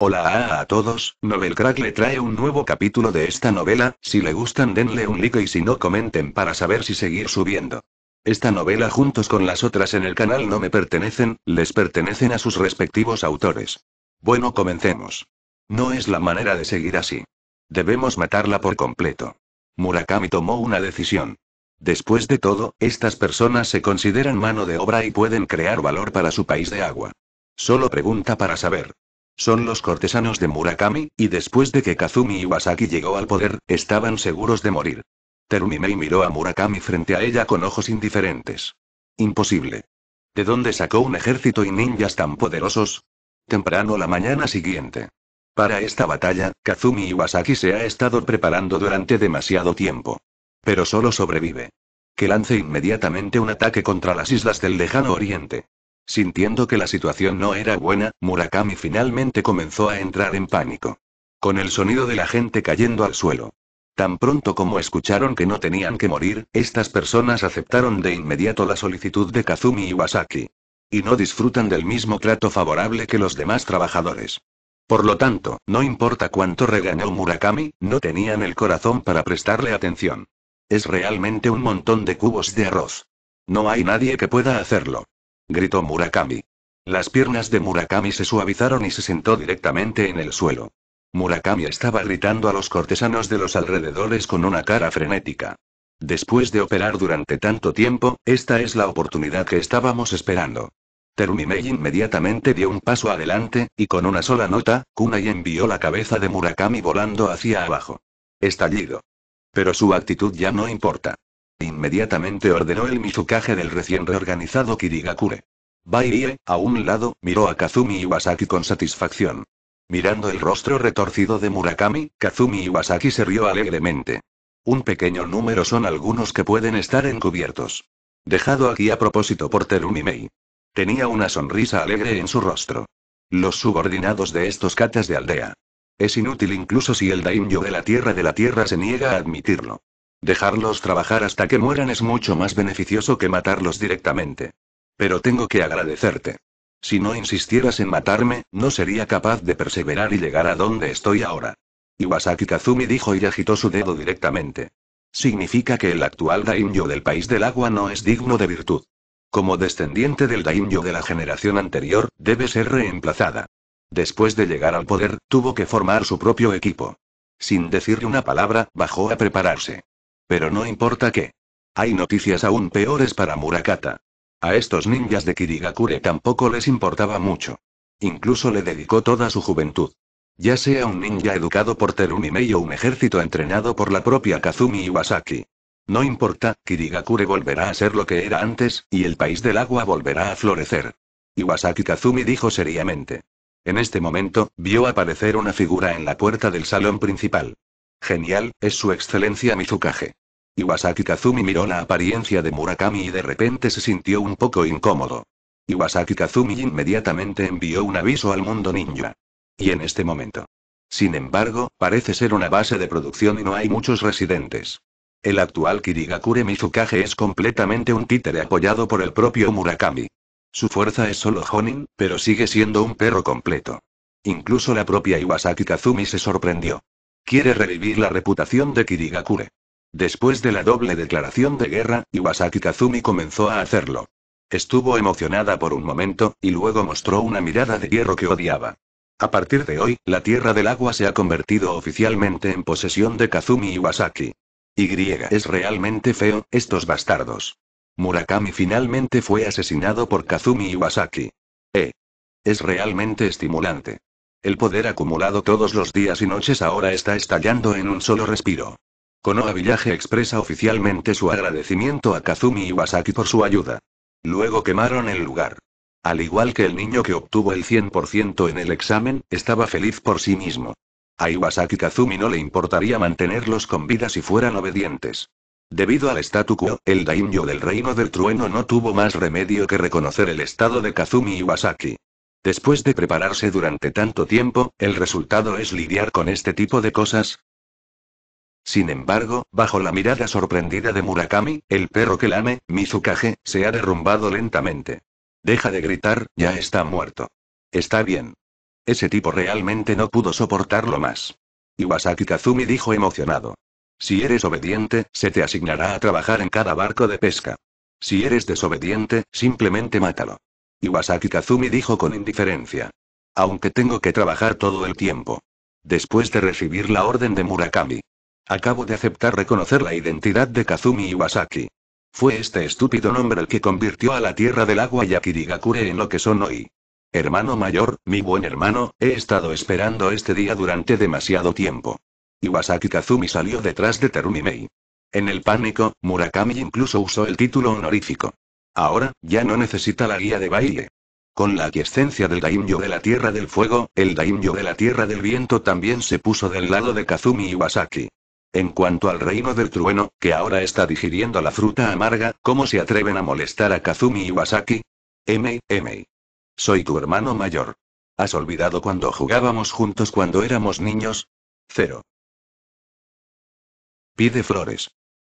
Hola a, todos, Novel Crack le trae un nuevo capítulo de esta novela, si le gustan denle un like y si no comenten para saber si seguir subiendo. Esta novela juntos con las otras en el canal no me pertenecen, les pertenecen a sus respectivos autores. Bueno, comencemos. No es la manera de seguir así. Debemos matarla por completo. Murakami tomó una decisión. Después de todo, estas personas se consideran mano de obra y pueden crear valor para su país de agua. Solo pregunta para saber, son los cortesanos de Murakami, y después de que Kazumi Iwasaki llegó al poder, estaban seguros de morir. Terumimei miró a Murakami frente a ella con ojos indiferentes. Imposible. ¿De dónde sacó un ejército y ninjas tan poderosos? Temprano la mañana siguiente. Para esta batalla, Kazumi Iwasaki se ha estado preparando durante demasiado tiempo. Pero solo sobrevive. Que lance inmediatamente un ataque contra las islas del lejano oriente. Sintiendo que la situación no era buena, Murakami finalmente comenzó a entrar en pánico. Con el sonido de la gente cayendo al suelo. Tan pronto como escucharon que no tenían que morir, estas personas aceptaron de inmediato la solicitud de Kazumi Iwasaki. Y no disfrutan del mismo trato favorable que los demás trabajadores. Por lo tanto, no importa cuánto regañó Murakami, no tenían el corazón para prestarle atención. Es realmente un montón de cubos de arroz. No hay nadie que pueda hacerlo gritó Murakami. Las piernas de Murakami se suavizaron y se sentó directamente en el suelo. Murakami estaba gritando a los cortesanos de los alrededores con una cara frenética. Después de operar durante tanto tiempo, esta es la oportunidad que estábamos esperando. Terumimei inmediatamente dio un paso adelante, y con una sola nota, Kunai envió la cabeza de Murakami volando hacia abajo. Estallido. Pero su actitud ya no importa. Inmediatamente ordenó el Mizukage del recién reorganizado Kirigakure. Bairie, a un lado, miró a Kazumi Iwasaki con satisfacción. Mirando el rostro retorcido de Murakami, Kazumi Iwasaki se rió alegremente. Un pequeño número son algunos que pueden estar encubiertos. Dejado aquí a propósito por Terumimei, Tenía una sonrisa alegre en su rostro. Los subordinados de estos catas de aldea. Es inútil incluso si el daimyo de la tierra de la tierra se niega a admitirlo. Dejarlos trabajar hasta que mueran es mucho más beneficioso que matarlos directamente. Pero tengo que agradecerte. Si no insistieras en matarme, no sería capaz de perseverar y llegar a donde estoy ahora. Iwasaki Kazumi dijo y agitó su dedo directamente. Significa que el actual daimyo del país del agua no es digno de virtud. Como descendiente del daimyo de la generación anterior, debe ser reemplazada. Después de llegar al poder, tuvo que formar su propio equipo. Sin decirle una palabra, bajó a prepararse. Pero no importa qué. Hay noticias aún peores para Murakata. A estos ninjas de Kirigakure tampoco les importaba mucho. Incluso le dedicó toda su juventud. Ya sea un ninja educado por Terunimei o un ejército entrenado por la propia Kazumi Iwasaki. No importa, Kirigakure volverá a ser lo que era antes, y el país del agua volverá a florecer. Iwasaki Kazumi dijo seriamente. En este momento, vio aparecer una figura en la puerta del salón principal. Genial, es su excelencia Mizukage. Iwasaki Kazumi miró la apariencia de Murakami y de repente se sintió un poco incómodo. Iwasaki Kazumi inmediatamente envió un aviso al mundo ninja. Y en este momento. Sin embargo, parece ser una base de producción y no hay muchos residentes. El actual Kirigakure Mizukage es completamente un títere apoyado por el propio Murakami. Su fuerza es solo Honin, pero sigue siendo un perro completo. Incluso la propia Iwasaki Kazumi se sorprendió. Quiere revivir la reputación de Kirigakure. Después de la doble declaración de guerra, Iwasaki Kazumi comenzó a hacerlo. Estuvo emocionada por un momento, y luego mostró una mirada de hierro que odiaba. A partir de hoy, la Tierra del Agua se ha convertido oficialmente en posesión de Kazumi Iwasaki. Y es realmente feo, estos bastardos. Murakami finalmente fue asesinado por Kazumi Iwasaki. Eh. Es realmente estimulante. El poder acumulado todos los días y noches ahora está estallando en un solo respiro. Konoha Village expresa oficialmente su agradecimiento a Kazumi Iwasaki por su ayuda. Luego quemaron el lugar. Al igual que el niño que obtuvo el 100% en el examen, estaba feliz por sí mismo. A Iwasaki Kazumi no le importaría mantenerlos con vida si fueran obedientes. Debido al statu quo, el daimyo del reino del trueno no tuvo más remedio que reconocer el estado de Kazumi Iwasaki. Después de prepararse durante tanto tiempo, el resultado es lidiar con este tipo de cosas. Sin embargo, bajo la mirada sorprendida de Murakami, el perro que lame, Mizukage, se ha derrumbado lentamente. Deja de gritar, ya está muerto. Está bien. Ese tipo realmente no pudo soportarlo más. Iwasaki Kazumi dijo emocionado. Si eres obediente, se te asignará a trabajar en cada barco de pesca. Si eres desobediente, simplemente mátalo. Iwasaki Kazumi dijo con indiferencia. Aunque tengo que trabajar todo el tiempo. Después de recibir la orden de Murakami. Acabo de aceptar reconocer la identidad de Kazumi Iwasaki. Fue este estúpido nombre el que convirtió a la Tierra del Agua y a Kirigakure en lo que son hoy. Hermano mayor, mi buen hermano, he estado esperando este día durante demasiado tiempo. Iwasaki Kazumi salió detrás de Terumimei. En el pánico, Murakami incluso usó el título honorífico. Ahora, ya no necesita la guía de baile. Con la aquiescencia del daimyo de la Tierra del Fuego, el daimyo de la Tierra del Viento también se puso del lado de Kazumi Iwasaki. En cuanto al reino del trueno, que ahora está digiriendo la fruta amarga, ¿cómo se atreven a molestar a Kazumi Iwasaki? M. M. Soy tu hermano mayor. ¿Has olvidado cuando jugábamos juntos cuando éramos niños? Cero. Pide flores.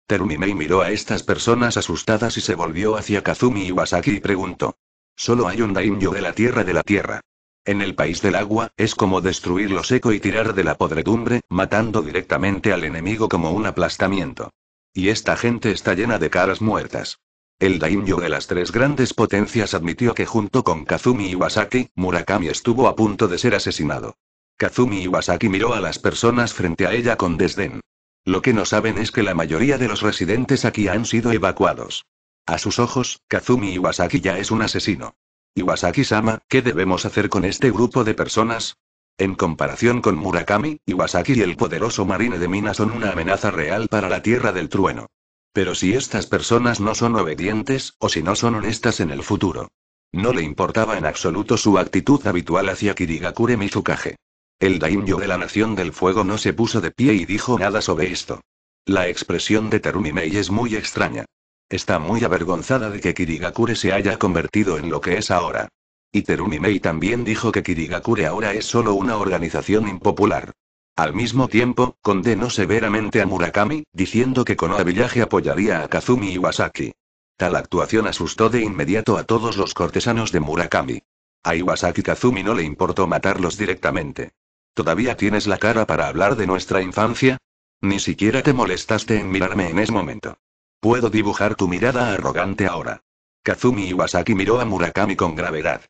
Terumimei miró a estas personas asustadas y se volvió hacia Kazumi Iwasaki y preguntó. Solo hay un daimyo de la tierra de la tierra. En el país del agua, es como destruir lo seco y tirar de la podredumbre, matando directamente al enemigo como un aplastamiento. Y esta gente está llena de caras muertas. El daimyo de las tres grandes potencias admitió que junto con Kazumi Iwasaki, Murakami estuvo a punto de ser asesinado. Kazumi Iwasaki miró a las personas frente a ella con desdén. Lo que no saben es que la mayoría de los residentes aquí han sido evacuados. A sus ojos, Kazumi Iwasaki ya es un asesino. Iwasaki-sama, ¿qué debemos hacer con este grupo de personas? En comparación con Murakami, Iwasaki y el poderoso marine de Mina son una amenaza real para la Tierra del Trueno. Pero si estas personas no son obedientes, o si no son honestas en el futuro. No le importaba en absoluto su actitud habitual hacia Kirigakure Mizukage. El daimyo de la Nación del Fuego no se puso de pie y dijo nada sobre esto. La expresión de Terumimei es muy extraña. Está muy avergonzada de que Kirigakure se haya convertido en lo que es ahora. Y Terumimei también dijo que Kirigakure ahora es solo una organización impopular. Al mismo tiempo, condenó severamente a Murakami, diciendo que Konoha Villaje apoyaría a Kazumi Iwasaki. Tal actuación asustó de inmediato a todos los cortesanos de Murakami. A Iwasaki Kazumi no le importó matarlos directamente. ¿Todavía tienes la cara para hablar de nuestra infancia? Ni siquiera te molestaste en mirarme en ese momento. Puedo dibujar tu mirada arrogante ahora. Kazumi Iwasaki miró a Murakami con gravedad.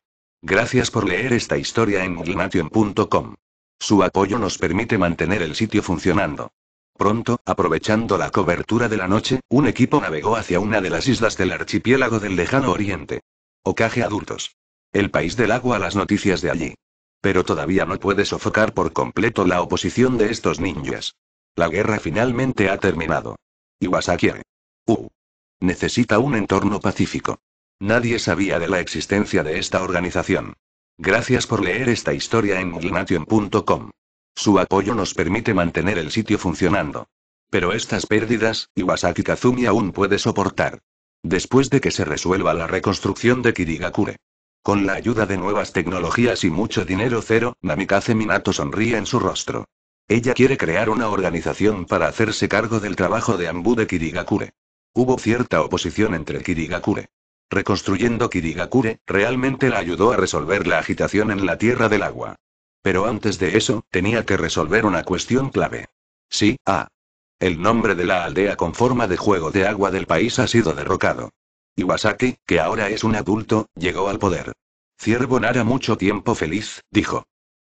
Gracias por leer esta historia en mugination.com. Su apoyo nos permite mantener el sitio funcionando. Pronto, aprovechando la cobertura de la noche, un equipo navegó hacia una de las islas del archipiélago del lejano oriente. Ocaje adultos. El país del agua, a las noticias de allí. Pero todavía no puede sofocar por completo la oposición de estos ninjas. La guerra finalmente ha terminado. Iwasaki. Uh. Necesita un entorno pacífico. Nadie sabía de la existencia de esta organización. Gracias por leer esta historia en glination.com. Su apoyo nos permite mantener el sitio funcionando. Pero estas pérdidas, Iwasaki Kazumi aún puede soportar. Después de que se resuelva la reconstrucción de Kirigakure. Con la ayuda de nuevas tecnologías y mucho dinero cero, Namikaze Minato sonríe en su rostro. Ella quiere crear una organización para hacerse cargo del trabajo de Ambu de Kirigakure. Hubo cierta oposición entre Kirigakure. Reconstruyendo Kirigakure, realmente la ayudó a resolver la agitación en la Tierra del Agua. Pero antes de eso, tenía que resolver una cuestión clave. Sí, ah. El nombre de la aldea con forma de juego de agua del país ha sido derrocado. Iwasaki, que ahora es un adulto, llegó al poder. Ciervo Nara mucho tiempo feliz, dijo.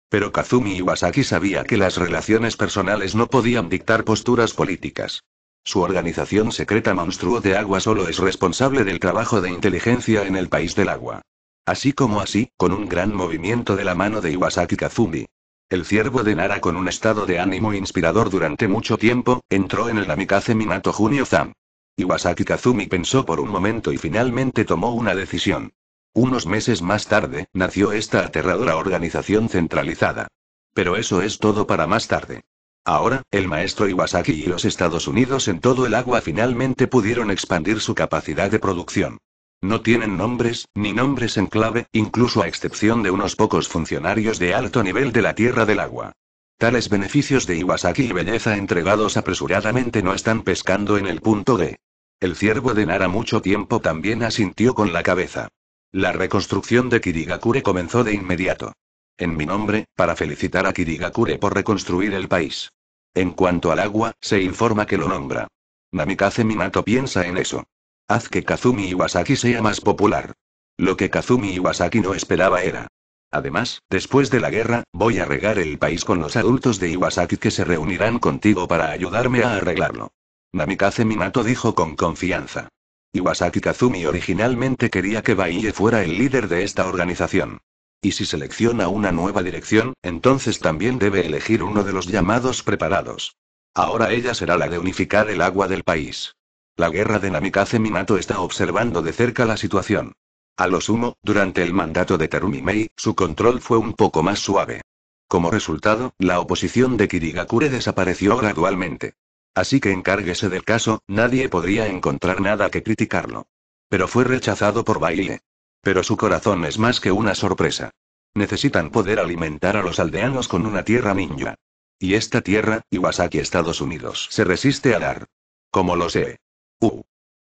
Pero Kazumi Iwasaki sabía que las relaciones personales no podían dictar posturas políticas. Su organización secreta Monstruo de Agua solo es responsable del trabajo de inteligencia en el país del agua. Así como así, con un gran movimiento de la mano de Iwasaki Kazumi. El ciervo de Nara con un estado de ánimo inspirador durante mucho tiempo, entró en el Amikaze Minato Junio Zam. Iwasaki Kazumi pensó por un momento y finalmente tomó una decisión. Unos meses más tarde, nació esta aterradora organización centralizada. Pero eso es todo para más tarde. Ahora, el maestro Iwasaki y los Estados Unidos en todo el agua finalmente pudieron expandir su capacidad de producción. No tienen nombres, ni nombres en clave, incluso a excepción de unos pocos funcionarios de alto nivel de la Tierra del Agua. Tales beneficios de Iwasaki y belleza entregados apresuradamente no están pescando en el punto de el ciervo de Nara mucho tiempo también asintió con la cabeza. La reconstrucción de Kirigakure comenzó de inmediato. En mi nombre, para felicitar a Kirigakure por reconstruir el país. En cuanto al agua, se informa que lo nombra. Namikaze Minato piensa en eso. Haz que Kazumi Iwasaki sea más popular. Lo que Kazumi Iwasaki no esperaba era. Además, después de la guerra, voy a regar el país con los adultos de Iwasaki que se reunirán contigo para ayudarme a arreglarlo. Namikaze Minato dijo con confianza. Iwasaki Kazumi originalmente quería que Baille fuera el líder de esta organización. Y si selecciona una nueva dirección, entonces también debe elegir uno de los llamados preparados. Ahora ella será la de unificar el agua del país. La guerra de Namikaze Minato está observando de cerca la situación. A lo sumo, durante el mandato de Terumi Mei, su control fue un poco más suave. Como resultado, la oposición de Kirigakure desapareció gradualmente. Así que encárguese del caso, nadie podría encontrar nada que criticarlo. Pero fue rechazado por Baile. Pero su corazón es más que una sorpresa. Necesitan poder alimentar a los aldeanos con una tierra ninja. Y esta tierra, Iwasaki, Estados Unidos, se resiste a dar. Como lo sé. Uh.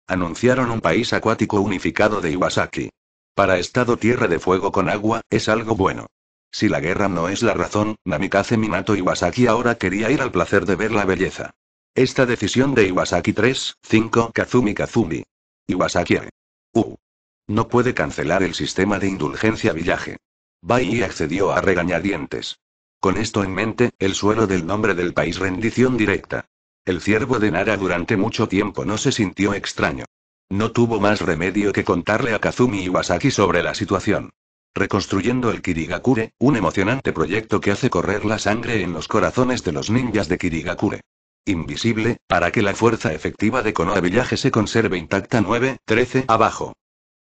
Anunciaron un país acuático unificado de Iwasaki. Para Estado Tierra de Fuego con agua, es algo bueno. Si la guerra no es la razón, Namikaze Minato Iwasaki ahora quería ir al placer de ver la belleza. Esta decisión de Iwasaki 3.5 Kazumi Kazumi. Iwasaki eh. U. No puede cancelar el sistema de indulgencia villaje. Bai accedió a regañadientes. Con esto en mente, el suelo del nombre del país rendición directa. El ciervo de Nara durante mucho tiempo no se sintió extraño. No tuvo más remedio que contarle a Kazumi Iwasaki sobre la situación. Reconstruyendo el Kirigakure, un emocionante proyecto que hace correr la sangre en los corazones de los ninjas de Kirigakure. Invisible, para que la fuerza efectiva de Konoha Villaje se conserve intacta 9, 13 abajo.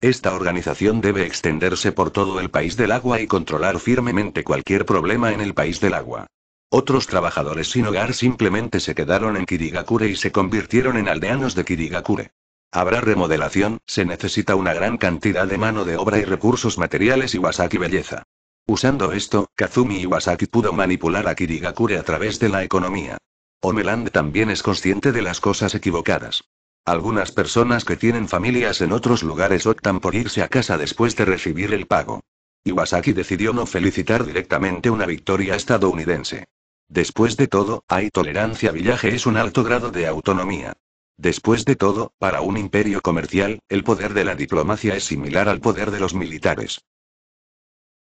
Esta organización debe extenderse por todo el país del agua y controlar firmemente cualquier problema en el país del agua. Otros trabajadores sin hogar simplemente se quedaron en Kirigakure y se convirtieron en aldeanos de Kirigakure. Habrá remodelación, se necesita una gran cantidad de mano de obra y recursos materiales Iwasaki Belleza. Usando esto, Kazumi Iwasaki pudo manipular a Kirigakure a través de la economía. Homeland también es consciente de las cosas equivocadas. Algunas personas que tienen familias en otros lugares optan por irse a casa después de recibir el pago. Iwasaki decidió no felicitar directamente una victoria estadounidense. Después de todo, hay tolerancia villaje es un alto grado de autonomía. Después de todo, para un imperio comercial, el poder de la diplomacia es similar al poder de los militares.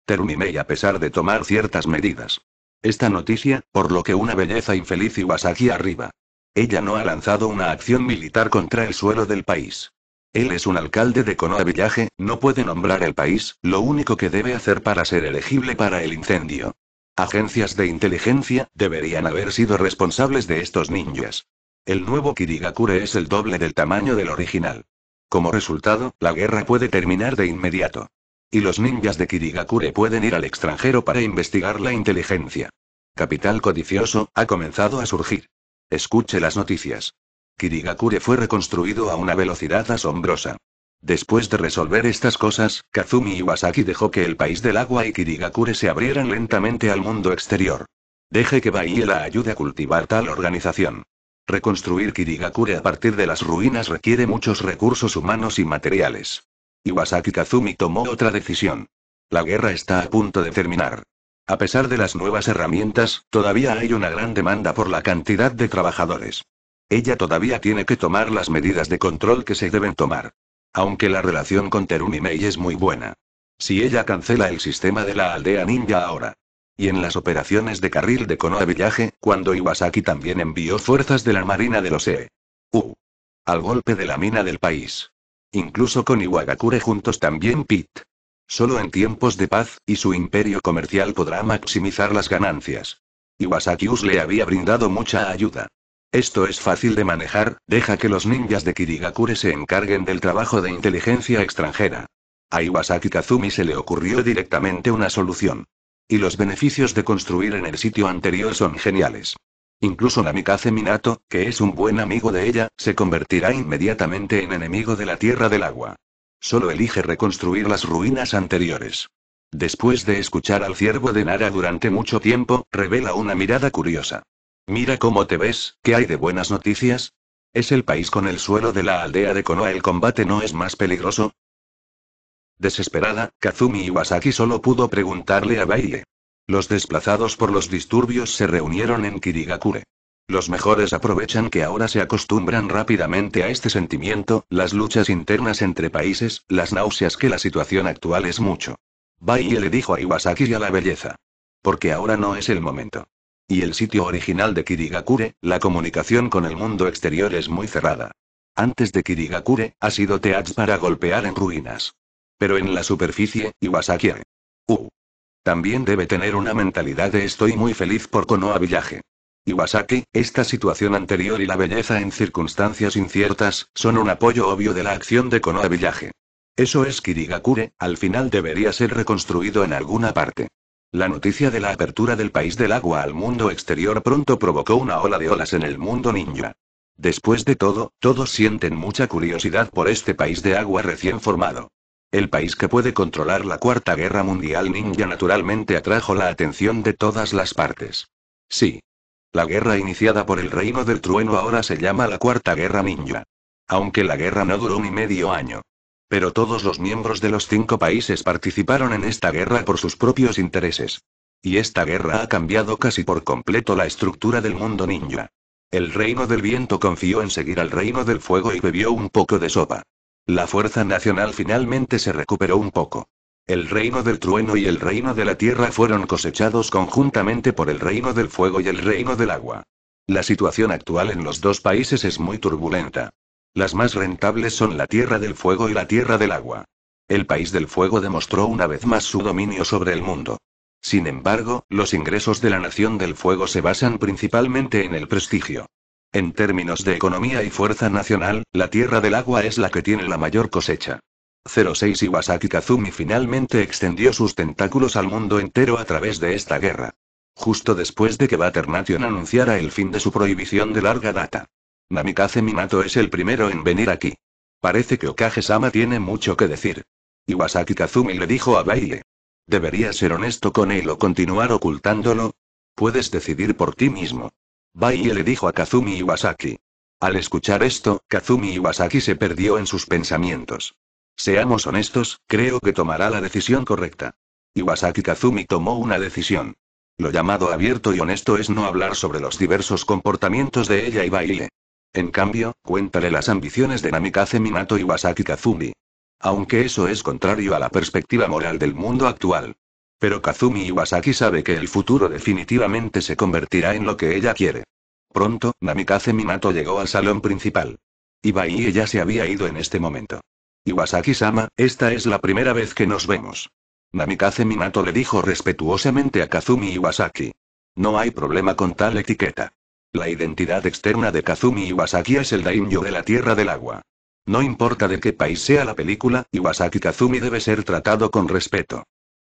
y, a pesar de tomar ciertas medidas esta noticia, por lo que una belleza infeliz y aquí arriba. Ella no ha lanzado una acción militar contra el suelo del país. Él es un alcalde de Konoha Village, no puede nombrar el país, lo único que debe hacer para ser elegible para el incendio. Agencias de inteligencia deberían haber sido responsables de estos ninjas. El nuevo Kirigakure es el doble del tamaño del original. Como resultado, la guerra puede terminar de inmediato. Y los ninjas de Kirigakure pueden ir al extranjero para investigar la inteligencia. Capital codicioso, ha comenzado a surgir. Escuche las noticias. Kirigakure fue reconstruido a una velocidad asombrosa. Después de resolver estas cosas, Kazumi Iwasaki dejó que el país del agua y Kirigakure se abrieran lentamente al mundo exterior. Deje que Bahía la ayude a cultivar tal organización. Reconstruir Kirigakure a partir de las ruinas requiere muchos recursos humanos y materiales. Iwasaki Kazumi tomó otra decisión. La guerra está a punto de terminar. A pesar de las nuevas herramientas, todavía hay una gran demanda por la cantidad de trabajadores. Ella todavía tiene que tomar las medidas de control que se deben tomar. Aunque la relación con Terumi Mei es muy buena. Si ella cancela el sistema de la aldea ninja ahora. Y en las operaciones de carril de Konoha Village, cuando Iwasaki también envió fuerzas de la Marina los E. U. al golpe de la mina del país. Incluso con Iwagakure juntos también Pit. Solo en tiempos de paz, y su imperio comercial podrá maximizar las ganancias. Iwasakius le había brindado mucha ayuda. Esto es fácil de manejar, deja que los ninjas de Kirigakure se encarguen del trabajo de inteligencia extranjera. A Iwasaki Kazumi se le ocurrió directamente una solución. Y los beneficios de construir en el sitio anterior son geniales. Incluso Namikaze Minato, que es un buen amigo de ella, se convertirá inmediatamente en enemigo de la Tierra del Agua. Solo elige reconstruir las ruinas anteriores. Después de escuchar al ciervo de Nara durante mucho tiempo, revela una mirada curiosa. Mira cómo te ves, ¿qué hay de buenas noticias? ¿Es el país con el suelo de la aldea de Konoha el combate no es más peligroso? Desesperada, Kazumi Iwasaki solo pudo preguntarle a Baile. Los desplazados por los disturbios se reunieron en Kirigakure. Los mejores aprovechan que ahora se acostumbran rápidamente a este sentimiento, las luchas internas entre países, las náuseas que la situación actual es mucho. Bai le dijo a Iwasaki y a la belleza. Porque ahora no es el momento. Y el sitio original de Kirigakure, la comunicación con el mundo exterior es muy cerrada. Antes de Kirigakure, ha sido Teats para golpear en ruinas. Pero en la superficie, Iwasaki. Uh. También debe tener una mentalidad de estoy muy feliz por Konoha Village. Iwasaki, esta situación anterior y la belleza en circunstancias inciertas, son un apoyo obvio de la acción de Konoha Village. Eso es Kirigakure, al final debería ser reconstruido en alguna parte. La noticia de la apertura del país del agua al mundo exterior pronto provocó una ola de olas en el mundo ninja. Después de todo, todos sienten mucha curiosidad por este país de agua recién formado. El país que puede controlar la Cuarta Guerra Mundial Ninja naturalmente atrajo la atención de todas las partes. Sí. La guerra iniciada por el Reino del Trueno ahora se llama la Cuarta Guerra Ninja. Aunque la guerra no duró ni medio año. Pero todos los miembros de los cinco países participaron en esta guerra por sus propios intereses. Y esta guerra ha cambiado casi por completo la estructura del mundo ninja. El reino del viento confió en seguir al reino del fuego y bebió un poco de sopa. La fuerza nacional finalmente se recuperó un poco. El reino del trueno y el reino de la tierra fueron cosechados conjuntamente por el reino del fuego y el reino del agua. La situación actual en los dos países es muy turbulenta. Las más rentables son la tierra del fuego y la tierra del agua. El país del fuego demostró una vez más su dominio sobre el mundo. Sin embargo, los ingresos de la nación del fuego se basan principalmente en el prestigio. En términos de economía y fuerza nacional, la Tierra del Agua es la que tiene la mayor cosecha. 06 Iwasaki Kazumi finalmente extendió sus tentáculos al mundo entero a través de esta guerra. Justo después de que Baternation anunciara el fin de su prohibición de larga data. Namikaze Minato es el primero en venir aquí. Parece que Okage-sama tiene mucho que decir. Iwasaki Kazumi le dijo a Baile. Deberías ser honesto con él o continuar ocultándolo. Puedes decidir por ti mismo. Baile le dijo a Kazumi Iwasaki. Al escuchar esto, Kazumi Iwasaki se perdió en sus pensamientos. Seamos honestos, creo que tomará la decisión correcta. Iwasaki Kazumi tomó una decisión. Lo llamado abierto y honesto es no hablar sobre los diversos comportamientos de ella y Baile. En cambio, cuéntale las ambiciones de Namikaze Minato Iwasaki Kazumi. Aunque eso es contrario a la perspectiva moral del mundo actual. Pero Kazumi Iwasaki sabe que el futuro definitivamente se convertirá en lo que ella quiere. Pronto, Namikaze Minato llegó al salón principal. Ibai ella se había ido en este momento. Iwasaki-sama, esta es la primera vez que nos vemos. Namikaze Minato le dijo respetuosamente a Kazumi Iwasaki. No hay problema con tal etiqueta. La identidad externa de Kazumi Iwasaki es el daimyo de la Tierra del Agua. No importa de qué país sea la película, Iwasaki Kazumi debe ser tratado con respeto.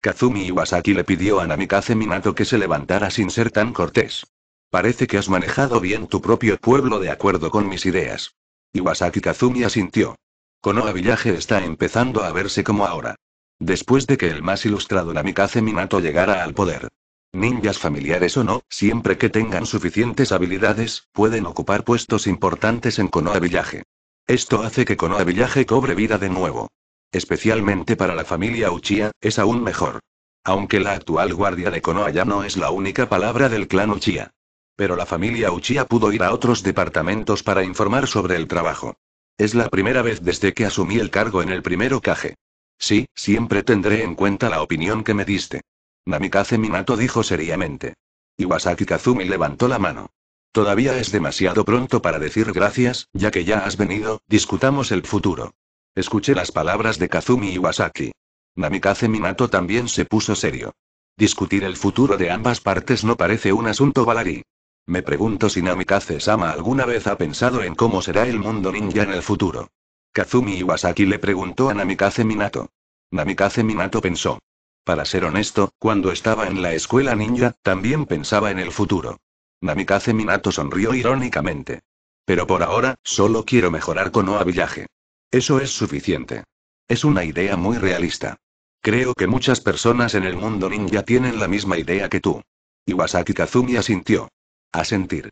Kazumi Iwasaki le pidió a Namikaze Minato que se levantara sin ser tan cortés. Parece que has manejado bien tu propio pueblo de acuerdo con mis ideas. Iwasaki Kazumi asintió. Konoha Village está empezando a verse como ahora. Después de que el más ilustrado Namikaze Minato llegara al poder. Ninjas familiares o no, siempre que tengan suficientes habilidades, pueden ocupar puestos importantes en Konoha Village. Esto hace que Konoha Village cobre vida de nuevo especialmente para la familia Uchiha, es aún mejor. Aunque la actual guardia de Konoha ya no es la única palabra del clan Uchiha. Pero la familia Uchiha pudo ir a otros departamentos para informar sobre el trabajo. Es la primera vez desde que asumí el cargo en el primero caje. Sí, siempre tendré en cuenta la opinión que me diste. Namikaze Minato dijo seriamente. Iwasaki Kazumi levantó la mano. Todavía es demasiado pronto para decir gracias, ya que ya has venido, discutamos el futuro. Escuché las palabras de Kazumi Iwasaki. Namikaze Minato también se puso serio. Discutir el futuro de ambas partes no parece un asunto balarí. Me pregunto si Namikaze-sama alguna vez ha pensado en cómo será el mundo ninja en el futuro. Kazumi Iwasaki le preguntó a Namikaze Minato. Namikaze Minato pensó. Para ser honesto, cuando estaba en la escuela ninja, también pensaba en el futuro. Namikaze Minato sonrió irónicamente. Pero por ahora, solo quiero mejorar con Oa Villaje. Eso es suficiente. Es una idea muy realista. Creo que muchas personas en el mundo ninja tienen la misma idea que tú. Iwasaki Kazumi asintió. Asentir.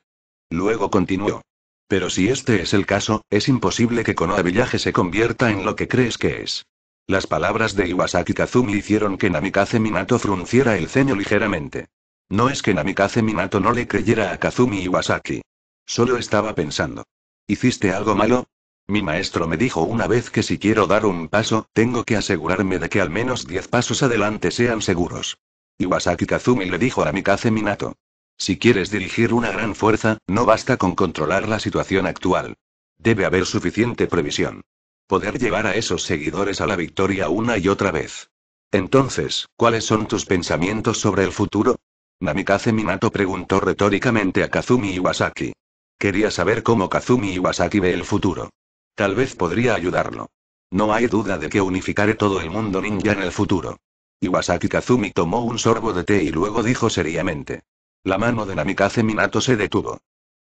Luego continuó. Pero si este es el caso, es imposible que Konoha Village se convierta en lo que crees que es. Las palabras de Iwasaki Kazumi hicieron que Namikaze Minato frunciera el ceño ligeramente. No es que Namikaze Minato no le creyera a Kazumi Iwasaki. Solo estaba pensando. ¿Hiciste algo malo? Mi maestro me dijo una vez que si quiero dar un paso, tengo que asegurarme de que al menos diez pasos adelante sean seguros. Iwasaki Kazumi le dijo a Mikaze Minato. Si quieres dirigir una gran fuerza, no basta con controlar la situación actual. Debe haber suficiente previsión. Poder llevar a esos seguidores a la victoria una y otra vez. Entonces, ¿cuáles son tus pensamientos sobre el futuro? Namikaze Minato preguntó retóricamente a Kazumi Iwasaki. Quería saber cómo Kazumi Iwasaki ve el futuro. Tal vez podría ayudarlo. No hay duda de que unificaré todo el mundo ninja en el futuro. Iwasaki Kazumi tomó un sorbo de té y luego dijo seriamente. La mano de Namikaze Minato se detuvo.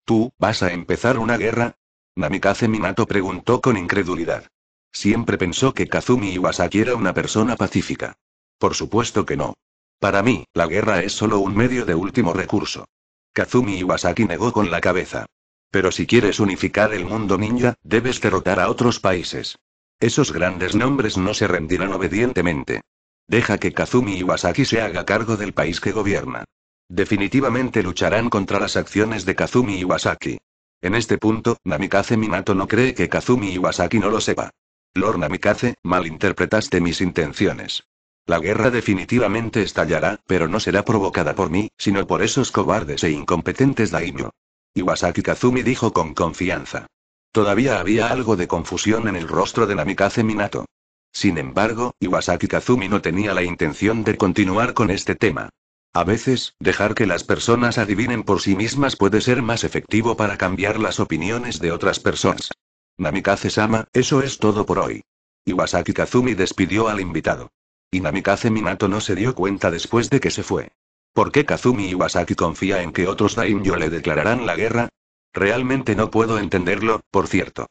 ¿Tú, vas a empezar una guerra? Namikaze Minato preguntó con incredulidad. Siempre pensó que Kazumi Iwasaki era una persona pacífica. Por supuesto que no. Para mí, la guerra es solo un medio de último recurso. Kazumi Iwasaki negó con la cabeza. Pero si quieres unificar el mundo ninja, debes derrotar a otros países. Esos grandes nombres no se rendirán obedientemente. Deja que Kazumi Iwasaki se haga cargo del país que gobierna. Definitivamente lucharán contra las acciones de Kazumi Iwasaki. En este punto, Namikaze Minato no cree que Kazumi Iwasaki no lo sepa. Lord Namikaze, malinterpretaste mis intenciones. La guerra definitivamente estallará, pero no será provocada por mí, sino por esos cobardes e incompetentes daimyo. Iwasaki Kazumi dijo con confianza. Todavía había algo de confusión en el rostro de Namikaze Minato. Sin embargo, Iwasaki Kazumi no tenía la intención de continuar con este tema. A veces, dejar que las personas adivinen por sí mismas puede ser más efectivo para cambiar las opiniones de otras personas. Namikaze-sama, eso es todo por hoy. Iwasaki Kazumi despidió al invitado. Y Namikaze Minato no se dio cuenta después de que se fue. ¿Por qué Kazumi Iwasaki confía en que otros daimyo le declararán la guerra? Realmente no puedo entenderlo, por cierto.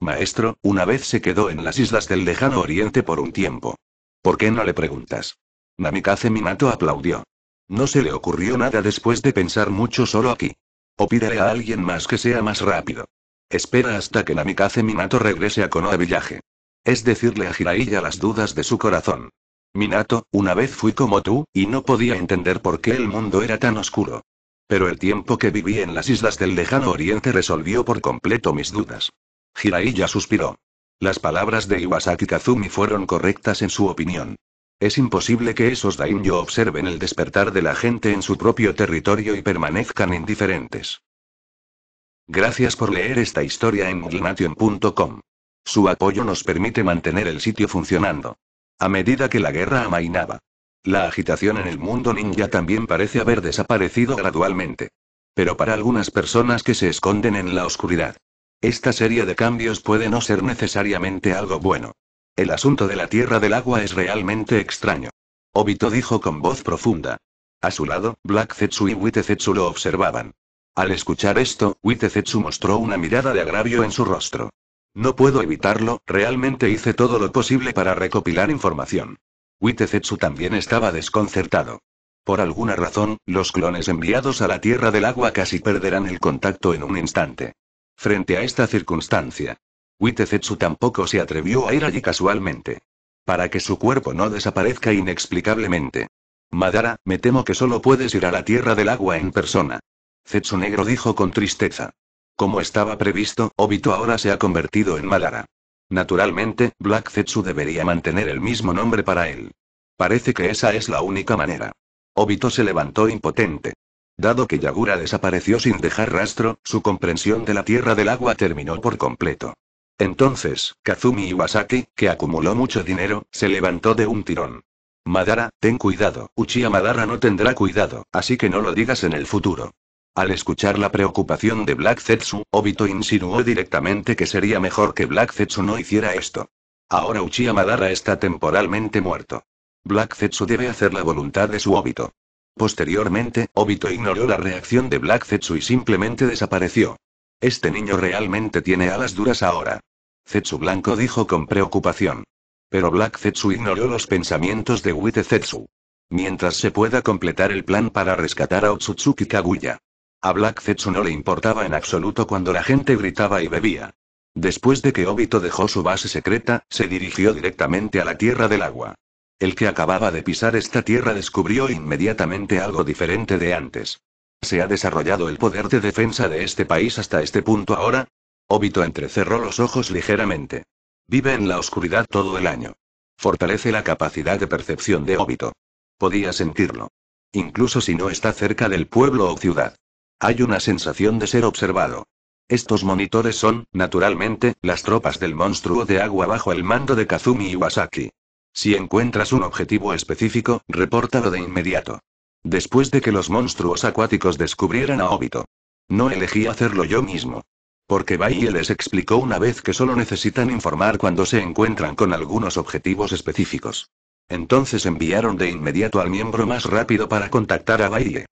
Maestro, una vez se quedó en las islas del lejano oriente por un tiempo. ¿Por qué no le preguntas? Namikaze Minato aplaudió. No se le ocurrió nada después de pensar mucho solo aquí. O pídele a alguien más que sea más rápido. Espera hasta que Namikaze Minato regrese a Konoha Villaje. Es decirle a Jiraiya las dudas de su corazón. Minato, una vez fui como tú, y no podía entender por qué el mundo era tan oscuro. Pero el tiempo que viví en las islas del lejano oriente resolvió por completo mis dudas. Jiraiya suspiró. Las palabras de Iwasaki Kazumi fueron correctas en su opinión. Es imposible que esos daimyo observen el despertar de la gente en su propio territorio y permanezcan indiferentes. Gracias por leer esta historia en glination.com. Su apoyo nos permite mantener el sitio funcionando. A medida que la guerra amainaba. La agitación en el mundo ninja también parece haber desaparecido gradualmente. Pero para algunas personas que se esconden en la oscuridad. Esta serie de cambios puede no ser necesariamente algo bueno. El asunto de la Tierra del Agua es realmente extraño. Obito dijo con voz profunda. A su lado, Black Zetsu y Zetsu lo observaban. Al escuchar esto, Zetsu mostró una mirada de agravio en su rostro. No puedo evitarlo, realmente hice todo lo posible para recopilar información. Witezetsu también estaba desconcertado. Por alguna razón, los clones enviados a la Tierra del Agua casi perderán el contacto en un instante. Frente a esta circunstancia, Witezetsu tampoco se atrevió a ir allí casualmente. Para que su cuerpo no desaparezca inexplicablemente. Madara, me temo que solo puedes ir a la Tierra del Agua en persona. Zetsu Negro dijo con tristeza. Como estaba previsto, Obito ahora se ha convertido en Madara. Naturalmente, Black Zetsu debería mantener el mismo nombre para él. Parece que esa es la única manera. Obito se levantó impotente. Dado que Yagura desapareció sin dejar rastro, su comprensión de la Tierra del Agua terminó por completo. Entonces, Kazumi Iwasaki, que acumuló mucho dinero, se levantó de un tirón. Madara, ten cuidado, Uchiha Madara no tendrá cuidado, así que no lo digas en el futuro. Al escuchar la preocupación de Black Zetsu, Obito insinuó directamente que sería mejor que Black Zetsu no hiciera esto. Ahora Uchiha Madara está temporalmente muerto. Black Zetsu debe hacer la voluntad de su Obito. Posteriormente, Obito ignoró la reacción de Black Zetsu y simplemente desapareció. Este niño realmente tiene alas duras ahora. Zetsu Blanco dijo con preocupación. Pero Black Zetsu ignoró los pensamientos de White Zetsu. Mientras se pueda completar el plan para rescatar a Otsutsuki Kaguya. A Black Zetsu no le importaba en absoluto cuando la gente gritaba y bebía. Después de que Obito dejó su base secreta, se dirigió directamente a la Tierra del Agua. El que acababa de pisar esta tierra descubrió inmediatamente algo diferente de antes. ¿Se ha desarrollado el poder de defensa de este país hasta este punto ahora? Obito entrecerró los ojos ligeramente. Vive en la oscuridad todo el año. Fortalece la capacidad de percepción de Obito. Podía sentirlo. Incluso si no está cerca del pueblo o ciudad. Hay una sensación de ser observado. Estos monitores son, naturalmente, las tropas del monstruo de agua bajo el mando de Kazumi Iwasaki. Si encuentras un objetivo específico, repórtalo de inmediato. Después de que los monstruos acuáticos descubrieran a Obito. No elegí hacerlo yo mismo. Porque Baile les explicó una vez que solo necesitan informar cuando se encuentran con algunos objetivos específicos. Entonces enviaron de inmediato al miembro más rápido para contactar a Baile.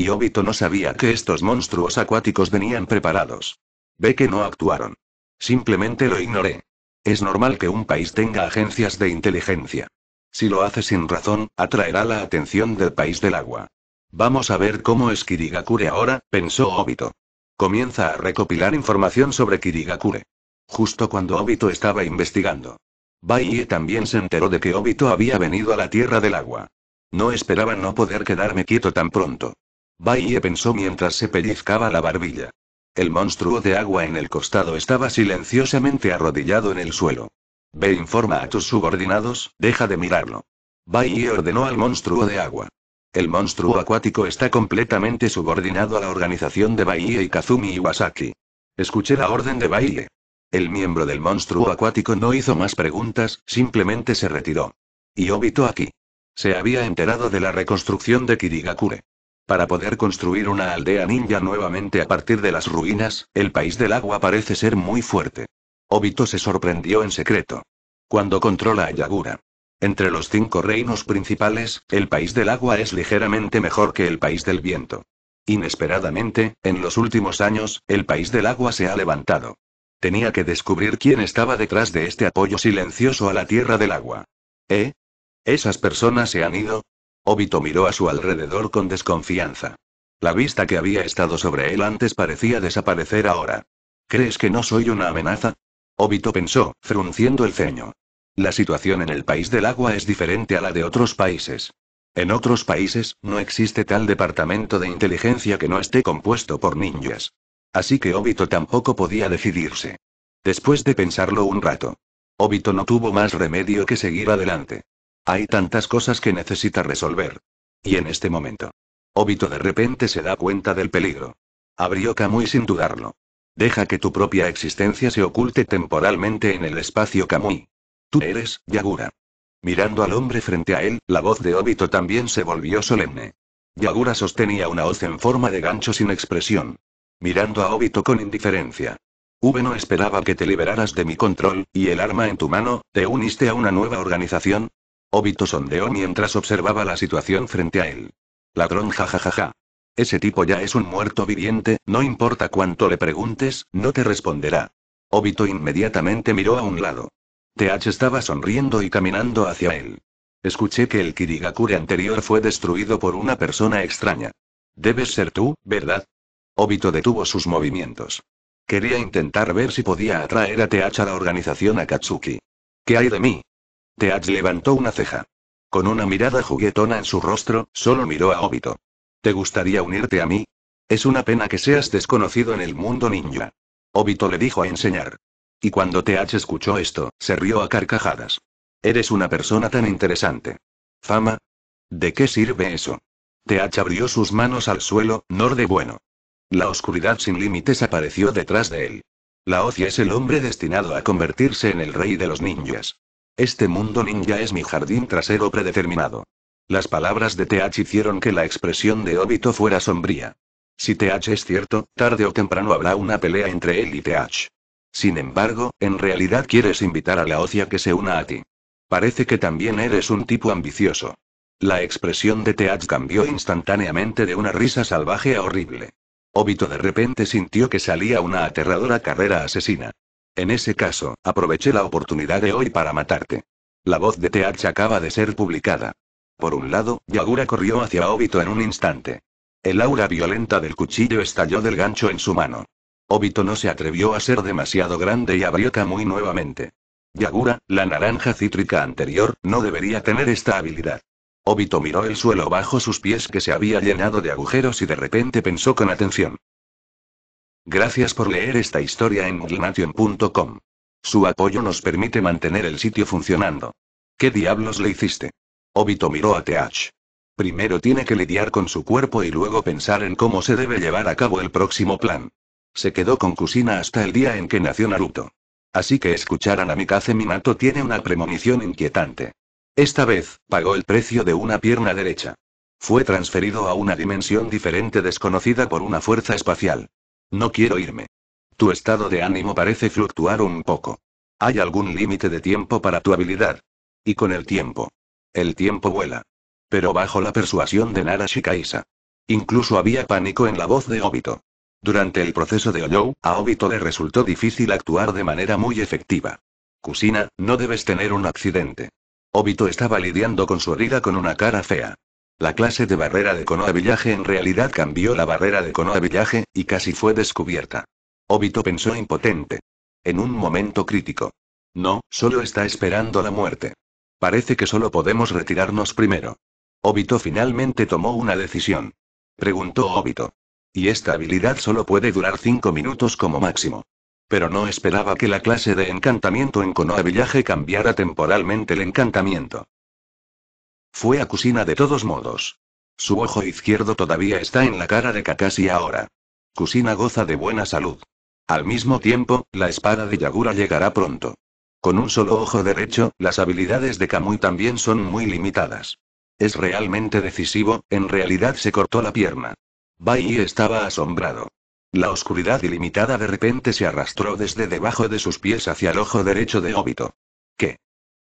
Y Obito no sabía que estos monstruos acuáticos venían preparados. Ve que no actuaron. Simplemente lo ignoré. Es normal que un país tenga agencias de inteligencia. Si lo hace sin razón, atraerá la atención del país del agua. Vamos a ver cómo es Kirigakure ahora, pensó Obito. Comienza a recopilar información sobre Kirigakure. Justo cuando Obito estaba investigando. Baie también se enteró de que Obito había venido a la Tierra del Agua. No esperaba no poder quedarme quieto tan pronto. Baie pensó mientras se pellizcaba la barbilla. El monstruo de agua en el costado estaba silenciosamente arrodillado en el suelo. Ve informa a tus subordinados, deja de mirarlo. Baiye ordenó al monstruo de agua. El monstruo acuático está completamente subordinado a la organización de Baiye y Kazumi Iwasaki. Escuché la orden de Baiye. El miembro del monstruo acuático no hizo más preguntas, simplemente se retiró. Y Obito aquí. Se había enterado de la reconstrucción de Kirigakure. Para poder construir una aldea ninja nuevamente a partir de las ruinas, el país del agua parece ser muy fuerte. Obito se sorprendió en secreto. Cuando controla a Yagura. Entre los cinco reinos principales, el país del agua es ligeramente mejor que el país del viento. Inesperadamente, en los últimos años, el país del agua se ha levantado. Tenía que descubrir quién estaba detrás de este apoyo silencioso a la tierra del agua. ¿Eh? ¿Esas personas se han ido? Obito miró a su alrededor con desconfianza. La vista que había estado sobre él antes parecía desaparecer ahora. ¿Crees que no soy una amenaza? Obito pensó, frunciendo el ceño. La situación en el país del agua es diferente a la de otros países. En otros países, no existe tal departamento de inteligencia que no esté compuesto por ninjas. Así que Obito tampoco podía decidirse. Después de pensarlo un rato, Obito no tuvo más remedio que seguir adelante. Hay tantas cosas que necesita resolver. Y en este momento. Obito de repente se da cuenta del peligro. Abrió Kamui sin dudarlo. Deja que tu propia existencia se oculte temporalmente en el espacio Kamui. Tú eres, Yagura. Mirando al hombre frente a él, la voz de Obito también se volvió solemne. Yagura sostenía una hoz en forma de gancho sin expresión. Mirando a Obito con indiferencia. V no esperaba que te liberaras de mi control, y el arma en tu mano, te uniste a una nueva organización, Obito sondeó mientras observaba la situación frente a él. Ladrón jajajaja. Ese tipo ya es un muerto viviente, no importa cuánto le preguntes, no te responderá. Obito inmediatamente miró a un lado. TH estaba sonriendo y caminando hacia él. Escuché que el Kirigakure anterior fue destruido por una persona extraña. Debes ser tú, ¿verdad? Obito detuvo sus movimientos. Quería intentar ver si podía atraer a TH a la organización Akatsuki. ¿Qué hay de mí? Teach levantó una ceja. Con una mirada juguetona en su rostro, solo miró a Obito. ¿Te gustaría unirte a mí? Es una pena que seas desconocido en el mundo ninja. Obito le dijo a enseñar. Y cuando TH escuchó esto, se rió a carcajadas. Eres una persona tan interesante. Fama. ¿De qué sirve eso? TH abrió sus manos al suelo, nor de bueno. La oscuridad sin límites apareció detrás de él. La Ocia es el hombre destinado a convertirse en el rey de los ninjas. Este mundo ninja es mi jardín trasero predeterminado. Las palabras de TH hicieron que la expresión de Obito fuera sombría. Si TH es cierto, tarde o temprano habrá una pelea entre él y TH. Sin embargo, en realidad quieres invitar a la ocia que se una a ti. Parece que también eres un tipo ambicioso. La expresión de TH cambió instantáneamente de una risa salvaje a horrible. Obito de repente sintió que salía una aterradora carrera asesina. En ese caso, aproveché la oportunidad de hoy para matarte. La voz de Teach acaba de ser publicada. Por un lado, Yagura corrió hacia Obito en un instante. El aura violenta del cuchillo estalló del gancho en su mano. Obito no se atrevió a ser demasiado grande y abrió Kamui nuevamente. Yagura, la naranja cítrica anterior, no debería tener esta habilidad. Obito miró el suelo bajo sus pies que se había llenado de agujeros y de repente pensó con atención. Gracias por leer esta historia en glnation.com. Su apoyo nos permite mantener el sitio funcionando. ¿Qué diablos le hiciste? Obito miró a Teach. Primero tiene que lidiar con su cuerpo y luego pensar en cómo se debe llevar a cabo el próximo plan. Se quedó con Kusina hasta el día en que nació Naruto. Así que escuchar a Namikaze Minato tiene una premonición inquietante. Esta vez, pagó el precio de una pierna derecha. Fue transferido a una dimensión diferente desconocida por una fuerza espacial. No quiero irme. Tu estado de ánimo parece fluctuar un poco. Hay algún límite de tiempo para tu habilidad. Y con el tiempo. El tiempo vuela. Pero bajo la persuasión de Nara Shikaisa. Incluso había pánico en la voz de Obito. Durante el proceso de Oyou, a Obito le resultó difícil actuar de manera muy efectiva. Kusina, no debes tener un accidente. Obito estaba lidiando con su herida con una cara fea. La clase de barrera de Konoha Village en realidad cambió la barrera de Konoha Village, y casi fue descubierta. Obito pensó impotente. En un momento crítico. No, solo está esperando la muerte. Parece que solo podemos retirarnos primero. Obito finalmente tomó una decisión. Preguntó Obito. Y esta habilidad solo puede durar cinco minutos como máximo. Pero no esperaba que la clase de encantamiento en Konoha Village cambiara temporalmente el encantamiento. Fue a Kusina de todos modos. Su ojo izquierdo todavía está en la cara de Kakashi ahora. Kusina goza de buena salud. Al mismo tiempo, la espada de Yagura llegará pronto. Con un solo ojo derecho, las habilidades de Kamui también son muy limitadas. Es realmente decisivo, en realidad se cortó la pierna. Bai estaba asombrado. La oscuridad ilimitada de repente se arrastró desde debajo de sus pies hacia el ojo derecho de Obito. ¿Qué?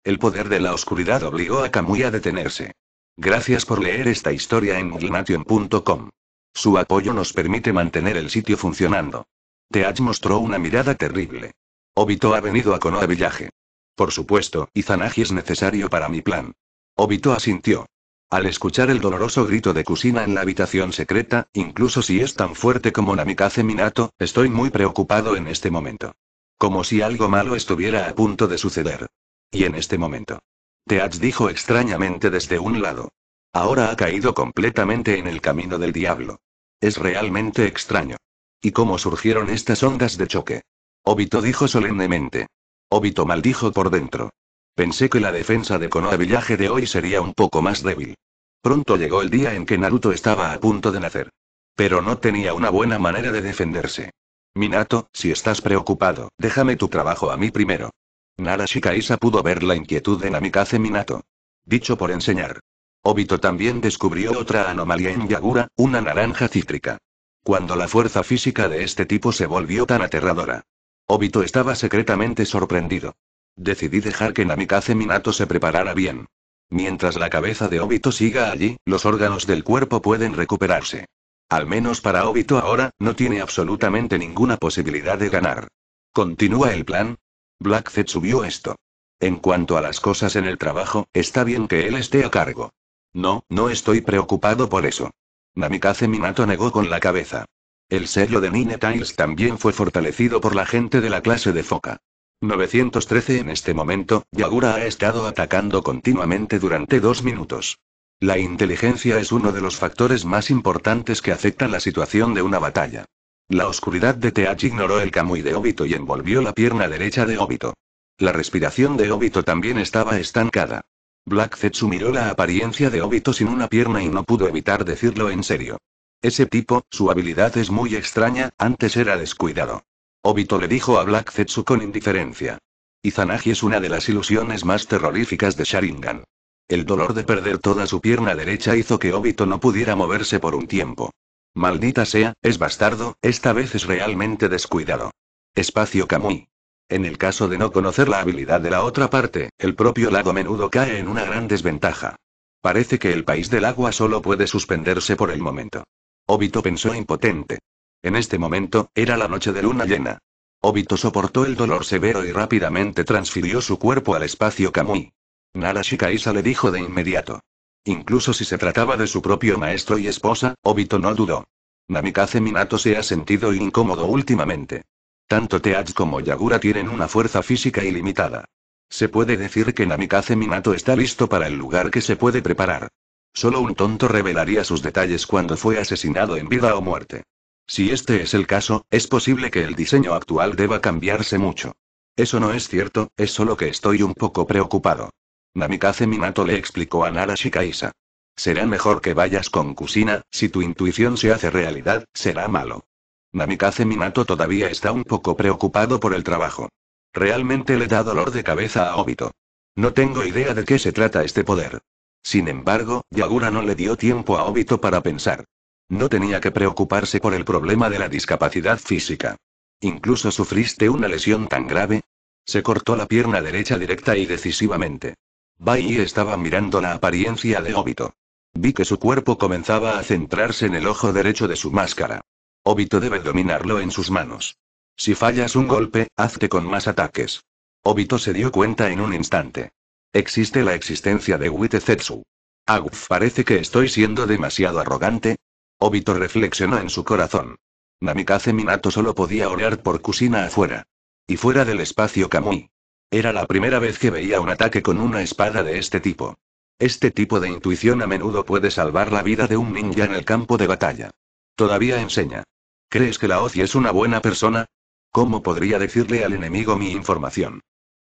El poder de la oscuridad obligó a Kamui a detenerse. Gracias por leer esta historia en glimation.com. Su apoyo nos permite mantener el sitio funcionando. Teach mostró una mirada terrible. Obito ha venido a Konoha Village. Por supuesto, Izanagi es necesario para mi plan. Obito asintió. Al escuchar el doloroso grito de Kusina en la habitación secreta, incluso si es tan fuerte como Namikaze Minato, estoy muy preocupado en este momento. Como si algo malo estuviera a punto de suceder. Y en este momento. Teats dijo extrañamente desde un lado. Ahora ha caído completamente en el camino del diablo. Es realmente extraño. ¿Y cómo surgieron estas ondas de choque? Obito dijo solemnemente. Obito maldijo por dentro. Pensé que la defensa de Konoha Village de hoy sería un poco más débil. Pronto llegó el día en que Naruto estaba a punto de nacer. Pero no tenía una buena manera de defenderse. Minato, si estás preocupado, déjame tu trabajo a mí primero. Narashikaisa pudo ver la inquietud de Namikaze Minato. Dicho por enseñar. Obito también descubrió otra anomalía en Yagura, una naranja cítrica. Cuando la fuerza física de este tipo se volvió tan aterradora. Obito estaba secretamente sorprendido. Decidí dejar que Namikaze Minato se preparara bien. Mientras la cabeza de Obito siga allí, los órganos del cuerpo pueden recuperarse. Al menos para Obito ahora, no tiene absolutamente ninguna posibilidad de ganar. Continúa el plan, Black Zed subió esto. En cuanto a las cosas en el trabajo, está bien que él esté a cargo. No, no estoy preocupado por eso. Namikaze Minato negó con la cabeza. El sello de Nine Tiles también fue fortalecido por la gente de la clase de Foca. 913 En este momento, Yagura ha estado atacando continuamente durante dos minutos. La inteligencia es uno de los factores más importantes que afectan la situación de una batalla. La oscuridad de Teach ignoró el Kamui de Obito y envolvió la pierna derecha de Obito. La respiración de Obito también estaba estancada. Black Zetsu miró la apariencia de Obito sin una pierna y no pudo evitar decirlo en serio. Ese tipo, su habilidad es muy extraña, antes era descuidado. Obito le dijo a Black Zetsu con indiferencia. Izanagi es una de las ilusiones más terroríficas de Sharingan. El dolor de perder toda su pierna derecha hizo que Obito no pudiera moverse por un tiempo. Maldita sea, es bastardo, esta vez es realmente descuidado. Espacio Kamui. En el caso de no conocer la habilidad de la otra parte, el propio lago menudo cae en una gran desventaja. Parece que el país del agua solo puede suspenderse por el momento. Obito pensó impotente. En este momento, era la noche de luna llena. Obito soportó el dolor severo y rápidamente transfirió su cuerpo al espacio Kamui. Nara le dijo de inmediato. Incluso si se trataba de su propio maestro y esposa, Obito no dudó. Namikaze Minato se ha sentido incómodo últimamente. Tanto Teach como Yagura tienen una fuerza física ilimitada. Se puede decir que Namikaze Minato está listo para el lugar que se puede preparar. Solo un tonto revelaría sus detalles cuando fue asesinado en vida o muerte. Si este es el caso, es posible que el diseño actual deba cambiarse mucho. Eso no es cierto, es solo que estoy un poco preocupado. Namikaze Minato le explicó a Nara Shikaisa. Será mejor que vayas con Kusina, si tu intuición se hace realidad, será malo. Namikaze Minato todavía está un poco preocupado por el trabajo. Realmente le da dolor de cabeza a Obito. No tengo idea de qué se trata este poder. Sin embargo, Yagura no le dio tiempo a Obito para pensar. No tenía que preocuparse por el problema de la discapacidad física. Incluso sufriste una lesión tan grave. Se cortó la pierna derecha directa y decisivamente. Bai estaba mirando la apariencia de Obito. Vi que su cuerpo comenzaba a centrarse en el ojo derecho de su máscara. Obito debe dominarlo en sus manos. Si fallas un golpe, hazte con más ataques. Obito se dio cuenta en un instante. Existe la existencia de Zetsu. Aguf parece que estoy siendo demasiado arrogante. Obito reflexionó en su corazón. Namikaze Minato solo podía orar por Kusina afuera. Y fuera del espacio Kamui. Era la primera vez que veía un ataque con una espada de este tipo. Este tipo de intuición a menudo puede salvar la vida de un ninja en el campo de batalla. Todavía enseña. ¿Crees que la Ozi es una buena persona? ¿Cómo podría decirle al enemigo mi información?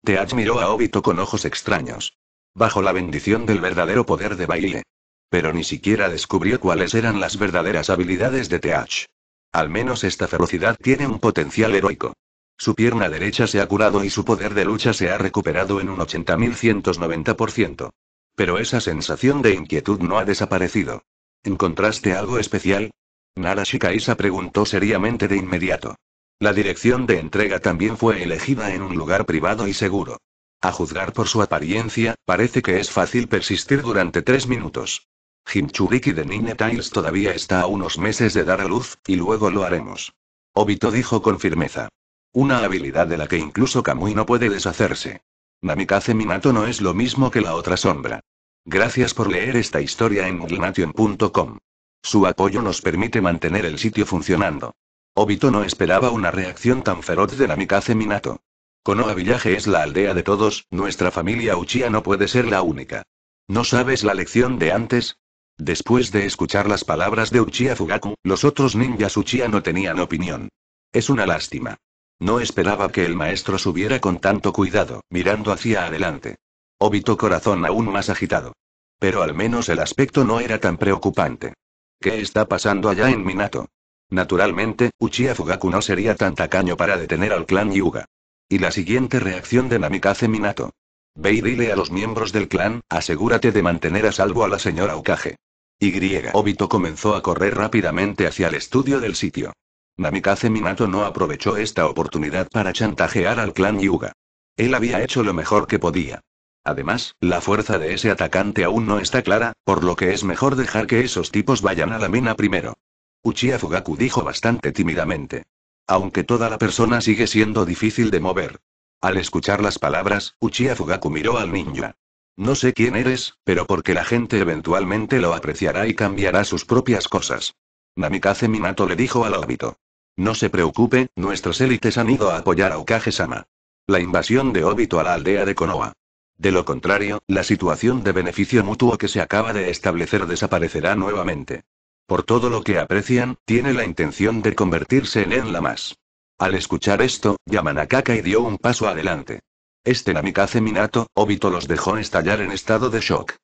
Teach miró a Obito con ojos extraños. Bajo la bendición del verdadero poder de baile. Pero ni siquiera descubrió cuáles eran las verdaderas habilidades de Teach. Al menos esta ferocidad tiene un potencial heroico. Su pierna derecha se ha curado y su poder de lucha se ha recuperado en un 80.190%. Pero esa sensación de inquietud no ha desaparecido. ¿Encontraste algo especial? Nara Shikaisa preguntó seriamente de inmediato. La dirección de entrega también fue elegida en un lugar privado y seguro. A juzgar por su apariencia, parece que es fácil persistir durante tres minutos. Himchuriki de Nine todavía está a unos meses de dar a luz, y luego lo haremos. Obito dijo con firmeza. Una habilidad de la que incluso Kamui no puede deshacerse. Namikaze Minato no es lo mismo que la otra sombra. Gracias por leer esta historia en mugination.com. Su apoyo nos permite mantener el sitio funcionando. Obito no esperaba una reacción tan feroz de Namikaze Minato. Konoha Village es la aldea de todos, nuestra familia Uchiha no puede ser la única. ¿No sabes la lección de antes? Después de escuchar las palabras de Uchiha Fugaku, los otros ninjas Uchiha no tenían opinión. Es una lástima. No esperaba que el maestro subiera con tanto cuidado, mirando hacia adelante. Obito corazón aún más agitado. Pero al menos el aspecto no era tan preocupante. ¿Qué está pasando allá en Minato? Naturalmente, Uchiha Fugaku no sería tan tacaño para detener al clan Yuga. Y la siguiente reacción de Namikaze Minato. Ve y dile a los miembros del clan, asegúrate de mantener a salvo a la señora Ukage. Y. Obito comenzó a correr rápidamente hacia el estudio del sitio. Namikaze Minato no aprovechó esta oportunidad para chantajear al clan Yuga. Él había hecho lo mejor que podía. Además, la fuerza de ese atacante aún no está clara, por lo que es mejor dejar que esos tipos vayan a la mina primero. Uchiha Fugaku dijo bastante tímidamente. Aunque toda la persona sigue siendo difícil de mover. Al escuchar las palabras, Uchiha Fugaku miró al ninja. No sé quién eres, pero porque la gente eventualmente lo apreciará y cambiará sus propias cosas. Namikaze Minato le dijo al hábito. No se preocupe, nuestras élites han ido a apoyar a Okage-sama. La invasión de Obito a la aldea de Konoha. De lo contrario, la situación de beneficio mutuo que se acaba de establecer desaparecerá nuevamente. Por todo lo que aprecian, tiene la intención de convertirse en él más. Al escuchar esto, Yamanakaka y dio un paso adelante. Este Namikaze Minato, Obito los dejó estallar en estado de shock.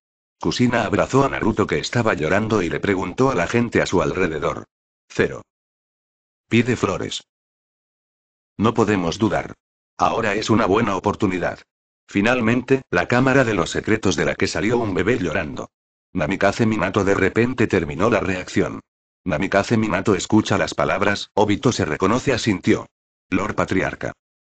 Kusina abrazó a Naruto que estaba llorando y le preguntó a la gente a su alrededor. Cero. Pide flores. No podemos dudar. Ahora es una buena oportunidad. Finalmente, la cámara de los secretos de la que salió un bebé llorando. Namikaze Minato de repente terminó la reacción. Namikaze Minato escucha las palabras, Obito se reconoce asintió. Lord Patriarca.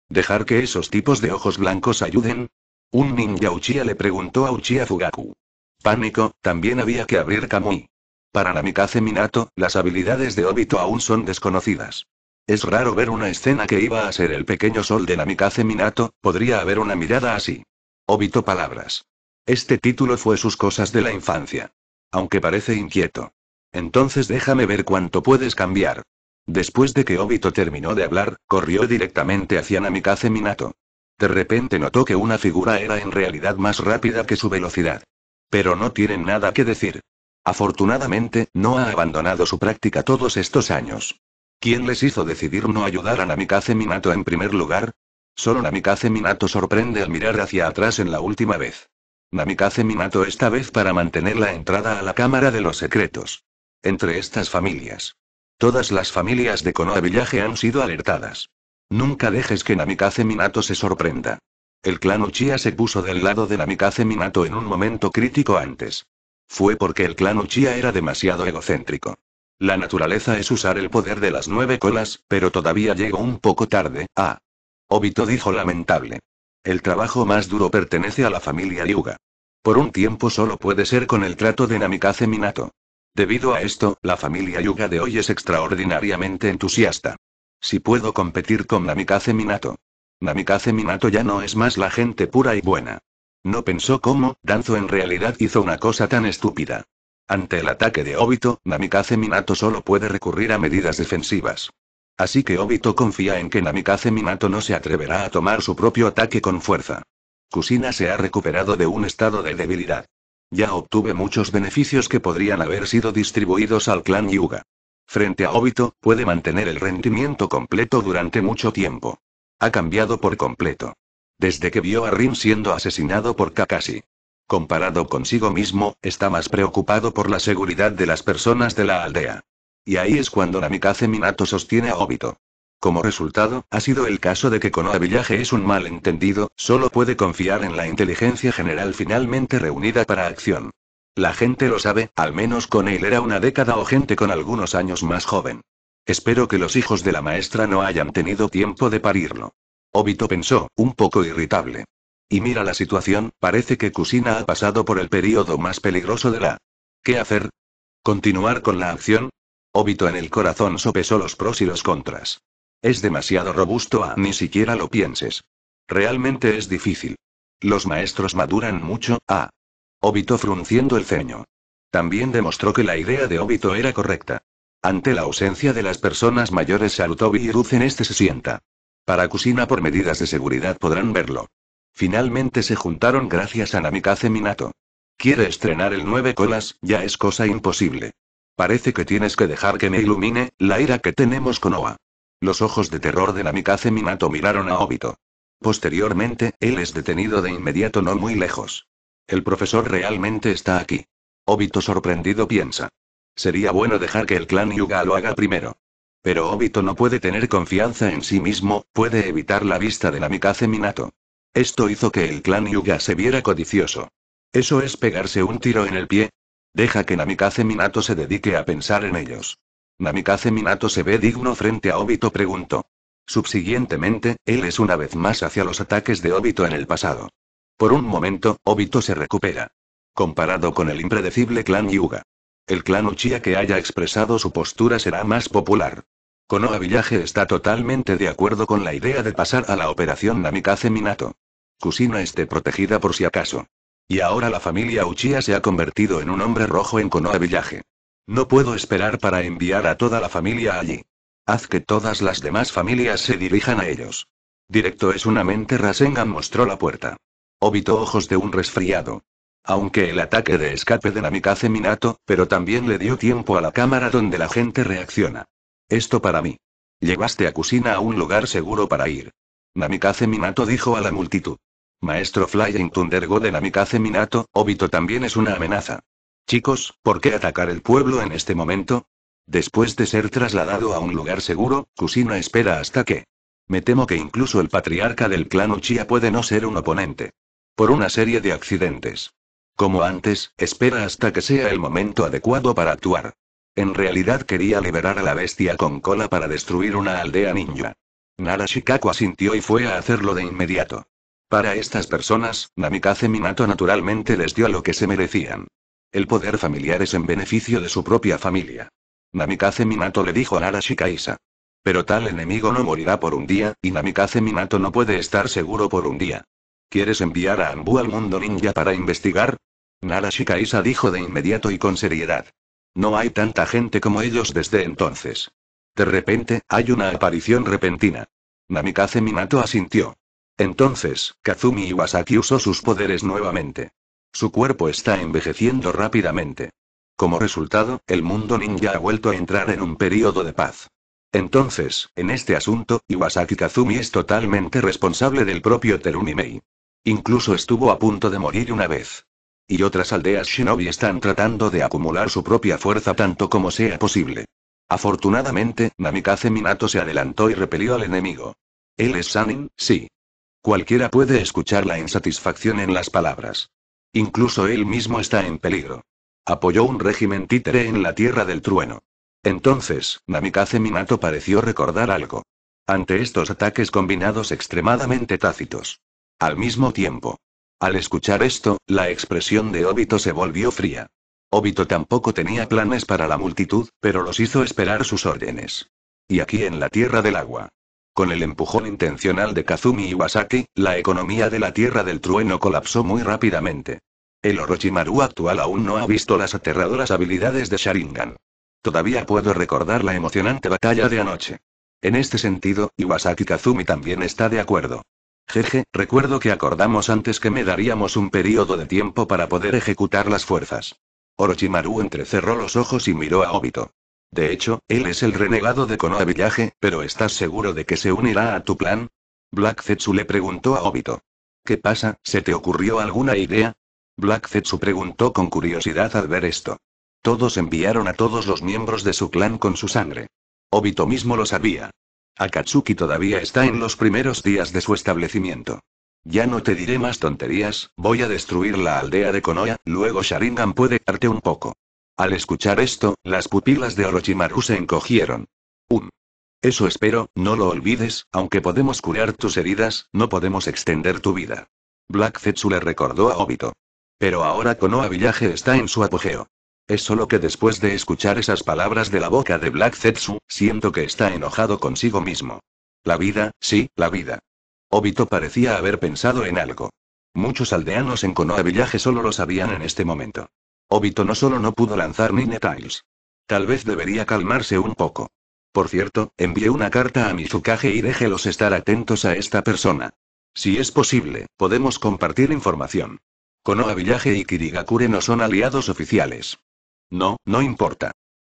¿Dejar que esos tipos de ojos blancos ayuden? Un ninja Uchiha le preguntó a Uchiha Fugaku. Pánico, también había que abrir Kamui. Para Namikaze Minato, las habilidades de Obito aún son desconocidas. Es raro ver una escena que iba a ser el pequeño sol de Namikaze Minato, podría haber una mirada así. Obito Palabras. Este título fue sus cosas de la infancia. Aunque parece inquieto. Entonces déjame ver cuánto puedes cambiar. Después de que Obito terminó de hablar, corrió directamente hacia Namikaze Minato. De repente notó que una figura era en realidad más rápida que su velocidad. Pero no tienen nada que decir. Afortunadamente, no ha abandonado su práctica todos estos años. ¿Quién les hizo decidir no ayudar a Namikaze Minato en primer lugar? Solo Namikaze Minato sorprende al mirar hacia atrás en la última vez. Namikaze Minato esta vez para mantener la entrada a la Cámara de los Secretos. Entre estas familias. Todas las familias de Konoha Village han sido alertadas. Nunca dejes que Namikaze Minato se sorprenda. El clan Uchiha se puso del lado de Namikaze Minato en un momento crítico antes fue porque el clan Uchiha era demasiado egocéntrico. La naturaleza es usar el poder de las nueve colas, pero todavía llegó un poco tarde, ah. Obito dijo lamentable. El trabajo más duro pertenece a la familia Yuga. Por un tiempo solo puede ser con el trato de Namikaze Minato. Debido a esto, la familia Yuga de hoy es extraordinariamente entusiasta. Si puedo competir con Namikaze Minato. Namikaze Minato ya no es más la gente pura y buena. No pensó cómo, Danzo en realidad hizo una cosa tan estúpida. Ante el ataque de Obito, Namikaze Minato solo puede recurrir a medidas defensivas. Así que Obito confía en que Namikaze Minato no se atreverá a tomar su propio ataque con fuerza. Kusina se ha recuperado de un estado de debilidad. Ya obtuve muchos beneficios que podrían haber sido distribuidos al clan Yuga. Frente a Obito, puede mantener el rendimiento completo durante mucho tiempo. Ha cambiado por completo desde que vio a Rin siendo asesinado por Kakashi. Comparado consigo mismo, está más preocupado por la seguridad de las personas de la aldea. Y ahí es cuando Namikaze Minato sostiene a Obito. Como resultado, ha sido el caso de que Konoha Villaje es un malentendido, solo puede confiar en la inteligencia general finalmente reunida para acción. La gente lo sabe, al menos con él era una década o gente con algunos años más joven. Espero que los hijos de la maestra no hayan tenido tiempo de parirlo. Obito pensó, un poco irritable. Y mira la situación, parece que Kusina ha pasado por el periodo más peligroso de la... ¿Qué hacer? ¿Continuar con la acción? Obito en el corazón sopesó los pros y los contras. Es demasiado robusto a ni siquiera lo pienses. Realmente es difícil. Los maestros maduran mucho, a... Obito frunciendo el ceño. También demostró que la idea de Obito era correcta. Ante la ausencia de las personas mayores Sarutobi y Ruzen este se sienta. Para Kusina por medidas de seguridad podrán verlo. Finalmente se juntaron gracias a Namikaze Minato. Quiere estrenar el nueve colas, ya es cosa imposible. Parece que tienes que dejar que me ilumine, la ira que tenemos con Oa. Los ojos de terror de Namikaze Minato miraron a Obito. Posteriormente, él es detenido de inmediato no muy lejos. El profesor realmente está aquí. Obito sorprendido piensa. Sería bueno dejar que el clan Yuga lo haga primero. Pero Obito no puede tener confianza en sí mismo, puede evitar la vista de Namikaze Minato. Esto hizo que el clan Yuga se viera codicioso. ¿Eso es pegarse un tiro en el pie? Deja que Namikaze Minato se dedique a pensar en ellos. ¿Namikaze Minato se ve digno frente a Obito? preguntó. Subsiguientemente, él es una vez más hacia los ataques de Obito en el pasado. Por un momento, Obito se recupera. Comparado con el impredecible clan Yuga. El clan Uchiha que haya expresado su postura será más popular. Konoha Village está totalmente de acuerdo con la idea de pasar a la operación Namikaze Minato. Kusina esté protegida por si acaso. Y ahora la familia Uchiha se ha convertido en un hombre rojo en Konoha Village. No puedo esperar para enviar a toda la familia allí. Haz que todas las demás familias se dirijan a ellos. Directo es una mente Rasengan mostró la puerta. Obito ojos de un resfriado. Aunque el ataque de escape de Namikaze Minato, pero también le dio tiempo a la cámara donde la gente reacciona. Esto para mí. Llevaste a Kusina a un lugar seguro para ir. Namikaze Minato dijo a la multitud. Maestro Flying Thunder God de Namikaze Minato, Obito también es una amenaza. Chicos, ¿por qué atacar el pueblo en este momento? Después de ser trasladado a un lugar seguro, Kusina espera hasta que. Me temo que incluso el patriarca del clan Uchiha puede no ser un oponente. Por una serie de accidentes. Como antes, espera hasta que sea el momento adecuado para actuar. En realidad quería liberar a la bestia con cola para destruir una aldea ninja. Nara Shikaku asintió y fue a hacerlo de inmediato. Para estas personas, Namikaze Minato naturalmente les dio lo que se merecían. El poder familiar es en beneficio de su propia familia. Namikaze Minato le dijo a Nara Shikaisa. Pero tal enemigo no morirá por un día, y Namikaze Minato no puede estar seguro por un día. ¿Quieres enviar a Ambu al mundo ninja para investigar? Nara Shikaisa dijo de inmediato y con seriedad. No hay tanta gente como ellos desde entonces. De repente, hay una aparición repentina. Namikaze Minato asintió. Entonces, Kazumi Iwasaki usó sus poderes nuevamente. Su cuerpo está envejeciendo rápidamente. Como resultado, el mundo ninja ha vuelto a entrar en un período de paz. Entonces, en este asunto, Iwasaki Kazumi es totalmente responsable del propio Terumimei. Incluso estuvo a punto de morir una vez y otras aldeas shinobi están tratando de acumular su propia fuerza tanto como sea posible. Afortunadamente, Namikaze Minato se adelantó y repelió al enemigo. Él es Sanin, sí. Cualquiera puede escuchar la insatisfacción en las palabras. Incluso él mismo está en peligro. Apoyó un régimen títere en la Tierra del Trueno. Entonces, Namikaze Minato pareció recordar algo. Ante estos ataques combinados extremadamente tácitos. Al mismo tiempo, al escuchar esto, la expresión de Obito se volvió fría. Obito tampoco tenía planes para la multitud, pero los hizo esperar sus órdenes. Y aquí en la Tierra del Agua. Con el empujón intencional de Kazumi Iwasaki, la economía de la Tierra del Trueno colapsó muy rápidamente. El Orochimaru actual aún no ha visto las aterradoras habilidades de Sharingan. Todavía puedo recordar la emocionante batalla de anoche. En este sentido, Iwasaki Kazumi también está de acuerdo. Jeje, recuerdo que acordamos antes que me daríamos un periodo de tiempo para poder ejecutar las fuerzas. Orochimaru entrecerró los ojos y miró a Obito. De hecho, él es el renegado de Konoha Villaje, pero ¿estás seguro de que se unirá a tu plan? Black Zetsu le preguntó a Obito. ¿Qué pasa, se te ocurrió alguna idea? Black Zetsu preguntó con curiosidad al ver esto. Todos enviaron a todos los miembros de su clan con su sangre. Obito mismo lo sabía. Akatsuki todavía está en los primeros días de su establecimiento. Ya no te diré más tonterías, voy a destruir la aldea de Konoha, luego Sharingan puede darte un poco. Al escuchar esto, las pupilas de Orochimaru se encogieron. Un. Um. Eso espero, no lo olvides, aunque podemos curar tus heridas, no podemos extender tu vida. Black Zetsu le recordó a Obito. Pero ahora Konoha Village está en su apogeo. Es solo que después de escuchar esas palabras de la boca de Black Zetsu, siento que está enojado consigo mismo. La vida, sí, la vida. Obito parecía haber pensado en algo. Muchos aldeanos en Konoha Village solo lo sabían en este momento. Obito no solo no pudo lanzar ni Tal vez debería calmarse un poco. Por cierto, envié una carta a Mizukage y déjelos estar atentos a esta persona. Si es posible, podemos compartir información. Konoha Village y Kirigakure no son aliados oficiales. No, no importa.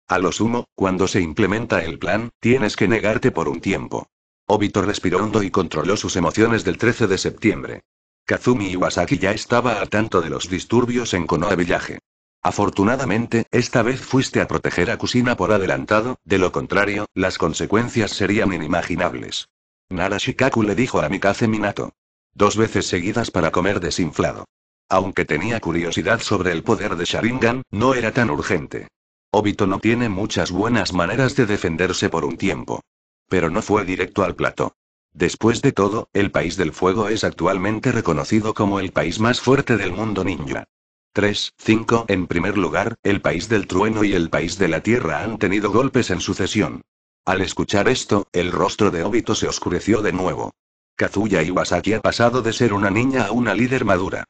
A lo sumo, cuando se implementa el plan, tienes que negarte por un tiempo. Obito respiró hondo y controló sus emociones del 13 de septiembre. Kazumi Iwasaki ya estaba al tanto de los disturbios en Konoha Village. Afortunadamente, esta vez fuiste a proteger a Kusina por adelantado, de lo contrario, las consecuencias serían inimaginables. Nara Shikaku le dijo a Mikaze Minato. Dos veces seguidas para comer desinflado. Aunque tenía curiosidad sobre el poder de Sharingan, no era tan urgente. Obito no tiene muchas buenas maneras de defenderse por un tiempo. Pero no fue directo al plato. Después de todo, el País del Fuego es actualmente reconocido como el país más fuerte del mundo ninja. 3, 5. En primer lugar, el País del Trueno y el País de la Tierra han tenido golpes en sucesión. Al escuchar esto, el rostro de Obito se oscureció de nuevo. Kazuya Iwasaki ha pasado de ser una niña a una líder madura.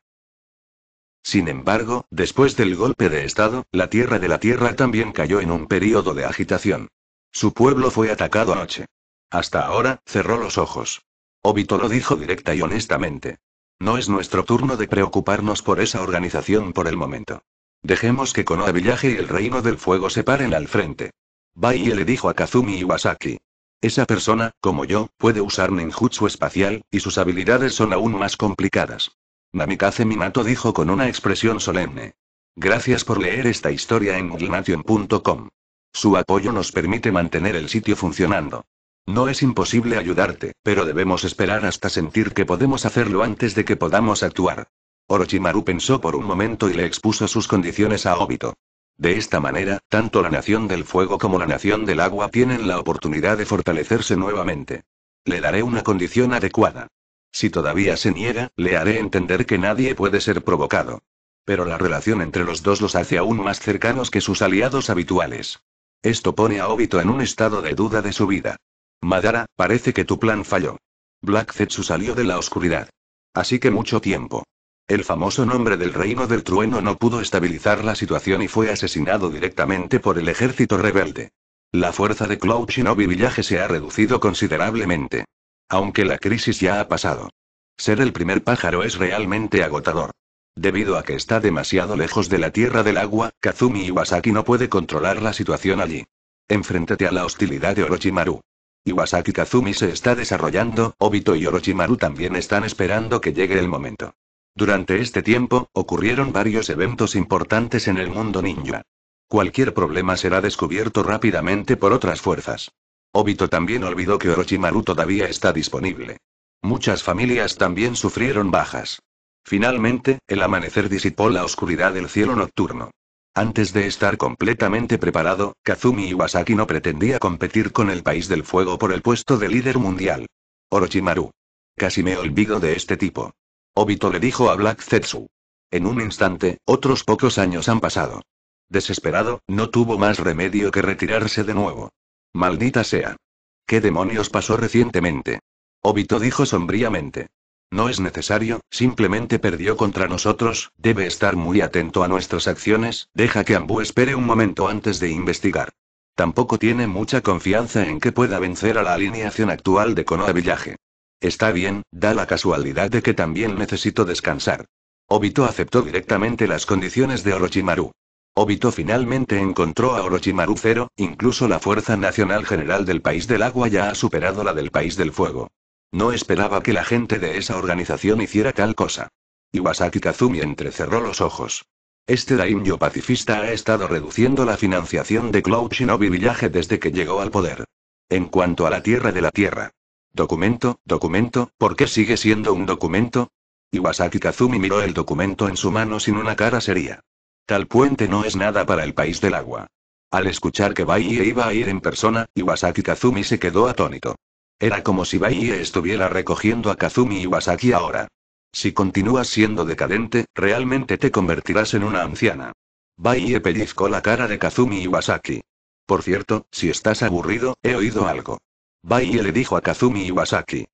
Sin embargo, después del golpe de Estado, la Tierra de la Tierra también cayó en un período de agitación. Su pueblo fue atacado anoche. Hasta ahora, cerró los ojos. Obito lo dijo directa y honestamente. No es nuestro turno de preocuparnos por esa organización por el momento. Dejemos que Konoha Villaje y el Reino del Fuego se paren al frente. Baie le dijo a Kazumi Iwasaki. Esa persona, como yo, puede usar ninjutsu espacial, y sus habilidades son aún más complicadas. Namikaze Minato dijo con una expresión solemne. Gracias por leer esta historia en glimation.com. Su apoyo nos permite mantener el sitio funcionando. No es imposible ayudarte, pero debemos esperar hasta sentir que podemos hacerlo antes de que podamos actuar. Orochimaru pensó por un momento y le expuso sus condiciones a Obito. De esta manera, tanto la nación del fuego como la nación del agua tienen la oportunidad de fortalecerse nuevamente. Le daré una condición adecuada. Si todavía se niega, le haré entender que nadie puede ser provocado. Pero la relación entre los dos los hace aún más cercanos que sus aliados habituales. Esto pone a Obito en un estado de duda de su vida. Madara, parece que tu plan falló. Black Zetsu salió de la oscuridad. Así que mucho tiempo. El famoso nombre del reino del trueno no pudo estabilizar la situación y fue asesinado directamente por el ejército rebelde. La fuerza de Cloud Shinobi Village se ha reducido considerablemente. Aunque la crisis ya ha pasado. Ser el primer pájaro es realmente agotador. Debido a que está demasiado lejos de la Tierra del Agua, Kazumi Iwasaki no puede controlar la situación allí. Enfréntate a la hostilidad de Orochimaru. Iwasaki Kazumi se está desarrollando, Obito y Orochimaru también están esperando que llegue el momento. Durante este tiempo, ocurrieron varios eventos importantes en el mundo ninja. Cualquier problema será descubierto rápidamente por otras fuerzas. Obito también olvidó que Orochimaru todavía está disponible. Muchas familias también sufrieron bajas. Finalmente, el amanecer disipó la oscuridad del cielo nocturno. Antes de estar completamente preparado, Kazumi Iwasaki no pretendía competir con el país del fuego por el puesto de líder mundial. Orochimaru. Casi me olvido de este tipo. Obito le dijo a Black Zetsu. En un instante, otros pocos años han pasado. Desesperado, no tuvo más remedio que retirarse de nuevo. Maldita sea. ¿Qué demonios pasó recientemente? Obito dijo sombríamente. No es necesario, simplemente perdió contra nosotros, debe estar muy atento a nuestras acciones, deja que Ambu espere un momento antes de investigar. Tampoco tiene mucha confianza en que pueda vencer a la alineación actual de Konoha Village. Está bien, da la casualidad de que también necesito descansar. Obito aceptó directamente las condiciones de Orochimaru. Obito finalmente encontró a Orochimaru Zero, incluso la Fuerza Nacional General del País del Agua ya ha superado la del País del Fuego. No esperaba que la gente de esa organización hiciera tal cosa. Iwasaki Kazumi entrecerró los ojos. Este daimyo pacifista ha estado reduciendo la financiación de Cloud Shinobi Village desde que llegó al poder. En cuanto a la Tierra de la Tierra. Documento, documento, ¿por qué sigue siendo un documento? Iwasaki Kazumi miró el documento en su mano sin una cara seria. Tal puente no es nada para el país del agua. Al escuchar que Bahie iba a ir en persona, Iwasaki Kazumi se quedó atónito. Era como si Bahie estuviera recogiendo a Kazumi Iwasaki ahora. Si continúas siendo decadente, realmente te convertirás en una anciana. Bahie pellizcó la cara de Kazumi Iwasaki. Por cierto, si estás aburrido, he oído algo. Bahie le dijo a Kazumi Iwasaki.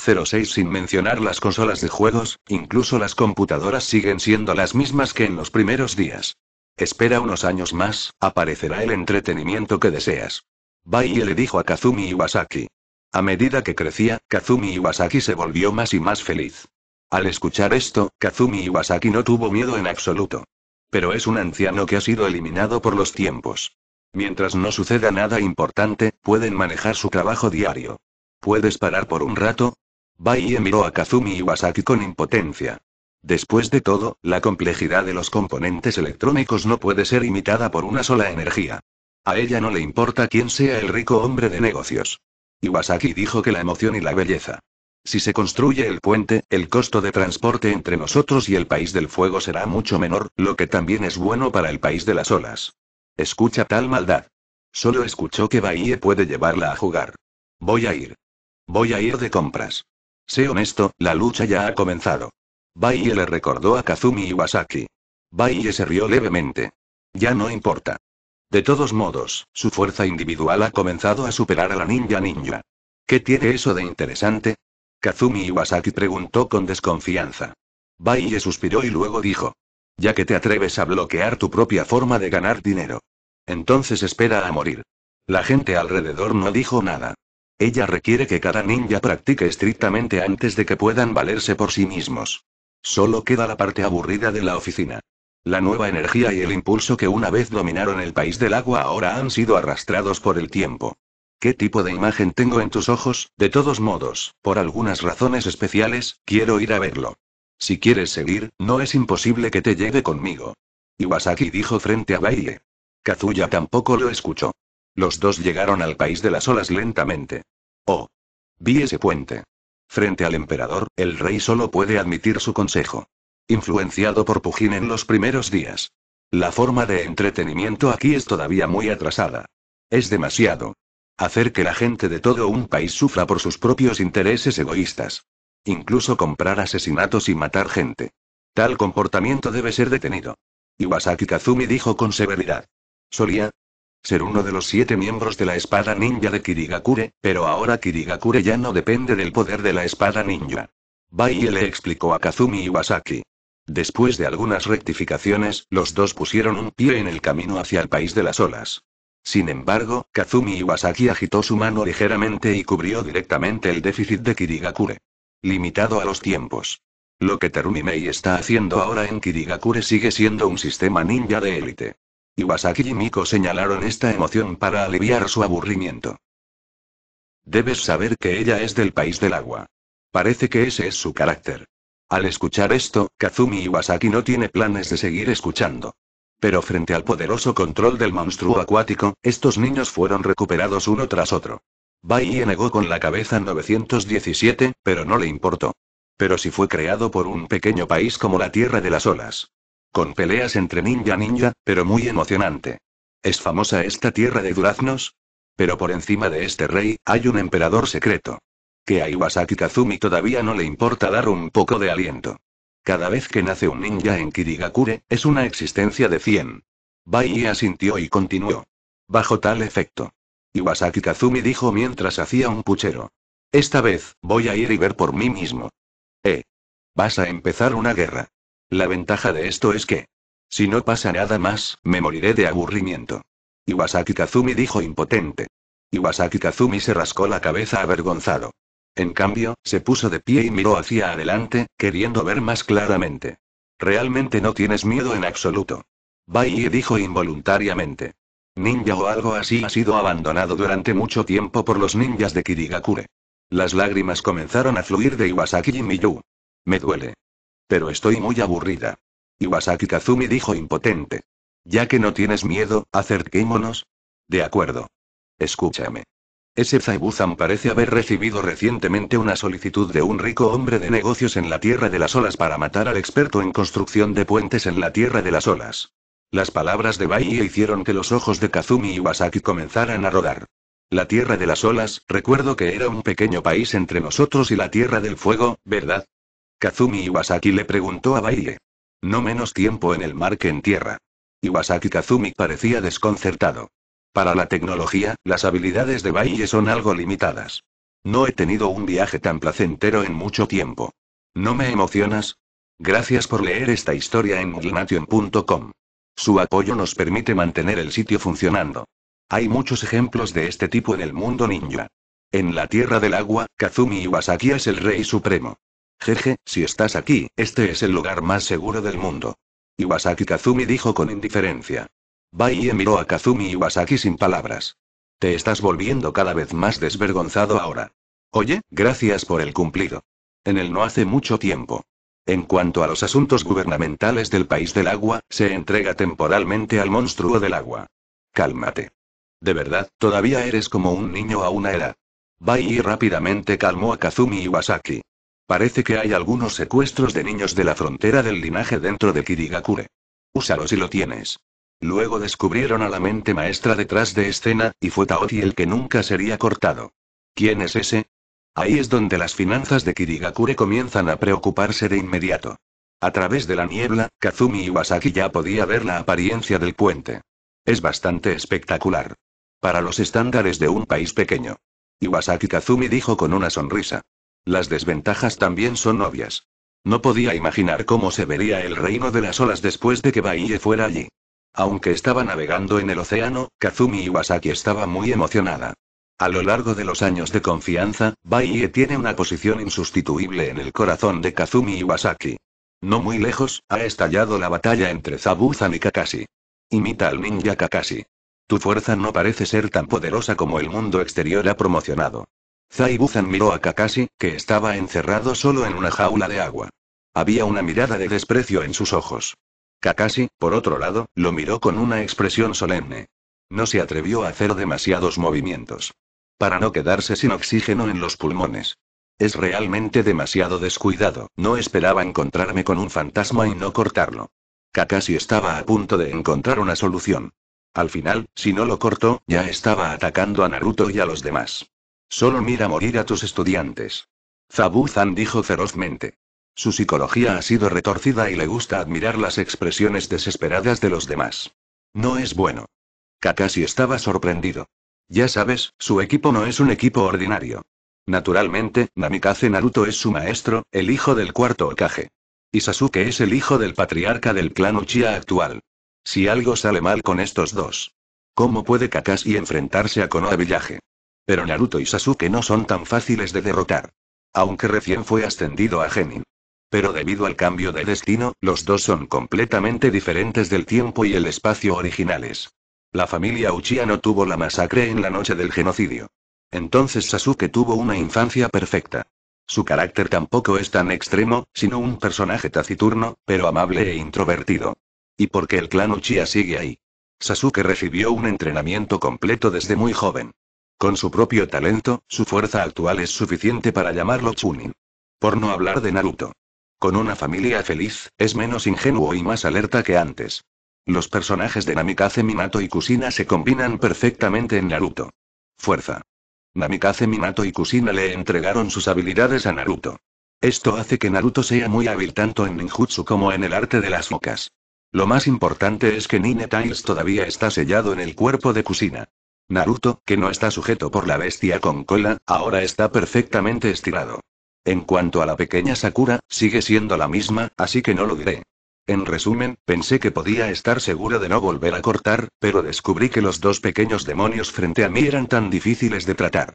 06 sin mencionar las consolas de juegos, incluso las computadoras siguen siendo las mismas que en los primeros días. Espera unos años más, aparecerá el entretenimiento que deseas. Bai le dijo a Kazumi Iwasaki. A medida que crecía, Kazumi Iwasaki se volvió más y más feliz. Al escuchar esto, Kazumi Iwasaki no tuvo miedo en absoluto. Pero es un anciano que ha sido eliminado por los tiempos. Mientras no suceda nada importante, pueden manejar su trabajo diario. ¿Puedes parar por un rato? Bahie miró a Kazumi Iwasaki con impotencia. Después de todo, la complejidad de los componentes electrónicos no puede ser imitada por una sola energía. A ella no le importa quién sea el rico hombre de negocios. Iwasaki dijo que la emoción y la belleza. Si se construye el puente, el costo de transporte entre nosotros y el país del fuego será mucho menor, lo que también es bueno para el país de las olas. Escucha tal maldad. Solo escuchó que Bahie puede llevarla a jugar. Voy a ir. Voy a ir de compras. Sé honesto, la lucha ya ha comenzado. Baille le recordó a Kazumi Iwasaki. Baille se rió levemente. Ya no importa. De todos modos, su fuerza individual ha comenzado a superar a la ninja ninja. ¿Qué tiene eso de interesante? Kazumi Iwasaki preguntó con desconfianza. Baille suspiró y luego dijo. Ya que te atreves a bloquear tu propia forma de ganar dinero. Entonces espera a morir. La gente alrededor no dijo nada. Ella requiere que cada ninja practique estrictamente antes de que puedan valerse por sí mismos. Solo queda la parte aburrida de la oficina. La nueva energía y el impulso que una vez dominaron el país del agua ahora han sido arrastrados por el tiempo. ¿Qué tipo de imagen tengo en tus ojos? De todos modos, por algunas razones especiales, quiero ir a verlo. Si quieres seguir, no es imposible que te lleve conmigo. Iwasaki dijo frente a Baie. Kazuya tampoco lo escuchó. Los dos llegaron al país de las olas lentamente. Oh. Vi ese puente. Frente al emperador, el rey solo puede admitir su consejo. Influenciado por Pujín en los primeros días. La forma de entretenimiento aquí es todavía muy atrasada. Es demasiado. Hacer que la gente de todo un país sufra por sus propios intereses egoístas. Incluso comprar asesinatos y matar gente. Tal comportamiento debe ser detenido. Iwasaki Kazumi dijo con severidad. Solía, ser uno de los siete miembros de la espada ninja de Kirigakure, pero ahora Kirigakure ya no depende del poder de la espada ninja. Bai le explicó a Kazumi Iwasaki. Después de algunas rectificaciones, los dos pusieron un pie en el camino hacia el país de las olas. Sin embargo, Kazumi Iwasaki agitó su mano ligeramente y cubrió directamente el déficit de Kirigakure. Limitado a los tiempos. Lo que Terumimei está haciendo ahora en Kirigakure sigue siendo un sistema ninja de élite. Iwasaki y Miko señalaron esta emoción para aliviar su aburrimiento. Debes saber que ella es del país del agua. Parece que ese es su carácter. Al escuchar esto, Kazumi Iwasaki no tiene planes de seguir escuchando. Pero frente al poderoso control del monstruo acuático, estos niños fueron recuperados uno tras otro. Bai negó con la cabeza 917, pero no le importó. Pero si fue creado por un pequeño país como la Tierra de las Olas. Con peleas entre ninja-ninja, pero muy emocionante. ¿Es famosa esta tierra de duraznos? Pero por encima de este rey, hay un emperador secreto. Que a Iwasaki Kazumi todavía no le importa dar un poco de aliento. Cada vez que nace un ninja en Kirigakure, es una existencia de 100. Bai asintió y continuó. Bajo tal efecto. Iwasaki Kazumi dijo mientras hacía un puchero. Esta vez, voy a ir y ver por mí mismo. Eh. Vas a empezar una guerra. La ventaja de esto es que, si no pasa nada más, me moriré de aburrimiento. Iwasaki Kazumi dijo impotente. Iwasaki Kazumi se rascó la cabeza avergonzado. En cambio, se puso de pie y miró hacia adelante, queriendo ver más claramente. Realmente no tienes miedo en absoluto. Bai dijo involuntariamente. Ninja o algo así ha sido abandonado durante mucho tiempo por los ninjas de Kirigakure. Las lágrimas comenzaron a fluir de Iwasaki y Miyu. Me duele. Pero estoy muy aburrida. Iwasaki Kazumi dijo impotente. Ya que no tienes miedo, acerquémonos. De acuerdo. Escúchame. Ese Zaibuzan parece haber recibido recientemente una solicitud de un rico hombre de negocios en la Tierra de las Olas para matar al experto en construcción de puentes en la Tierra de las Olas. Las palabras de Bai hicieron que los ojos de Kazumi Iwasaki comenzaran a rodar. La Tierra de las Olas, recuerdo que era un pequeño país entre nosotros y la Tierra del Fuego, ¿verdad? Kazumi Iwasaki le preguntó a Bailey: No menos tiempo en el mar que en tierra. Iwasaki Kazumi parecía desconcertado. Para la tecnología, las habilidades de Baille son algo limitadas. No he tenido un viaje tan placentero en mucho tiempo. ¿No me emocionas? Gracias por leer esta historia en glination.com. Su apoyo nos permite mantener el sitio funcionando. Hay muchos ejemplos de este tipo en el mundo ninja. En la Tierra del Agua, Kazumi Iwasaki es el rey supremo. Jeje, si estás aquí, este es el lugar más seguro del mundo. Iwasaki Kazumi dijo con indiferencia. Baie miró a Kazumi Iwasaki sin palabras. Te estás volviendo cada vez más desvergonzado ahora. Oye, gracias por el cumplido. En el no hace mucho tiempo. En cuanto a los asuntos gubernamentales del país del agua, se entrega temporalmente al monstruo del agua. Cálmate. De verdad, todavía eres como un niño a una edad. Bai rápidamente calmó a Kazumi Iwasaki. Parece que hay algunos secuestros de niños de la frontera del linaje dentro de Kirigakure. Úsalo si lo tienes. Luego descubrieron a la mente maestra detrás de escena, y fue Taoti el que nunca sería cortado. ¿Quién es ese? Ahí es donde las finanzas de Kirigakure comienzan a preocuparse de inmediato. A través de la niebla, Kazumi Iwasaki ya podía ver la apariencia del puente. Es bastante espectacular. Para los estándares de un país pequeño. Iwasaki Kazumi dijo con una sonrisa. Las desventajas también son obvias. No podía imaginar cómo se vería el reino de las olas después de que Baiye fuera allí. Aunque estaba navegando en el océano, Kazumi Iwasaki estaba muy emocionada. A lo largo de los años de confianza, Baiye tiene una posición insustituible en el corazón de Kazumi Iwasaki. No muy lejos, ha estallado la batalla entre Zabuzan y Kakashi. Imita al ninja Kakashi. Tu fuerza no parece ser tan poderosa como el mundo exterior ha promocionado. Zaibuzan miró a Kakashi, que estaba encerrado solo en una jaula de agua. Había una mirada de desprecio en sus ojos. Kakashi, por otro lado, lo miró con una expresión solemne. No se atrevió a hacer demasiados movimientos. Para no quedarse sin oxígeno en los pulmones. Es realmente demasiado descuidado, no esperaba encontrarme con un fantasma y no cortarlo. Kakashi estaba a punto de encontrar una solución. Al final, si no lo cortó, ya estaba atacando a Naruto y a los demás. Solo mira morir a tus estudiantes. Zabuzan dijo ferozmente. Su psicología ha sido retorcida y le gusta admirar las expresiones desesperadas de los demás. No es bueno. Kakashi estaba sorprendido. Ya sabes, su equipo no es un equipo ordinario. Naturalmente, Namikaze Naruto es su maestro, el hijo del cuarto Okage. Y Sasuke es el hijo del patriarca del clan Uchiha actual. Si algo sale mal con estos dos. ¿Cómo puede Kakashi enfrentarse a Konoha Village? Pero Naruto y Sasuke no son tan fáciles de derrotar. Aunque recién fue ascendido a Genin. Pero debido al cambio de destino, los dos son completamente diferentes del tiempo y el espacio originales. La familia Uchiha no tuvo la masacre en la noche del genocidio. Entonces Sasuke tuvo una infancia perfecta. Su carácter tampoco es tan extremo, sino un personaje taciturno, pero amable e introvertido. Y porque el clan Uchiha sigue ahí. Sasuke recibió un entrenamiento completo desde muy joven. Con su propio talento, su fuerza actual es suficiente para llamarlo Chunin. Por no hablar de Naruto. Con una familia feliz, es menos ingenuo y más alerta que antes. Los personajes de Namikaze Minato y Kusina se combinan perfectamente en Naruto. Fuerza. Namikaze Minato y Kusina le entregaron sus habilidades a Naruto. Esto hace que Naruto sea muy hábil tanto en ninjutsu como en el arte de las focas. Lo más importante es que Nine Tails todavía está sellado en el cuerpo de Kusina. Naruto, que no está sujeto por la bestia con cola, ahora está perfectamente estirado. En cuanto a la pequeña Sakura, sigue siendo la misma, así que no lo diré. En resumen, pensé que podía estar seguro de no volver a cortar, pero descubrí que los dos pequeños demonios frente a mí eran tan difíciles de tratar.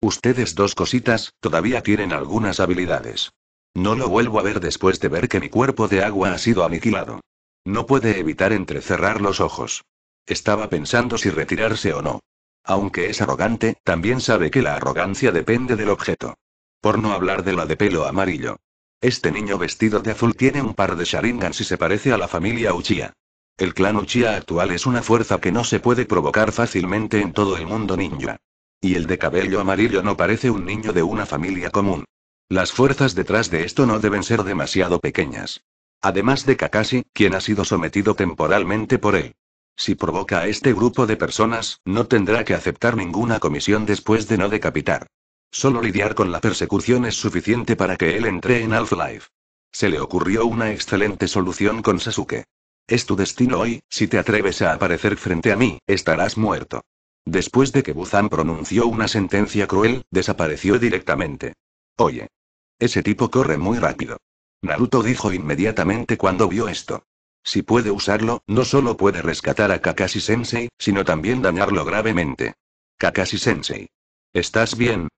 Ustedes dos cositas, todavía tienen algunas habilidades. No lo vuelvo a ver después de ver que mi cuerpo de agua ha sido aniquilado. No puede evitar entrecerrar los ojos. Estaba pensando si retirarse o no. Aunque es arrogante, también sabe que la arrogancia depende del objeto. Por no hablar de la de pelo amarillo. Este niño vestido de azul tiene un par de sharingans y se parece a la familia Uchiha. El clan Uchiha actual es una fuerza que no se puede provocar fácilmente en todo el mundo ninja. Y el de cabello amarillo no parece un niño de una familia común. Las fuerzas detrás de esto no deben ser demasiado pequeñas. Además de Kakashi, quien ha sido sometido temporalmente por él. Si provoca a este grupo de personas, no tendrá que aceptar ninguna comisión después de no decapitar. Solo lidiar con la persecución es suficiente para que él entre en Half-Life. Se le ocurrió una excelente solución con Sasuke. Es tu destino hoy, si te atreves a aparecer frente a mí, estarás muerto. Después de que Buzan pronunció una sentencia cruel, desapareció directamente. Oye. Ese tipo corre muy rápido. Naruto dijo inmediatamente cuando vio esto. Si puede usarlo, no solo puede rescatar a Kakashi Sensei, sino también dañarlo gravemente. Kakashi Sensei. ¿Estás bien?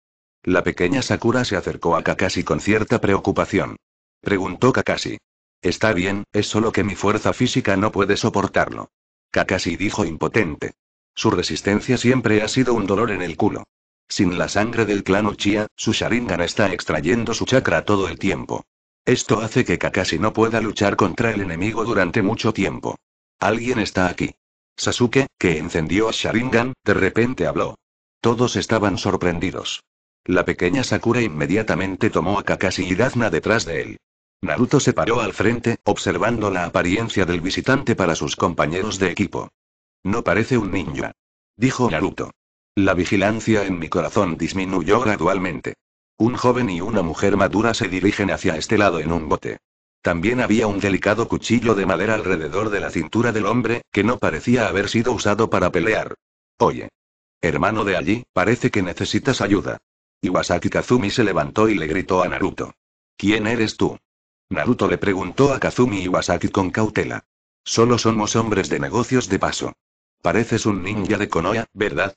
La pequeña Sakura se acercó a Kakashi con cierta preocupación. Preguntó Kakashi. Está bien, es solo que mi fuerza física no puede soportarlo. Kakashi dijo impotente. Su resistencia siempre ha sido un dolor en el culo. Sin la sangre del clan Uchiha, su Sharingan está extrayendo su chakra todo el tiempo. Esto hace que Kakashi no pueda luchar contra el enemigo durante mucho tiempo. Alguien está aquí. Sasuke, que encendió a Sharingan, de repente habló. Todos estaban sorprendidos. La pequeña Sakura inmediatamente tomó a Kakashi y Dazna detrás de él. Naruto se paró al frente, observando la apariencia del visitante para sus compañeros de equipo. No parece un niño, Dijo Naruto. La vigilancia en mi corazón disminuyó gradualmente. Un joven y una mujer madura se dirigen hacia este lado en un bote. También había un delicado cuchillo de madera alrededor de la cintura del hombre, que no parecía haber sido usado para pelear. Oye. Hermano de allí, parece que necesitas ayuda. Iwasaki Kazumi se levantó y le gritó a Naruto. ¿Quién eres tú? Naruto le preguntó a Kazumi Iwasaki con cautela. Solo somos hombres de negocios de paso. Pareces un ninja de Konoha, ¿verdad?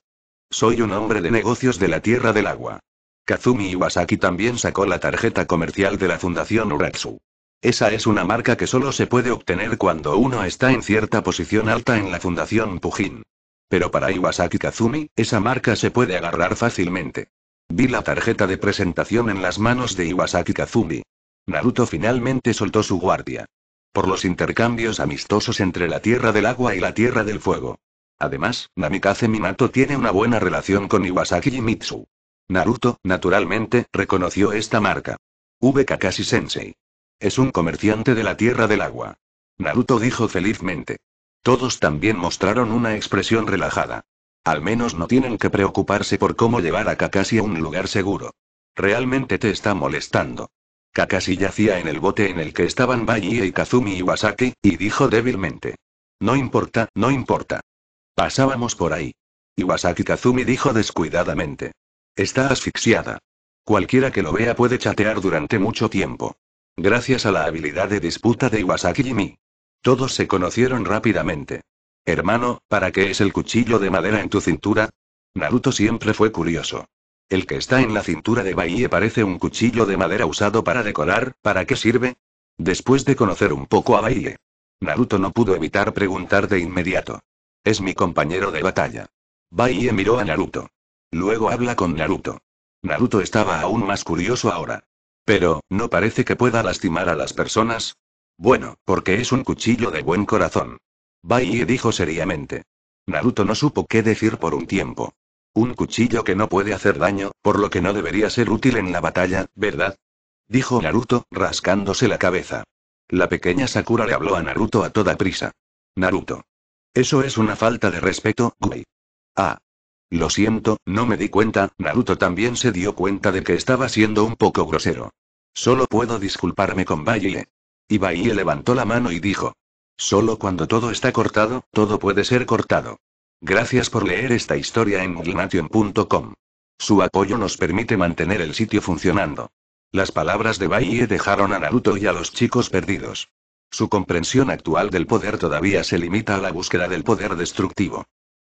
Soy un hombre de negocios de la Tierra del Agua. Kazumi Iwasaki también sacó la tarjeta comercial de la Fundación Uratsu. Esa es una marca que solo se puede obtener cuando uno está en cierta posición alta en la Fundación Pujin. Pero para Iwasaki Kazumi, esa marca se puede agarrar fácilmente. Vi la tarjeta de presentación en las manos de Iwasaki Kazumi. Naruto finalmente soltó su guardia. Por los intercambios amistosos entre la Tierra del Agua y la Tierra del Fuego. Además, Namikaze Minato tiene una buena relación con Iwasaki Mitsu. Naruto, naturalmente, reconoció esta marca. V. Kakashi Sensei. Es un comerciante de la Tierra del Agua. Naruto dijo felizmente. Todos también mostraron una expresión relajada. Al menos no tienen que preocuparse por cómo llevar a Kakashi a un lugar seguro. Realmente te está molestando. Kakashi yacía en el bote en el que estaban Bayi y Kazumi Iwasaki, y dijo débilmente. No importa, no importa. Pasábamos por ahí. Iwasaki Kazumi dijo descuidadamente. Está asfixiada. Cualquiera que lo vea puede chatear durante mucho tiempo. Gracias a la habilidad de disputa de Iwasaki y mí. Todos se conocieron rápidamente. Hermano, ¿para qué es el cuchillo de madera en tu cintura? Naruto siempre fue curioso. El que está en la cintura de Baie parece un cuchillo de madera usado para decorar, ¿para qué sirve? Después de conocer un poco a Baie. Naruto no pudo evitar preguntar de inmediato. Es mi compañero de batalla. Baie miró a Naruto. Luego habla con Naruto. Naruto estaba aún más curioso ahora. Pero, no parece que pueda lastimar a las personas. Bueno, porque es un cuchillo de buen corazón. Bai dijo seriamente. Naruto no supo qué decir por un tiempo. Un cuchillo que no puede hacer daño, por lo que no debería ser útil en la batalla, ¿verdad? Dijo Naruto, rascándose la cabeza. La pequeña Sakura le habló a Naruto a toda prisa. Naruto. Eso es una falta de respeto, Gui. Ah, lo siento, no me di cuenta, Naruto también se dio cuenta de que estaba siendo un poco grosero. Solo puedo disculparme con Valle Y Baile levantó la mano y dijo. Solo cuando todo está cortado, todo puede ser cortado. Gracias por leer esta historia en Glimation.com. Su apoyo nos permite mantener el sitio funcionando. Las palabras de Baye dejaron a Naruto y a los chicos perdidos. Su comprensión actual del poder todavía se limita a la búsqueda del poder destructivo.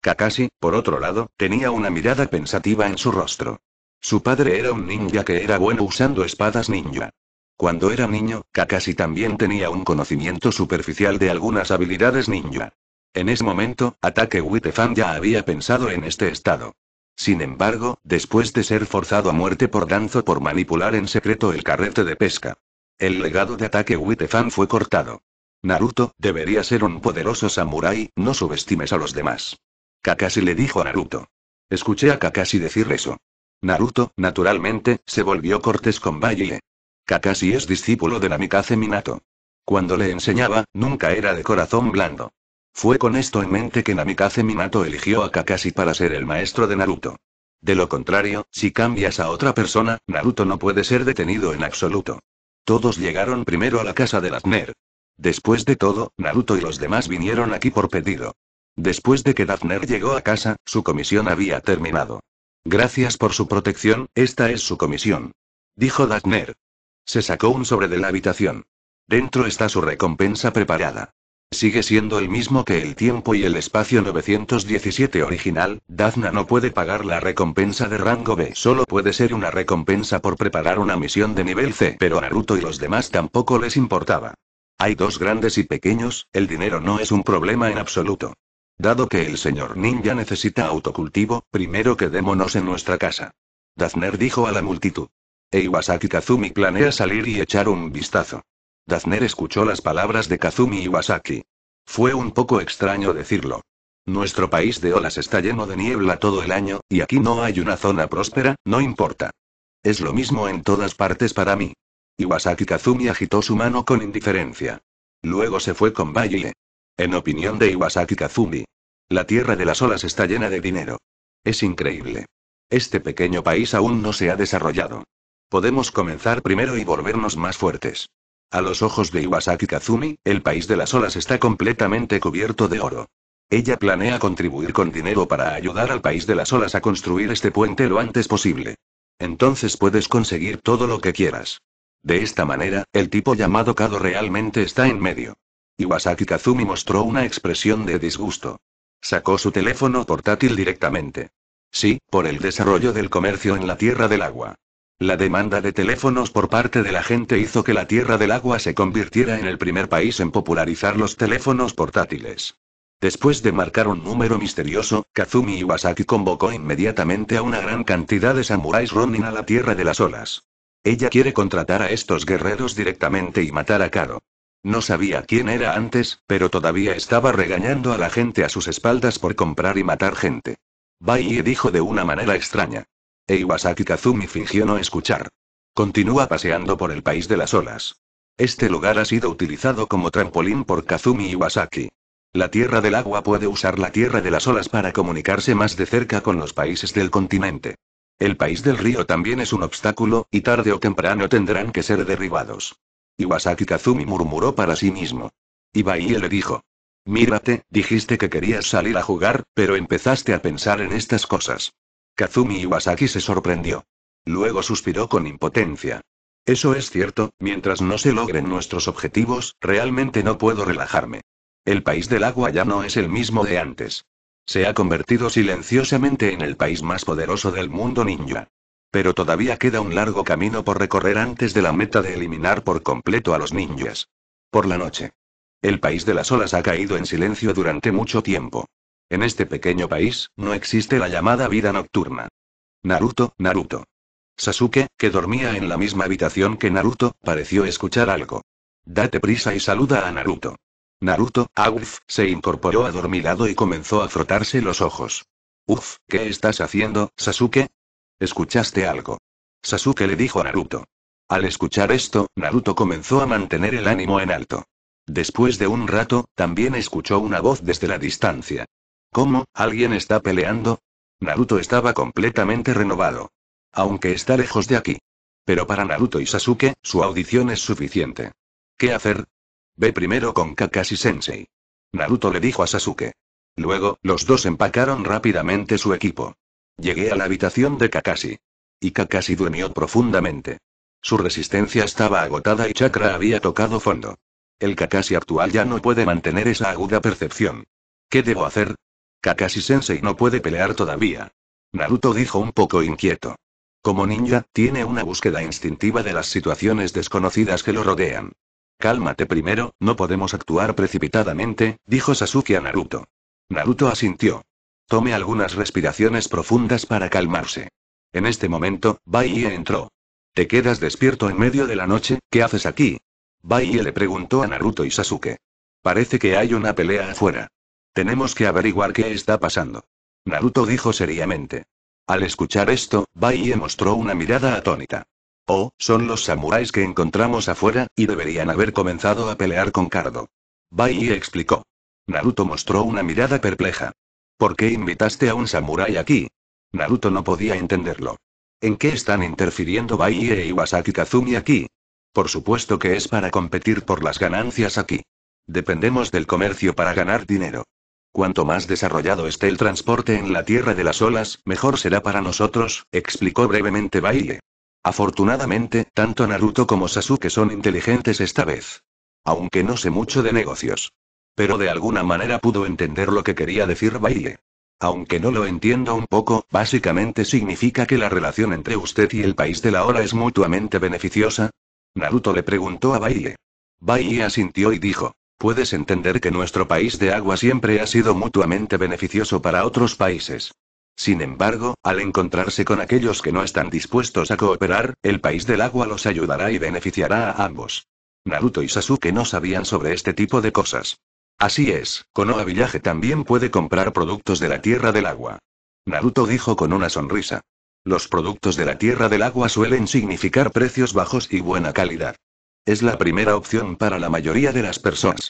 Kakashi, por otro lado, tenía una mirada pensativa en su rostro. Su padre era un ninja que era bueno usando espadas ninja. Cuando era niño, Kakashi también tenía un conocimiento superficial de algunas habilidades ninja. En ese momento, Ataque Witefan ya había pensado en este estado. Sin embargo, después de ser forzado a muerte por Danzo por manipular en secreto el carrete de pesca, el legado de Ataque Witefan fue cortado. Naruto, debería ser un poderoso samurái, no subestimes a los demás. Kakashi le dijo a Naruto. Escuché a Kakashi decir eso. Naruto, naturalmente, se volvió cortés con Baile. Kakashi es discípulo de Namikaze Minato. Cuando le enseñaba, nunca era de corazón blando. Fue con esto en mente que Namikaze Minato eligió a Kakashi para ser el maestro de Naruto. De lo contrario, si cambias a otra persona, Naruto no puede ser detenido en absoluto. Todos llegaron primero a la casa de Lazner. Después de todo, Naruto y los demás vinieron aquí por pedido. Después de que Daphner llegó a casa, su comisión había terminado. Gracias por su protección, esta es su comisión. Dijo Daphner. Se sacó un sobre de la habitación. Dentro está su recompensa preparada. Sigue siendo el mismo que el tiempo y el espacio 917 original, Dafna no puede pagar la recompensa de rango B, solo puede ser una recompensa por preparar una misión de nivel C, pero a Naruto y los demás tampoco les importaba. Hay dos grandes y pequeños, el dinero no es un problema en absoluto. Dado que el señor ninja necesita autocultivo, primero quedémonos en nuestra casa. Dazner dijo a la multitud. E Iwasaki Kazumi planea salir y echar un vistazo. Dazner escuchó las palabras de Kazumi Iwasaki. Fue un poco extraño decirlo. Nuestro país de olas está lleno de niebla todo el año, y aquí no hay una zona próspera, no importa. Es lo mismo en todas partes para mí. Iwasaki Kazumi agitó su mano con indiferencia. Luego se fue con Baile. En opinión de Iwasaki Kazumi. La tierra de las olas está llena de dinero. Es increíble. Este pequeño país aún no se ha desarrollado. Podemos comenzar primero y volvernos más fuertes. A los ojos de Iwasaki Kazumi, el país de las olas está completamente cubierto de oro. Ella planea contribuir con dinero para ayudar al país de las olas a construir este puente lo antes posible. Entonces puedes conseguir todo lo que quieras. De esta manera, el tipo llamado Kado realmente está en medio. Iwasaki Kazumi mostró una expresión de disgusto. Sacó su teléfono portátil directamente. Sí, por el desarrollo del comercio en la Tierra del Agua. La demanda de teléfonos por parte de la gente hizo que la Tierra del Agua se convirtiera en el primer país en popularizar los teléfonos portátiles. Después de marcar un número misterioso, Kazumi Iwasaki convocó inmediatamente a una gran cantidad de samuráis ronin a la Tierra de las Olas. Ella quiere contratar a estos guerreros directamente y matar a Karo. No sabía quién era antes, pero todavía estaba regañando a la gente a sus espaldas por comprar y matar gente. Baiye dijo de una manera extraña. E Iwasaki Kazumi fingió no escuchar. Continúa paseando por el país de las olas. Este lugar ha sido utilizado como trampolín por Kazumi Iwasaki. La Tierra del Agua puede usar la Tierra de las Olas para comunicarse más de cerca con los países del continente. El país del río también es un obstáculo, y tarde o temprano tendrán que ser derribados. Iwasaki Kazumi murmuró para sí mismo. Ibaie le dijo. Mírate, dijiste que querías salir a jugar, pero empezaste a pensar en estas cosas. Kazumi Iwasaki se sorprendió. Luego suspiró con impotencia. Eso es cierto, mientras no se logren nuestros objetivos, realmente no puedo relajarme. El país del agua ya no es el mismo de antes. Se ha convertido silenciosamente en el país más poderoso del mundo ninja. Pero todavía queda un largo camino por recorrer antes de la meta de eliminar por completo a los ninjas. Por la noche. El país de las olas ha caído en silencio durante mucho tiempo. En este pequeño país, no existe la llamada vida nocturna. Naruto, Naruto. Sasuke, que dormía en la misma habitación que Naruto, pareció escuchar algo. Date prisa y saluda a Naruto. Naruto, uf, se incorporó adormilado y comenzó a frotarse los ojos. Uf, ¿qué estás haciendo, Sasuke? ¿Escuchaste algo? Sasuke le dijo a Naruto. Al escuchar esto, Naruto comenzó a mantener el ánimo en alto. Después de un rato, también escuchó una voz desde la distancia. ¿Cómo? ¿Alguien está peleando? Naruto estaba completamente renovado. Aunque está lejos de aquí. Pero para Naruto y Sasuke, su audición es suficiente. ¿Qué hacer? Ve primero con Kakashi-sensei. Naruto le dijo a Sasuke. Luego, los dos empacaron rápidamente su equipo. Llegué a la habitación de Kakashi. Y Kakashi durmió profundamente. Su resistencia estaba agotada y Chakra había tocado fondo. El Kakashi actual ya no puede mantener esa aguda percepción. ¿Qué debo hacer? Kakashi Sensei no puede pelear todavía. Naruto dijo un poco inquieto. Como ninja, tiene una búsqueda instintiva de las situaciones desconocidas que lo rodean. Cálmate primero, no podemos actuar precipitadamente, dijo Sasuke a Naruto. Naruto asintió. Tome algunas respiraciones profundas para calmarse. En este momento, Baie entró. ¿Te quedas despierto en medio de la noche? ¿Qué haces aquí? Baie le preguntó a Naruto y Sasuke. Parece que hay una pelea afuera. Tenemos que averiguar qué está pasando. Naruto dijo seriamente. Al escuchar esto, Baie mostró una mirada atónita. Oh, son los samuráis que encontramos afuera, y deberían haber comenzado a pelear con Cardo. Baiye explicó. Naruto mostró una mirada perpleja. ¿Por qué invitaste a un samurái aquí? Naruto no podía entenderlo. ¿En qué están interfiriendo Baie y Wasaki Kazumi aquí? Por supuesto que es para competir por las ganancias aquí. Dependemos del comercio para ganar dinero. Cuanto más desarrollado esté el transporte en la Tierra de las Olas, mejor será para nosotros, explicó brevemente Baile. Afortunadamente, tanto Naruto como Sasuke son inteligentes esta vez. Aunque no sé mucho de negocios. Pero de alguna manera pudo entender lo que quería decir Baile. Aunque no lo entiendo un poco, básicamente significa que la relación entre usted y el país de la hora es mutuamente beneficiosa. Naruto le preguntó a Baile. Baile asintió y dijo, puedes entender que nuestro país de agua siempre ha sido mutuamente beneficioso para otros países. Sin embargo, al encontrarse con aquellos que no están dispuestos a cooperar, el país del agua los ayudará y beneficiará a ambos. Naruto y Sasuke no sabían sobre este tipo de cosas. Así es, Konoha Village también puede comprar productos de la Tierra del Agua. Naruto dijo con una sonrisa. Los productos de la Tierra del Agua suelen significar precios bajos y buena calidad. Es la primera opción para la mayoría de las personas.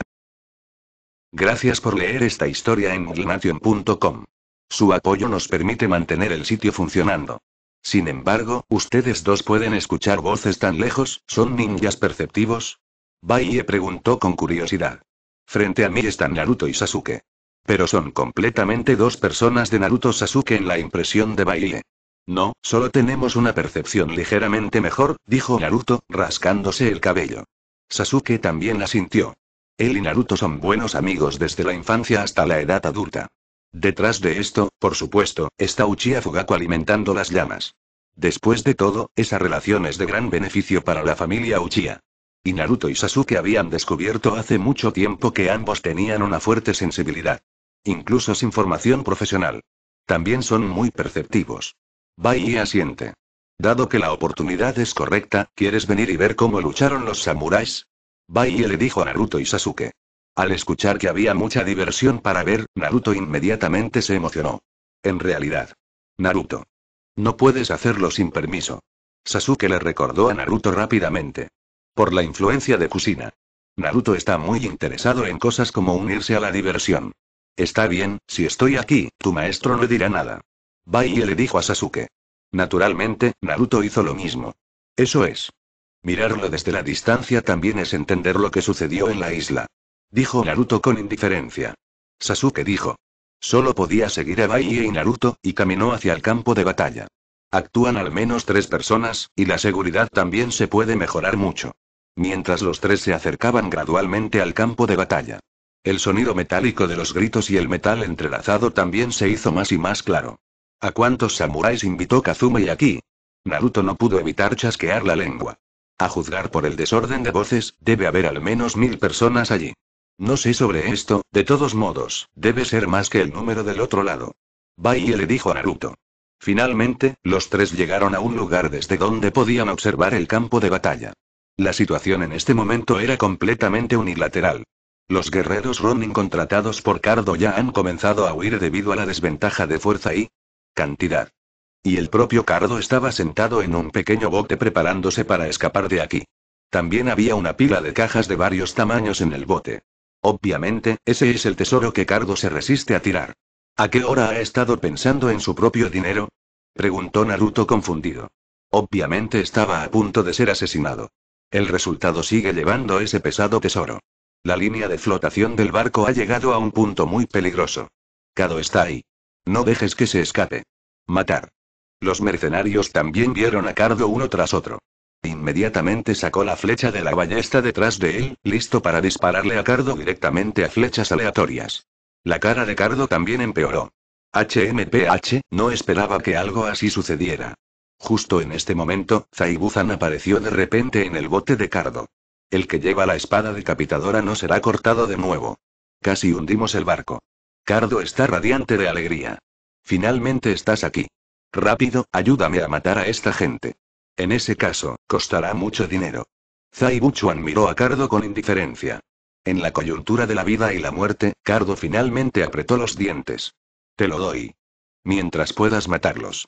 Gracias por leer esta historia en glenation.com. Su apoyo nos permite mantener el sitio funcionando. Sin embargo, ustedes dos pueden escuchar voces tan lejos, ¿son ninjas perceptivos? Baie preguntó con curiosidad. Frente a mí están Naruto y Sasuke. Pero son completamente dos personas de Naruto Sasuke en la impresión de baile. No, solo tenemos una percepción ligeramente mejor, dijo Naruto, rascándose el cabello. Sasuke también la sintió. Él y Naruto son buenos amigos desde la infancia hasta la edad adulta. Detrás de esto, por supuesto, está Uchiha Fugaku alimentando las llamas. Después de todo, esa relación es de gran beneficio para la familia Uchiha. Y Naruto y Sasuke habían descubierto hace mucho tiempo que ambos tenían una fuerte sensibilidad. Incluso sin formación profesional. También son muy perceptivos. Bai asiente. Dado que la oportunidad es correcta, ¿quieres venir y ver cómo lucharon los samuráis? Bai le dijo a Naruto y Sasuke. Al escuchar que había mucha diversión para ver, Naruto inmediatamente se emocionó. En realidad. Naruto. No puedes hacerlo sin permiso. Sasuke le recordó a Naruto rápidamente. Por la influencia de Kusina. Naruto está muy interesado en cosas como unirse a la diversión. Está bien, si estoy aquí, tu maestro no dirá nada. Bai le dijo a Sasuke. Naturalmente, Naruto hizo lo mismo. Eso es. Mirarlo desde la distancia también es entender lo que sucedió en la isla. Dijo Naruto con indiferencia. Sasuke dijo. Solo podía seguir a Bai y Naruto, y caminó hacia el campo de batalla. Actúan al menos tres personas, y la seguridad también se puede mejorar mucho mientras los tres se acercaban gradualmente al campo de batalla. El sonido metálico de los gritos y el metal entrelazado también se hizo más y más claro. ¿A cuántos samuráis invitó Kazuma y aquí? Naruto no pudo evitar chasquear la lengua. A juzgar por el desorden de voces, debe haber al menos mil personas allí. No sé sobre esto, de todos modos, debe ser más que el número del otro lado. Bai le dijo a Naruto. Finalmente, los tres llegaron a un lugar desde donde podían observar el campo de batalla. La situación en este momento era completamente unilateral. Los guerreros Ronin contratados por Cardo ya han comenzado a huir debido a la desventaja de fuerza y cantidad. Y el propio Cardo estaba sentado en un pequeño bote preparándose para escapar de aquí. También había una pila de cajas de varios tamaños en el bote. Obviamente, ese es el tesoro que Cardo se resiste a tirar. ¿A qué hora ha estado pensando en su propio dinero? preguntó Naruto confundido. Obviamente estaba a punto de ser asesinado. El resultado sigue llevando ese pesado tesoro. La línea de flotación del barco ha llegado a un punto muy peligroso. Cado está ahí. No dejes que se escape. Matar. Los mercenarios también vieron a Cardo uno tras otro. Inmediatamente sacó la flecha de la ballesta detrás de él, listo para dispararle a Cardo directamente a flechas aleatorias. La cara de Cardo también empeoró. HMPH no esperaba que algo así sucediera. Justo en este momento, Zaibuzan apareció de repente en el bote de cardo. El que lleva la espada decapitadora no será cortado de nuevo. Casi hundimos el barco. Cardo está radiante de alegría. Finalmente estás aquí. Rápido, ayúdame a matar a esta gente. En ese caso, costará mucho dinero. Zai miró a Cardo con indiferencia. En la coyuntura de la vida y la muerte, Cardo finalmente apretó los dientes. Te lo doy. Mientras puedas matarlos.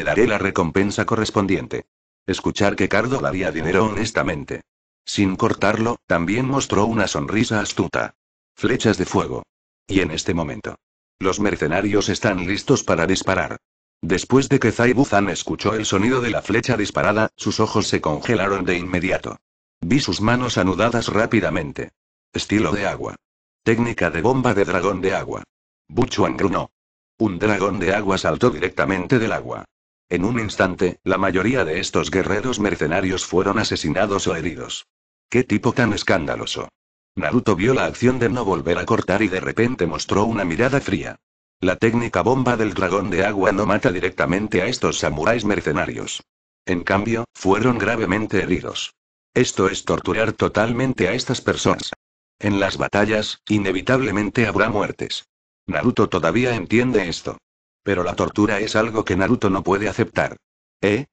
Te daré la recompensa correspondiente. Escuchar que Cardo daría dinero honestamente. Sin cortarlo, también mostró una sonrisa astuta. Flechas de fuego. Y en este momento. Los mercenarios están listos para disparar. Después de que Zai escuchó el sonido de la flecha disparada, sus ojos se congelaron de inmediato. Vi sus manos anudadas rápidamente. Estilo de agua. Técnica de bomba de dragón de agua. Buchuan grunó. Un dragón de agua saltó directamente del agua. En un instante, la mayoría de estos guerreros mercenarios fueron asesinados o heridos. ¡Qué tipo tan escandaloso! Naruto vio la acción de no volver a cortar y de repente mostró una mirada fría. La técnica bomba del dragón de agua no mata directamente a estos samuráis mercenarios. En cambio, fueron gravemente heridos. Esto es torturar totalmente a estas personas. En las batallas, inevitablemente habrá muertes. Naruto todavía entiende esto. Pero la tortura es algo que Naruto no puede aceptar. ¿Eh?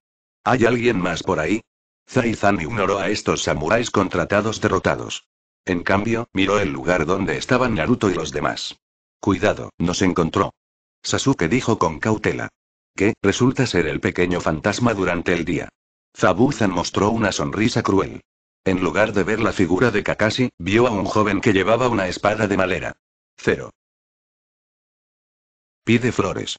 ¿Hay alguien más por ahí? Zaizan ignoró a estos samuráis contratados derrotados. En cambio, miró el lugar donde estaban Naruto y los demás. Cuidado, nos encontró. Sasuke dijo con cautela. Que resulta ser el pequeño fantasma durante el día. Zabuzan mostró una sonrisa cruel. En lugar de ver la figura de Kakashi, vio a un joven que llevaba una espada de madera. Cero. Pide flores.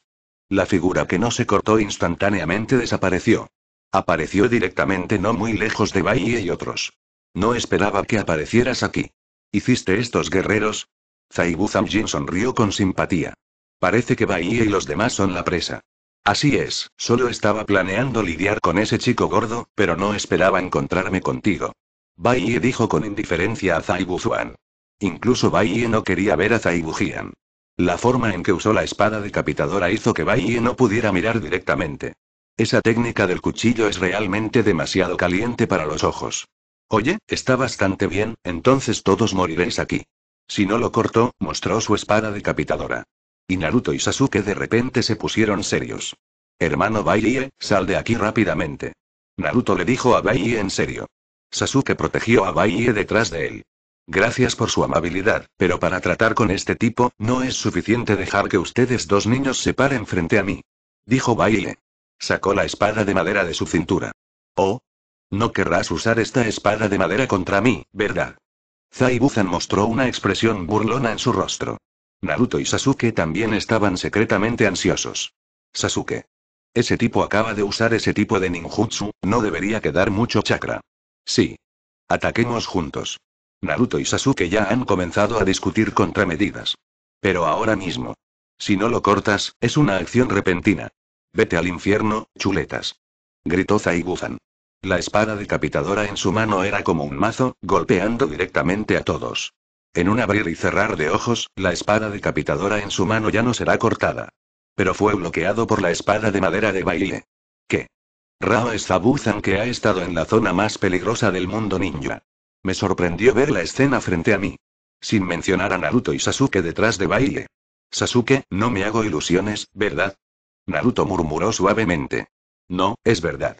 La figura que no se cortó instantáneamente desapareció. Apareció directamente no muy lejos de Bahía y otros. No esperaba que aparecieras aquí. ¿Hiciste estos guerreros? Zaibu Zamjin sonrió con simpatía. Parece que Bahía y los demás son la presa. Así es, solo estaba planeando lidiar con ese chico gordo, pero no esperaba encontrarme contigo. Baiye dijo con indiferencia a Zaibu Zuan. Incluso Baiye no quería ver a Zaibu la forma en que usó la espada decapitadora hizo que Baiye no pudiera mirar directamente. Esa técnica del cuchillo es realmente demasiado caliente para los ojos. Oye, está bastante bien, entonces todos moriréis aquí. Si no lo cortó, mostró su espada decapitadora. Y Naruto y Sasuke de repente se pusieron serios. Hermano Baiye, sal de aquí rápidamente. Naruto le dijo a Baiye en serio. Sasuke protegió a Baiye detrás de él. Gracias por su amabilidad, pero para tratar con este tipo, no es suficiente dejar que ustedes dos niños se paren frente a mí. Dijo Baile. Sacó la espada de madera de su cintura. Oh. No querrás usar esta espada de madera contra mí, ¿verdad? Zai mostró una expresión burlona en su rostro. Naruto y Sasuke también estaban secretamente ansiosos. Sasuke. Ese tipo acaba de usar ese tipo de ninjutsu, no debería quedar mucho chakra. Sí. Ataquemos juntos. Naruto y Sasuke ya han comenzado a discutir contramedidas. Pero ahora mismo. Si no lo cortas, es una acción repentina. Vete al infierno, chuletas. Gritó Zaibuzan. La espada decapitadora en su mano era como un mazo, golpeando directamente a todos. En un abrir y cerrar de ojos, la espada decapitadora en su mano ya no será cortada. Pero fue bloqueado por la espada de madera de baile. ¿Qué? Rao es Zabuzan que ha estado en la zona más peligrosa del mundo ninja. Me sorprendió ver la escena frente a mí. Sin mencionar a Naruto y Sasuke detrás de baile. Sasuke, no me hago ilusiones, ¿verdad? Naruto murmuró suavemente. No, es verdad.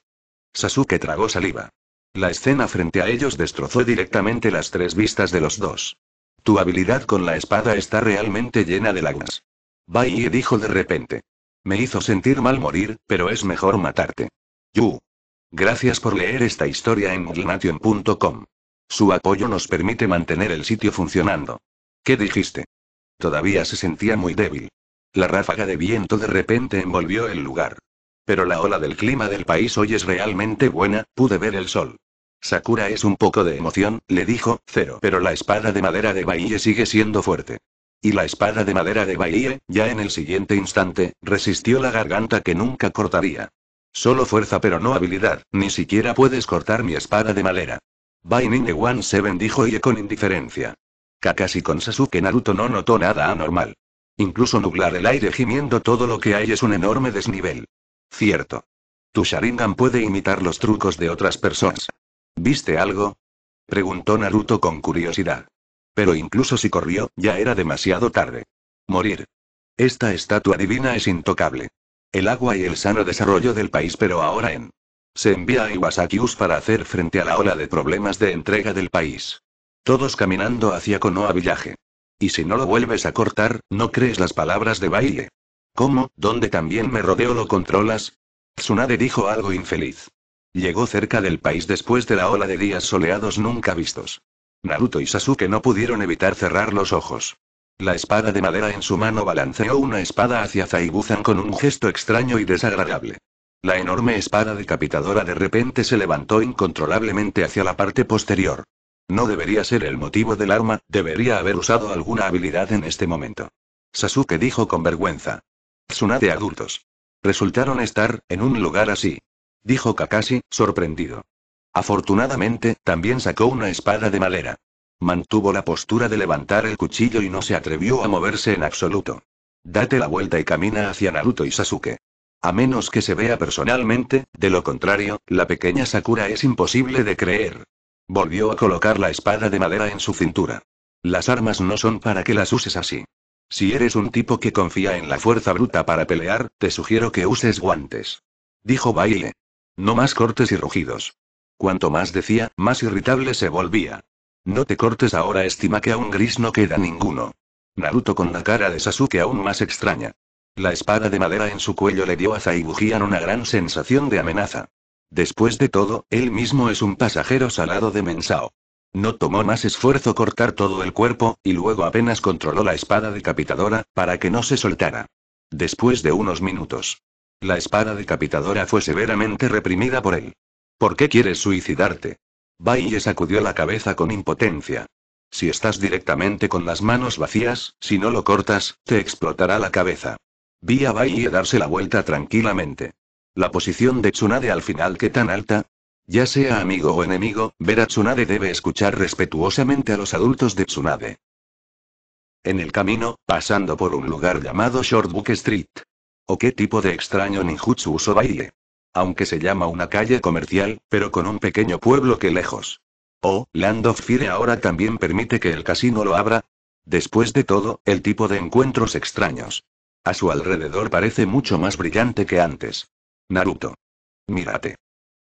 Sasuke tragó saliva. La escena frente a ellos destrozó directamente las tres vistas de los dos. Tu habilidad con la espada está realmente llena de lagunas. Bai dijo de repente. Me hizo sentir mal morir, pero es mejor matarte. Yu. Gracias por leer esta historia en glnation.com. Su apoyo nos permite mantener el sitio funcionando. ¿Qué dijiste? Todavía se sentía muy débil. La ráfaga de viento de repente envolvió el lugar. Pero la ola del clima del país hoy es realmente buena, pude ver el sol. Sakura es un poco de emoción, le dijo, cero. Pero la espada de madera de Bahía sigue siendo fuerte. Y la espada de madera de Bahía, ya en el siguiente instante, resistió la garganta que nunca cortaría. Solo fuerza pero no habilidad, ni siquiera puedes cortar mi espada de madera. Bainine the One Seven dijo y con indiferencia. Kakashi con Sasuke Naruto no notó nada anormal. Incluso nublar el aire gimiendo todo lo que hay es un enorme desnivel. Cierto. Tu Sharingan puede imitar los trucos de otras personas. ¿Viste algo? Preguntó Naruto con curiosidad. Pero incluso si corrió, ya era demasiado tarde. Morir. Esta estatua divina es intocable. El agua y el sano desarrollo del país, pero ahora en se envía a Iwasakius para hacer frente a la ola de problemas de entrega del país. Todos caminando hacia Konoha Villaje. Y si no lo vuelves a cortar, no crees las palabras de baile. ¿Cómo, donde también me rodeo lo controlas? Tsunade dijo algo infeliz. Llegó cerca del país después de la ola de días soleados nunca vistos. Naruto y Sasuke no pudieron evitar cerrar los ojos. La espada de madera en su mano balanceó una espada hacia Zaibuzan con un gesto extraño y desagradable. La enorme espada decapitadora de repente se levantó incontrolablemente hacia la parte posterior. No debería ser el motivo del arma, debería haber usado alguna habilidad en este momento. Sasuke dijo con vergüenza. Tsunade adultos. Resultaron estar, en un lugar así. Dijo Kakashi, sorprendido. Afortunadamente, también sacó una espada de madera. Mantuvo la postura de levantar el cuchillo y no se atrevió a moverse en absoluto. Date la vuelta y camina hacia Naruto y Sasuke. A menos que se vea personalmente, de lo contrario, la pequeña Sakura es imposible de creer. Volvió a colocar la espada de madera en su cintura. Las armas no son para que las uses así. Si eres un tipo que confía en la fuerza bruta para pelear, te sugiero que uses guantes. Dijo Baile. No más cortes y rugidos. Cuanto más decía, más irritable se volvía. No te cortes ahora, estima que aún gris no queda ninguno. Naruto con la cara de Sasuke aún más extraña. La espada de madera en su cuello le dio a Zaibujian una gran sensación de amenaza. Después de todo, él mismo es un pasajero salado de Mensao. No tomó más esfuerzo cortar todo el cuerpo, y luego apenas controló la espada decapitadora, para que no se soltara. Después de unos minutos. La espada decapitadora fue severamente reprimida por él. ¿Por qué quieres suicidarte? Ye sacudió la cabeza con impotencia. Si estás directamente con las manos vacías, si no lo cortas, te explotará la cabeza. Vi a darse la vuelta tranquilamente. La posición de Tsunade al final que tan alta. Ya sea amigo o enemigo, ver a Tsunade debe escuchar respetuosamente a los adultos de Tsunade. En el camino, pasando por un lugar llamado Shortbook Street. ¿O qué tipo de extraño ninjutsu usó Baie? Aunque se llama una calle comercial, pero con un pequeño pueblo que lejos. O Land of Fire ahora también permite que el casino lo abra. Después de todo, el tipo de encuentros extraños. A su alrededor parece mucho más brillante que antes. Naruto. Mírate.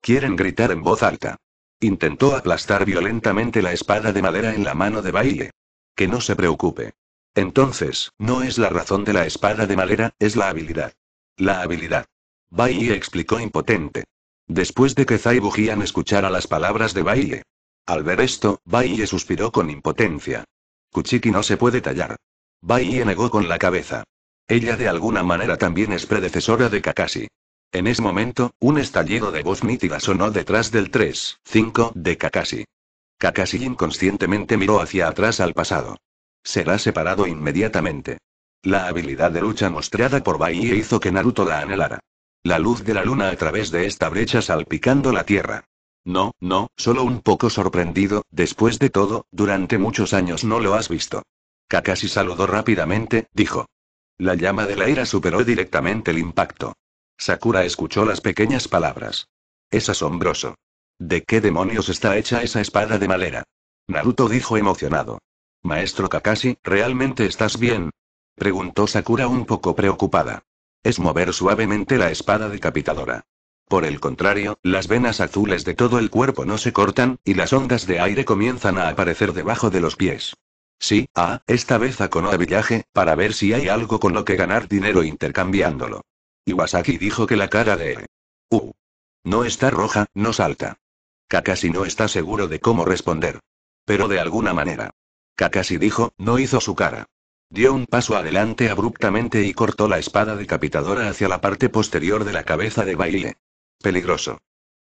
Quieren gritar en voz alta. Intentó aplastar violentamente la espada de madera en la mano de baile. Que no se preocupe. Entonces, no es la razón de la espada de madera, es la habilidad. La habilidad. Baile explicó impotente. Después de que Zai Bujian escuchara las palabras de Baile. Al ver esto, Baile suspiró con impotencia. Kuchiki no se puede tallar. Baile negó con la cabeza. Ella de alguna manera también es predecesora de Kakashi. En ese momento, un estallido de voz nítida sonó detrás del 3-5 de Kakashi. Kakashi inconscientemente miró hacia atrás al pasado. Será separado inmediatamente. La habilidad de lucha mostrada por Bahía hizo que Naruto la anhelara. La luz de la luna a través de esta brecha salpicando la tierra. No, no, solo un poco sorprendido, después de todo, durante muchos años no lo has visto. Kakashi saludó rápidamente, dijo. La llama de la ira superó directamente el impacto. Sakura escuchó las pequeñas palabras. Es asombroso. ¿De qué demonios está hecha esa espada de madera? Naruto dijo emocionado. Maestro Kakashi, ¿realmente estás bien? Preguntó Sakura un poco preocupada. Es mover suavemente la espada decapitadora. Por el contrario, las venas azules de todo el cuerpo no se cortan, y las ondas de aire comienzan a aparecer debajo de los pies. Sí, ah, esta vez a Konoha Village, para ver si hay algo con lo que ganar dinero intercambiándolo. Iwasaki dijo que la cara de... Uh. No está roja, no salta. Kakashi no está seguro de cómo responder. Pero de alguna manera. Kakashi dijo, no hizo su cara. Dio un paso adelante abruptamente y cortó la espada decapitadora hacia la parte posterior de la cabeza de Baile. Peligroso.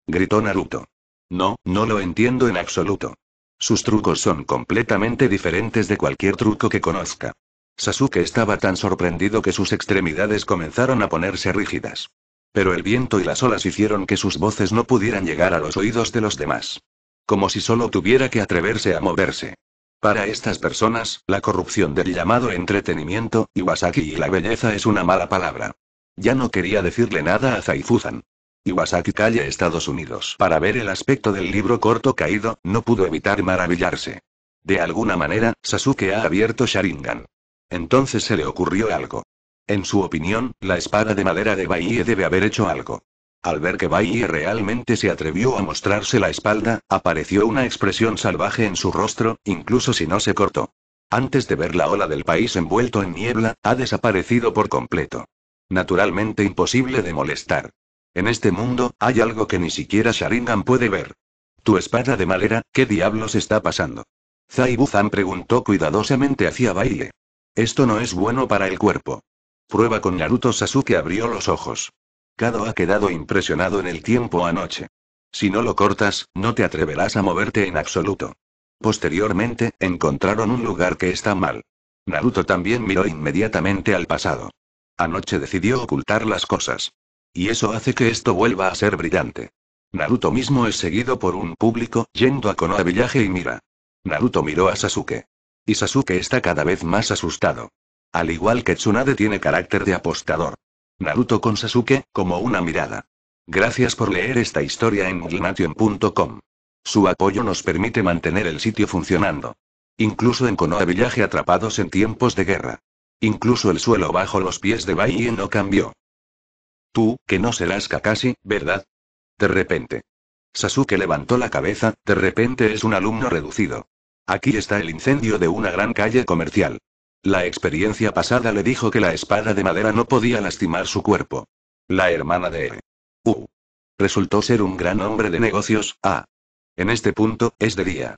Gritó Naruto. No, no lo entiendo en absoluto. Sus trucos son completamente diferentes de cualquier truco que conozca. Sasuke estaba tan sorprendido que sus extremidades comenzaron a ponerse rígidas. Pero el viento y las olas hicieron que sus voces no pudieran llegar a los oídos de los demás. Como si solo tuviera que atreverse a moverse. Para estas personas, la corrupción del llamado entretenimiento, Iwasaki y la belleza es una mala palabra. Ya no quería decirle nada a Zaifuzan. Iwasaki Calle, Estados Unidos. Para ver el aspecto del libro corto caído, no pudo evitar maravillarse. De alguna manera, Sasuke ha abierto Sharingan. Entonces se le ocurrió algo. En su opinión, la espada de madera de Baie debe haber hecho algo. Al ver que Baie realmente se atrevió a mostrarse la espalda, apareció una expresión salvaje en su rostro, incluso si no se cortó. Antes de ver la ola del país envuelto en niebla, ha desaparecido por completo. Naturalmente imposible de molestar. En este mundo, hay algo que ni siquiera Sharingan puede ver. Tu espada de madera, ¿qué diablos está pasando? Zai preguntó cuidadosamente hacia Baile. Esto no es bueno para el cuerpo. Prueba con Naruto Sasuke abrió los ojos. Kado ha quedado impresionado en el tiempo anoche. Si no lo cortas, no te atreverás a moverte en absoluto. Posteriormente, encontraron un lugar que está mal. Naruto también miró inmediatamente al pasado. Anoche decidió ocultar las cosas. Y eso hace que esto vuelva a ser brillante. Naruto mismo es seguido por un público, yendo a Konoha Village y mira. Naruto miró a Sasuke. Y Sasuke está cada vez más asustado. Al igual que Tsunade tiene carácter de apostador. Naruto con Sasuke, como una mirada. Gracias por leer esta historia en glenation.com. Su apoyo nos permite mantener el sitio funcionando. Incluso en Konoha Village atrapados en tiempos de guerra. Incluso el suelo bajo los pies de Bai no cambió. Tú, que no serás Kakashi, ¿verdad? De repente. Sasuke levantó la cabeza, de repente es un alumno reducido. Aquí está el incendio de una gran calle comercial. La experiencia pasada le dijo que la espada de madera no podía lastimar su cuerpo. La hermana de... U. Uh. Resultó ser un gran hombre de negocios, A. Ah. En este punto, es de día.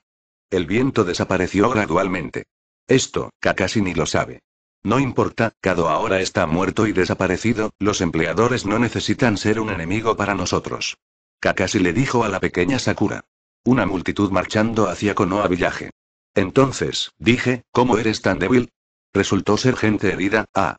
El viento desapareció gradualmente. Esto, Kakashi ni lo sabe. No importa, cada ahora está muerto y desaparecido, los empleadores no necesitan ser un enemigo para nosotros. Kakashi le dijo a la pequeña Sakura. Una multitud marchando hacia Konoha Villaje. Entonces, dije, ¿cómo eres tan débil? Resultó ser gente herida, ah.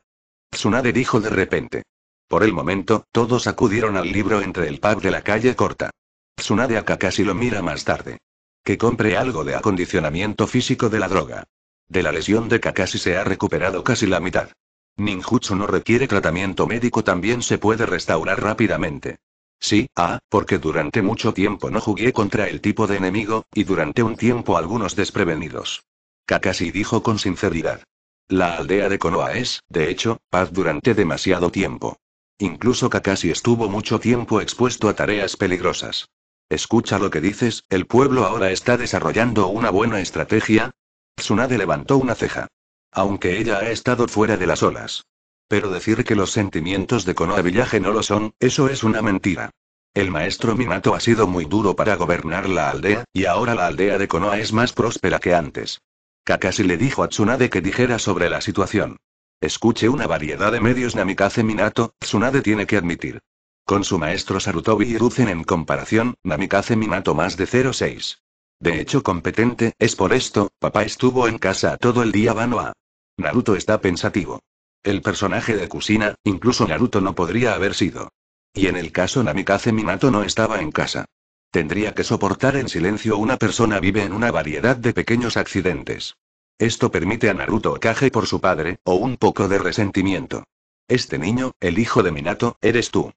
Tsunade dijo de repente. Por el momento, todos acudieron al libro entre el pub de la calle corta. Tsunade a Kakashi lo mira más tarde. Que compre algo de acondicionamiento físico de la droga. De la lesión de Kakashi se ha recuperado casi la mitad. Ninjutsu no requiere tratamiento médico, también se puede restaurar rápidamente. Sí, ah, porque durante mucho tiempo no jugué contra el tipo de enemigo, y durante un tiempo algunos desprevenidos. Kakashi dijo con sinceridad. La aldea de Konoha es, de hecho, paz durante demasiado tiempo. Incluso Kakashi estuvo mucho tiempo expuesto a tareas peligrosas. Escucha lo que dices, el pueblo ahora está desarrollando una buena estrategia, Tsunade levantó una ceja. Aunque ella ha estado fuera de las olas. Pero decir que los sentimientos de Konoha Villaje no lo son, eso es una mentira. El maestro Minato ha sido muy duro para gobernar la aldea, y ahora la aldea de Konoha es más próspera que antes. Kakashi le dijo a Tsunade que dijera sobre la situación. Escuche una variedad de medios Namikaze Minato, Tsunade tiene que admitir. Con su maestro Sarutobi y en comparación, Namikaze Minato más de 06. De hecho competente, es por esto, papá estuvo en casa todo el día Banoa. Naruto está pensativo. El personaje de Kusina, incluso Naruto no podría haber sido. Y en el caso Namikaze Minato no estaba en casa. Tendría que soportar en silencio una persona vive en una variedad de pequeños accidentes. Esto permite a Naruto caje por su padre, o un poco de resentimiento. Este niño, el hijo de Minato, eres tú.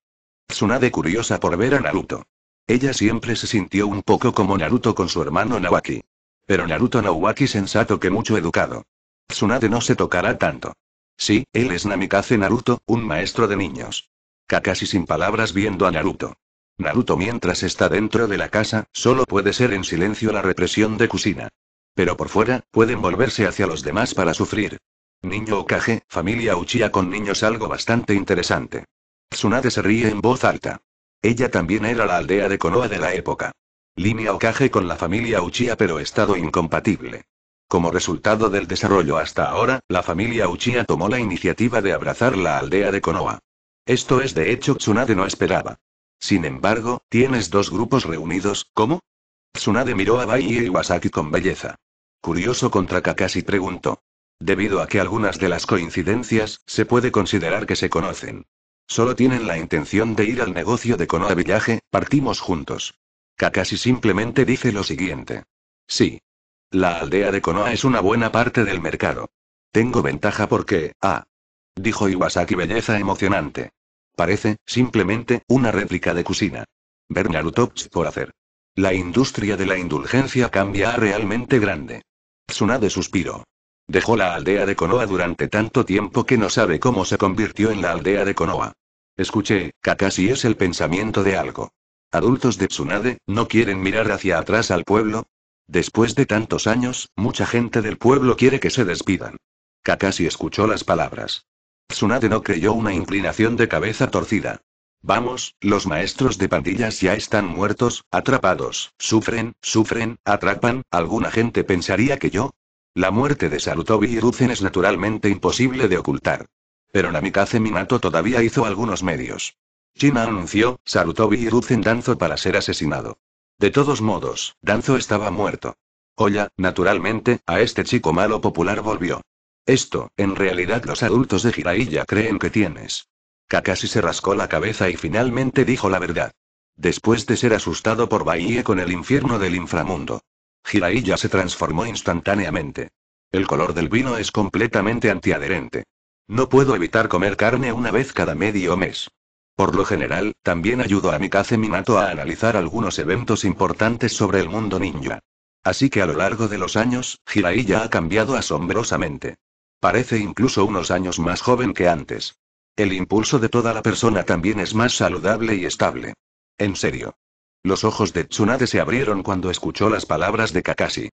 Tsunade curiosa por ver a Naruto. Ella siempre se sintió un poco como Naruto con su hermano Nawaki. Pero Naruto Nawaki sensato que mucho educado. Tsunade no se tocará tanto. Sí, él es Namikaze Naruto, un maestro de niños. Kakashi sin palabras viendo a Naruto. Naruto mientras está dentro de la casa, solo puede ser en silencio la represión de Kusina. Pero por fuera, pueden volverse hacia los demás para sufrir. Niño Okage, familia Uchiha con niños algo bastante interesante. Tsunade se ríe en voz alta. Ella también era la aldea de Konoha de la época. Línea Okage con la familia Uchiha pero estado incompatible. Como resultado del desarrollo hasta ahora, la familia Uchiha tomó la iniciativa de abrazar la aldea de Konoha. Esto es de hecho Tsunade no esperaba. Sin embargo, tienes dos grupos reunidos, ¿cómo? Tsunade miró a Bai y Iwasaki con belleza. Curioso contra Kakashi preguntó. Debido a que algunas de las coincidencias, se puede considerar que se conocen. Solo tienen la intención de ir al negocio de Konoha Villaje, partimos juntos. Kakashi simplemente dice lo siguiente. Sí. La aldea de Konoha es una buena parte del mercado. Tengo ventaja porque, ah. Dijo Iwasaki belleza emocionante. Parece, simplemente, una réplica de cocina. Ver por hacer. La industria de la indulgencia cambia realmente grande. Tsunade suspiro. Dejó la aldea de Konoha durante tanto tiempo que no sabe cómo se convirtió en la aldea de Konoha. Escuché, Kakashi es el pensamiento de algo. Adultos de Tsunade, ¿no quieren mirar hacia atrás al pueblo? Después de tantos años, mucha gente del pueblo quiere que se despidan. Kakashi escuchó las palabras. Tsunade no creyó una inclinación de cabeza torcida. Vamos, los maestros de pandillas ya están muertos, atrapados, sufren, sufren, atrapan, ¿alguna gente pensaría que yo? La muerte de Sarutobi y Ruzen es naturalmente imposible de ocultar. Pero Namikaze Minato todavía hizo algunos medios. China anunció, Sarutobi y en Danzo para ser asesinado. De todos modos, Danzo estaba muerto. Oya, naturalmente, a este chico malo popular volvió. Esto, en realidad los adultos de Jiraiya creen que tienes. Kakashi se rascó la cabeza y finalmente dijo la verdad. Después de ser asustado por Bahie con el infierno del inframundo. Jiraiya se transformó instantáneamente. El color del vino es completamente antiadherente. No puedo evitar comer carne una vez cada medio mes. Por lo general, también ayudo a Mikaze Minato a analizar algunos eventos importantes sobre el mundo ninja. Así que a lo largo de los años, Jiraiya ha cambiado asombrosamente. Parece incluso unos años más joven que antes. El impulso de toda la persona también es más saludable y estable. En serio. Los ojos de Tsunade se abrieron cuando escuchó las palabras de Kakashi.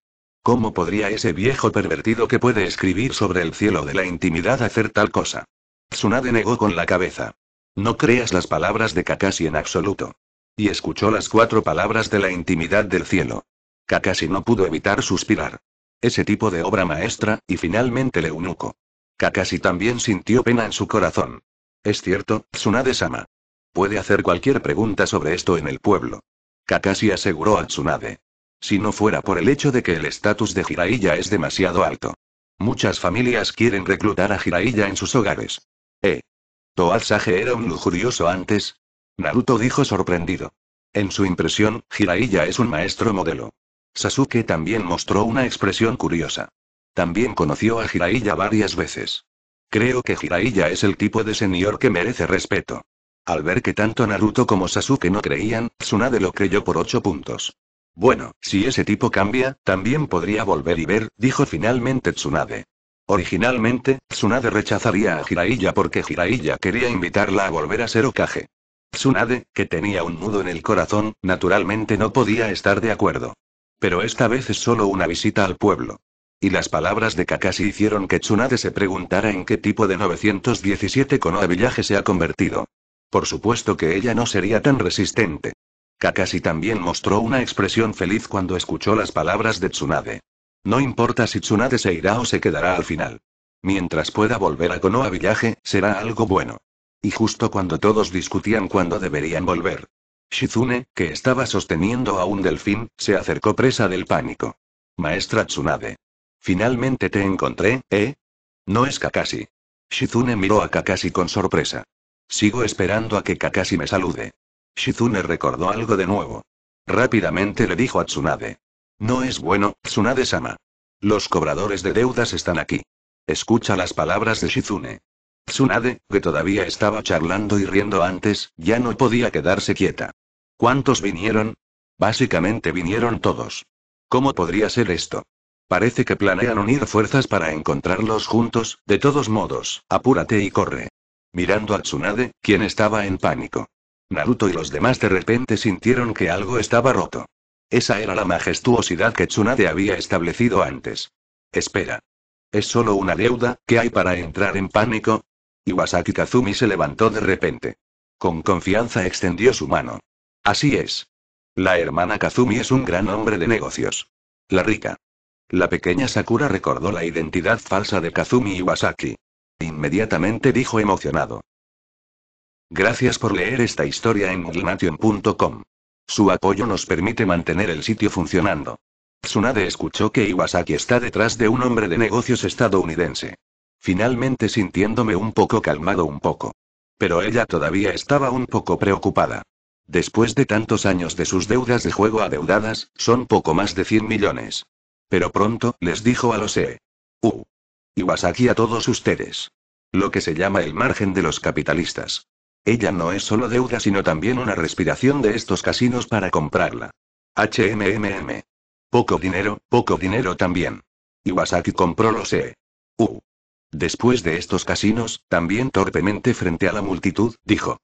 ¿Cómo podría ese viejo pervertido que puede escribir sobre el cielo de la intimidad hacer tal cosa? Tsunade negó con la cabeza. No creas las palabras de Kakashi en absoluto. Y escuchó las cuatro palabras de la intimidad del cielo. Kakashi no pudo evitar suspirar. Ese tipo de obra maestra, y finalmente le eunuco. Kakashi también sintió pena en su corazón. Es cierto, Tsunade-sama. Puede hacer cualquier pregunta sobre esto en el pueblo. Kakashi aseguró a Tsunade si no fuera por el hecho de que el estatus de Jiraiya es demasiado alto. Muchas familias quieren reclutar a Jiraiya en sus hogares. ¿Eh? Toazaje era un lujurioso antes? Naruto dijo sorprendido. En su impresión, Jiraiya es un maestro modelo. Sasuke también mostró una expresión curiosa. También conoció a Jiraiya varias veces. Creo que Jiraiya es el tipo de señor que merece respeto. Al ver que tanto Naruto como Sasuke no creían, Tsunade lo creyó por ocho puntos. Bueno, si ese tipo cambia, también podría volver y ver, dijo finalmente Tsunade. Originalmente, Tsunade rechazaría a Jiraiya porque Jiraiya quería invitarla a volver a ser Okage. Tsunade, que tenía un nudo en el corazón, naturalmente no podía estar de acuerdo. Pero esta vez es solo una visita al pueblo. Y las palabras de Kakashi hicieron que Tsunade se preguntara en qué tipo de 917 Konoha Villaje se ha convertido. Por supuesto que ella no sería tan resistente. Kakashi también mostró una expresión feliz cuando escuchó las palabras de Tsunade. No importa si Tsunade se irá o se quedará al final. Mientras pueda volver a Konoha Villaje, será algo bueno. Y justo cuando todos discutían cuándo deberían volver, Shizune, que estaba sosteniendo a un delfín, se acercó presa del pánico. Maestra Tsunade. Finalmente te encontré, ¿eh? No es Kakashi. Shizune miró a Kakashi con sorpresa. Sigo esperando a que Kakashi me salude. Shizune recordó algo de nuevo. Rápidamente le dijo a Tsunade. No es bueno, Tsunade-sama. Los cobradores de deudas están aquí. Escucha las palabras de Shizune. Tsunade, que todavía estaba charlando y riendo antes, ya no podía quedarse quieta. ¿Cuántos vinieron? Básicamente vinieron todos. ¿Cómo podría ser esto? Parece que planean unir fuerzas para encontrarlos juntos, de todos modos, apúrate y corre. Mirando a Tsunade, quien estaba en pánico. Naruto y los demás de repente sintieron que algo estaba roto. Esa era la majestuosidad que Tsunade había establecido antes. Espera. ¿Es solo una deuda? ¿Qué hay para entrar en pánico? Iwasaki Kazumi se levantó de repente. Con confianza extendió su mano. Así es. La hermana Kazumi es un gran hombre de negocios. La rica. La pequeña Sakura recordó la identidad falsa de Kazumi Iwasaki. Inmediatamente dijo emocionado. Gracias por leer esta historia en gilmation.com. Su apoyo nos permite mantener el sitio funcionando. Tsunade escuchó que Iwasaki está detrás de un hombre de negocios estadounidense. Finalmente sintiéndome un poco calmado un poco. Pero ella todavía estaba un poco preocupada. Después de tantos años de sus deudas de juego adeudadas, son poco más de 100 millones. Pero pronto, les dijo a los E. U. Uh. Iwasaki a todos ustedes. Lo que se llama el margen de los capitalistas. Ella no es solo deuda sino también una respiración de estos casinos para comprarla. HMMM. Poco dinero, poco dinero también. Iwasaki compró los sé. E. U. Después de estos casinos, también torpemente frente a la multitud, dijo.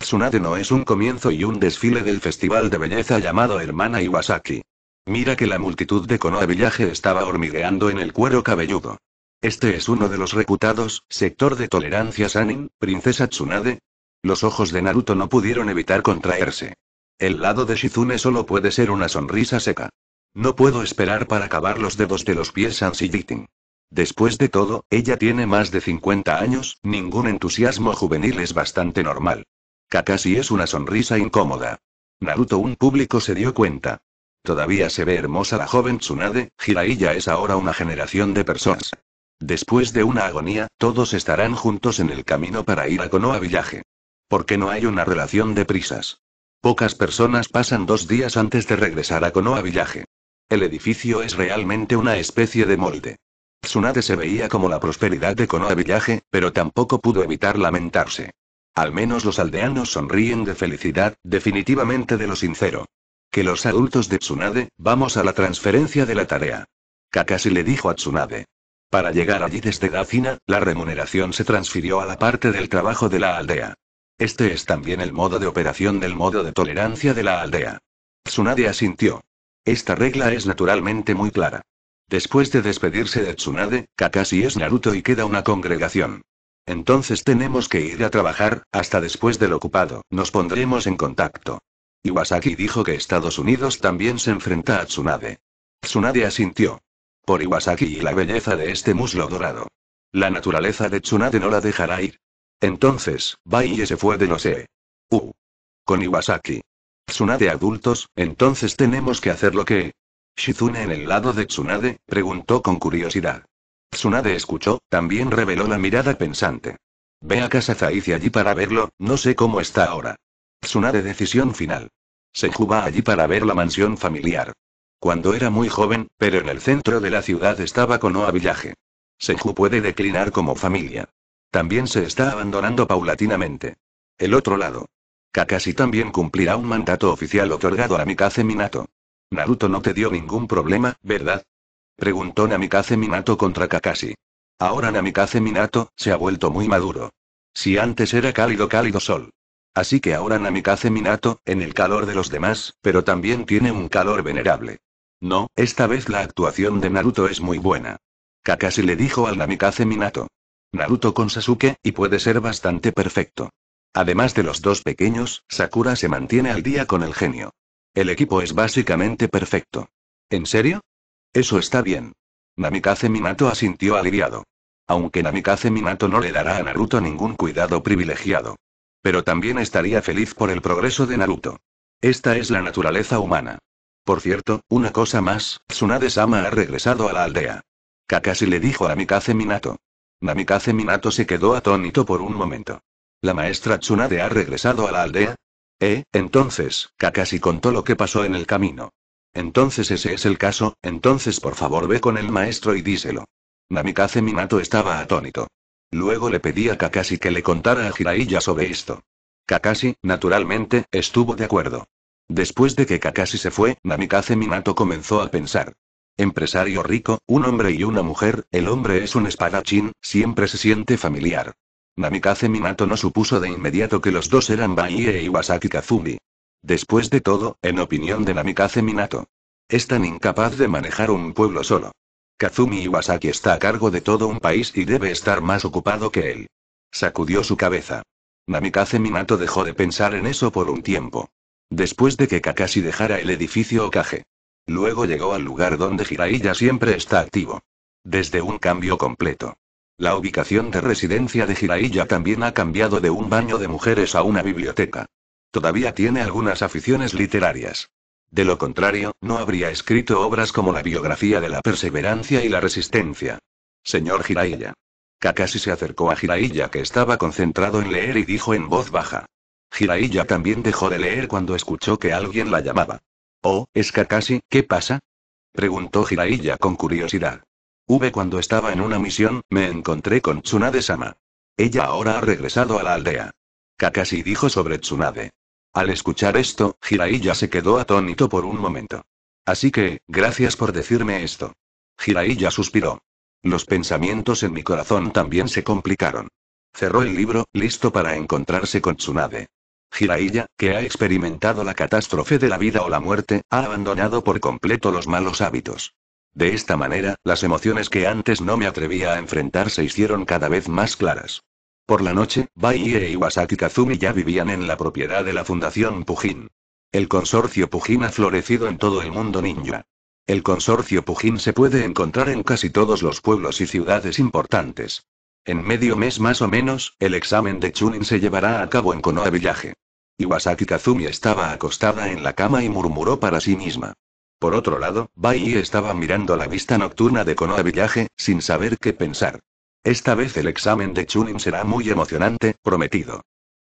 Tsunade no es un comienzo y un desfile del festival de belleza llamado Hermana Iwasaki. Mira que la multitud de Konoha Village estaba hormigueando en el cuero cabelludo. Este es uno de los reputados, sector de tolerancia Sanin, princesa Tsunade, los ojos de Naruto no pudieron evitar contraerse. El lado de Shizune solo puede ser una sonrisa seca. No puedo esperar para acabar los dedos de los pies Sansijitin. Después de todo, ella tiene más de 50 años, ningún entusiasmo juvenil es bastante normal. Kakashi es una sonrisa incómoda. Naruto un público se dio cuenta. Todavía se ve hermosa la joven Tsunade, Jiraiya es ahora una generación de personas. Después de una agonía, todos estarán juntos en el camino para ir a Konoha Villaje. Porque no hay una relación de prisas. Pocas personas pasan dos días antes de regresar a Konoha Villaje. El edificio es realmente una especie de molde. Tsunade se veía como la prosperidad de Konoha Villaje, pero tampoco pudo evitar lamentarse. Al menos los aldeanos sonríen de felicidad, definitivamente de lo sincero. Que los adultos de Tsunade, vamos a la transferencia de la tarea. Kakashi le dijo a Tsunade. Para llegar allí desde Dafina, la remuneración se transfirió a la parte del trabajo de la aldea. Este es también el modo de operación del modo de tolerancia de la aldea. Tsunade asintió. Esta regla es naturalmente muy clara. Después de despedirse de Tsunade, Kakashi es Naruto y queda una congregación. Entonces tenemos que ir a trabajar, hasta después del ocupado, nos pondremos en contacto. Iwasaki dijo que Estados Unidos también se enfrenta a Tsunade. Tsunade asintió. Por Iwasaki y la belleza de este muslo dorado. La naturaleza de Tsunade no la dejará ir. Entonces, Baiye se fue de los sé. U. Con Iwasaki. Tsunade adultos, entonces tenemos que hacer lo que. Shizune en el lado de Tsunade, preguntó con curiosidad. Tsunade escuchó, también reveló la mirada pensante. Ve a casa Zaizi allí para verlo, no sé cómo está ahora. Tsunade decisión final. Seju va allí para ver la mansión familiar. Cuando era muy joven, pero en el centro de la ciudad estaba Konoha Villaje. Seju puede declinar como familia. También se está abandonando paulatinamente. El otro lado. Kakashi también cumplirá un mandato oficial otorgado a Namikaze Minato. Naruto no te dio ningún problema, ¿verdad? Preguntó Namikaze Minato contra Kakashi. Ahora Namikaze Minato se ha vuelto muy maduro. Si antes era cálido cálido sol. Así que ahora Namikaze Minato, en el calor de los demás, pero también tiene un calor venerable. No, esta vez la actuación de Naruto es muy buena. Kakashi le dijo al Namikaze Minato. Naruto con Sasuke, y puede ser bastante perfecto. Además de los dos pequeños, Sakura se mantiene al día con el genio. El equipo es básicamente perfecto. ¿En serio? Eso está bien. Namikaze Minato asintió aliviado. Aunque Namikaze Minato no le dará a Naruto ningún cuidado privilegiado. Pero también estaría feliz por el progreso de Naruto. Esta es la naturaleza humana. Por cierto, una cosa más, Tsunade-sama ha regresado a la aldea. Kakashi le dijo a Namikaze Minato. Namikaze Minato se quedó atónito por un momento. ¿La maestra Tsunade ha regresado a la aldea? Eh, entonces, Kakashi contó lo que pasó en el camino. Entonces ese es el caso, entonces por favor ve con el maestro y díselo. Namikaze Minato estaba atónito. Luego le pedí a Kakashi que le contara a Jiraiya sobre esto. Kakashi, naturalmente, estuvo de acuerdo. Después de que Kakashi se fue, Namikaze Minato comenzó a pensar. Empresario rico, un hombre y una mujer, el hombre es un espadachín, siempre se siente familiar. Namikaze Minato no supuso de inmediato que los dos eran Baie y Wasaki Kazumi. Después de todo, en opinión de Namikaze Minato, es tan incapaz de manejar un pueblo solo. Kazumi Iwasaki está a cargo de todo un país y debe estar más ocupado que él. Sacudió su cabeza. Namikaze Minato dejó de pensar en eso por un tiempo. Después de que Kakashi dejara el edificio Okage. Luego llegó al lugar donde Jiraiya siempre está activo. Desde un cambio completo. La ubicación de residencia de Jiraiya también ha cambiado de un baño de mujeres a una biblioteca. Todavía tiene algunas aficiones literarias. De lo contrario, no habría escrito obras como la biografía de la perseverancia y la resistencia. Señor Jiraiya. Kakashi se acercó a Jiraiya que estaba concentrado en leer y dijo en voz baja. Jiraiya también dejó de leer cuando escuchó que alguien la llamaba. Oh, es Kakashi, ¿qué pasa? preguntó Jiraiya con curiosidad. Hube cuando estaba en una misión, me encontré con Tsunade-sama. Ella ahora ha regresado a la aldea. Kakashi dijo sobre Tsunade. Al escuchar esto, Jiraiya se quedó atónito por un momento. Así que, gracias por decirme esto. Jiraiya suspiró. Los pensamientos en mi corazón también se complicaron. Cerró el libro, listo para encontrarse con Tsunade. Hiraiya, que ha experimentado la catástrofe de la vida o la muerte, ha abandonado por completo los malos hábitos. De esta manera, las emociones que antes no me atrevía a enfrentar se hicieron cada vez más claras. Por la noche, Baiye y e Iwasaki Kazumi ya vivían en la propiedad de la Fundación Pujin. El consorcio Pujin ha florecido en todo el mundo ninja. El consorcio Pujin se puede encontrar en casi todos los pueblos y ciudades importantes. En medio mes más o menos, el examen de Chunin se llevará a cabo en Konoha Village. Iwasaki Kazumi estaba acostada en la cama y murmuró para sí misma. Por otro lado, Bai estaba mirando la vista nocturna de Konoha Village, sin saber qué pensar. Esta vez el examen de Chunin será muy emocionante, prometido.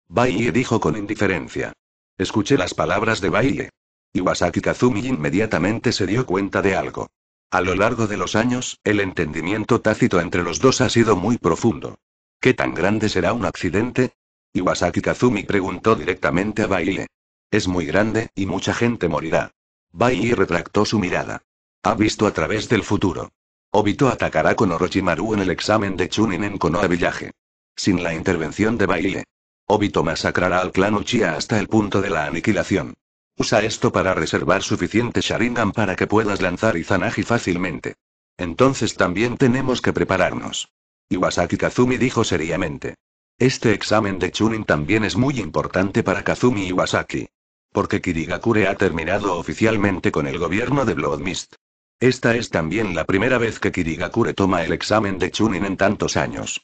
Bai dijo con indiferencia. Escuché las palabras de Bai. Iwasaki Kazumi inmediatamente se dio cuenta de algo. A lo largo de los años, el entendimiento tácito entre los dos ha sido muy profundo. ¿Qué tan grande será un accidente? Iwasaki Kazumi preguntó directamente a Baile. Es muy grande, y mucha gente morirá. Baile retractó su mirada. Ha visto a través del futuro. Obito atacará con Orochimaru en el examen de Chunin en Konoha Village. Sin la intervención de Baile. Obito masacrará al clan Uchiha hasta el punto de la aniquilación. Usa esto para reservar suficiente Sharingan para que puedas lanzar Izanagi fácilmente. Entonces también tenemos que prepararnos. Iwasaki Kazumi dijo seriamente. Este examen de Chunin también es muy importante para Kazumi Iwasaki. Porque Kirigakure ha terminado oficialmente con el gobierno de Blood Mist. Esta es también la primera vez que Kirigakure toma el examen de Chunin en tantos años.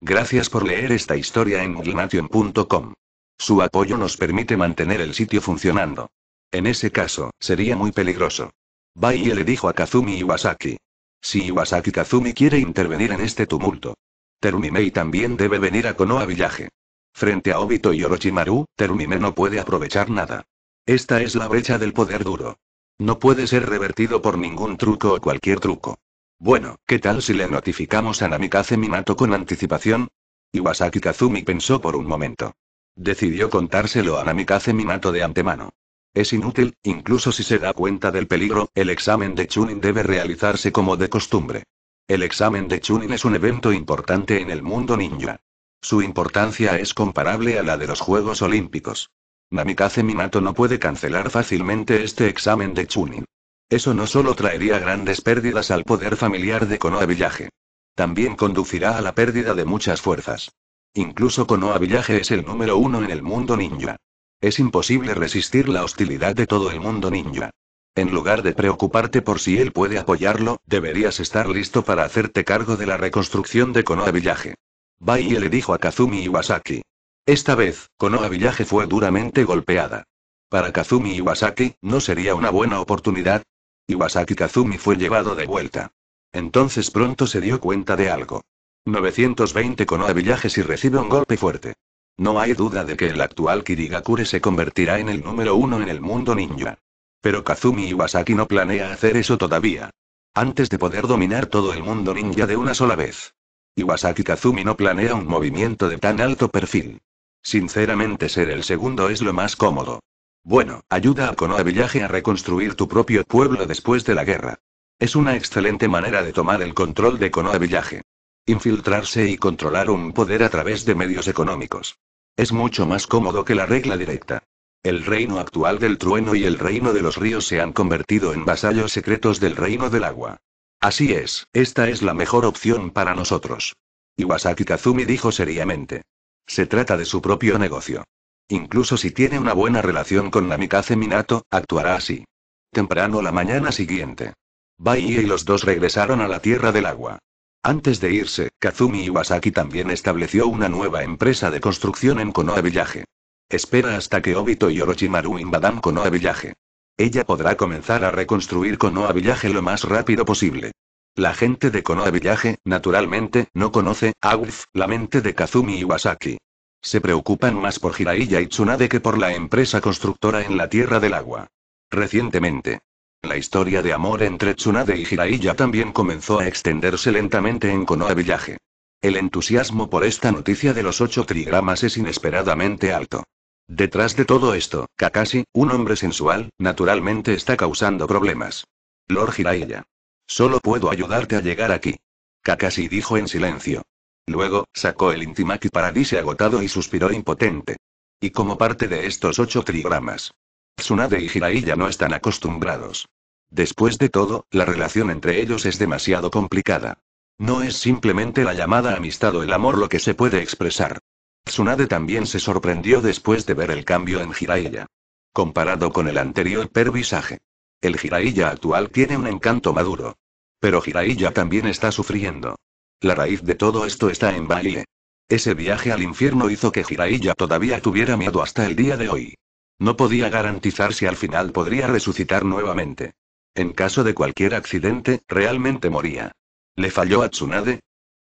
Gracias por leer esta historia en moodlenation.com. Su apoyo nos permite mantener el sitio funcionando. En ese caso, sería muy peligroso. Baie le dijo a Kazumi Iwasaki. Si Iwasaki Kazumi quiere intervenir en este tumulto, Terumimei también debe venir a Konoha Villaje. Frente a Obito y Orochimaru, Terumime no puede aprovechar nada. Esta es la brecha del poder duro. No puede ser revertido por ningún truco o cualquier truco. Bueno, ¿qué tal si le notificamos a Namikaze Minato con anticipación? Iwasaki Kazumi pensó por un momento. Decidió contárselo a Namikaze Minato de antemano. Es inútil, incluso si se da cuenta del peligro, el examen de Chunin debe realizarse como de costumbre. El examen de Chunin es un evento importante en el mundo ninja. Su importancia es comparable a la de los Juegos Olímpicos. Namikaze Minato no puede cancelar fácilmente este examen de Chunin. Eso no solo traería grandes pérdidas al poder familiar de Konoha Village. También conducirá a la pérdida de muchas fuerzas. Incluso Konoha Village es el número uno en el mundo ninja. Es imposible resistir la hostilidad de todo el mundo ninja. En lugar de preocuparte por si él puede apoyarlo, deberías estar listo para hacerte cargo de la reconstrucción de Konoha Village. Bai le dijo a Kazumi Iwasaki. Esta vez, Konoha Village fue duramente golpeada. Para Kazumi Iwasaki, ¿no sería una buena oportunidad? Iwasaki Kazumi fue llevado de vuelta. Entonces pronto se dio cuenta de algo. 920 Konoha Village si recibe un golpe fuerte. No hay duda de que el actual Kirigakure se convertirá en el número uno en el mundo ninja. Pero Kazumi Iwasaki no planea hacer eso todavía. Antes de poder dominar todo el mundo ninja de una sola vez. Iwasaki Kazumi no planea un movimiento de tan alto perfil. Sinceramente ser el segundo es lo más cómodo. Bueno, ayuda a Konoha Villaje a reconstruir tu propio pueblo después de la guerra. Es una excelente manera de tomar el control de Konoha Villaje. Infiltrarse y controlar un poder a través de medios económicos. Es mucho más cómodo que la regla directa. El reino actual del trueno y el reino de los ríos se han convertido en vasallos secretos del reino del agua. Así es, esta es la mejor opción para nosotros. Iwasaki Kazumi dijo seriamente. Se trata de su propio negocio. Incluso si tiene una buena relación con Namikaze Minato, actuará así. Temprano la mañana siguiente. Baiye y los dos regresaron a la Tierra del Agua. Antes de irse, Kazumi Iwasaki también estableció una nueva empresa de construcción en Konoha Village. Espera hasta que Obito y Orochimaru invadan Konoha Villaje. Ella podrá comenzar a reconstruir Konoha Villaje lo más rápido posible. La gente de Konoha Villaje, naturalmente, no conoce, Aurf, la mente de Kazumi Iwasaki. Se preocupan más por Jiraiya y Tsunade que por la empresa constructora en la Tierra del Agua. Recientemente. La historia de amor entre Tsunade y Jiraiya también comenzó a extenderse lentamente en Konoha Villaje. El entusiasmo por esta noticia de los ocho trigramas es inesperadamente alto. Detrás de todo esto, Kakashi, un hombre sensual, naturalmente está causando problemas. Lord Jiraiya. Solo puedo ayudarte a llegar aquí. Kakashi dijo en silencio. Luego, sacó el Intimaki Paradise agotado y suspiró impotente. Y como parte de estos ocho trigramas. Tsunade y Jiraiya no están acostumbrados. Después de todo, la relación entre ellos es demasiado complicada. No es simplemente la llamada amistad o el amor lo que se puede expresar. Tsunade también se sorprendió después de ver el cambio en Jiraiya. Comparado con el anterior pervisaje. El Jiraiya actual tiene un encanto maduro. Pero Jiraiya también está sufriendo. La raíz de todo esto está en Baile. Ese viaje al infierno hizo que Jiraiya todavía tuviera miedo hasta el día de hoy. No podía garantizar si al final podría resucitar nuevamente. En caso de cualquier accidente, realmente moría. Le falló a Tsunade,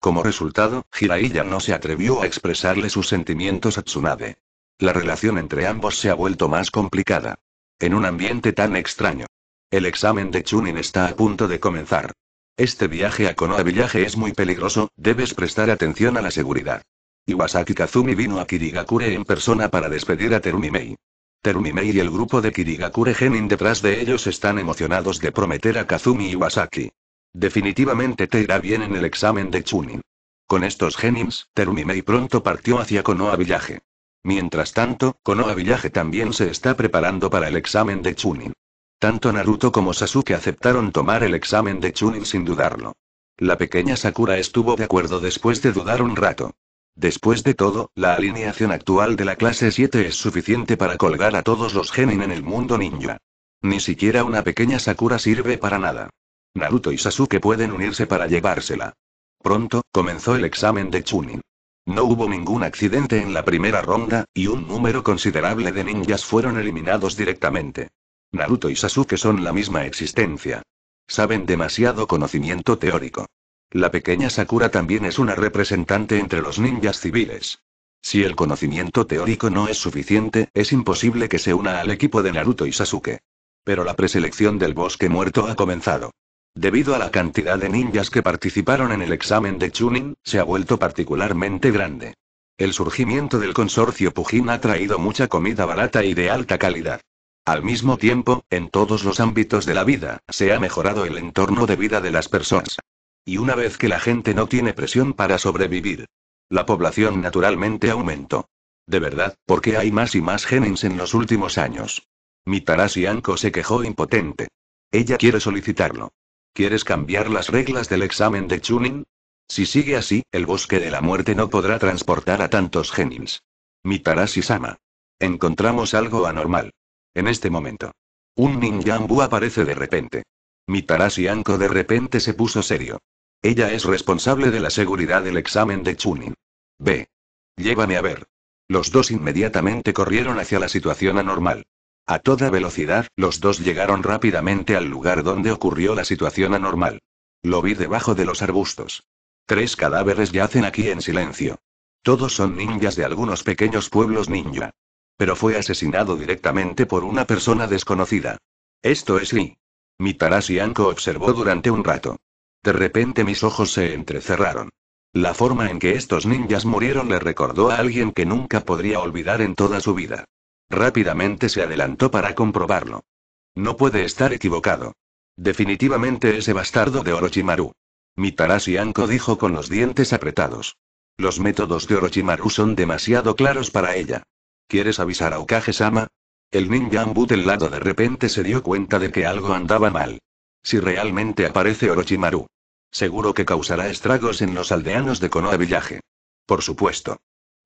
como resultado, Hiraiya no se atrevió a expresarle sus sentimientos a Tsunade. La relación entre ambos se ha vuelto más complicada. En un ambiente tan extraño. El examen de Chunin está a punto de comenzar. Este viaje a Konoha villaje es muy peligroso, debes prestar atención a la seguridad. Iwasaki Kazumi vino a Kirigakure en persona para despedir a Terumimei. Terumimei y el grupo de Kirigakure Genin detrás de ellos están emocionados de prometer a Kazumi Iwasaki. Definitivamente te irá bien en el examen de Chunin. Con estos genims, Terumimei pronto partió hacia Konoha Village. Mientras tanto, Konoha Village también se está preparando para el examen de Chunin. Tanto Naruto como Sasuke aceptaron tomar el examen de Chunin sin dudarlo. La pequeña Sakura estuvo de acuerdo después de dudar un rato. Después de todo, la alineación actual de la clase 7 es suficiente para colgar a todos los genin en el mundo ninja. Ni siquiera una pequeña Sakura sirve para nada. Naruto y Sasuke pueden unirse para llevársela. Pronto, comenzó el examen de Chunin. No hubo ningún accidente en la primera ronda, y un número considerable de ninjas fueron eliminados directamente. Naruto y Sasuke son la misma existencia. Saben demasiado conocimiento teórico. La pequeña Sakura también es una representante entre los ninjas civiles. Si el conocimiento teórico no es suficiente, es imposible que se una al equipo de Naruto y Sasuke. Pero la preselección del bosque muerto ha comenzado. Debido a la cantidad de ninjas que participaron en el examen de Chunin, se ha vuelto particularmente grande. El surgimiento del consorcio Pujin ha traído mucha comida barata y de alta calidad. Al mismo tiempo, en todos los ámbitos de la vida, se ha mejorado el entorno de vida de las personas. Y una vez que la gente no tiene presión para sobrevivir, la población naturalmente aumentó. De verdad, porque hay más y más genins en los últimos años. Anko se quejó impotente. Ella quiere solicitarlo. ¿Quieres cambiar las reglas del examen de Chunin? Si sigue así, el bosque de la muerte no podrá transportar a tantos genins. Mitarashi-sama. Encontramos algo anormal. En este momento. Un ninjambu aparece de repente. Mitarashi Anko de repente se puso serio. Ella es responsable de la seguridad del examen de Chunin. Ve. Llévame a ver. Los dos inmediatamente corrieron hacia la situación anormal. A toda velocidad, los dos llegaron rápidamente al lugar donde ocurrió la situación anormal. Lo vi debajo de los arbustos. Tres cadáveres yacen aquí en silencio. Todos son ninjas de algunos pequeños pueblos ninja. Pero fue asesinado directamente por una persona desconocida. Esto es Lee. Mitarashi Anko observó durante un rato. De repente mis ojos se entrecerraron. La forma en que estos ninjas murieron le recordó a alguien que nunca podría olvidar en toda su vida. Rápidamente se adelantó para comprobarlo. No puede estar equivocado. Definitivamente ese bastardo de Orochimaru. Mitarashi Anko dijo con los dientes apretados. Los métodos de Orochimaru son demasiado claros para ella. ¿Quieres avisar a Okage-sama? El ninja lado de repente se dio cuenta de que algo andaba mal. Si realmente aparece Orochimaru. Seguro que causará estragos en los aldeanos de Konoha Villaje. Por supuesto.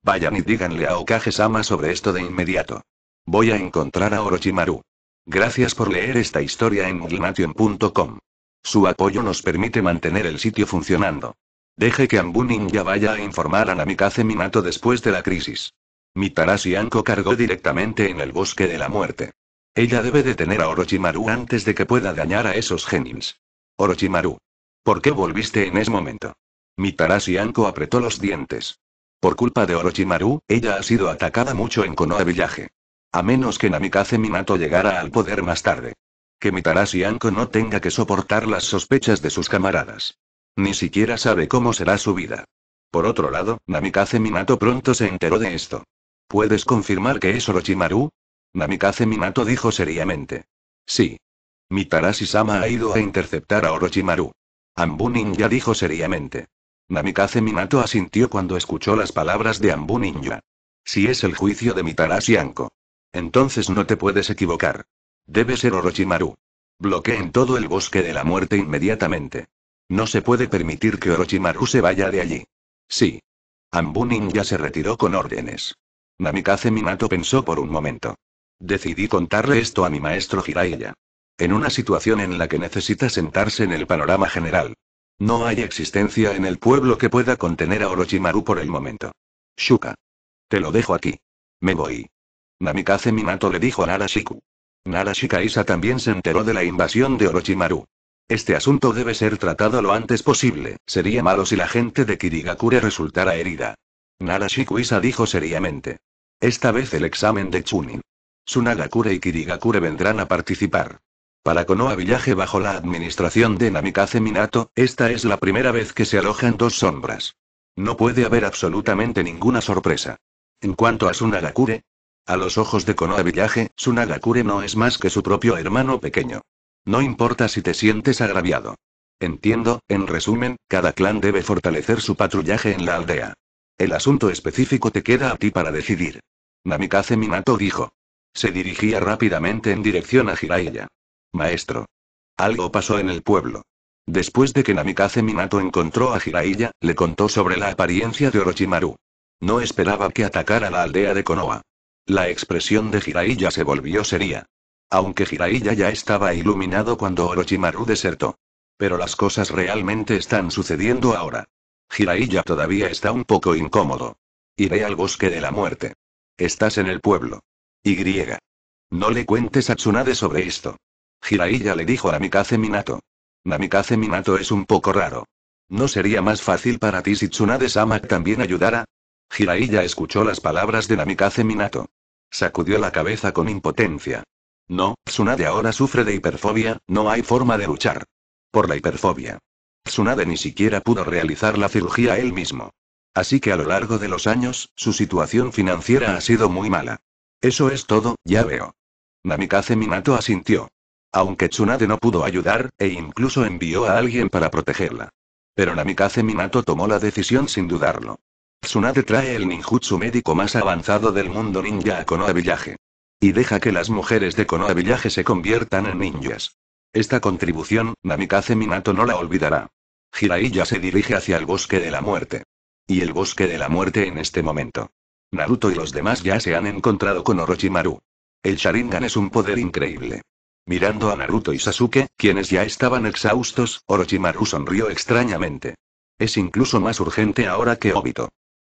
Vayan y díganle a Okage-sama sobre esto de inmediato. Voy a encontrar a Orochimaru. Gracias por leer esta historia en glmation.com. Su apoyo nos permite mantener el sitio funcionando. Deje que Ambunin ya vaya a informar a Namikaze Minato después de la crisis. Mitarashi Anko cargó directamente en el bosque de la muerte. Ella debe detener a Orochimaru antes de que pueda dañar a esos genins. Orochimaru. ¿Por qué volviste en ese momento? Mitarashi Anko apretó los dientes. Por culpa de Orochimaru, ella ha sido atacada mucho en Konoha Villaje. A menos que Namikaze Minato llegara al poder más tarde. Que Mitarashi Anko no tenga que soportar las sospechas de sus camaradas. Ni siquiera sabe cómo será su vida. Por otro lado, Namikaze Minato pronto se enteró de esto. ¿Puedes confirmar que es Orochimaru? Namikaze Minato dijo seriamente. Sí. Mitarashi-sama ha ido a interceptar a Orochimaru. Ambu Ninja dijo seriamente. Namikaze Minato asintió cuando escuchó las palabras de Ambu Ninja. Si es el juicio de Mitarashi Anko. Entonces no te puedes equivocar. Debe ser Orochimaru. Bloqueen todo el bosque de la muerte inmediatamente. No se puede permitir que Orochimaru se vaya de allí. Sí. Ambunin ya se retiró con órdenes. Namikaze Minato pensó por un momento. Decidí contarle esto a mi maestro Hiraiya. En una situación en la que necesita sentarse en el panorama general. No hay existencia en el pueblo que pueda contener a Orochimaru por el momento. Shuka. Te lo dejo aquí. Me voy. Namikaze Minato le dijo a Narashiku. Narashika Isa también se enteró de la invasión de Orochimaru. Este asunto debe ser tratado lo antes posible, sería malo si la gente de Kirigakure resultara herida. Narashiku Isa dijo seriamente. Esta vez el examen de Chunin. Sunagakure y Kirigakure vendrán a participar. Para Konoha Villaje bajo la administración de Namikaze Minato, esta es la primera vez que se alojan dos sombras. No puede haber absolutamente ninguna sorpresa. En cuanto a Sunagakure, a los ojos de Konoha Village, Nagakure no es más que su propio hermano pequeño. No importa si te sientes agraviado. Entiendo, en resumen, cada clan debe fortalecer su patrullaje en la aldea. El asunto específico te queda a ti para decidir. Namikaze Minato dijo. Se dirigía rápidamente en dirección a Jiraiya. Maestro. Algo pasó en el pueblo. Después de que Namikaze Minato encontró a Jiraiya, le contó sobre la apariencia de Orochimaru. No esperaba que atacara la aldea de Konoha. La expresión de Jiraiya se volvió seria. Aunque Jiraiya ya estaba iluminado cuando Orochimaru desertó. Pero las cosas realmente están sucediendo ahora. Jiraiya todavía está un poco incómodo. Iré al bosque de la muerte. Estás en el pueblo. Y. No le cuentes a Tsunade sobre esto. Jiraiya le dijo a Namikaze Minato. Namikaze Minato es un poco raro. ¿No sería más fácil para ti si Tsunade-sama también ayudara? Jiraiya escuchó las palabras de Namikaze Minato. Sacudió la cabeza con impotencia. No, Tsunade ahora sufre de hiperfobia, no hay forma de luchar. Por la hiperfobia. Tsunade ni siquiera pudo realizar la cirugía él mismo. Así que a lo largo de los años, su situación financiera ha sido muy mala. Eso es todo, ya veo. Namikaze Minato asintió. Aunque Tsunade no pudo ayudar, e incluso envió a alguien para protegerla. Pero Namikaze Minato tomó la decisión sin dudarlo. Tsunade trae el ninjutsu médico más avanzado del mundo ninja a Konoha Village. Y deja que las mujeres de Konoha Village se conviertan en ninjas. Esta contribución, Namikaze Minato no la olvidará. Jiraiya se dirige hacia el bosque de la muerte. Y el bosque de la muerte en este momento. Naruto y los demás ya se han encontrado con Orochimaru. El Sharingan es un poder increíble. Mirando a Naruto y Sasuke, quienes ya estaban exhaustos, Orochimaru sonrió extrañamente. Es incluso más urgente ahora que Obito.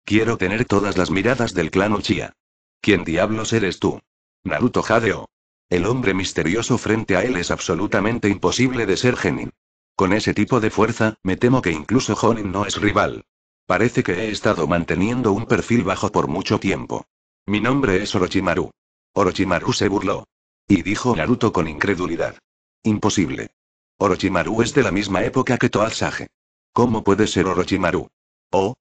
Quiero tener todas las miradas del clan Uchiha. ¿Quién diablos eres tú? Naruto Jadeo? El hombre misterioso frente a él es absolutamente imposible de ser Genin. Con ese tipo de fuerza, me temo que incluso Honin no es rival. Parece que he estado manteniendo un perfil bajo por mucho tiempo. Mi nombre es Orochimaru. Orochimaru se burló. Y dijo Naruto con incredulidad. Imposible. Orochimaru es de la misma época que Toadsage. ¿Cómo puede ser Orochimaru? Oh,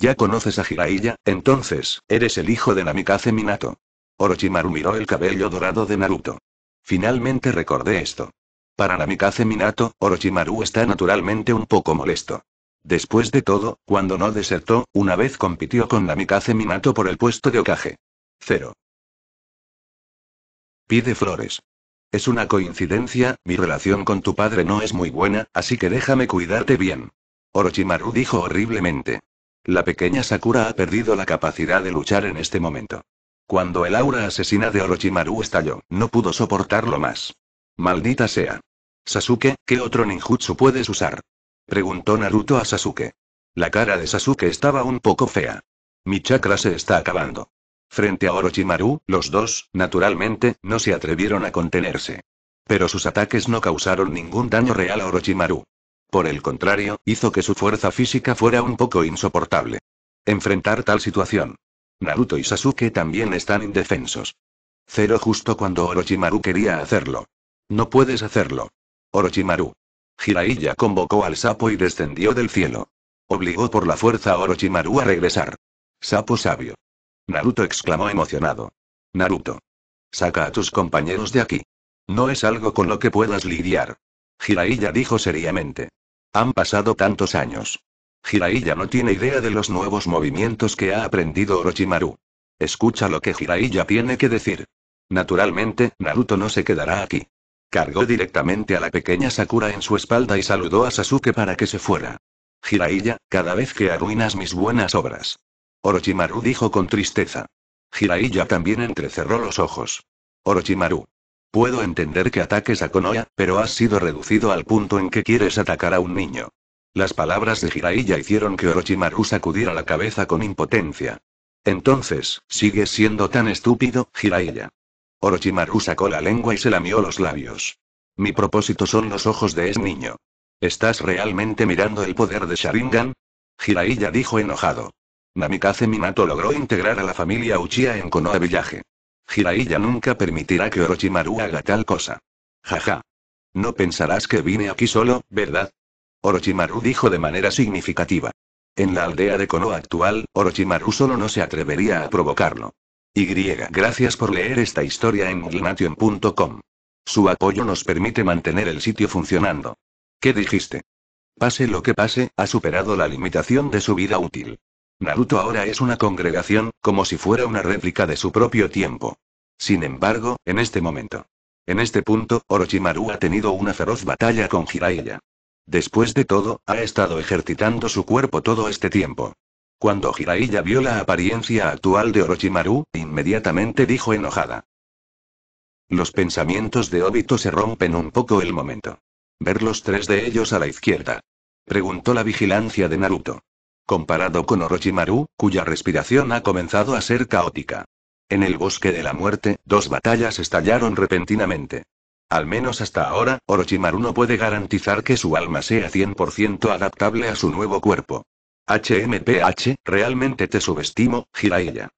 ya conoces a Jiraiya, entonces, eres el hijo de Namikaze Minato. Orochimaru miró el cabello dorado de Naruto. Finalmente recordé esto. Para Namikaze Minato, Orochimaru está naturalmente un poco molesto. Después de todo, cuando no desertó, una vez compitió con Namikaze Minato por el puesto de Okage. Cero. Pide flores. Es una coincidencia, mi relación con tu padre no es muy buena, así que déjame cuidarte bien. Orochimaru dijo horriblemente. La pequeña Sakura ha perdido la capacidad de luchar en este momento. Cuando el aura asesina de Orochimaru estalló, no pudo soportarlo más. Maldita sea. Sasuke, ¿qué otro ninjutsu puedes usar? Preguntó Naruto a Sasuke. La cara de Sasuke estaba un poco fea. Mi chakra se está acabando. Frente a Orochimaru, los dos, naturalmente, no se atrevieron a contenerse. Pero sus ataques no causaron ningún daño real a Orochimaru. Por el contrario, hizo que su fuerza física fuera un poco insoportable. Enfrentar tal situación. Naruto y Sasuke también están indefensos. Cero justo cuando Orochimaru quería hacerlo. No puedes hacerlo. Orochimaru. Jiraiya convocó al sapo y descendió del cielo. Obligó por la fuerza a Orochimaru a regresar. Sapo sabio. Naruto exclamó emocionado. Naruto. Saca a tus compañeros de aquí. No es algo con lo que puedas lidiar. Jiraiya dijo seriamente. Han pasado tantos años. Jiraiya no tiene idea de los nuevos movimientos que ha aprendido Orochimaru. Escucha lo que Jiraiya tiene que decir. Naturalmente, Naruto no se quedará aquí. Cargó directamente a la pequeña Sakura en su espalda y saludó a Sasuke para que se fuera. Jiraiya, cada vez que arruinas mis buenas obras. Orochimaru dijo con tristeza. Jiraiya también entrecerró los ojos. Orochimaru. Puedo entender que ataques a Konoha, pero has sido reducido al punto en que quieres atacar a un niño. Las palabras de Jiraiya hicieron que Orochimaru sacudiera la cabeza con impotencia. Entonces, ¿sigues siendo tan estúpido, Jiraiya? Orochimaru sacó la lengua y se lamió los labios. Mi propósito son los ojos de ese niño. ¿Estás realmente mirando el poder de Sharingan? Jiraiya dijo enojado. Namikaze Minato logró integrar a la familia Uchiha en Konoha Village. Jiraiya nunca permitirá que Orochimaru haga tal cosa. Jaja. No pensarás que vine aquí solo, ¿verdad? Orochimaru dijo de manera significativa. En la aldea de Konoha actual, Orochimaru solo no se atrevería a provocarlo. Y gracias por leer esta historia en glnation.com. Su apoyo nos permite mantener el sitio funcionando. ¿Qué dijiste? Pase lo que pase, ha superado la limitación de su vida útil. Naruto ahora es una congregación, como si fuera una réplica de su propio tiempo. Sin embargo, en este momento. En este punto, Orochimaru ha tenido una feroz batalla con Jiraiya. Después de todo, ha estado ejercitando su cuerpo todo este tiempo. Cuando Jiraiya vio la apariencia actual de Orochimaru, inmediatamente dijo enojada. Los pensamientos de Obito se rompen un poco el momento. Ver los tres de ellos a la izquierda. Preguntó la vigilancia de Naruto comparado con Orochimaru, cuya respiración ha comenzado a ser caótica. En el bosque de la muerte, dos batallas estallaron repentinamente. Al menos hasta ahora, Orochimaru no puede garantizar que su alma sea 100% adaptable a su nuevo cuerpo. HMPH, realmente te subestimo, Jiraiya.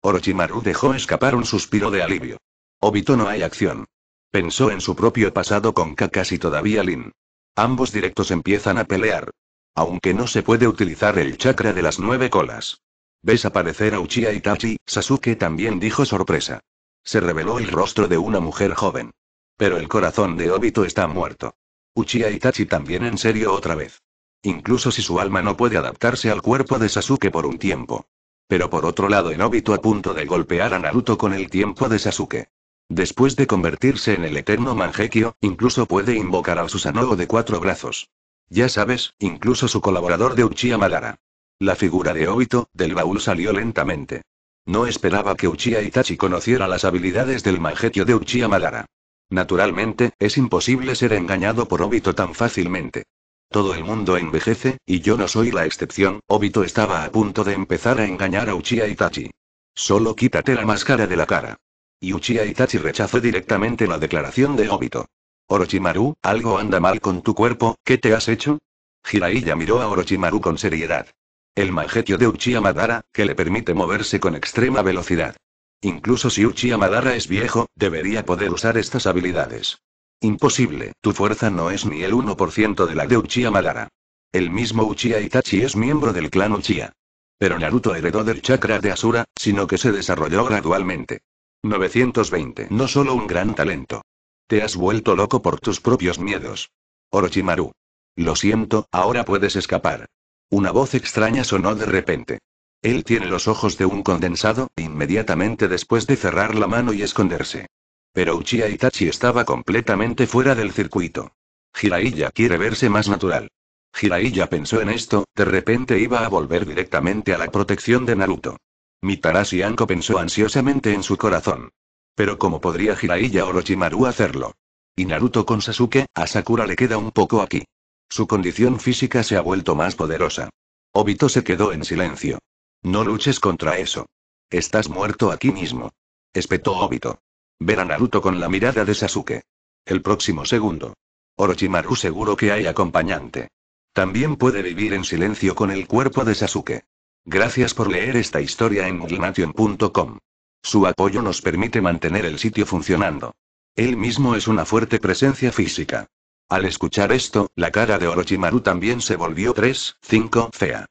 Orochimaru dejó escapar un suspiro de alivio. Obito no hay acción. Pensó en su propio pasado con Kakashi todavía Lin. Ambos directos empiezan a pelear. Aunque no se puede utilizar el chakra de las nueve colas. Ves aparecer a Uchiha Itachi, Sasuke también dijo sorpresa. Se reveló el rostro de una mujer joven. Pero el corazón de Obito está muerto. Uchiha Itachi también en serio otra vez. Incluso si su alma no puede adaptarse al cuerpo de Sasuke por un tiempo. Pero por otro lado en Obito a punto de golpear a Naruto con el tiempo de Sasuke. Después de convertirse en el eterno Mangekyo, incluso puede invocar al Susanoo de cuatro brazos. Ya sabes, incluso su colaborador de Uchiha Madara. La figura de Obito, del baúl salió lentamente. No esperaba que Uchiha Itachi conociera las habilidades del magetio de Uchiha Madara. Naturalmente, es imposible ser engañado por Obito tan fácilmente. Todo el mundo envejece, y yo no soy la excepción, Obito estaba a punto de empezar a engañar a Uchiha Itachi. Solo quítate la máscara de la cara. Y Uchiha Itachi rechazó directamente la declaración de Obito. Orochimaru, algo anda mal con tu cuerpo, ¿qué te has hecho? Jiraiya miró a Orochimaru con seriedad. El magetio de Uchiha Madara, que le permite moverse con extrema velocidad. Incluso si Uchiha Madara es viejo, debería poder usar estas habilidades. Imposible, tu fuerza no es ni el 1% de la de Uchiha Madara. El mismo Uchiha Itachi es miembro del clan Uchiha. Pero Naruto heredó del chakra de Asura, sino que se desarrolló gradualmente. 920 No solo un gran talento, te has vuelto loco por tus propios miedos. Orochimaru. Lo siento, ahora puedes escapar. Una voz extraña sonó de repente. Él tiene los ojos de un condensado, inmediatamente después de cerrar la mano y esconderse. Pero Uchiha Itachi estaba completamente fuera del circuito. Jiraiya quiere verse más natural. Jiraiya pensó en esto, de repente iba a volver directamente a la protección de Naruto. Mitarashi Anko pensó ansiosamente en su corazón. Pero ¿cómo podría Jiraiya Orochimaru hacerlo? Y Naruto con Sasuke, a Sakura le queda un poco aquí. Su condición física se ha vuelto más poderosa. Obito se quedó en silencio. No luches contra eso. Estás muerto aquí mismo. Espetó Obito. Ver a Naruto con la mirada de Sasuke. El próximo segundo. Orochimaru seguro que hay acompañante. También puede vivir en silencio con el cuerpo de Sasuke. Gracias por leer esta historia en gimnation.com. Su apoyo nos permite mantener el sitio funcionando. Él mismo es una fuerte presencia física. Al escuchar esto, la cara de Orochimaru también se volvió 3, 5, fea.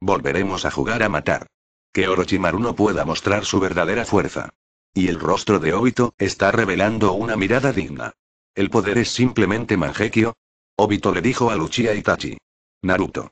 Volveremos a jugar a matar. Que Orochimaru no pueda mostrar su verdadera fuerza. Y el rostro de Obito, está revelando una mirada digna. ¿El poder es simplemente manjequio? Obito le dijo a Luchia Itachi. Naruto.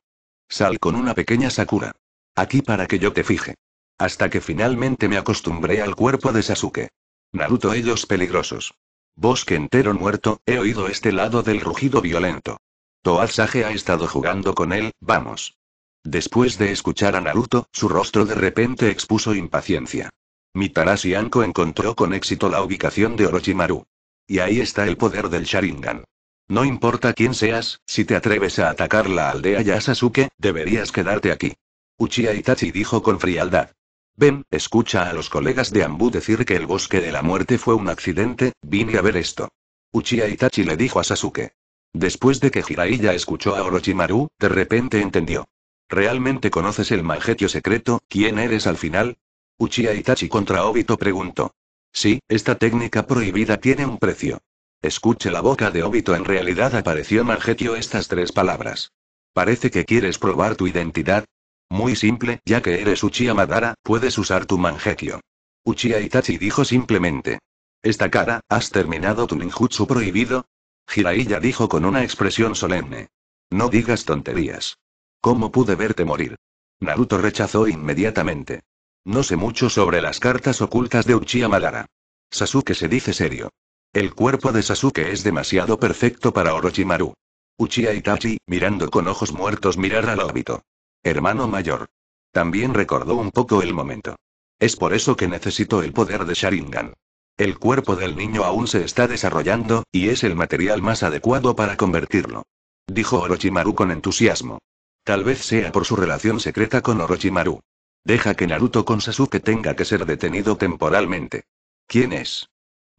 Sal con una pequeña Sakura. Aquí para que yo te fije. Hasta que finalmente me acostumbré al cuerpo de Sasuke. Naruto ellos peligrosos. Bosque entero muerto, he oído este lado del rugido violento. Toazaje ha estado jugando con él, vamos. Después de escuchar a Naruto, su rostro de repente expuso impaciencia. Mitarashi Anko encontró con éxito la ubicación de Orochimaru. Y ahí está el poder del Sharingan. No importa quién seas, si te atreves a atacar la aldea ya Sasuke, deberías quedarte aquí. Uchiha Itachi dijo con frialdad. Ven, escucha a los colegas de Ambu decir que el bosque de la muerte fue un accidente, vine a ver esto. Uchiha Itachi le dijo a Sasuke. Después de que Jiraiya escuchó a Orochimaru, de repente entendió. ¿Realmente conoces el maghetio secreto, quién eres al final? Uchiha Itachi contra Obito preguntó. Sí, esta técnica prohibida tiene un precio. Escuche la boca de Obito en realidad apareció Magetio estas tres palabras. Parece que quieres probar tu identidad, muy simple, ya que eres Uchiha Madara, puedes usar tu Mangekyo. Uchiha Itachi dijo simplemente. Esta cara, ¿has terminado tu ninjutsu prohibido? Jiraiya dijo con una expresión solemne. No digas tonterías. ¿Cómo pude verte morir? Naruto rechazó inmediatamente. No sé mucho sobre las cartas ocultas de Uchiha Madara. Sasuke se dice serio. El cuerpo de Sasuke es demasiado perfecto para Orochimaru. Uchiha Itachi, mirando con ojos muertos mirar al hábito. Hermano mayor. También recordó un poco el momento. Es por eso que necesito el poder de Sharingan. El cuerpo del niño aún se está desarrollando, y es el material más adecuado para convertirlo. Dijo Orochimaru con entusiasmo. Tal vez sea por su relación secreta con Orochimaru. Deja que Naruto con Sasuke tenga que ser detenido temporalmente. ¿Quién es?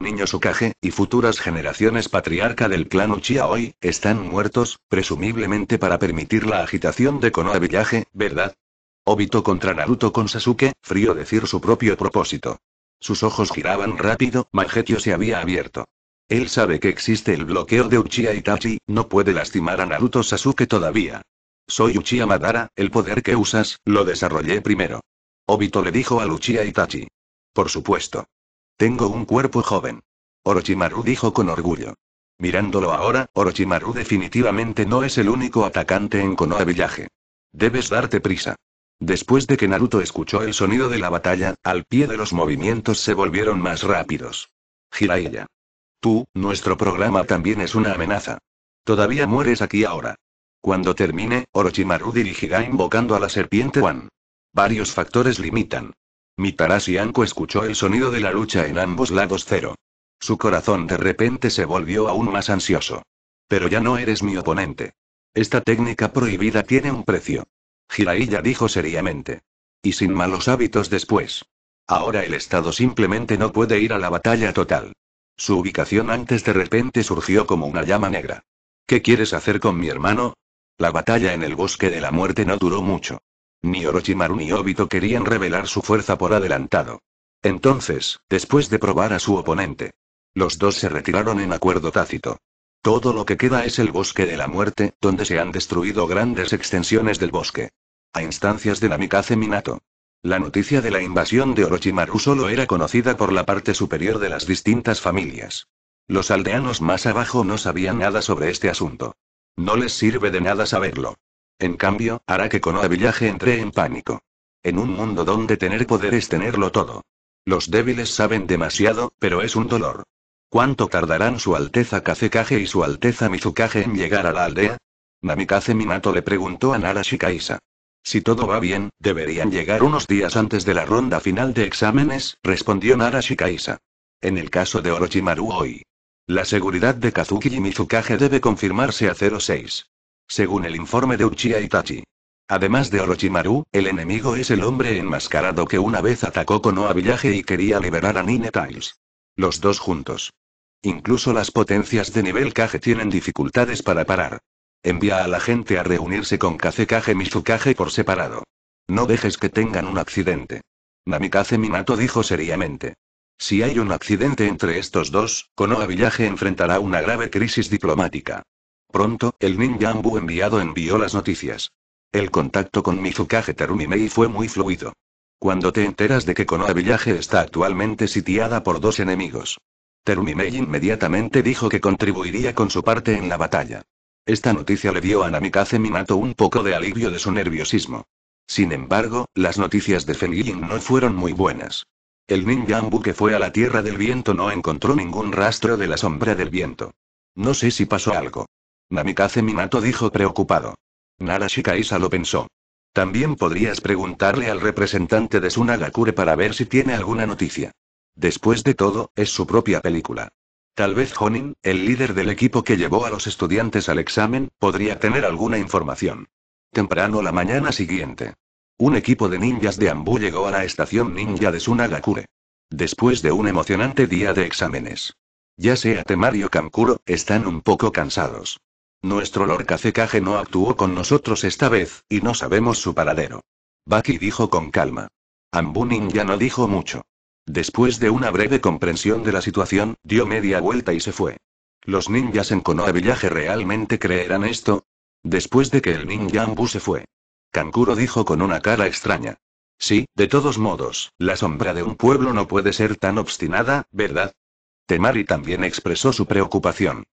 niños Sukage, y futuras generaciones patriarca del clan Uchiha hoy, están muertos, presumiblemente para permitir la agitación de Konoha Villaje, ¿verdad? Obito contra Naruto con Sasuke, frío decir su propio propósito. Sus ojos giraban rápido, Magetio se había abierto. Él sabe que existe el bloqueo de Uchiha Itachi, no puede lastimar a Naruto Sasuke todavía. Soy Uchiha Madara, el poder que usas, lo desarrollé primero. Obito le dijo a Uchiha Itachi. Por supuesto. Tengo un cuerpo joven. Orochimaru dijo con orgullo. Mirándolo ahora, Orochimaru definitivamente no es el único atacante en Konoha Village. Debes darte prisa. Después de que Naruto escuchó el sonido de la batalla, al pie de los movimientos se volvieron más rápidos. Jiraiya. Tú, nuestro programa también es una amenaza. Todavía mueres aquí ahora. Cuando termine, Orochimaru dirigirá invocando a la serpiente Wan. Varios factores limitan. Mitarashi y Anko escuchó el sonido de la lucha en ambos lados cero. Su corazón de repente se volvió aún más ansioso. Pero ya no eres mi oponente. Esta técnica prohibida tiene un precio. Jiraiya dijo seriamente. Y sin malos hábitos después. Ahora el Estado simplemente no puede ir a la batalla total. Su ubicación antes de repente surgió como una llama negra. ¿Qué quieres hacer con mi hermano? La batalla en el bosque de la muerte no duró mucho. Ni Orochimaru ni Obito querían revelar su fuerza por adelantado. Entonces, después de probar a su oponente, los dos se retiraron en acuerdo tácito. Todo lo que queda es el bosque de la muerte, donde se han destruido grandes extensiones del bosque. A instancias de Namikaze Minato. La noticia de la invasión de Orochimaru solo era conocida por la parte superior de las distintas familias. Los aldeanos más abajo no sabían nada sobre este asunto. No les sirve de nada saberlo. En cambio, hará que Konoha Village entre en pánico. En un mundo donde tener poder es tenerlo todo. Los débiles saben demasiado, pero es un dolor. ¿Cuánto tardarán su Alteza Kazekage y su Alteza Mizukage en llegar a la aldea? Namikaze Minato le preguntó a Nara Si todo va bien, deberían llegar unos días antes de la ronda final de exámenes, respondió Narashikaisa. En el caso de Orochimaru hoy. La seguridad de Kazuki y Mizukage debe confirmarse a 06 según el informe de Uchiha Itachi. Además de Orochimaru, el enemigo es el hombre enmascarado que una vez atacó Konoha Villaje y quería liberar a Nine Tiles. Los dos juntos. Incluso las potencias de nivel Kage tienen dificultades para parar. Envía a la gente a reunirse con Kage Kage Mizukage por separado. No dejes que tengan un accidente. Namikaze Minato dijo seriamente. Si hay un accidente entre estos dos, Konoha Villaje enfrentará una grave crisis diplomática. Pronto, el ninjambu enviado envió las noticias. El contacto con Mizukage Terumimei fue muy fluido. Cuando te enteras de que Konoha Village está actualmente sitiada por dos enemigos. Terumimei inmediatamente dijo que contribuiría con su parte en la batalla. Esta noticia le dio a Namikaze Minato un poco de alivio de su nerviosismo. Sin embargo, las noticias de Fengying no fueron muy buenas. El ninjambu que fue a la Tierra del Viento no encontró ningún rastro de la sombra del viento. No sé si pasó algo. Namikaze Minato dijo preocupado. Nara Shikaisa lo pensó. También podrías preguntarle al representante de Sunagakure para ver si tiene alguna noticia. Después de todo, es su propia película. Tal vez Honin, el líder del equipo que llevó a los estudiantes al examen, podría tener alguna información. Temprano la mañana siguiente. Un equipo de ninjas de Ambu llegó a la estación ninja de Sunagakure. Después de un emocionante día de exámenes. Ya sea Temario Kankuro, están un poco cansados. Nuestro Lord no actuó con nosotros esta vez, y no sabemos su paradero. Baki dijo con calma. Ambunin ya no dijo mucho. Después de una breve comprensión de la situación, dio media vuelta y se fue. ¿Los ninjas en Konoha Village realmente creerán esto? Después de que el ninja Ambu se fue. Kankuro dijo con una cara extraña. Sí, de todos modos, la sombra de un pueblo no puede ser tan obstinada, ¿verdad? Temari también expresó su preocupación.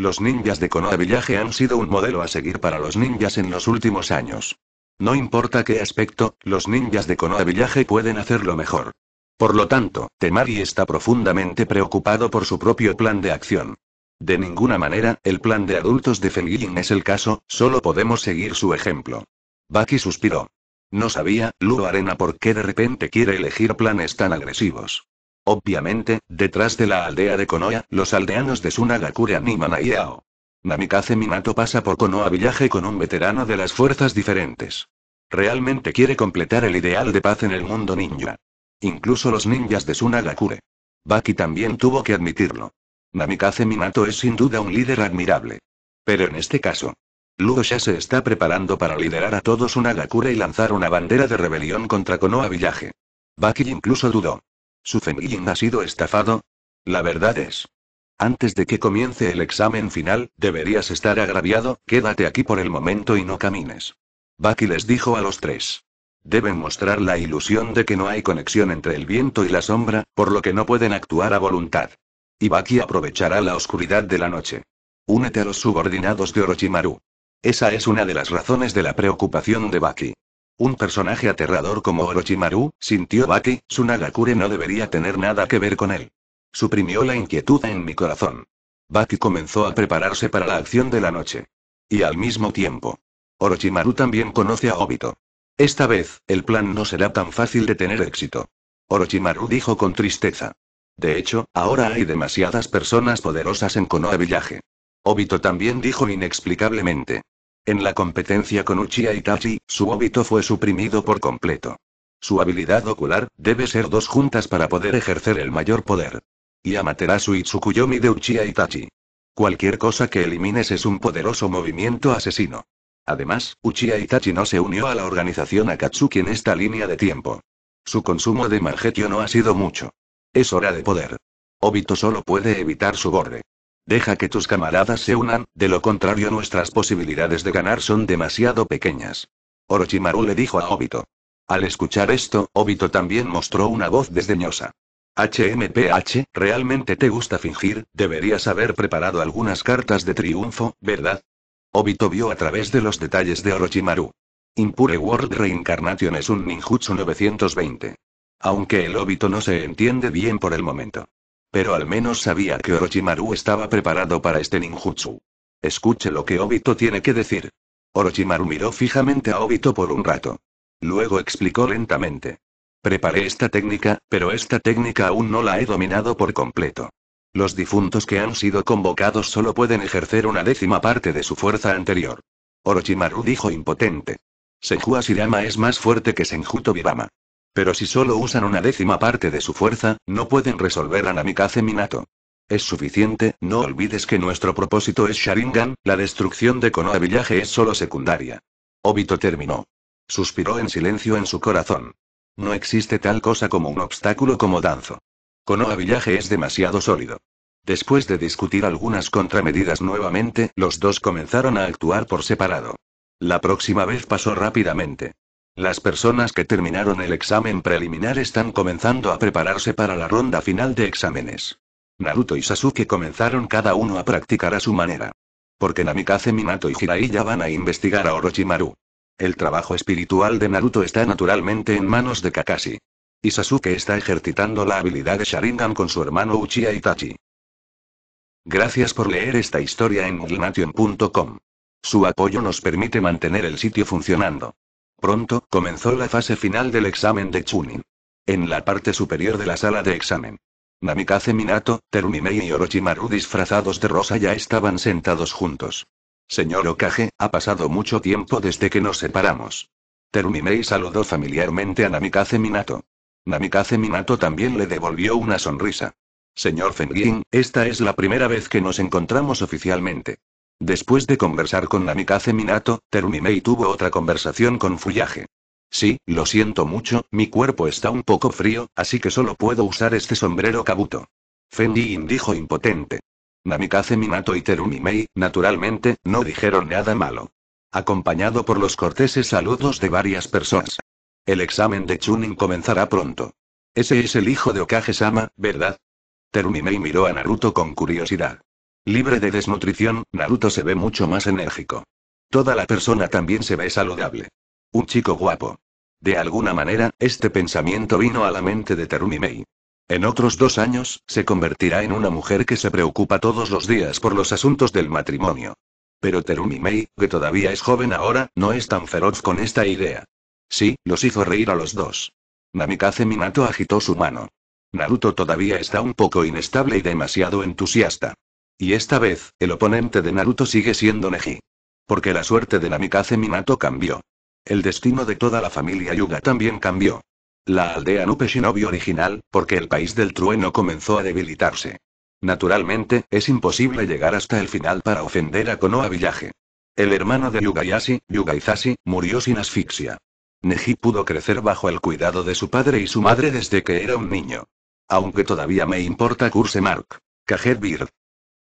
Los ninjas de Konoha Village han sido un modelo a seguir para los ninjas en los últimos años. No importa qué aspecto, los ninjas de Konoha Village pueden hacerlo mejor. Por lo tanto, Temari está profundamente preocupado por su propio plan de acción. De ninguna manera, el plan de adultos de Fengying es el caso, solo podemos seguir su ejemplo. Baki suspiró. No sabía, Lu Arena, por qué de repente quiere elegir planes tan agresivos. Obviamente, detrás de la aldea de Konoha, los aldeanos de Sunagakure animan a Iao. Namikaze Minato pasa por Konoha Villaje con un veterano de las fuerzas diferentes. Realmente quiere completar el ideal de paz en el mundo ninja. Incluso los ninjas de Sunagakure. Baki también tuvo que admitirlo. Namikaze Minato es sin duda un líder admirable. Pero en este caso, Lugo ya se está preparando para liderar a todos Sunagakure y lanzar una bandera de rebelión contra Konoha Villaje. Baki incluso dudó. ¿Su ha sido estafado? La verdad es. Antes de que comience el examen final, deberías estar agraviado, quédate aquí por el momento y no camines. Baki les dijo a los tres. Deben mostrar la ilusión de que no hay conexión entre el viento y la sombra, por lo que no pueden actuar a voluntad. Y Baki aprovechará la oscuridad de la noche. Únete a los subordinados de Orochimaru. Esa es una de las razones de la preocupación de Baki. Un personaje aterrador como Orochimaru, sintió Baki, su Nagakure no debería tener nada que ver con él. Suprimió la inquietud en mi corazón. Baki comenzó a prepararse para la acción de la noche. Y al mismo tiempo. Orochimaru también conoce a Obito. Esta vez, el plan no será tan fácil de tener éxito. Orochimaru dijo con tristeza. De hecho, ahora hay demasiadas personas poderosas en Konoha Village. Obito también dijo inexplicablemente. En la competencia con Uchiha Itachi, su óbito fue suprimido por completo. Su habilidad ocular, debe ser dos juntas para poder ejercer el mayor poder. Y Amaterasu y de Uchiha Itachi. Cualquier cosa que elimines es un poderoso movimiento asesino. Además, Uchiha Itachi no se unió a la organización Akatsuki en esta línea de tiempo. Su consumo de margetio no ha sido mucho. Es hora de poder. Obito solo puede evitar su borde. Deja que tus camaradas se unan, de lo contrario nuestras posibilidades de ganar son demasiado pequeñas. Orochimaru le dijo a Obito. Al escuchar esto, Obito también mostró una voz desdeñosa. HMPH, realmente te gusta fingir, deberías haber preparado algunas cartas de triunfo, ¿verdad? Obito vio a través de los detalles de Orochimaru. Impure World Reincarnation es un ninjutsu 920. Aunque el Obito no se entiende bien por el momento. Pero al menos sabía que Orochimaru estaba preparado para este ninjutsu. Escuche lo que Obito tiene que decir. Orochimaru miró fijamente a Obito por un rato. Luego explicó lentamente. Preparé esta técnica, pero esta técnica aún no la he dominado por completo. Los difuntos que han sido convocados solo pueden ejercer una décima parte de su fuerza anterior. Orochimaru dijo impotente. Senju Asirama es más fuerte que Senjuto Bibama. Pero si solo usan una décima parte de su fuerza, no pueden resolver a Namikaze Minato. Es suficiente, no olvides que nuestro propósito es Sharingan, la destrucción de Konoha Village es solo secundaria. Obito terminó. Suspiró en silencio en su corazón. No existe tal cosa como un obstáculo como Danzo. Konoha Village es demasiado sólido. Después de discutir algunas contramedidas nuevamente, los dos comenzaron a actuar por separado. La próxima vez pasó rápidamente. Las personas que terminaron el examen preliminar están comenzando a prepararse para la ronda final de exámenes. Naruto y Sasuke comenzaron cada uno a practicar a su manera. Porque Namikaze, Minato y Jiraiya van a investigar a Orochimaru. El trabajo espiritual de Naruto está naturalmente en manos de Kakashi. Y Sasuke está ejercitando la habilidad de Sharingan con su hermano Uchiha Itachi. Gracias por leer esta historia en Su apoyo nos permite mantener el sitio funcionando. Pronto, comenzó la fase final del examen de Chunin. En la parte superior de la sala de examen. Namikaze Minato, Terumimei y Orochimaru disfrazados de rosa ya estaban sentados juntos. Señor Okage, ha pasado mucho tiempo desde que nos separamos. Terumimei saludó familiarmente a Namikaze Minato. Namikaze Minato también le devolvió una sonrisa. Señor Fengin, esta es la primera vez que nos encontramos oficialmente. Después de conversar con Namikaze Minato, Terumimei tuvo otra conversación con Fuyage. Sí, lo siento mucho, mi cuerpo está un poco frío, así que solo puedo usar este sombrero kabuto. Fendi dijo impotente. Namikaze Minato y Terumimei, naturalmente, no dijeron nada malo. Acompañado por los corteses saludos de varias personas. El examen de Chunin comenzará pronto. Ese es el hijo de okage ¿verdad? Terumimei miró a Naruto con curiosidad. Libre de desnutrición, Naruto se ve mucho más enérgico. Toda la persona también se ve saludable. Un chico guapo. De alguna manera, este pensamiento vino a la mente de Terumi Mei. En otros dos años, se convertirá en una mujer que se preocupa todos los días por los asuntos del matrimonio. Pero Terumi Mei, que todavía es joven ahora, no es tan feroz con esta idea. Sí, los hizo reír a los dos. Namikaze Minato agitó su mano. Naruto todavía está un poco inestable y demasiado entusiasta. Y esta vez, el oponente de Naruto sigue siendo Neji. Porque la suerte de Namikaze Minato cambió. El destino de toda la familia Yuga también cambió. La aldea Nupe Shinobi original, porque el país del trueno comenzó a debilitarse. Naturalmente, es imposible llegar hasta el final para ofender a Konoha Village. El hermano de Yugayashi, Yugaizashi, murió sin asfixia. Neji pudo crecer bajo el cuidado de su padre y su madre desde que era un niño. Aunque todavía me importa Curse Mark. Bird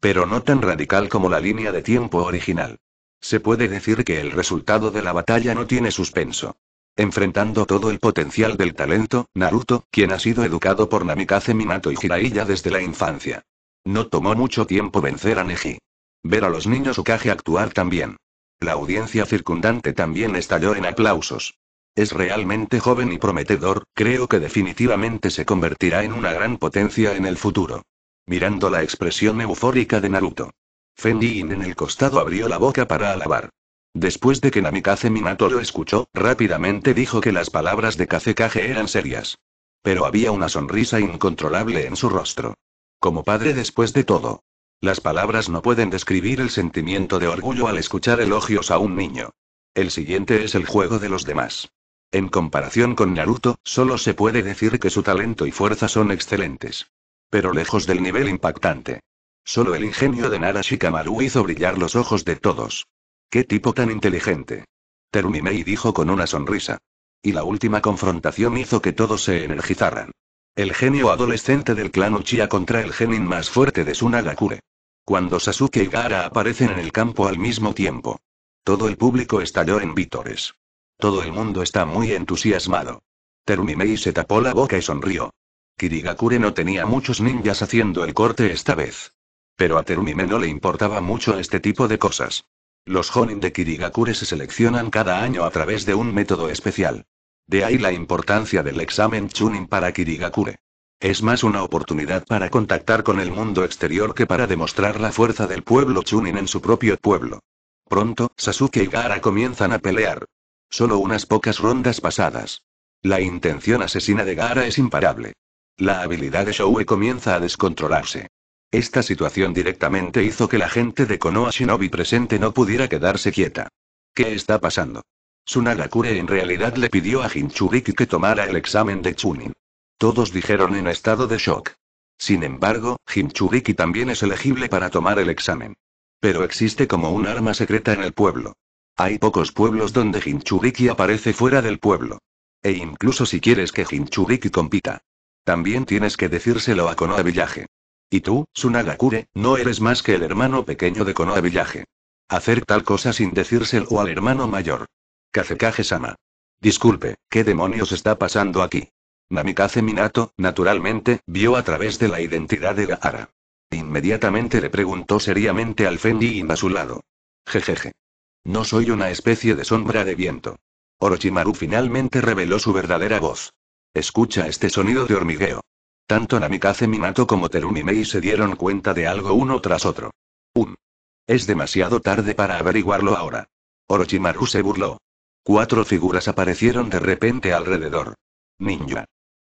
pero no tan radical como la línea de tiempo original. Se puede decir que el resultado de la batalla no tiene suspenso. Enfrentando todo el potencial del talento, Naruto, quien ha sido educado por Namikaze Minato y Jiraiya desde la infancia. No tomó mucho tiempo vencer a Neji. Ver a los niños Ukage actuar también. La audiencia circundante también estalló en aplausos. Es realmente joven y prometedor, creo que definitivamente se convertirá en una gran potencia en el futuro mirando la expresión eufórica de Naruto. Fendin en el costado abrió la boca para alabar. Después de que Namikaze Minato lo escuchó, rápidamente dijo que las palabras de Kazekage eran serias. Pero había una sonrisa incontrolable en su rostro. Como padre después de todo. Las palabras no pueden describir el sentimiento de orgullo al escuchar elogios a un niño. El siguiente es el juego de los demás. En comparación con Naruto, solo se puede decir que su talento y fuerza son excelentes pero lejos del nivel impactante. Solo el ingenio de Nara Shikamaru hizo brillar los ojos de todos. ¡Qué tipo tan inteligente! Terumimei dijo con una sonrisa. Y la última confrontación hizo que todos se energizaran. El genio adolescente del clan Uchiha contra el genin más fuerte de Sunagakure. Cuando Sasuke y Gaara aparecen en el campo al mismo tiempo. Todo el público estalló en vítores. Todo el mundo está muy entusiasmado. Terumimei se tapó la boca y sonrió. Kirigakure no tenía muchos ninjas haciendo el corte esta vez. Pero a Terumime no le importaba mucho este tipo de cosas. Los Honin de Kirigakure se seleccionan cada año a través de un método especial. De ahí la importancia del examen Chunin para Kirigakure. Es más una oportunidad para contactar con el mundo exterior que para demostrar la fuerza del pueblo Chunin en su propio pueblo. Pronto, Sasuke y Gaara comienzan a pelear. Solo unas pocas rondas pasadas. La intención asesina de Gaara es imparable. La habilidad de Shoue comienza a descontrolarse. Esta situación directamente hizo que la gente de Konoha Shinobi presente no pudiera quedarse quieta. ¿Qué está pasando? Sunagakure en realidad le pidió a Hinchuriki que tomara el examen de Chunin. Todos dijeron en estado de shock. Sin embargo, Hinchuriki también es elegible para tomar el examen. Pero existe como un arma secreta en el pueblo. Hay pocos pueblos donde Hinchuriki aparece fuera del pueblo. E incluso si quieres que Hinchuriki compita, también tienes que decírselo a Konoha Villaje. Y tú, Sunagakure, no eres más que el hermano pequeño de Konoha Villaje. Hacer tal cosa sin decírselo al hermano mayor. Kazekage-sama. Disculpe, ¿qué demonios está pasando aquí? Namikaze Minato, naturalmente, vio a través de la identidad de Gaara. Inmediatamente le preguntó seriamente al Fendi a su lado. Jejeje. No soy una especie de sombra de viento. Orochimaru finalmente reveló su verdadera voz. Escucha este sonido de hormigueo. Tanto Namikaze Minato como Terumimei se dieron cuenta de algo uno tras otro. Un. Es demasiado tarde para averiguarlo ahora. Orochimaru se burló. Cuatro figuras aparecieron de repente alrededor. Ninja.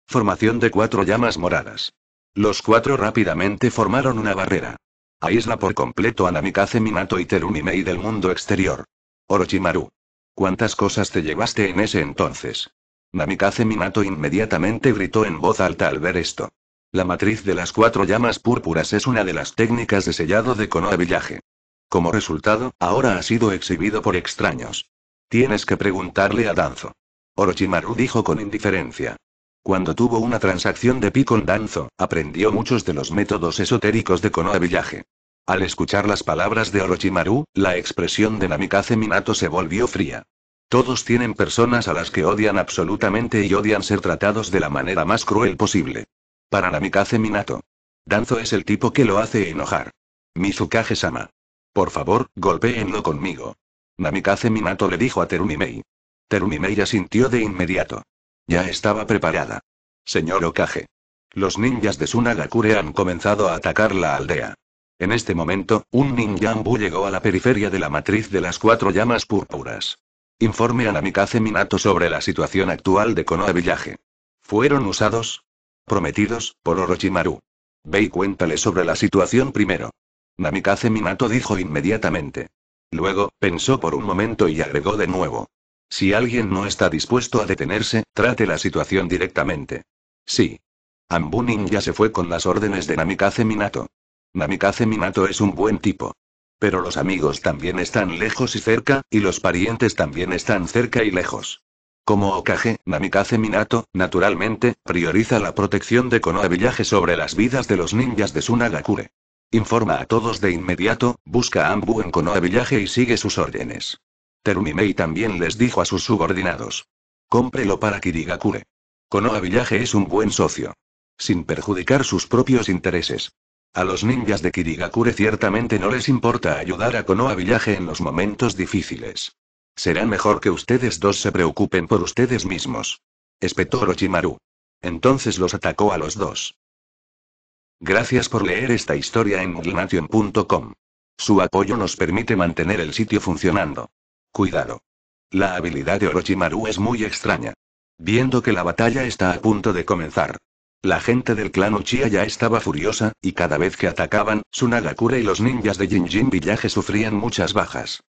Formación de cuatro llamas moradas. Los cuatro rápidamente formaron una barrera. Aísla por completo a Namikaze Minato y Terumimei del mundo exterior. Orochimaru. ¿Cuántas cosas te llevaste en ese entonces? Namikaze Minato inmediatamente gritó en voz alta al ver esto. La matriz de las cuatro llamas púrpuras es una de las técnicas de sellado de Konoha Villaje. Como resultado, ahora ha sido exhibido por extraños. Tienes que preguntarle a Danzo. Orochimaru dijo con indiferencia. Cuando tuvo una transacción de pi con Danzo, aprendió muchos de los métodos esotéricos de Konoha Villaje. Al escuchar las palabras de Orochimaru, la expresión de Namikaze Minato se volvió fría. Todos tienen personas a las que odian absolutamente y odian ser tratados de la manera más cruel posible. Para Namikaze Minato. Danzo es el tipo que lo hace enojar. Mizukage-sama. Por favor, golpéenlo conmigo. Namikaze Minato le dijo a Terumimei. Terumimei asintió de inmediato. Ya estaba preparada. Señor Okage. Los ninjas de Sunagakure han comenzado a atacar la aldea. En este momento, un ninjambu llegó a la periferia de la matriz de las cuatro llamas púrpuras. Informe a Namikaze Minato sobre la situación actual de Konoha Villaje. Fueron usados, prometidos, por Orochimaru. Ve y cuéntale sobre la situación primero. Namikaze Minato dijo inmediatamente. Luego, pensó por un momento y agregó de nuevo. Si alguien no está dispuesto a detenerse, trate la situación directamente. Sí. Ambunin ya se fue con las órdenes de Namikaze Minato. Namikaze Minato es un buen tipo. Pero los amigos también están lejos y cerca, y los parientes también están cerca y lejos. Como Okage, Namikaze Minato, naturalmente, prioriza la protección de Konoha Village sobre las vidas de los ninjas de Sunagakure. Informa a todos de inmediato, busca a Ambu en Konoha Village y sigue sus órdenes. Terumimei también les dijo a sus subordinados. Cómprelo para Kirigakure. Konoha Village es un buen socio. Sin perjudicar sus propios intereses. A los ninjas de Kirigakure ciertamente no les importa ayudar a Konoha Village en los momentos difíciles. Será mejor que ustedes dos se preocupen por ustedes mismos. Espetó Orochimaru. Entonces los atacó a los dos. Gracias por leer esta historia en mugination.com. Su apoyo nos permite mantener el sitio funcionando. Cuidado. La habilidad de Orochimaru es muy extraña. Viendo que la batalla está a punto de comenzar, la gente del clan Uchiha ya estaba furiosa, y cada vez que atacaban, Sunagakure y los ninjas de Jinjin Village sufrían muchas bajas.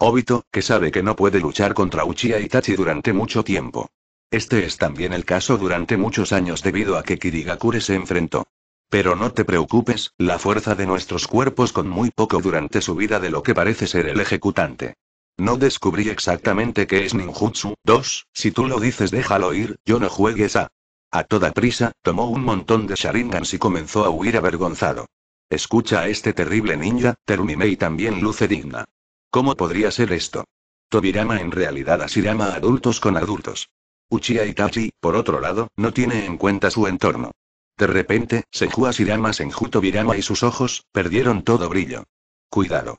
Obito, que sabe que no puede luchar contra Uchiha Tachi durante mucho tiempo. Este es también el caso durante muchos años debido a que Kirigakure se enfrentó. Pero no te preocupes, la fuerza de nuestros cuerpos con muy poco durante su vida de lo que parece ser el ejecutante. No descubrí exactamente qué es ninjutsu, 2, si tú lo dices déjalo ir, yo no juegues a... A toda prisa, tomó un montón de sharingans y comenzó a huir avergonzado. Escucha a este terrible ninja, Terumimei también luce digna. ¿Cómo podría ser esto? Tobirama en realidad asirama adultos con adultos. Uchiha Itachi, por otro lado, no tiene en cuenta su entorno. De repente, Senju Asirama Senju Tobirama y sus ojos, perdieron todo brillo. Cuidado.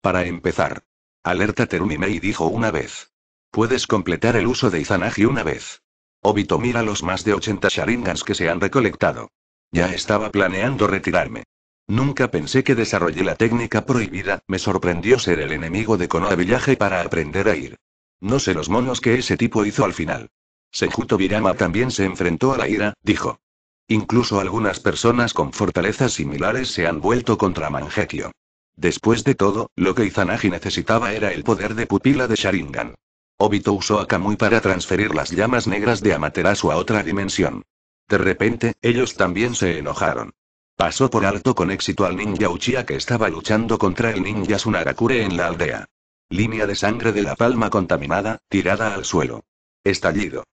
Para empezar. Alerta Terumimei dijo una vez. Puedes completar el uso de Izanagi una vez. Obito mira los más de 80 Sharingans que se han recolectado. Ya estaba planeando retirarme. Nunca pensé que desarrollé la técnica prohibida, me sorprendió ser el enemigo de Konoha para aprender a ir. No sé los monos que ese tipo hizo al final. Sejuto Birama también se enfrentó a la ira, dijo. Incluso algunas personas con fortalezas similares se han vuelto contra Mangekyo. Después de todo, lo que Izanagi necesitaba era el poder de pupila de Sharingan. Obito usó a para transferir las llamas negras de Amaterasu a otra dimensión. De repente, ellos también se enojaron. Pasó por alto con éxito al ninja Uchiha que estaba luchando contra el ninja Sunagakure en la aldea. Línea de sangre de la palma contaminada, tirada al suelo. Estallido.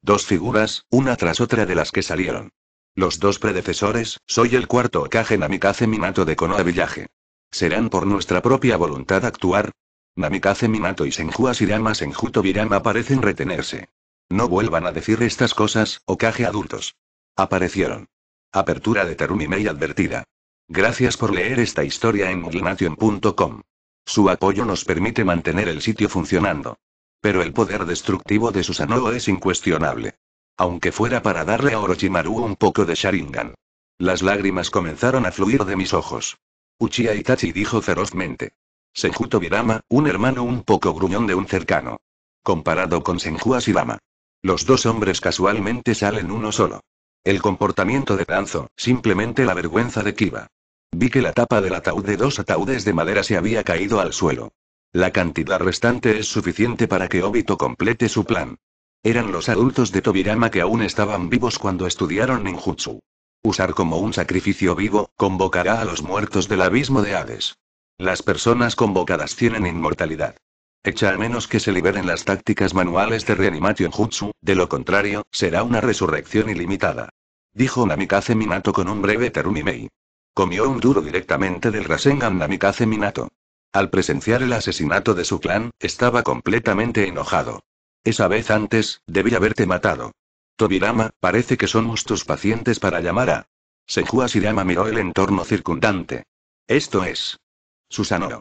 Dos figuras, una tras otra de las que salieron. Los dos predecesores, soy el cuarto Okage Namikaze Minato de Konoha Village. ¿Serán por nuestra propia voluntad actuar? Namikaze Minato y Senju Asirama Senju Tobirama parecen retenerse. No vuelvan a decir estas cosas, Okage adultos. Aparecieron. Apertura de Terumi advertida. Gracias por leer esta historia en mugination.com. Su apoyo nos permite mantener el sitio funcionando. Pero el poder destructivo de Susanoo es incuestionable. Aunque fuera para darle a Orochimaru un poco de Sharingan. Las lágrimas comenzaron a fluir de mis ojos. Uchiha Itachi dijo ferozmente. Senju Tobirama, un hermano un poco gruñón de un cercano. Comparado con Senju Asirama. Los dos hombres casualmente salen uno solo. El comportamiento de Danzo, simplemente la vergüenza de Kiba. Vi que la tapa del ataúd de dos ataúdes de madera se había caído al suelo. La cantidad restante es suficiente para que Obito complete su plan. Eran los adultos de Tobirama que aún estaban vivos cuando estudiaron ninjutsu. Usar como un sacrificio vivo, convocará a los muertos del abismo de Hades. Las personas convocadas tienen inmortalidad. Echa a menos que se liberen las tácticas manuales de Reanimation Jutsu, de lo contrario, será una resurrección ilimitada. Dijo Namikaze Minato con un breve terumimei. Comió un duro directamente del Rasengan Namikaze Minato. Al presenciar el asesinato de su clan, estaba completamente enojado. Esa vez antes, debí haberte matado. Tobirama, parece que somos tus pacientes para llamar a. Senju Asirama miró el entorno circundante. Esto es. Susano.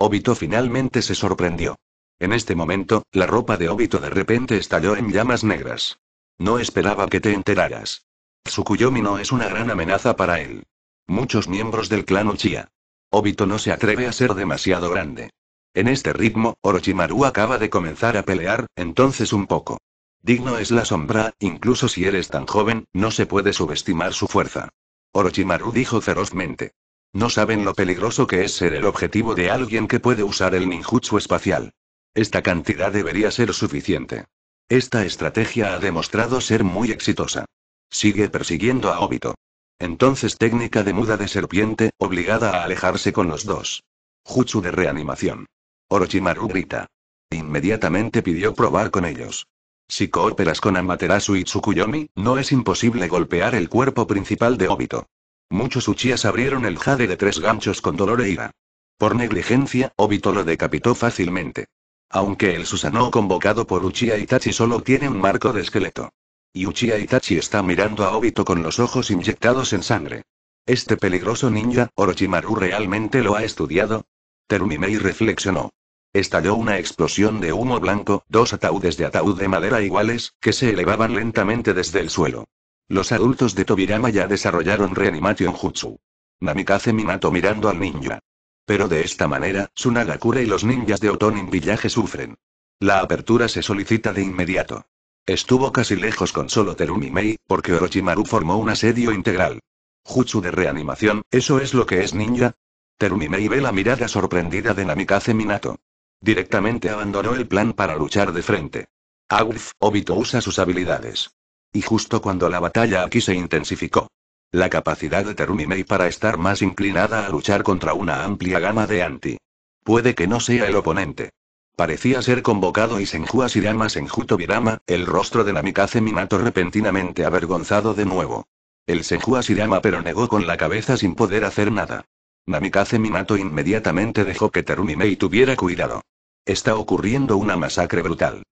Obito finalmente se sorprendió. En este momento, la ropa de Obito de repente estalló en llamas negras. No esperaba que te enteraras. Tsukuyomi no es una gran amenaza para él. Muchos miembros del clan Uchiha. Obito no se atreve a ser demasiado grande. En este ritmo, Orochimaru acaba de comenzar a pelear, entonces un poco. Digno es la sombra, incluso si eres tan joven, no se puede subestimar su fuerza. Orochimaru dijo ferozmente. No saben lo peligroso que es ser el objetivo de alguien que puede usar el ninjutsu espacial. Esta cantidad debería ser suficiente. Esta estrategia ha demostrado ser muy exitosa. Sigue persiguiendo a Obito. Entonces técnica de muda de serpiente, obligada a alejarse con los dos. Jutsu de reanimación. Orochimaru grita. Inmediatamente pidió probar con ellos. Si cooperas con Amaterasu y Tsukuyomi, no es imposible golpear el cuerpo principal de Obito. Muchos Uchías abrieron el jade de tres ganchos con dolor e ira. Por negligencia, Obito lo decapitó fácilmente. Aunque el Susano convocado por Uchiha Itachi solo tiene un marco de esqueleto. Y Uchiha Itachi está mirando a Obito con los ojos inyectados en sangre. Este peligroso ninja, Orochimaru realmente lo ha estudiado, Terumimei reflexionó. Estalló una explosión de humo blanco, dos ataúdes de ataúd de madera iguales, que se elevaban lentamente desde el suelo. Los adultos de Tobirama ya desarrollaron Reanimation Jutsu. Namikaze Minato mirando al ninja. Pero de esta manera, Sunagakura y los ninjas de Otonin Villaje sufren. La apertura se solicita de inmediato. Estuvo casi lejos con solo Terumi Mei, porque Orochimaru formó un asedio integral. Jutsu de reanimación, ¿eso es lo que es ninja? Terumi ve la mirada sorprendida de Namikaze Minato. Directamente abandonó el plan para luchar de frente. Aguf, Obito usa sus habilidades. Y justo cuando la batalla aquí se intensificó. La capacidad de Terumimei para estar más inclinada a luchar contra una amplia gama de anti. Puede que no sea el oponente. Parecía ser convocado y Senju Asirama Senjuto Virama, el rostro de Namikaze Minato repentinamente avergonzado de nuevo. El Senju Asirama pero negó con la cabeza sin poder hacer nada. Namikaze Minato inmediatamente dejó que Terumimei tuviera cuidado. Está ocurriendo una masacre brutal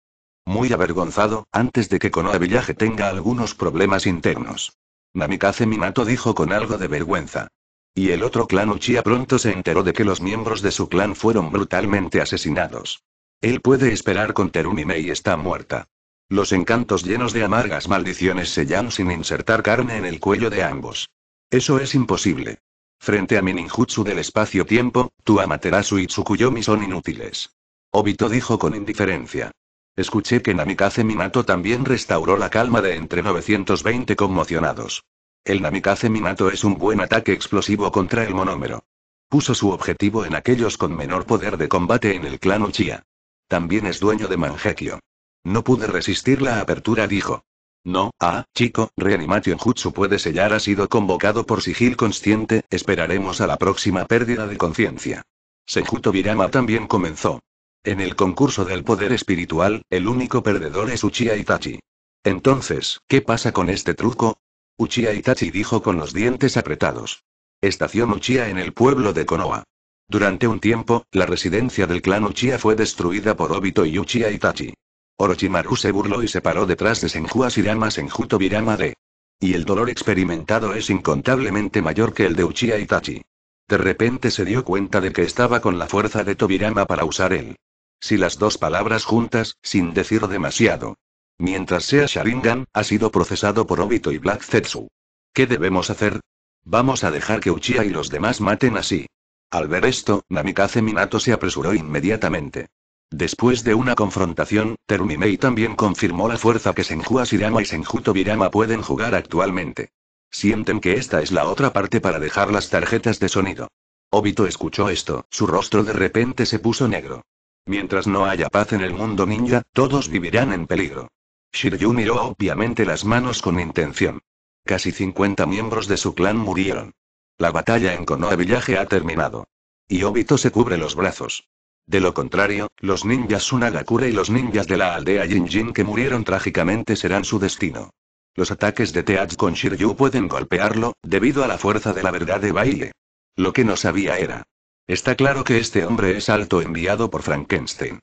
muy avergonzado, antes de que Konoha Villaje tenga algunos problemas internos. Namikaze Minato dijo con algo de vergüenza. Y el otro clan Uchiha pronto se enteró de que los miembros de su clan fueron brutalmente asesinados. Él puede esperar con Terumi y está muerta. Los encantos llenos de amargas maldiciones sellan sin insertar carne en el cuello de ambos. Eso es imposible. Frente a Mininjutsu del espacio-tiempo, tu Amaterasu y Tsukuyomi son inútiles. Obito dijo con indiferencia. Escuché que Namikaze Minato también restauró la calma de entre 920 conmocionados. El Namikaze Minato es un buen ataque explosivo contra el monómero. Puso su objetivo en aquellos con menor poder de combate en el clan Uchiha. También es dueño de Mangekyo. No pude resistir la apertura, dijo. No, ah, chico, Reanimation Jutsu puede sellar ha sido convocado por sigil consciente, esperaremos a la próxima pérdida de conciencia. Sejuto Virama también comenzó. En el concurso del poder espiritual, el único perdedor es Uchiha Itachi. Entonces, ¿qué pasa con este truco? Uchiha Itachi dijo con los dientes apretados. Estación Uchiha en el pueblo de Konoha. Durante un tiempo, la residencia del clan Uchiha fue destruida por Obito y Uchiha Itachi. Orochimaru se burló y se paró detrás de Senju Asirama Senju Tobirama de. Y el dolor experimentado es incontablemente mayor que el de Uchiha Itachi. De repente se dio cuenta de que estaba con la fuerza de Tobirama para usar él. Si las dos palabras juntas, sin decir demasiado. Mientras sea Sharingan, ha sido procesado por Obito y Black Zetsu. ¿Qué debemos hacer? Vamos a dejar que Uchiha y los demás maten así. Al ver esto, Namikaze Minato se apresuró inmediatamente. Después de una confrontación, Terumimei también confirmó la fuerza que Senju Asirama y Senju Tobirama pueden jugar actualmente. Sienten que esta es la otra parte para dejar las tarjetas de sonido. Obito escuchó esto, su rostro de repente se puso negro. Mientras no haya paz en el mundo ninja, todos vivirán en peligro. Shiryu miró obviamente las manos con intención. Casi 50 miembros de su clan murieron. La batalla en Konoha Village ha terminado. Y Obito se cubre los brazos. De lo contrario, los ninjas Sunagakure y los ninjas de la aldea Jinjin que murieron trágicamente serán su destino. Los ataques de Teats con Shiryu pueden golpearlo, debido a la fuerza de la verdad de baile. Lo que no sabía era Está claro que este hombre es alto enviado por Frankenstein.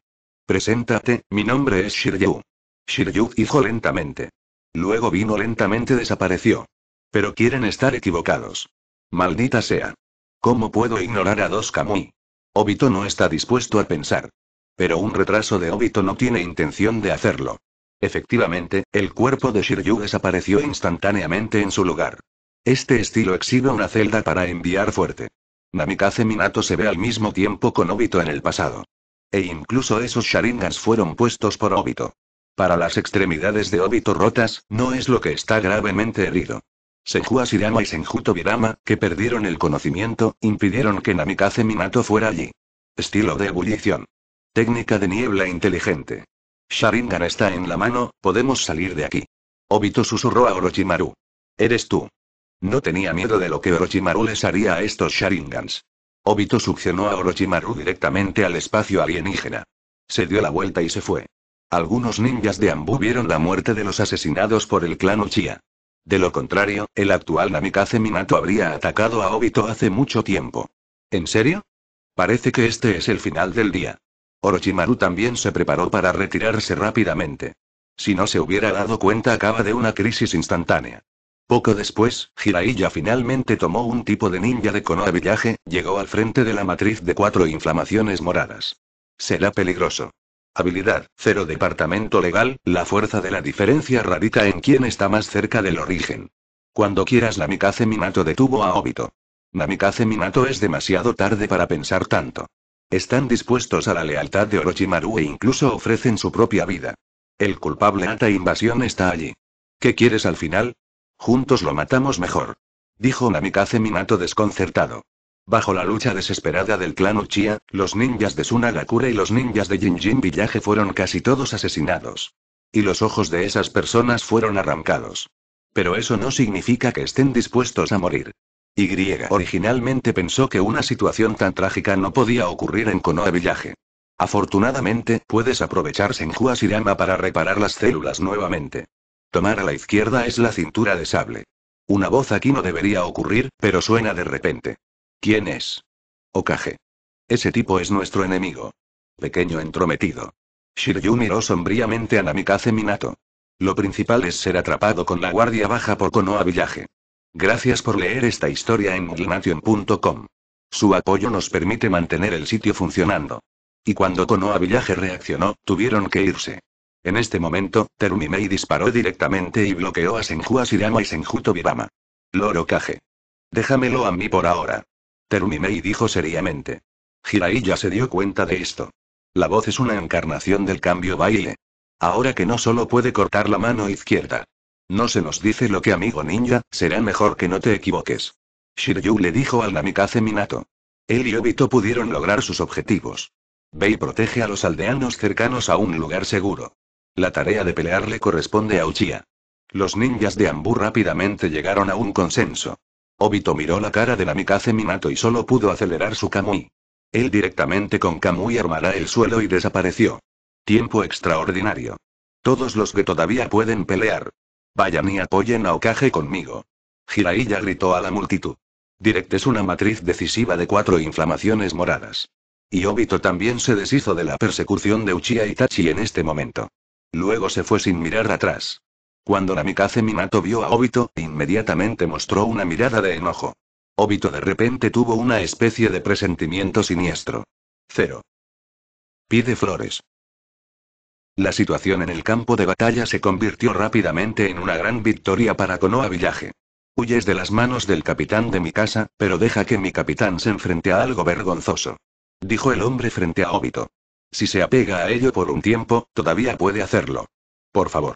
Preséntate, mi nombre es Shiryu. Shiryu dijo lentamente. Luego vino lentamente desapareció. Pero quieren estar equivocados. Maldita sea. ¿Cómo puedo ignorar a dos Kamui? Obito no está dispuesto a pensar. Pero un retraso de Obito no tiene intención de hacerlo. Efectivamente, el cuerpo de Shiryu desapareció instantáneamente en su lugar. Este estilo exhibe una celda para enviar fuerte. Namikaze Minato se ve al mismo tiempo con Obito en el pasado. E incluso esos Sharingans fueron puestos por Obito. Para las extremidades de Obito rotas, no es lo que está gravemente herido. Senju Asirama y Senjuto que perdieron el conocimiento, impidieron que Namikaze Minato fuera allí. Estilo de ebullición. Técnica de niebla inteligente. Sharingan está en la mano, podemos salir de aquí. Obito susurró a Orochimaru. Eres tú. No tenía miedo de lo que Orochimaru les haría a estos Sharingans. Obito succionó a Orochimaru directamente al espacio alienígena. Se dio la vuelta y se fue. Algunos ninjas de Ambu vieron la muerte de los asesinados por el clan Uchiha. De lo contrario, el actual Namikaze Minato habría atacado a Obito hace mucho tiempo. ¿En serio? Parece que este es el final del día. Orochimaru también se preparó para retirarse rápidamente. Si no se hubiera dado cuenta acaba de una crisis instantánea. Poco después, Jiraiya finalmente tomó un tipo de ninja de Konoha Villaje, llegó al frente de la matriz de cuatro inflamaciones moradas. Será peligroso. Habilidad, cero departamento legal, la fuerza de la diferencia radica en quién está más cerca del origen. Cuando quieras Namikaze Minato detuvo a Obito. Namikaze Minato es demasiado tarde para pensar tanto. Están dispuestos a la lealtad de Orochimaru e incluso ofrecen su propia vida. El culpable Ata Invasión está allí. ¿Qué quieres al final? Juntos lo matamos mejor. Dijo Namikaze Minato desconcertado. Bajo la lucha desesperada del clan Uchiha, los ninjas de Sunagakure y los ninjas de Jinjin Villaje fueron casi todos asesinados. Y los ojos de esas personas fueron arrancados. Pero eso no significa que estén dispuestos a morir. Y originalmente pensó que una situación tan trágica no podía ocurrir en Konoha Villaje. Afortunadamente, puedes aprovechar en Asirama para reparar las células nuevamente. Tomar a la izquierda es la cintura de sable. Una voz aquí no debería ocurrir, pero suena de repente. ¿Quién es? Okage. Ese tipo es nuestro enemigo. Pequeño entrometido. Shiryu miró sombríamente a Namikaze Minato. Lo principal es ser atrapado con la guardia baja por Konoha Villaje. Gracias por leer esta historia en Glimation.com. Su apoyo nos permite mantener el sitio funcionando. Y cuando Konoha Villaje reaccionó, tuvieron que irse. En este momento, Terumimei disparó directamente y bloqueó a Senju Asirama y Senju Bibama. Loro Kage. Déjamelo a mí por ahora. Terumimei dijo seriamente. Hirai ya se dio cuenta de esto. La voz es una encarnación del cambio baile. Ahora que no solo puede cortar la mano izquierda. No se nos dice lo que amigo ninja, será mejor que no te equivoques. Shiryu le dijo al namikaze Minato. Él y Obito pudieron lograr sus objetivos. Ve protege a los aldeanos cercanos a un lugar seguro. La tarea de pelear le corresponde a Uchiha. Los ninjas de Ambu rápidamente llegaron a un consenso. Obito miró la cara de Namikaze Minato y solo pudo acelerar su Kamui. Él directamente con Kamui armará el suelo y desapareció. Tiempo extraordinario. Todos los que todavía pueden pelear. Vayan y apoyen a Okage conmigo. Jiraiya gritó a la multitud. Direct es una matriz decisiva de cuatro inflamaciones moradas. Y Obito también se deshizo de la persecución de Uchiha Itachi en este momento. Luego se fue sin mirar atrás. Cuando Namikaze Minato vio a Obito, inmediatamente mostró una mirada de enojo. Obito de repente tuvo una especie de presentimiento siniestro. Cero. Pide flores. La situación en el campo de batalla se convirtió rápidamente en una gran victoria para Konoha Villaje. Huyes de las manos del capitán de mi casa, pero deja que mi capitán se enfrente a algo vergonzoso. Dijo el hombre frente a Obito. Si se apega a ello por un tiempo, todavía puede hacerlo. Por favor.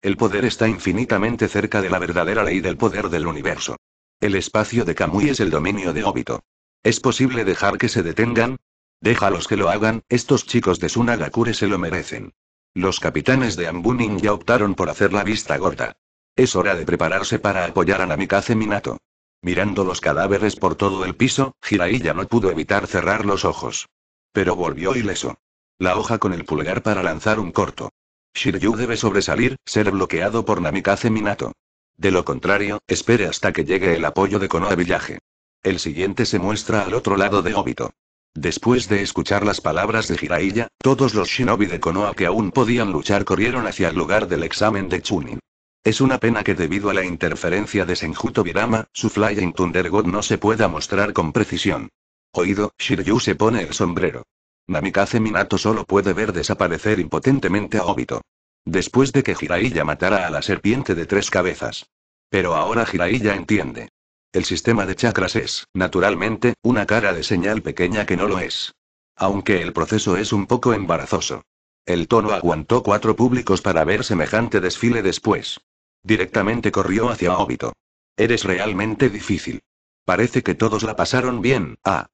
El poder está infinitamente cerca de la verdadera ley del poder del universo. El espacio de Kamui es el dominio de Obito. ¿Es posible dejar que se detengan? Déjalos que lo hagan, estos chicos de Sunagakure se lo merecen. Los capitanes de Ambunin ya optaron por hacer la vista gorda. Es hora de prepararse para apoyar a Namikaze Minato. Mirando los cadáveres por todo el piso, Jiraiya no pudo evitar cerrar los ojos. Pero volvió ileso. La hoja con el pulgar para lanzar un corto. Shiryu debe sobresalir, ser bloqueado por Namikaze Minato. De lo contrario, espere hasta que llegue el apoyo de Konoha Village. El siguiente se muestra al otro lado de Obito. Después de escuchar las palabras de Jiraiya, todos los shinobi de Konoha que aún podían luchar corrieron hacia el lugar del examen de Chunin. Es una pena que debido a la interferencia de Senjuto Birama, su Flying Thunder God no se pueda mostrar con precisión. Oído, Shiryu se pone el sombrero. Namikaze Minato solo puede ver desaparecer impotentemente a Obito. Después de que Jiraiya matara a la serpiente de tres cabezas. Pero ahora Jiraiya entiende. El sistema de chakras es, naturalmente, una cara de señal pequeña que no lo es. Aunque el proceso es un poco embarazoso. El tono aguantó cuatro públicos para ver semejante desfile después. Directamente corrió hacia Obito. Eres realmente difícil. Parece que todos la pasaron bien, ah.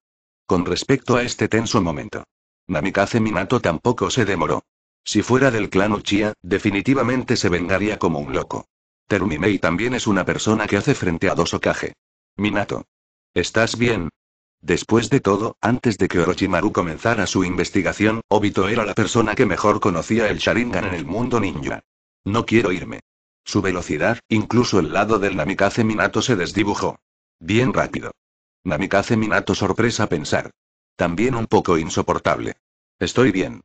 Con respecto a este tenso momento. Namikaze Minato tampoco se demoró. Si fuera del clan Uchiha, definitivamente se vengaría como un loco. Terumimei también es una persona que hace frente a dos Minato. ¿Estás bien? Después de todo, antes de que Orochimaru comenzara su investigación, Obito era la persona que mejor conocía el Sharingan en el mundo ninja. No quiero irme. Su velocidad, incluso el lado del Namikaze Minato se desdibujó. Bien rápido. Namikaze Minato sorpresa pensar. También un poco insoportable. Estoy bien.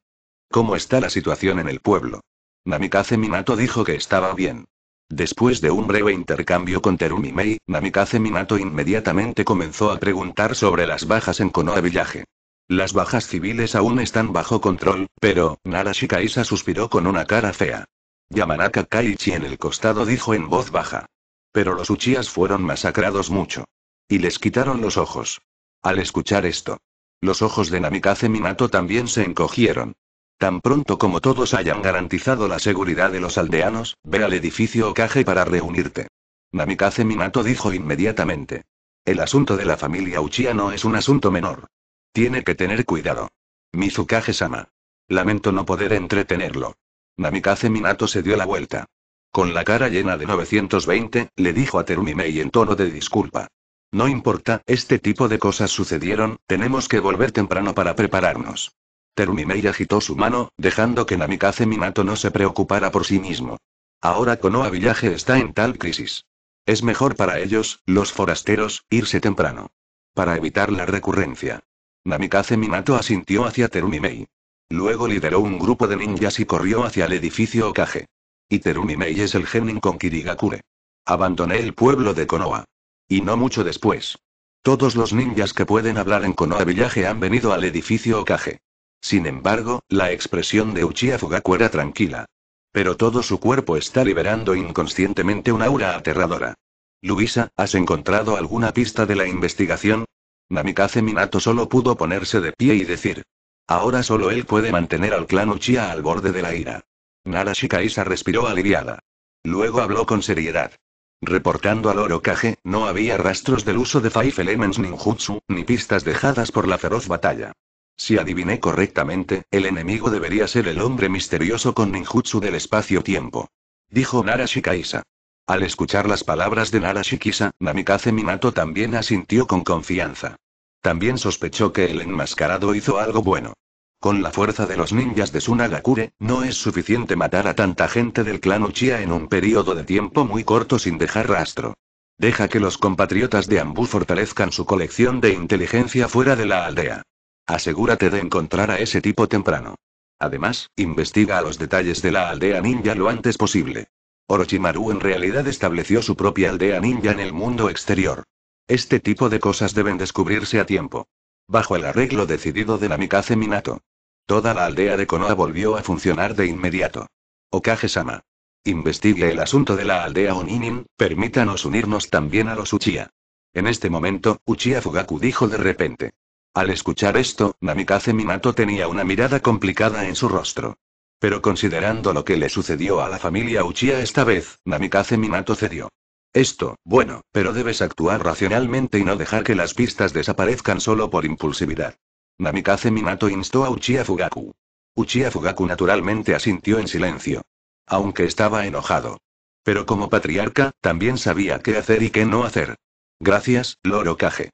¿Cómo está la situación en el pueblo? Namikaze Minato dijo que estaba bien. Después de un breve intercambio con Terumi Mei, Namikaze Minato inmediatamente comenzó a preguntar sobre las bajas en Konoha Village. Las bajas civiles aún están bajo control, pero, Narashika suspiró con una cara fea. Yamanaka Kaichi en el costado dijo en voz baja. Pero los Uchías fueron masacrados mucho. Y les quitaron los ojos. Al escuchar esto, los ojos de Namikaze Minato también se encogieron. Tan pronto como todos hayan garantizado la seguridad de los aldeanos, ve al edificio Okage para reunirte. Namikaze Minato dijo inmediatamente. El asunto de la familia Uchiha no es un asunto menor. Tiene que tener cuidado. Mizukage-sama. Lamento no poder entretenerlo. Namikaze Minato se dio la vuelta. Con la cara llena de 920, le dijo a Terumimei en tono de disculpa. No importa, este tipo de cosas sucedieron, tenemos que volver temprano para prepararnos. Terumimei agitó su mano, dejando que Namikaze Minato no se preocupara por sí mismo. Ahora Konoha Villaje está en tal crisis. Es mejor para ellos, los forasteros, irse temprano. Para evitar la recurrencia. Namikaze Minato asintió hacia Terumimei. Luego lideró un grupo de ninjas y corrió hacia el edificio Okage. Y Terumimei es el genin con Kirigakure. Abandoné el pueblo de Konoha. Y no mucho después. Todos los ninjas que pueden hablar en Konoha Villaje han venido al edificio Okage. Sin embargo, la expresión de Uchiha Fugaku era tranquila. Pero todo su cuerpo está liberando inconscientemente una aura aterradora. Luisa, ¿has encontrado alguna pista de la investigación? Namikaze Minato solo pudo ponerse de pie y decir. Ahora solo él puede mantener al clan Uchiha al borde de la ira. Nara Shikaisa respiró aliviada. Luego habló con seriedad. Reportando al Orocaje, no había rastros del uso de Five Elements Ninjutsu, ni pistas dejadas por la feroz batalla. Si adiviné correctamente, el enemigo debería ser el hombre misterioso con ninjutsu del espacio-tiempo. Dijo Nara Shikaisa. Al escuchar las palabras de Nara Shikisa, Namikaze Minato también asintió con confianza. También sospechó que el enmascarado hizo algo bueno. Con la fuerza de los ninjas de Sunagakure, no es suficiente matar a tanta gente del clan Uchiha en un periodo de tiempo muy corto sin dejar rastro. Deja que los compatriotas de Ambu fortalezcan su colección de inteligencia fuera de la aldea. Asegúrate de encontrar a ese tipo temprano. Además, investiga los detalles de la aldea ninja lo antes posible. Orochimaru en realidad estableció su propia aldea ninja en el mundo exterior. Este tipo de cosas deben descubrirse a tiempo bajo el arreglo decidido de Namikaze Minato. Toda la aldea de Konoha volvió a funcionar de inmediato. Okage-sama. Investigue el asunto de la aldea Oninin, permítanos unirnos también a los Uchiha. En este momento, Uchiha Fugaku dijo de repente. Al escuchar esto, Namikaze Minato tenía una mirada complicada en su rostro. Pero considerando lo que le sucedió a la familia Uchiha esta vez, Namikaze Minato cedió. Esto, bueno, pero debes actuar racionalmente y no dejar que las pistas desaparezcan solo por impulsividad. Namikaze Minato instó a Uchiha Fugaku. Uchiha Fugaku naturalmente asintió en silencio. Aunque estaba enojado. Pero como patriarca, también sabía qué hacer y qué no hacer. Gracias, Loro Kage.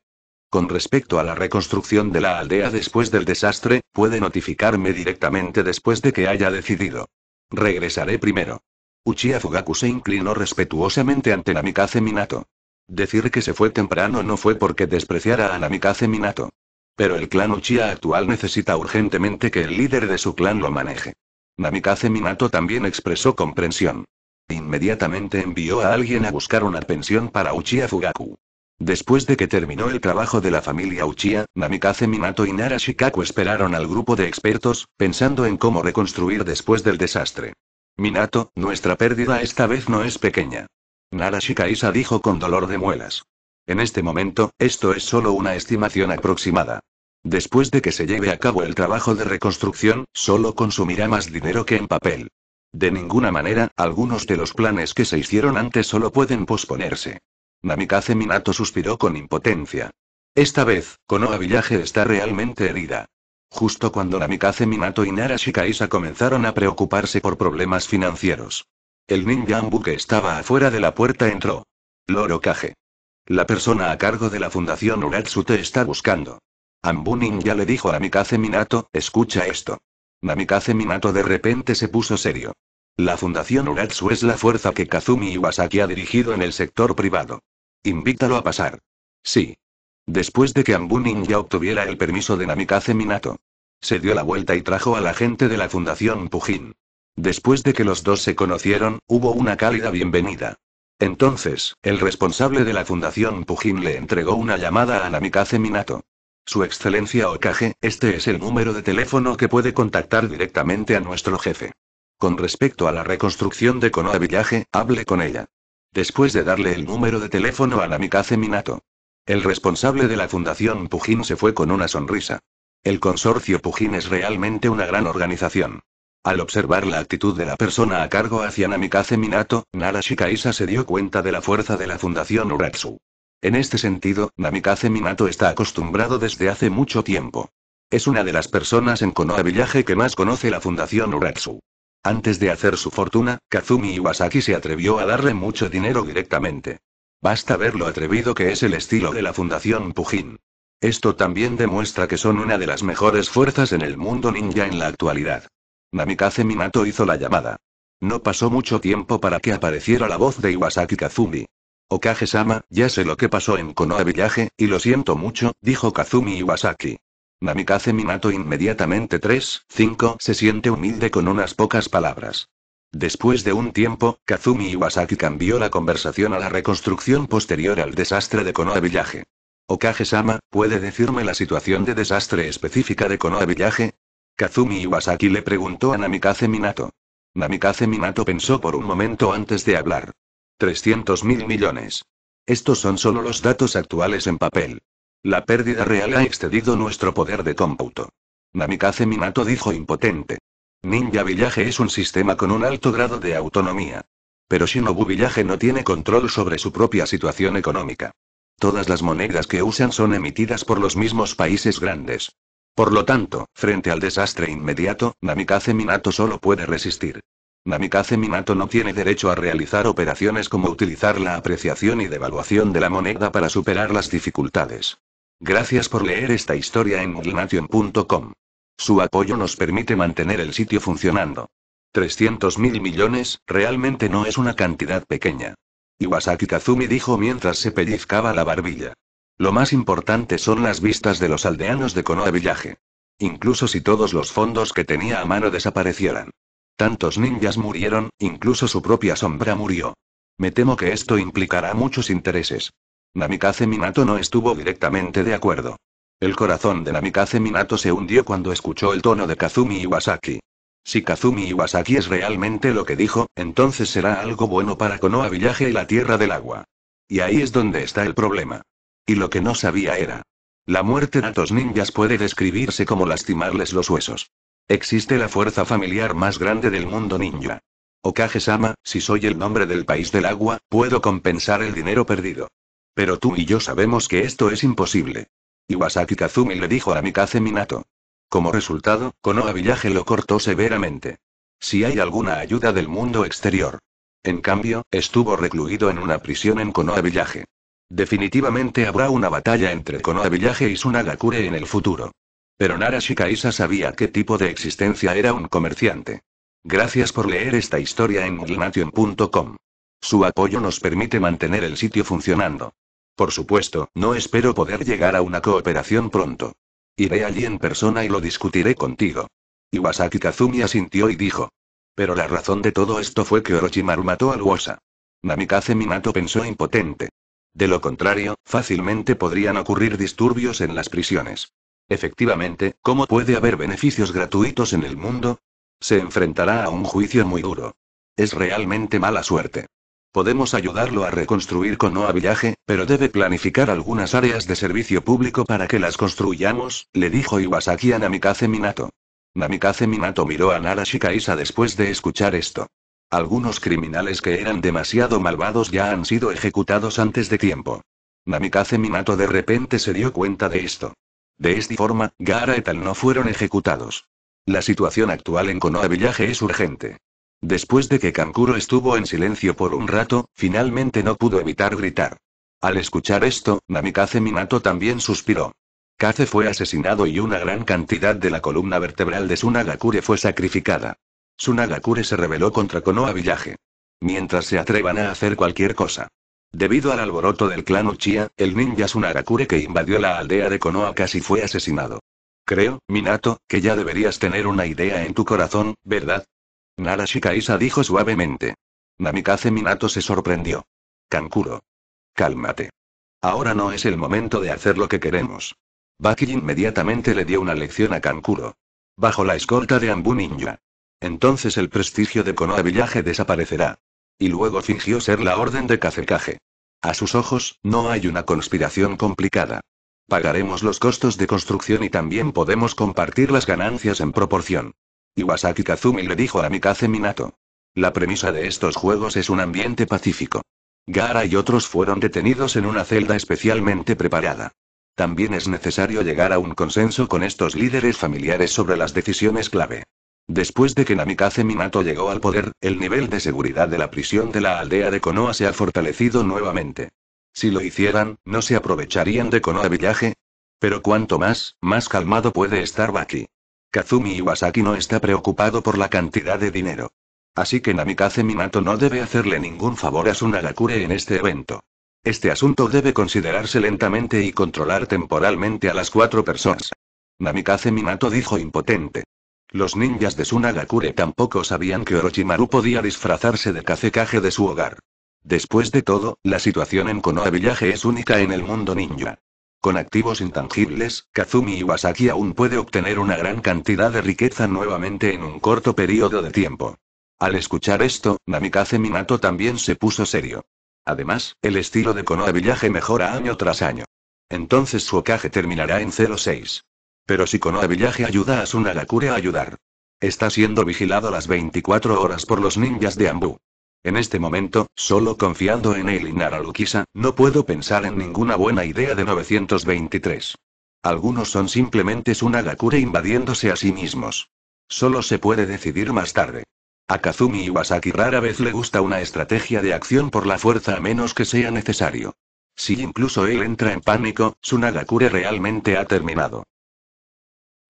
Con respecto a la reconstrucción de la aldea después del desastre, puede notificarme directamente después de que haya decidido. Regresaré primero. Uchiha Fugaku se inclinó respetuosamente ante Namikaze Minato. Decir que se fue temprano no fue porque despreciara a Namikaze Minato. Pero el clan Uchiha actual necesita urgentemente que el líder de su clan lo maneje. Namikaze Minato también expresó comprensión. Inmediatamente envió a alguien a buscar una pensión para Uchiha Fugaku. Después de que terminó el trabajo de la familia Uchiha, Namikaze Minato y Nara Shikaku esperaron al grupo de expertos, pensando en cómo reconstruir después del desastre. Minato, nuestra pérdida esta vez no es pequeña. Narashikaisa dijo con dolor de muelas. En este momento, esto es solo una estimación aproximada. Después de que se lleve a cabo el trabajo de reconstrucción, solo consumirá más dinero que en papel. De ninguna manera, algunos de los planes que se hicieron antes solo pueden posponerse. Namikaze Minato suspiró con impotencia. Esta vez, Konoha Village está realmente herida. Justo cuando Namikaze Minato y Nara Shikaisa comenzaron a preocuparse por problemas financieros. El ninja Ambu que estaba afuera de la puerta entró. Loro Kage. La persona a cargo de la fundación Uratsu te está buscando. Ambu Ninja le dijo a Namikaze Minato, escucha esto. Namikaze Minato de repente se puso serio. La Fundación Uratsu es la fuerza que Kazumi Iwasaki ha dirigido en el sector privado. Invítalo a pasar. Sí. Después de que Ambu Ninja obtuviera el permiso de Namikaze Minato, se dio la vuelta y trajo a la gente de la Fundación Pujín. Después de que los dos se conocieron, hubo una cálida bienvenida. Entonces, el responsable de la Fundación Pujín le entregó una llamada a Namikaze Minato. Su Excelencia Okage, este es el número de teléfono que puede contactar directamente a nuestro jefe. Con respecto a la reconstrucción de Konoha Village, hable con ella. Después de darle el número de teléfono a Namikaze Minato. El responsable de la Fundación Pujín se fue con una sonrisa. El consorcio Pujin es realmente una gran organización. Al observar la actitud de la persona a cargo hacia Namikaze Minato, Nara se dio cuenta de la fuerza de la Fundación Uratsu. En este sentido, Namikaze Minato está acostumbrado desde hace mucho tiempo. Es una de las personas en Konoha Village que más conoce la Fundación Uratsu. Antes de hacer su fortuna, Kazumi Iwasaki se atrevió a darle mucho dinero directamente. Basta ver lo atrevido que es el estilo de la Fundación Pujin. Esto también demuestra que son una de las mejores fuerzas en el mundo ninja en la actualidad. Namikaze Minato hizo la llamada. No pasó mucho tiempo para que apareciera la voz de Iwasaki Kazumi. Okage-sama, ya sé lo que pasó en Konoha Village, y lo siento mucho, dijo Kazumi Iwasaki. Namikaze Minato inmediatamente 3, 5 se siente humilde con unas pocas palabras. Después de un tiempo, Kazumi Iwasaki cambió la conversación a la reconstrucción posterior al desastre de Konoha Village. Okage-sama, ¿puede decirme la situación de desastre específica de Konoha Village? Kazumi Iwasaki le preguntó a Namikaze Minato. Namikaze Minato pensó por un momento antes de hablar. 300 mil millones. Estos son solo los datos actuales en papel. La pérdida real ha excedido nuestro poder de cómputo. Namikaze Minato dijo impotente. Ninja Village es un sistema con un alto grado de autonomía. Pero Shinobu Village no tiene control sobre su propia situación económica. Todas las monedas que usan son emitidas por los mismos países grandes. Por lo tanto, frente al desastre inmediato, Namikaze Minato solo puede resistir. Namikaze Minato no tiene derecho a realizar operaciones como utilizar la apreciación y devaluación de la moneda para superar las dificultades. Gracias por leer esta historia en muglnation.com. Su apoyo nos permite mantener el sitio funcionando. 300 mil millones, realmente no es una cantidad pequeña. Iwasaki Kazumi dijo mientras se pellizcaba la barbilla. Lo más importante son las vistas de los aldeanos de Konoha Villaje. Incluso si todos los fondos que tenía a mano desaparecieran. Tantos ninjas murieron, incluso su propia sombra murió. Me temo que esto implicará muchos intereses. Namikaze Minato no estuvo directamente de acuerdo. El corazón de Namikaze Minato se hundió cuando escuchó el tono de Kazumi Iwasaki. Si Kazumi Iwasaki es realmente lo que dijo, entonces será algo bueno para Konoha Villaje y la Tierra del Agua. Y ahí es donde está el problema. Y lo que no sabía era. La muerte de dos ninjas puede describirse como lastimarles los huesos. Existe la fuerza familiar más grande del mundo ninja. okage si soy el nombre del país del agua, puedo compensar el dinero perdido. Pero tú y yo sabemos que esto es imposible. Iwasaki Kazumi le dijo a Mikaze Minato. Como resultado, Konoha Village lo cortó severamente. Si hay alguna ayuda del mundo exterior. En cambio, estuvo recluido en una prisión en Konoha Village. Definitivamente habrá una batalla entre Konoha Village y Sunagakure en el futuro. Pero Nara Shikaisa sabía qué tipo de existencia era un comerciante. Gracias por leer esta historia en glnation.com. Su apoyo nos permite mantener el sitio funcionando. Por supuesto, no espero poder llegar a una cooperación pronto. Iré allí en persona y lo discutiré contigo. Iwasaki Kazumi asintió y dijo. Pero la razón de todo esto fue que Orochimaru mató al Wosa. Namikaze Minato pensó impotente. De lo contrario, fácilmente podrían ocurrir disturbios en las prisiones. Efectivamente, ¿cómo puede haber beneficios gratuitos en el mundo? Se enfrentará a un juicio muy duro. Es realmente mala suerte. Podemos ayudarlo a reconstruir con Villaje, pero debe planificar algunas áreas de servicio público para que las construyamos, le dijo Iwasaki a Namikaze Minato. Namikaze Minato miró a Nara Shikaisa después de escuchar esto. Algunos criminales que eran demasiado malvados ya han sido ejecutados antes de tiempo. Namikaze Minato de repente se dio cuenta de esto. De esta forma, Gaara et al no fueron ejecutados. La situación actual en Konoha Village es urgente. Después de que Kankuro estuvo en silencio por un rato, finalmente no pudo evitar gritar. Al escuchar esto, Namikaze Minato también suspiró. Kaze fue asesinado y una gran cantidad de la columna vertebral de Sunagakure fue sacrificada. Sunagakure se rebeló contra Konoha Village. Mientras se atrevan a hacer cualquier cosa. Debido al alboroto del clan Uchiha, el ninja Sunagakure que invadió la aldea de Konoha casi fue asesinado. Creo, Minato, que ya deberías tener una idea en tu corazón, ¿verdad? Narashikaisa dijo suavemente. Namikaze Minato se sorprendió. Kankuro. Cálmate. Ahora no es el momento de hacer lo que queremos. Baki inmediatamente le dio una lección a Kankuro. Bajo la escolta de Ambu Ninja. Entonces el prestigio de Konoha Villaje desaparecerá. Y luego fingió ser la orden de Kazekage. A sus ojos, no hay una conspiración complicada. Pagaremos los costos de construcción y también podemos compartir las ganancias en proporción. Iwasaki Kazumi le dijo a Mikase Minato. La premisa de estos juegos es un ambiente pacífico. Gara y otros fueron detenidos en una celda especialmente preparada. También es necesario llegar a un consenso con estos líderes familiares sobre las decisiones clave. Después de que Namikaze Minato llegó al poder, el nivel de seguridad de la prisión de la aldea de Konoha se ha fortalecido nuevamente. Si lo hicieran, ¿no se aprovecharían de Konoha Villaje? Pero cuanto más, más calmado puede estar Baki. Kazumi Iwasaki no está preocupado por la cantidad de dinero. Así que Namikaze Minato no debe hacerle ningún favor a su en este evento. Este asunto debe considerarse lentamente y controlar temporalmente a las cuatro personas. Namikaze Minato dijo impotente. Los ninjas de Sunagakure tampoco sabían que Orochimaru podía disfrazarse de Kazekage de su hogar. Después de todo, la situación en Konoha Village es única en el mundo ninja. Con activos intangibles, Kazumi Iwasaki aún puede obtener una gran cantidad de riqueza nuevamente en un corto periodo de tiempo. Al escuchar esto, Namikaze Minato también se puso serio. Además, el estilo de Konoha Village mejora año tras año. Entonces su ocaje terminará en 06. Pero si Konoha Village ayuda a Sunagakure a ayudar. Está siendo vigilado las 24 horas por los ninjas de Ambu. En este momento, solo confiando en él y Naralukisa, no puedo pensar en ninguna buena idea de 923. Algunos son simplemente Sunagakure invadiéndose a sí mismos. Solo se puede decidir más tarde. A Kazumi Iwasaki rara vez le gusta una estrategia de acción por la fuerza a menos que sea necesario. Si incluso él entra en pánico, Sunagakure realmente ha terminado.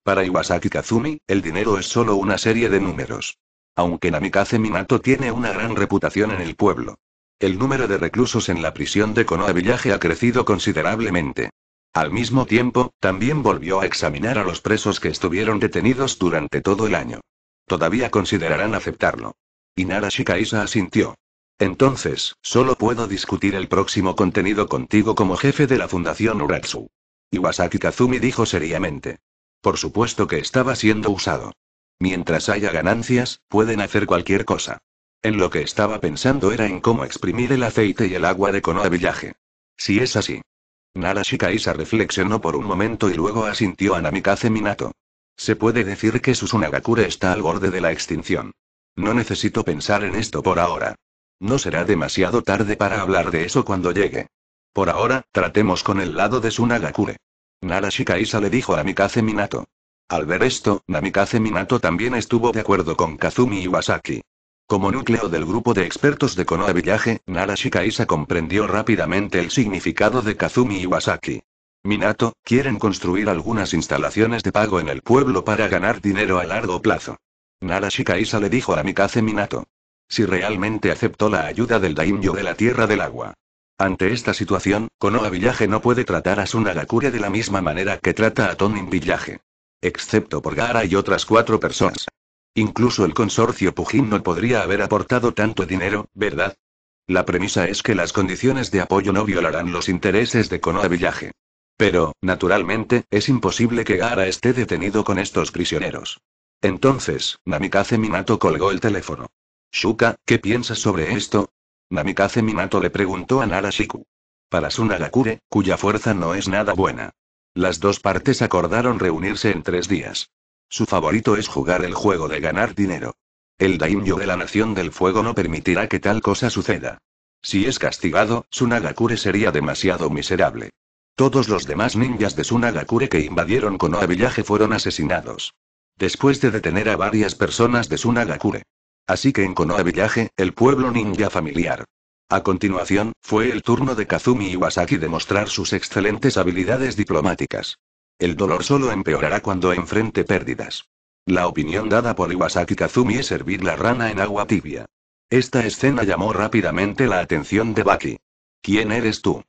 Para Iwasaki Kazumi, el dinero es solo una serie de números. Aunque Namikaze Minato tiene una gran reputación en el pueblo. El número de reclusos en la prisión de Konoha Village ha crecido considerablemente. Al mismo tiempo, también volvió a examinar a los presos que estuvieron detenidos durante todo el año. Todavía considerarán aceptarlo. Inara Shikaisa asintió. Entonces, solo puedo discutir el próximo contenido contigo como jefe de la Fundación Uratsu. Iwasaki Kazumi dijo seriamente. Por supuesto que estaba siendo usado. Mientras haya ganancias, pueden hacer cualquier cosa. En lo que estaba pensando era en cómo exprimir el aceite y el agua de Konoha Si es así. Narashikaisa reflexionó por un momento y luego asintió a Namikaze Minato. Se puede decir que Susunagakure está al borde de la extinción. No necesito pensar en esto por ahora. No será demasiado tarde para hablar de eso cuando llegue. Por ahora, tratemos con el lado de Sunagakure. Narashikaisa le dijo a Namikaze Minato. Al ver esto, Namikaze Minato también estuvo de acuerdo con Kazumi Iwasaki. Como núcleo del grupo de expertos de Konoha Villaje, Nara comprendió rápidamente el significado de Kazumi Iwasaki. Minato, quieren construir algunas instalaciones de pago en el pueblo para ganar dinero a largo plazo. Narashikaisa le dijo a Namikaze Minato. Si realmente aceptó la ayuda del daimyo de la Tierra del Agua. Ante esta situación, Konoha Villaje no puede tratar a Sunagakure de la misma manera que trata a Tonin Villaje excepto por Gara y otras cuatro personas. Incluso el consorcio Pujín no podría haber aportado tanto dinero, ¿verdad? La premisa es que las condiciones de apoyo no violarán los intereses de Konoha Villaje. Pero, naturalmente, es imposible que Gara esté detenido con estos prisioneros. Entonces, Namikaze Minato colgó el teléfono. Shuka, ¿qué piensas sobre esto? Namikaze Minato le preguntó a Narashiku. Para Sunagakure, cuya fuerza no es nada buena. Las dos partes acordaron reunirse en tres días. Su favorito es jugar el juego de ganar dinero. El daimyo de la Nación del Fuego no permitirá que tal cosa suceda. Si es castigado, Sunagakure sería demasiado miserable. Todos los demás ninjas de Sunagakure que invadieron Konoha Village fueron asesinados. Después de detener a varias personas de Sunagakure. Así que en Konoha Village, el pueblo ninja familiar, a continuación, fue el turno de Kazumi Iwasaki de mostrar sus excelentes habilidades diplomáticas. El dolor solo empeorará cuando enfrente pérdidas. La opinión dada por Iwasaki Kazumi es servir la rana en agua tibia. Esta escena llamó rápidamente la atención de Baki. ¿Quién eres tú?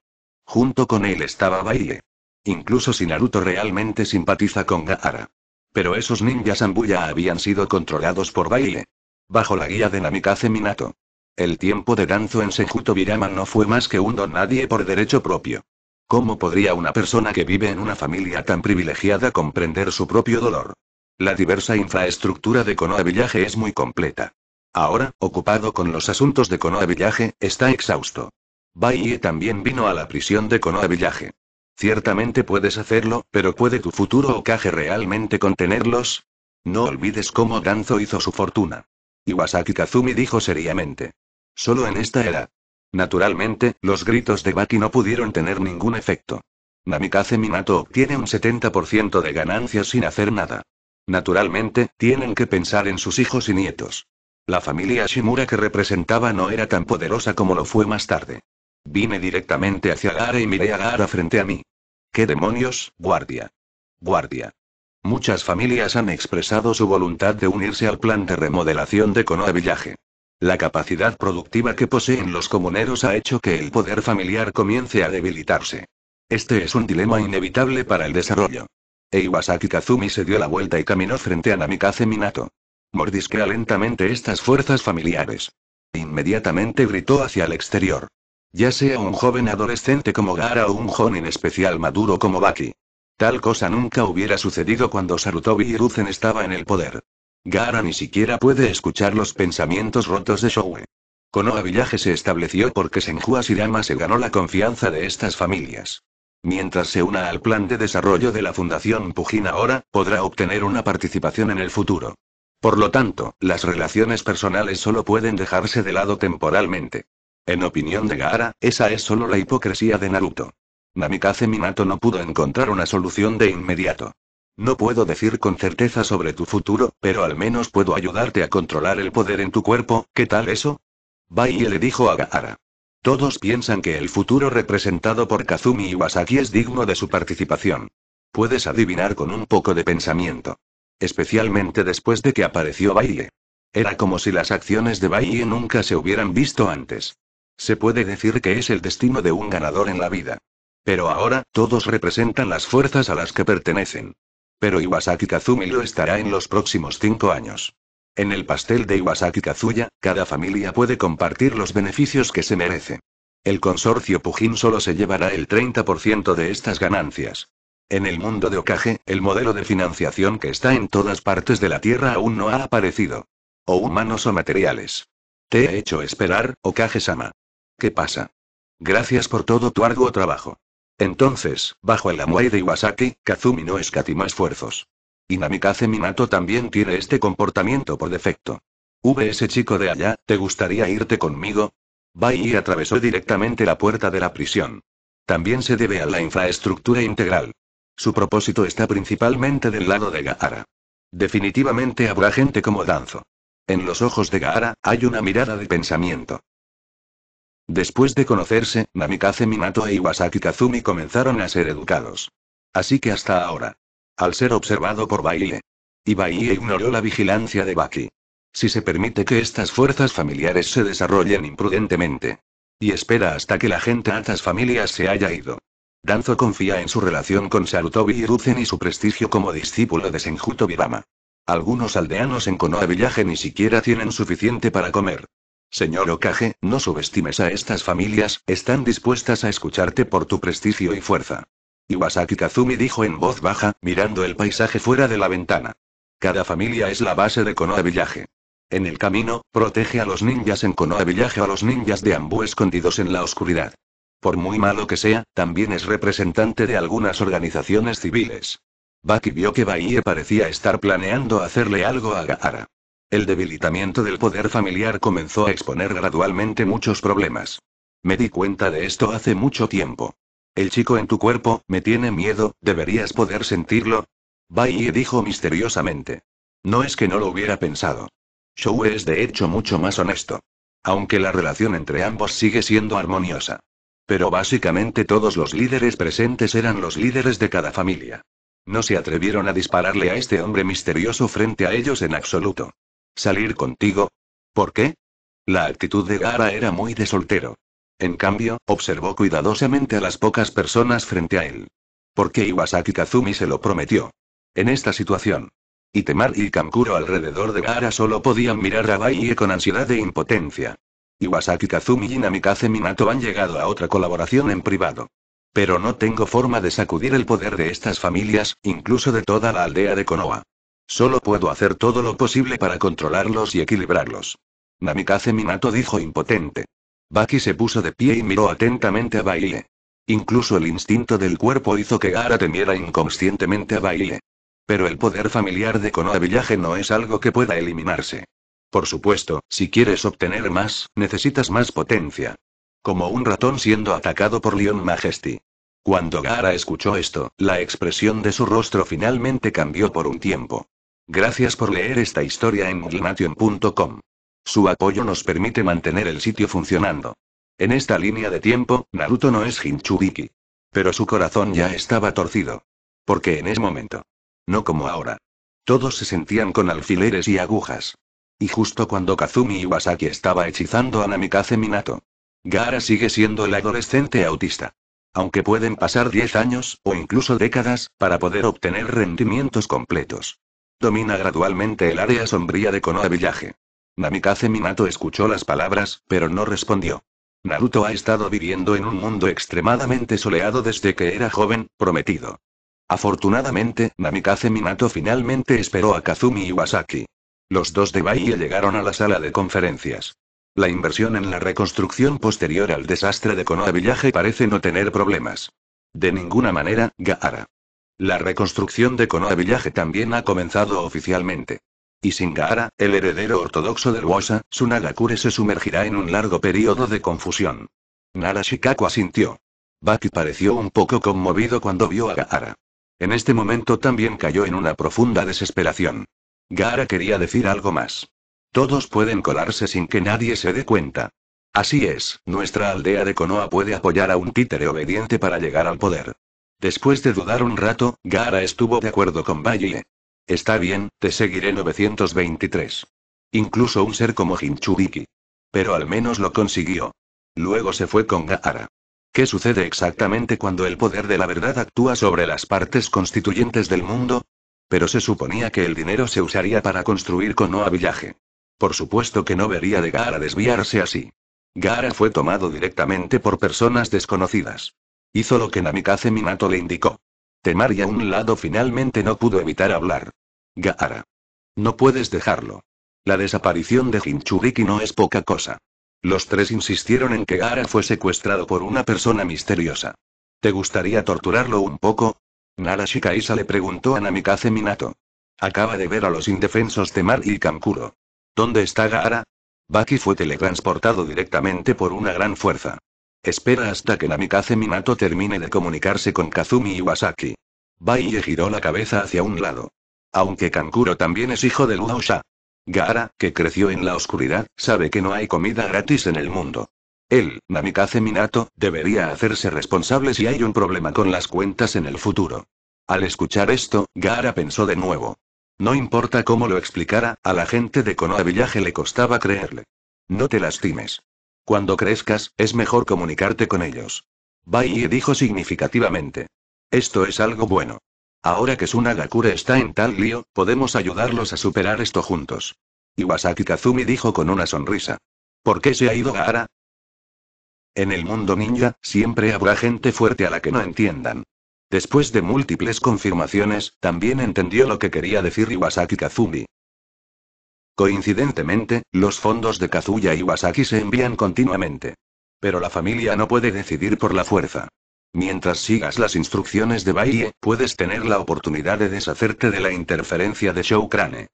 Junto con él estaba Baile. Incluso si Naruto realmente simpatiza con Gaara. Pero esos ninjas Ambuya habían sido controlados por Baile. Bajo la guía de Namikaze Minato. El tiempo de Danzo en Sejuto Virama no fue más que un don nadie por derecho propio. ¿Cómo podría una persona que vive en una familia tan privilegiada comprender su propio dolor? La diversa infraestructura de Konoha Village es muy completa. Ahora, ocupado con los asuntos de Konoha Village, está exhausto. Baie también vino a la prisión de Konoha Village. Ciertamente puedes hacerlo, pero ¿puede tu futuro Okage realmente contenerlos? No olvides cómo Danzo hizo su fortuna. Iwasaki Kazumi dijo seriamente. Solo en esta era. Naturalmente, los gritos de Baki no pudieron tener ningún efecto. Namikaze Minato obtiene un 70% de ganancias sin hacer nada. Naturalmente, tienen que pensar en sus hijos y nietos. La familia Shimura que representaba no era tan poderosa como lo fue más tarde. Vine directamente hacia Gara y miré a Gara frente a mí. ¿Qué demonios, guardia? Guardia. Muchas familias han expresado su voluntad de unirse al plan de remodelación de Konoha Villaje. La capacidad productiva que poseen los comuneros ha hecho que el poder familiar comience a debilitarse. Este es un dilema inevitable para el desarrollo. Eiwasaki Kazumi se dio la vuelta y caminó frente a Namikaze Minato. Mordisquea lentamente estas fuerzas familiares. Inmediatamente gritó hacia el exterior. Ya sea un joven adolescente como Gara o un en especial maduro como Baki. Tal cosa nunca hubiera sucedido cuando Sarutobi Hiruzen estaba en el poder. Gara ni siquiera puede escuchar los pensamientos rotos de Showe. Konoha Villaje se estableció porque Senju Asirama se ganó la confianza de estas familias. Mientras se una al plan de desarrollo de la Fundación Pujin ahora, podrá obtener una participación en el futuro. Por lo tanto, las relaciones personales solo pueden dejarse de lado temporalmente. En opinión de Gaara, esa es solo la hipocresía de Naruto. Namikaze Minato no pudo encontrar una solución de inmediato. No puedo decir con certeza sobre tu futuro, pero al menos puedo ayudarte a controlar el poder en tu cuerpo, ¿qué tal eso? Baiye le dijo a Gahara. Todos piensan que el futuro representado por Kazumi Iwasaki es digno de su participación. Puedes adivinar con un poco de pensamiento. Especialmente después de que apareció Baile. Era como si las acciones de Baile nunca se hubieran visto antes. Se puede decir que es el destino de un ganador en la vida. Pero ahora, todos representan las fuerzas a las que pertenecen. Pero Iwasaki Kazumi lo estará en los próximos cinco años. En el pastel de Iwasaki Kazuya, cada familia puede compartir los beneficios que se merece. El consorcio Pujin solo se llevará el 30% de estas ganancias. En el mundo de Okage, el modelo de financiación que está en todas partes de la Tierra aún no ha aparecido. O humanos o materiales. Te he hecho esperar, Okage-sama. ¿Qué pasa? Gracias por todo tu arduo trabajo. Entonces, bajo el amuay de Iwasaki, Kazumi no escatima esfuerzos. Y Minato también tiene este comportamiento por defecto. VS chico de allá, ¿te gustaría irte conmigo? Bai atravesó directamente la puerta de la prisión. También se debe a la infraestructura integral. Su propósito está principalmente del lado de Gaara. Definitivamente habrá gente como Danzo. En los ojos de Gaara, hay una mirada de pensamiento. Después de conocerse, Namikaze Minato e Iwasaki Kazumi comenzaron a ser educados. Así que hasta ahora. Al ser observado por Baile. Y ignoró la vigilancia de Baki. Si se permite que estas fuerzas familiares se desarrollen imprudentemente. Y espera hasta que la gente a estas familias se haya ido. Danzo confía en su relación con Sarutobi y y su prestigio como discípulo de Senjuto Birama. Algunos aldeanos en Konoha Village ni siquiera tienen suficiente para comer. Señor Okage, no subestimes a estas familias, están dispuestas a escucharte por tu prestigio y fuerza. Iwasaki Kazumi dijo en voz baja, mirando el paisaje fuera de la ventana. Cada familia es la base de Konoha Villaje. En el camino, protege a los ninjas en Konoha Village o a los ninjas de Ambu escondidos en la oscuridad. Por muy malo que sea, también es representante de algunas organizaciones civiles. Baki vio que Bahie parecía estar planeando hacerle algo a Gaara. El debilitamiento del poder familiar comenzó a exponer gradualmente muchos problemas. Me di cuenta de esto hace mucho tiempo. El chico en tu cuerpo, me tiene miedo, deberías poder sentirlo. y dijo misteriosamente. No es que no lo hubiera pensado. Shou es de hecho mucho más honesto. Aunque la relación entre ambos sigue siendo armoniosa. Pero básicamente todos los líderes presentes eran los líderes de cada familia. No se atrevieron a dispararle a este hombre misterioso frente a ellos en absoluto. ¿Salir contigo? ¿Por qué? La actitud de Gara era muy de soltero. En cambio, observó cuidadosamente a las pocas personas frente a él. Porque Iwasaki Kazumi se lo prometió. En esta situación. Itemar y Kankuro alrededor de Gara solo podían mirar a Baiye con ansiedad e impotencia. Iwasaki Kazumi y Namikaze Minato han llegado a otra colaboración en privado. Pero no tengo forma de sacudir el poder de estas familias, incluso de toda la aldea de Konoha. Solo puedo hacer todo lo posible para controlarlos y equilibrarlos. Namikaze Minato dijo impotente. Baki se puso de pie y miró atentamente a Baile. Incluso el instinto del cuerpo hizo que Gara temiera inconscientemente a Baile. Pero el poder familiar de Konoha no es algo que pueda eliminarse. Por supuesto, si quieres obtener más, necesitas más potencia. Como un ratón siendo atacado por Leon Majesty. Cuando Gara escuchó esto, la expresión de su rostro finalmente cambió por un tiempo. Gracias por leer esta historia en Glimation.com. Su apoyo nos permite mantener el sitio funcionando. En esta línea de tiempo, Naruto no es Hinchuriki. Pero su corazón ya estaba torcido. Porque en ese momento. No como ahora. Todos se sentían con alfileres y agujas. Y justo cuando Kazumi Iwasaki estaba hechizando a Namikaze Minato. Gaara sigue siendo el adolescente autista. Aunque pueden pasar 10 años, o incluso décadas, para poder obtener rendimientos completos. Domina gradualmente el área sombría de Konoha Village. Namikaze Minato escuchó las palabras, pero no respondió. Naruto ha estado viviendo en un mundo extremadamente soleado desde que era joven, prometido. Afortunadamente, Namikaze Minato finalmente esperó a Kazumi Iwasaki. Los dos de Bahía llegaron a la sala de conferencias. La inversión en la reconstrucción posterior al desastre de Konoha Village parece no tener problemas. De ninguna manera, Gaara. La reconstrucción de Konoha Villaje también ha comenzado oficialmente. Y sin Gaara, el heredero ortodoxo del Wasa, Sunagakure se sumergirá en un largo periodo de confusión. Nara Shikaku asintió. Baki pareció un poco conmovido cuando vio a Gaara. En este momento también cayó en una profunda desesperación. Gaara quería decir algo más. Todos pueden colarse sin que nadie se dé cuenta. Así es, nuestra aldea de Konoha puede apoyar a un títere obediente para llegar al poder. Después de dudar un rato, Gara estuvo de acuerdo con Valle. Está bien, te seguiré 923. Incluso un ser como Hinchuriki. Pero al menos lo consiguió. Luego se fue con Gaara. ¿Qué sucede exactamente cuando el poder de la verdad actúa sobre las partes constituyentes del mundo? Pero se suponía que el dinero se usaría para construir Konoha Villaje. Por supuesto que no vería de Gaara desviarse así. Gaara fue tomado directamente por personas desconocidas. Hizo lo que Namikaze Minato le indicó. Temari a un lado finalmente no pudo evitar hablar. Gaara. No puedes dejarlo. La desaparición de Hinchuriki no es poca cosa. Los tres insistieron en que Gaara fue secuestrado por una persona misteriosa. ¿Te gustaría torturarlo un poco? Nara Shikaisa le preguntó a Namikaze Minato. Acaba de ver a los indefensos Temar y Kankuro. ¿Dónde está Gaara? Baki fue teletransportado directamente por una gran fuerza. Espera hasta que Namikaze Minato termine de comunicarse con Kazumi Iwasaki. Baiye giró la cabeza hacia un lado. Aunque Kankuro también es hijo de Luosha. Gaara, que creció en la oscuridad, sabe que no hay comida gratis en el mundo. Él, Namikaze Minato, debería hacerse responsable si hay un problema con las cuentas en el futuro. Al escuchar esto, Gaara pensó de nuevo. No importa cómo lo explicara, a la gente de Konoha Village le costaba creerle. No te lastimes. Cuando crezcas, es mejor comunicarte con ellos. Baiye dijo significativamente. Esto es algo bueno. Ahora que Sunagakure está en tal lío, podemos ayudarlos a superar esto juntos. Iwasaki Kazumi dijo con una sonrisa. ¿Por qué se ha ido Gaara? En el mundo ninja, siempre habrá gente fuerte a la que no entiendan. Después de múltiples confirmaciones, también entendió lo que quería decir Iwasaki Kazumi. Coincidentemente, los fondos de Kazuya y Wasaki se envían continuamente. Pero la familia no puede decidir por la fuerza. Mientras sigas las instrucciones de Baie, puedes tener la oportunidad de deshacerte de la interferencia de Shoukrane.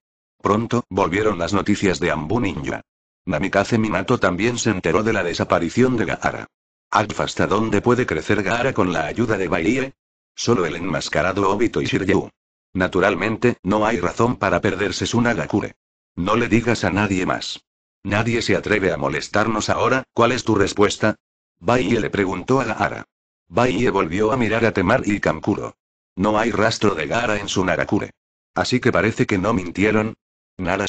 Pronto, volvieron las noticias de Ambu Ninja. Namikaze Minato también se enteró de la desaparición de Gaara. ¿Hasta dónde puede crecer Gaara con la ayuda de Baie? Solo el enmascarado Obito y Shiryu. Naturalmente, no hay razón para perderse Nagakure. No le digas a nadie más. Nadie se atreve a molestarnos ahora, ¿cuál es tu respuesta? Baie le preguntó a Gaara. Baie volvió a mirar a Temar y Kankuro. No hay rastro de Gaara en su Narakure. Así que parece que no mintieron. Nara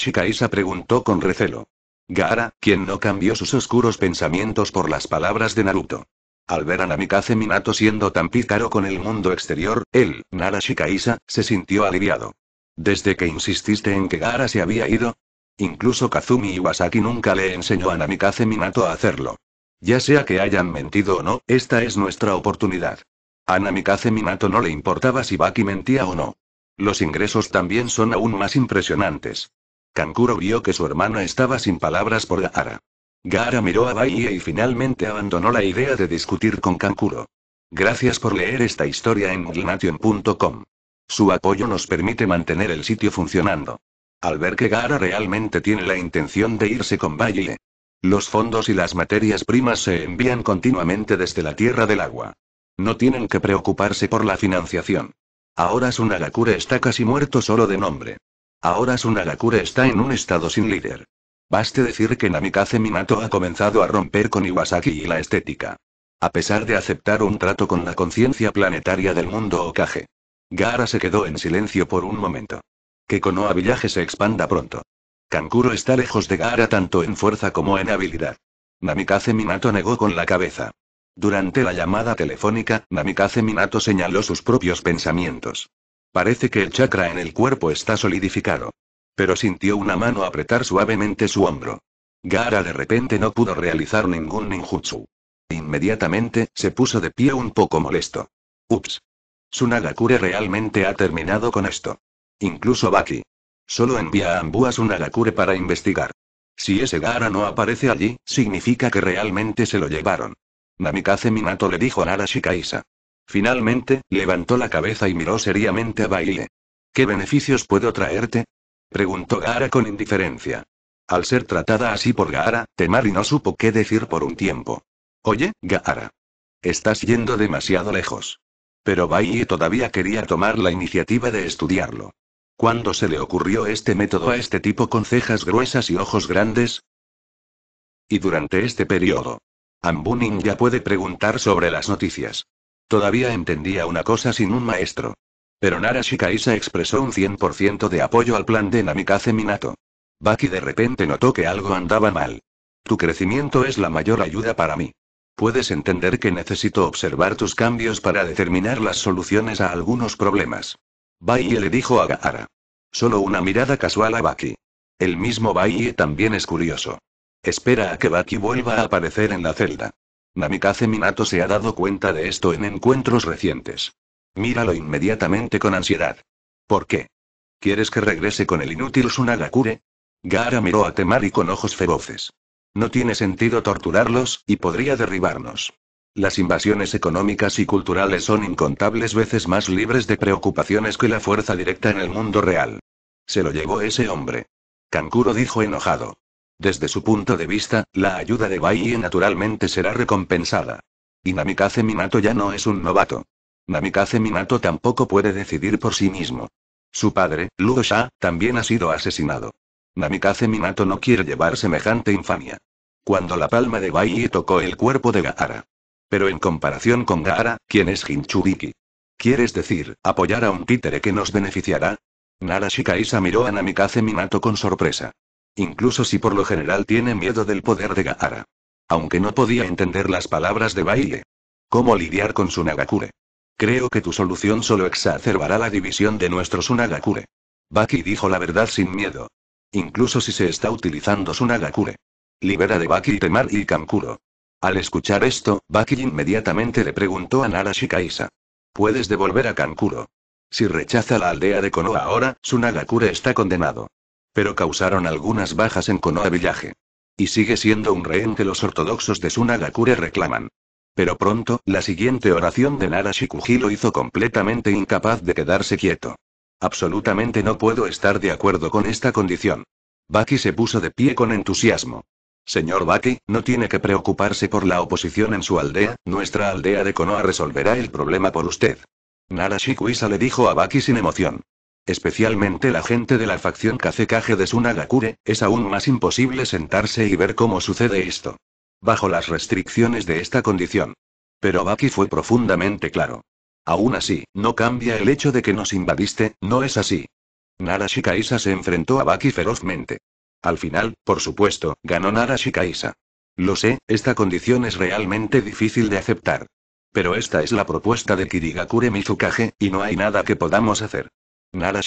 preguntó con recelo. Gaara, quien no cambió sus oscuros pensamientos por las palabras de Naruto. Al ver a Namikaze Minato siendo tan pícaro con el mundo exterior, él, Nara se sintió aliviado. Desde que insististe en que Gara se había ido. Incluso Kazumi Iwasaki nunca le enseñó a Namikaze Minato a hacerlo. Ya sea que hayan mentido o no, esta es nuestra oportunidad. A Namikaze Minato no le importaba si Baki mentía o no. Los ingresos también son aún más impresionantes. Kankuro vio que su hermano estaba sin palabras por Gaara. Gara miró a Baie y finalmente abandonó la idea de discutir con Kankuro. Gracias por leer esta historia en glination.com. Su apoyo nos permite mantener el sitio funcionando. Al ver que Gara realmente tiene la intención de irse con Valle. Los fondos y las materias primas se envían continuamente desde la Tierra del Agua. No tienen que preocuparse por la financiación. Ahora Sunagakure está casi muerto solo de nombre. Ahora Sunagakure está en un estado sin líder. Baste decir que Namikaze Minato ha comenzado a romper con Iwasaki y la estética. A pesar de aceptar un trato con la conciencia planetaria del mundo Okage. Gara se quedó en silencio por un momento. Que Konoha Village se expanda pronto. Kankuro está lejos de Gara tanto en fuerza como en habilidad. Namikaze Minato negó con la cabeza. Durante la llamada telefónica, Namikaze Minato señaló sus propios pensamientos. Parece que el chakra en el cuerpo está solidificado. Pero sintió una mano apretar suavemente su hombro. Gara de repente no pudo realizar ningún ninjutsu. Inmediatamente, se puso de pie un poco molesto. Ups. Sunagakure realmente ha terminado con esto. Incluso Baki. Solo envía a Ambu a Sunagakure para investigar. Si ese Gara no aparece allí, significa que realmente se lo llevaron. Namikaze Minato le dijo a Nara Finalmente, levantó la cabeza y miró seriamente a Baile. ¿Qué beneficios puedo traerte? preguntó Gara con indiferencia. Al ser tratada así por Gaara, Temari no supo qué decir por un tiempo. Oye, Gaara. Estás yendo demasiado lejos. Pero Bailey todavía quería tomar la iniciativa de estudiarlo. ¿Cuándo se le ocurrió este método a este tipo con cejas gruesas y ojos grandes? Y durante este periodo, Ambunin ya puede preguntar sobre las noticias. Todavía entendía una cosa sin un maestro. Pero narashikaisha expresó un 100% de apoyo al plan de Namikaze Minato. Baki de repente notó que algo andaba mal. Tu crecimiento es la mayor ayuda para mí. Puedes entender que necesito observar tus cambios para determinar las soluciones a algunos problemas. Baye le dijo a Gaara. Solo una mirada casual a Baki. El mismo Baye también es curioso. Espera a que Baki vuelva a aparecer en la celda. Namikaze Minato se ha dado cuenta de esto en encuentros recientes. Míralo inmediatamente con ansiedad. ¿Por qué? ¿Quieres que regrese con el inútil Sunagakure? Gaara miró a Temari con ojos feroces. No tiene sentido torturarlos, y podría derribarnos. Las invasiones económicas y culturales son incontables veces más libres de preocupaciones que la fuerza directa en el mundo real. Se lo llevó ese hombre. Kankuro dijo enojado. Desde su punto de vista, la ayuda de Baiye naturalmente será recompensada. Y Namikaze Minato ya no es un novato. Namikaze Minato tampoco puede decidir por sí mismo. Su padre, Luo Sha, también ha sido asesinado. Namikaze Minato no quiere llevar semejante infamia. Cuando la palma de Baile tocó el cuerpo de Gaara. Pero en comparación con Gaara, ¿quién es Hinchuriki? ¿Quieres decir, apoyar a un títere que nos beneficiará? Nara miró a Namikaze Minato con sorpresa. Incluso si por lo general tiene miedo del poder de Gaara. Aunque no podía entender las palabras de baile. ¿Cómo lidiar con su Creo que tu solución solo exacerbará la división de nuestro Sunagakure. Baki dijo la verdad sin miedo, Incluso si se está utilizando Sunagakure. Libera de Baki Temar y Kankuro. Al escuchar esto, Baki inmediatamente le preguntó a Nara Shikaisa. ¿Puedes devolver a Kankuro? Si rechaza la aldea de Konoha ahora, Sunagakure está condenado. Pero causaron algunas bajas en Konoha Villaje. Y sigue siendo un rehén que los ortodoxos de Sunagakure reclaman. Pero pronto, la siguiente oración de Nara lo hizo completamente incapaz de quedarse quieto. Absolutamente no puedo estar de acuerdo con esta condición. Baki se puso de pie con entusiasmo. Señor Baki, no tiene que preocuparse por la oposición en su aldea, nuestra aldea de Konoha resolverá el problema por usted. Nara Shikuisa le dijo a Baki sin emoción. Especialmente la gente de la facción Kazekage de Sunagakure, es aún más imposible sentarse y ver cómo sucede esto. Bajo las restricciones de esta condición. Pero Baki fue profundamente claro. Aún así, no cambia el hecho de que nos invadiste, ¿no es así? Nara se enfrentó a Baki ferozmente. Al final, por supuesto, ganó Nara Shikaisa. Lo sé, esta condición es realmente difícil de aceptar. Pero esta es la propuesta de Kirigakure Mizukage, y no hay nada que podamos hacer. Nara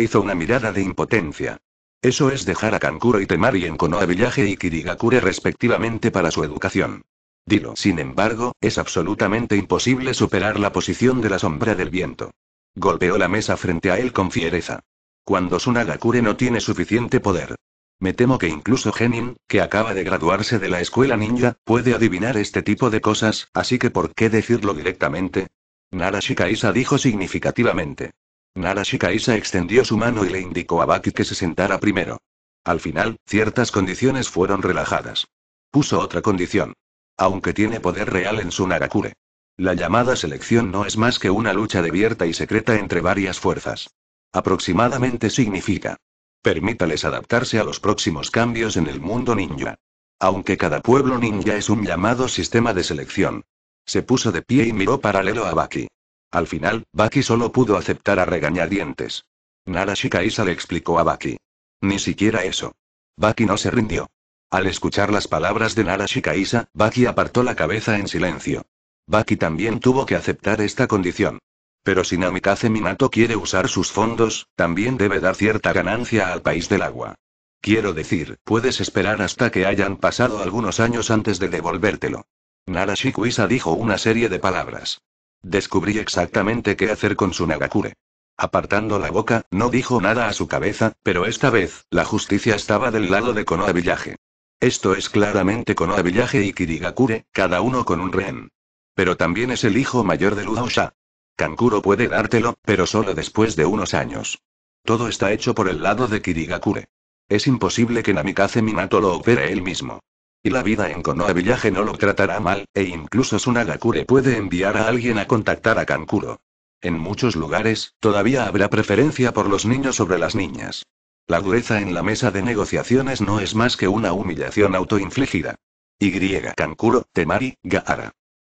hizo una mirada de impotencia. Eso es dejar a Kankuro y Temari en Konoha Village y Kirigakure respectivamente para su educación. Dilo. Sin embargo, es absolutamente imposible superar la posición de la sombra del viento. Golpeó la mesa frente a él con fiereza. Cuando Sunagakure no tiene suficiente poder. Me temo que incluso Genin, que acaba de graduarse de la escuela ninja, puede adivinar este tipo de cosas, así que ¿por qué decirlo directamente? Narashikaisa dijo significativamente. Narashikaisa extendió su mano y le indicó a Baki que se sentara primero. Al final, ciertas condiciones fueron relajadas. Puso otra condición. Aunque tiene poder real en su Nagakure. La llamada selección no es más que una lucha debierta y secreta entre varias fuerzas. Aproximadamente significa. Permítales adaptarse a los próximos cambios en el mundo ninja. Aunque cada pueblo ninja es un llamado sistema de selección. Se puso de pie y miró paralelo a Baki. Al final, Baki solo pudo aceptar a regañadientes. Nara Shikaisa le explicó a Baki. Ni siquiera eso. Baki no se rindió. Al escuchar las palabras de Narashikaisa, Baki apartó la cabeza en silencio. Baki también tuvo que aceptar esta condición. Pero si Namikaze Minato quiere usar sus fondos, también debe dar cierta ganancia al país del agua. Quiero decir, puedes esperar hasta que hayan pasado algunos años antes de devolvértelo. Narashi dijo una serie de palabras. Descubrí exactamente qué hacer con su Nagakure. Apartando la boca, no dijo nada a su cabeza, pero esta vez, la justicia estaba del lado de Konoha Villaje. Esto es claramente Konoha Villaje y Kirigakure, cada uno con un ren. Pero también es el hijo mayor de Ludaosha. Kankuro puede dártelo, pero solo después de unos años. Todo está hecho por el lado de Kirigakure. Es imposible que Namikaze Minato lo opere él mismo. Y la vida en Konoha Village no lo tratará mal, e incluso Sunagakure puede enviar a alguien a contactar a Kankuro. En muchos lugares, todavía habrá preferencia por los niños sobre las niñas. La dureza en la mesa de negociaciones no es más que una humillación autoinfligida. Y. Kankuro, Temari, Gaara.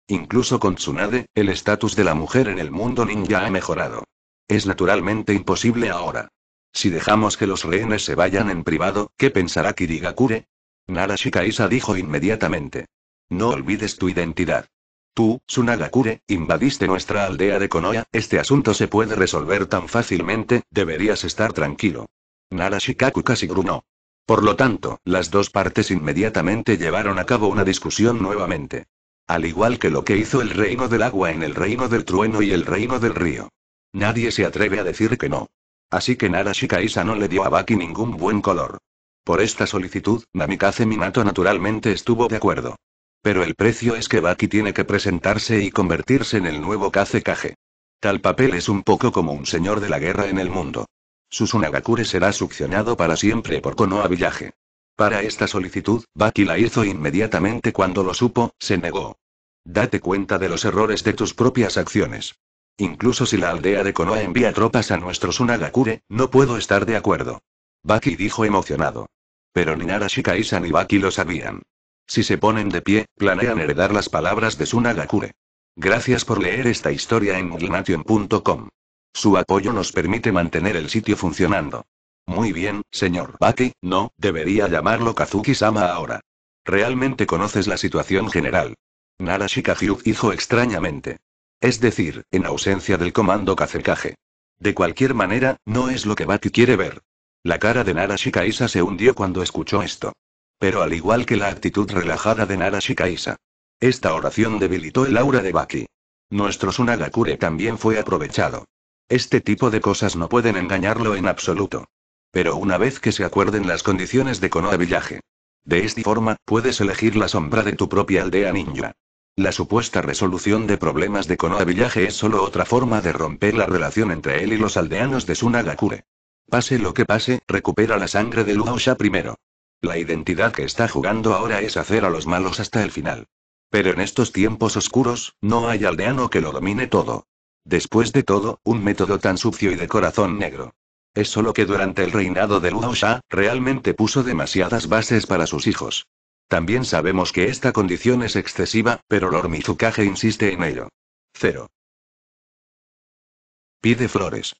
Incluso con Tsunade, el estatus de la mujer en el mundo ninja ha mejorado. Es naturalmente imposible ahora. Si dejamos que los rehenes se vayan en privado, ¿qué pensará Kirigakure? Narashikaisa dijo inmediatamente. No olvides tu identidad. Tú, Tsunagakure, invadiste nuestra aldea de Konoha, este asunto se puede resolver tan fácilmente, deberías estar tranquilo. Narashikaku Shikaku casi grunó. Por lo tanto, las dos partes inmediatamente llevaron a cabo una discusión nuevamente. Al igual que lo que hizo el reino del agua en el reino del trueno y el reino del río. Nadie se atreve a decir que no. Así que Narashikaisa no le dio a Baki ningún buen color. Por esta solicitud, Namikaze Minato naturalmente estuvo de acuerdo. Pero el precio es que Baki tiene que presentarse y convertirse en el nuevo Kazekage. Tal papel es un poco como un señor de la guerra en el mundo. Sunagakure será succionado para siempre por Konoha Villaje. Para esta solicitud, Baki la hizo inmediatamente cuando lo supo, se negó. Date cuenta de los errores de tus propias acciones. Incluso si la aldea de Konoha envía tropas a nuestro Sunagakure, no puedo estar de acuerdo. Baki dijo emocionado. Pero ni Shikaisan y Baki lo sabían. Si se ponen de pie, planean heredar las palabras de Sunagakure. Gracias por leer esta historia en su apoyo nos permite mantener el sitio funcionando. Muy bien, señor Baki, no, debería llamarlo Kazuki-sama ahora. Realmente conoces la situación general. Nara dijo extrañamente. Es decir, en ausencia del comando Kazekage. De cualquier manera, no es lo que Baki quiere ver. La cara de Nara Shikaisa se hundió cuando escuchó esto. Pero al igual que la actitud relajada de Nara Shikaisa. Esta oración debilitó el aura de Baki. Nuestro Sunagakure también fue aprovechado. Este tipo de cosas no pueden engañarlo en absoluto. Pero una vez que se acuerden las condiciones de Konoha Village. De esta forma, puedes elegir la sombra de tu propia aldea ninja. La supuesta resolución de problemas de Konoha Village es solo otra forma de romper la relación entre él y los aldeanos de Sunagakure. Pase lo que pase, recupera la sangre de Luosha primero. La identidad que está jugando ahora es hacer a los malos hasta el final. Pero en estos tiempos oscuros, no hay aldeano que lo domine todo. Después de todo, un método tan sucio y de corazón negro. Es solo que durante el reinado de Luo Sha, realmente puso demasiadas bases para sus hijos. También sabemos que esta condición es excesiva, pero Lord Mizukage insiste en ello. Cero. Pide flores.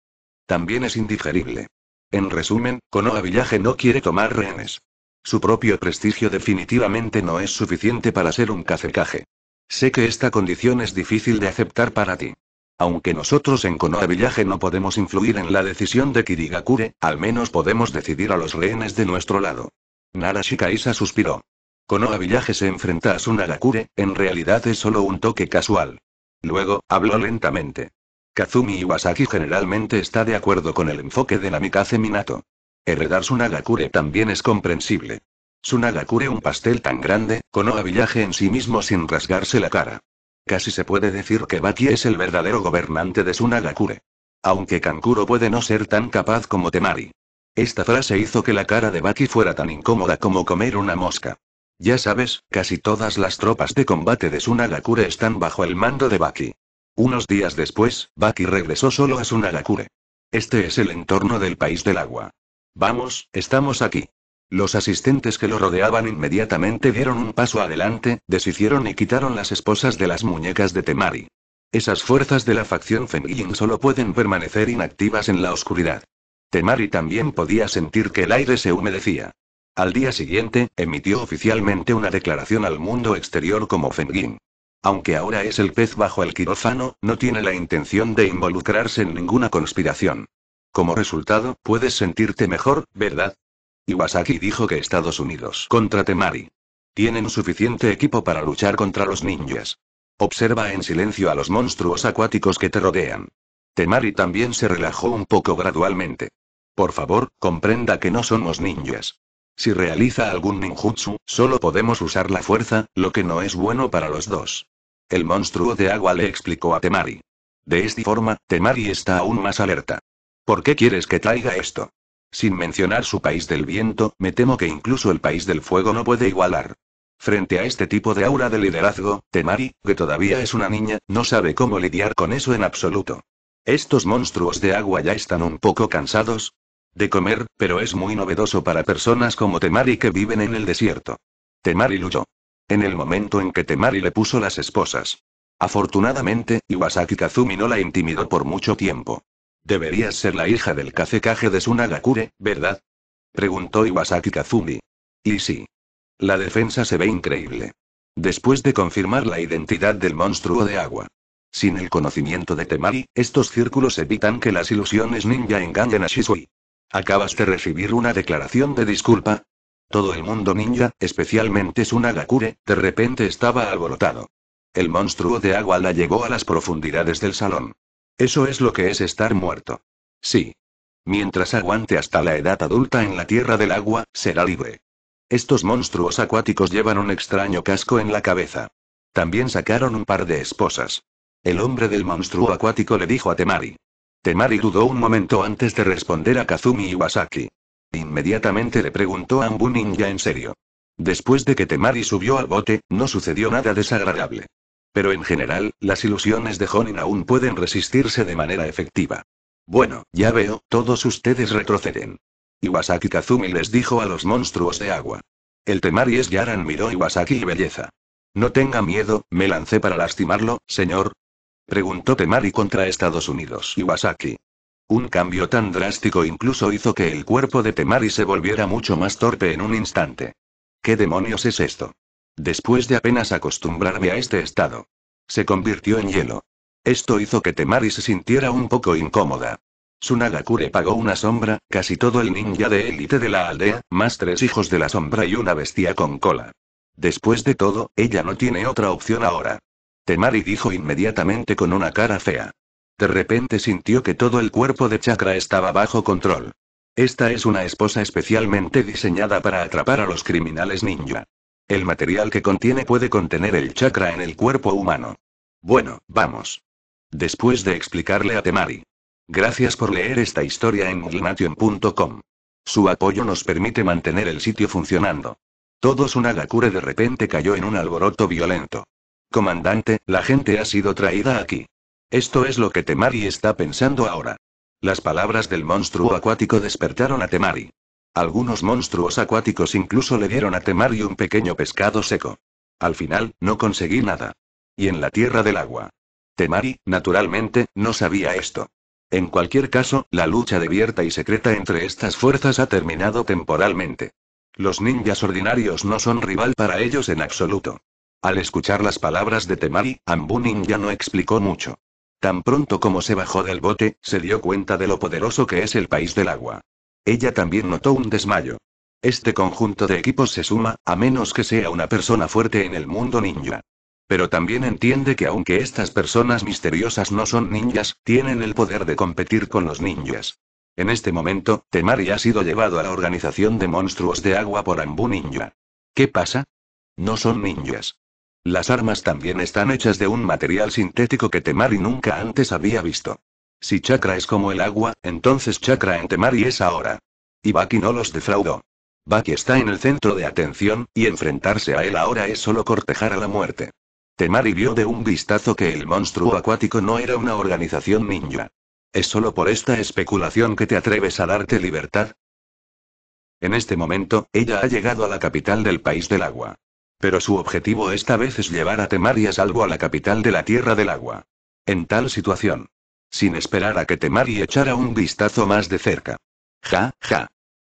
También es indigerible. En resumen, Konoha Villaje no quiere tomar rehenes. Su propio prestigio definitivamente no es suficiente para ser un cacecaje. Sé que esta condición es difícil de aceptar para ti. Aunque nosotros en Konoha Villaje no podemos influir en la decisión de Kirigakure, al menos podemos decidir a los rehenes de nuestro lado. Narashikaisa suspiró. Konoha Villaje se enfrenta a Sunagakure, en realidad es solo un toque casual. Luego, habló lentamente. Kazumi Iwasaki generalmente está de acuerdo con el enfoque de Namikaze Minato. Heredar Sunagakure también es comprensible. Sunagakure un pastel tan grande, Konoha Villaje en sí mismo sin rasgarse la cara. Casi se puede decir que Baki es el verdadero gobernante de Sunagakure. Aunque Kankuro puede no ser tan capaz como Temari. Esta frase hizo que la cara de Baki fuera tan incómoda como comer una mosca. Ya sabes, casi todas las tropas de combate de Sunagakure están bajo el mando de Baki. Unos días después, Baki regresó solo a Sunagakure. Este es el entorno del país del agua. Vamos, estamos aquí. Los asistentes que lo rodeaban inmediatamente dieron un paso adelante, deshicieron y quitaron las esposas de las muñecas de Temari. Esas fuerzas de la facción Fenglin solo pueden permanecer inactivas en la oscuridad. Temari también podía sentir que el aire se humedecía. Al día siguiente, emitió oficialmente una declaración al mundo exterior como Fenglin. Aunque ahora es el pez bajo el quirófano, no tiene la intención de involucrarse en ninguna conspiración. Como resultado, puedes sentirte mejor, ¿verdad? Iwasaki dijo que Estados Unidos contra Temari. Tienen suficiente equipo para luchar contra los ninjas. Observa en silencio a los monstruos acuáticos que te rodean. Temari también se relajó un poco gradualmente. Por favor, comprenda que no somos ninjas. Si realiza algún ninjutsu, solo podemos usar la fuerza, lo que no es bueno para los dos. El monstruo de agua le explicó a Temari. De esta forma, Temari está aún más alerta. ¿Por qué quieres que traiga esto? Sin mencionar su país del viento, me temo que incluso el país del fuego no puede igualar. Frente a este tipo de aura de liderazgo, Temari, que todavía es una niña, no sabe cómo lidiar con eso en absoluto. Estos monstruos de agua ya están un poco cansados de comer, pero es muy novedoso para personas como Temari que viven en el desierto. Temari luchó. En el momento en que Temari le puso las esposas. Afortunadamente, Iwasaki Kazumi no la intimidó por mucho tiempo. Deberías ser la hija del Kazekage de Sunagakure, ¿verdad? Preguntó Iwasaki Kazumi. Y sí. La defensa se ve increíble. Después de confirmar la identidad del monstruo de agua. Sin el conocimiento de Temari, estos círculos evitan que las ilusiones ninja engañen a Shisui. ¿Acabas de recibir una declaración de disculpa? Todo el mundo ninja, especialmente Sunagakure, de repente estaba alborotado. El monstruo de agua la llevó a las profundidades del salón. Eso es lo que es estar muerto. Sí. Mientras aguante hasta la edad adulta en la tierra del agua, será libre. Estos monstruos acuáticos llevan un extraño casco en la cabeza. También sacaron un par de esposas. El hombre del monstruo acuático le dijo a Temari. Temari dudó un momento antes de responder a Kazumi Iwasaki. Inmediatamente le preguntó a Ambu Ninja en serio. Después de que Temari subió al bote, no sucedió nada desagradable. Pero en general, las ilusiones de Honin aún pueden resistirse de manera efectiva. Bueno, ya veo, todos ustedes retroceden. Iwasaki Kazumi les dijo a los monstruos de agua. El Temari es Yaran miró Iwasaki y belleza. No tenga miedo, me lancé para lastimarlo, señor. Preguntó Temari contra Estados Unidos. Iwasaki. Un cambio tan drástico incluso hizo que el cuerpo de Temari se volviera mucho más torpe en un instante. ¿Qué demonios es esto? Después de apenas acostumbrarme a este estado. Se convirtió en hielo. Esto hizo que Temari se sintiera un poco incómoda. Sunagakure pagó una sombra, casi todo el ninja de élite de la aldea, más tres hijos de la sombra y una bestia con cola. Después de todo, ella no tiene otra opción ahora. Temari dijo inmediatamente con una cara fea. De repente sintió que todo el cuerpo de Chakra estaba bajo control. Esta es una esposa especialmente diseñada para atrapar a los criminales ninja. El material que contiene puede contener el chakra en el cuerpo humano. Bueno, vamos. Después de explicarle a Temari. Gracias por leer esta historia en glination.com. Su apoyo nos permite mantener el sitio funcionando. Todos un Agakure de repente cayó en un alboroto violento. Comandante, la gente ha sido traída aquí. Esto es lo que Temari está pensando ahora. Las palabras del monstruo acuático despertaron a Temari. Algunos monstruos acuáticos incluso le dieron a Temari un pequeño pescado seco. Al final, no conseguí nada. Y en la tierra del agua. Temari, naturalmente, no sabía esto. En cualquier caso, la lucha debierta y secreta entre estas fuerzas ha terminado temporalmente. Los ninjas ordinarios no son rival para ellos en absoluto. Al escuchar las palabras de Temari, Ambunin ya no explicó mucho. Tan pronto como se bajó del bote, se dio cuenta de lo poderoso que es el país del agua. Ella también notó un desmayo. Este conjunto de equipos se suma, a menos que sea una persona fuerte en el mundo ninja. Pero también entiende que aunque estas personas misteriosas no son ninjas, tienen el poder de competir con los ninjas. En este momento, Temari ha sido llevado a la organización de monstruos de agua por Ambu Ninja. ¿Qué pasa? No son ninjas. Las armas también están hechas de un material sintético que Temari nunca antes había visto. Si Chakra es como el agua, entonces Chakra en Temari es ahora. Y Baki no los defraudó. Baki está en el centro de atención, y enfrentarse a él ahora es solo cortejar a la muerte. Temari vio de un vistazo que el monstruo acuático no era una organización ninja. ¿Es solo por esta especulación que te atreves a darte libertad? En este momento, ella ha llegado a la capital del país del agua. Pero su objetivo esta vez es llevar a Temari a salvo a la capital de la Tierra del Agua. En tal situación, sin esperar a que Temari echara un vistazo más de cerca. Ja, ja.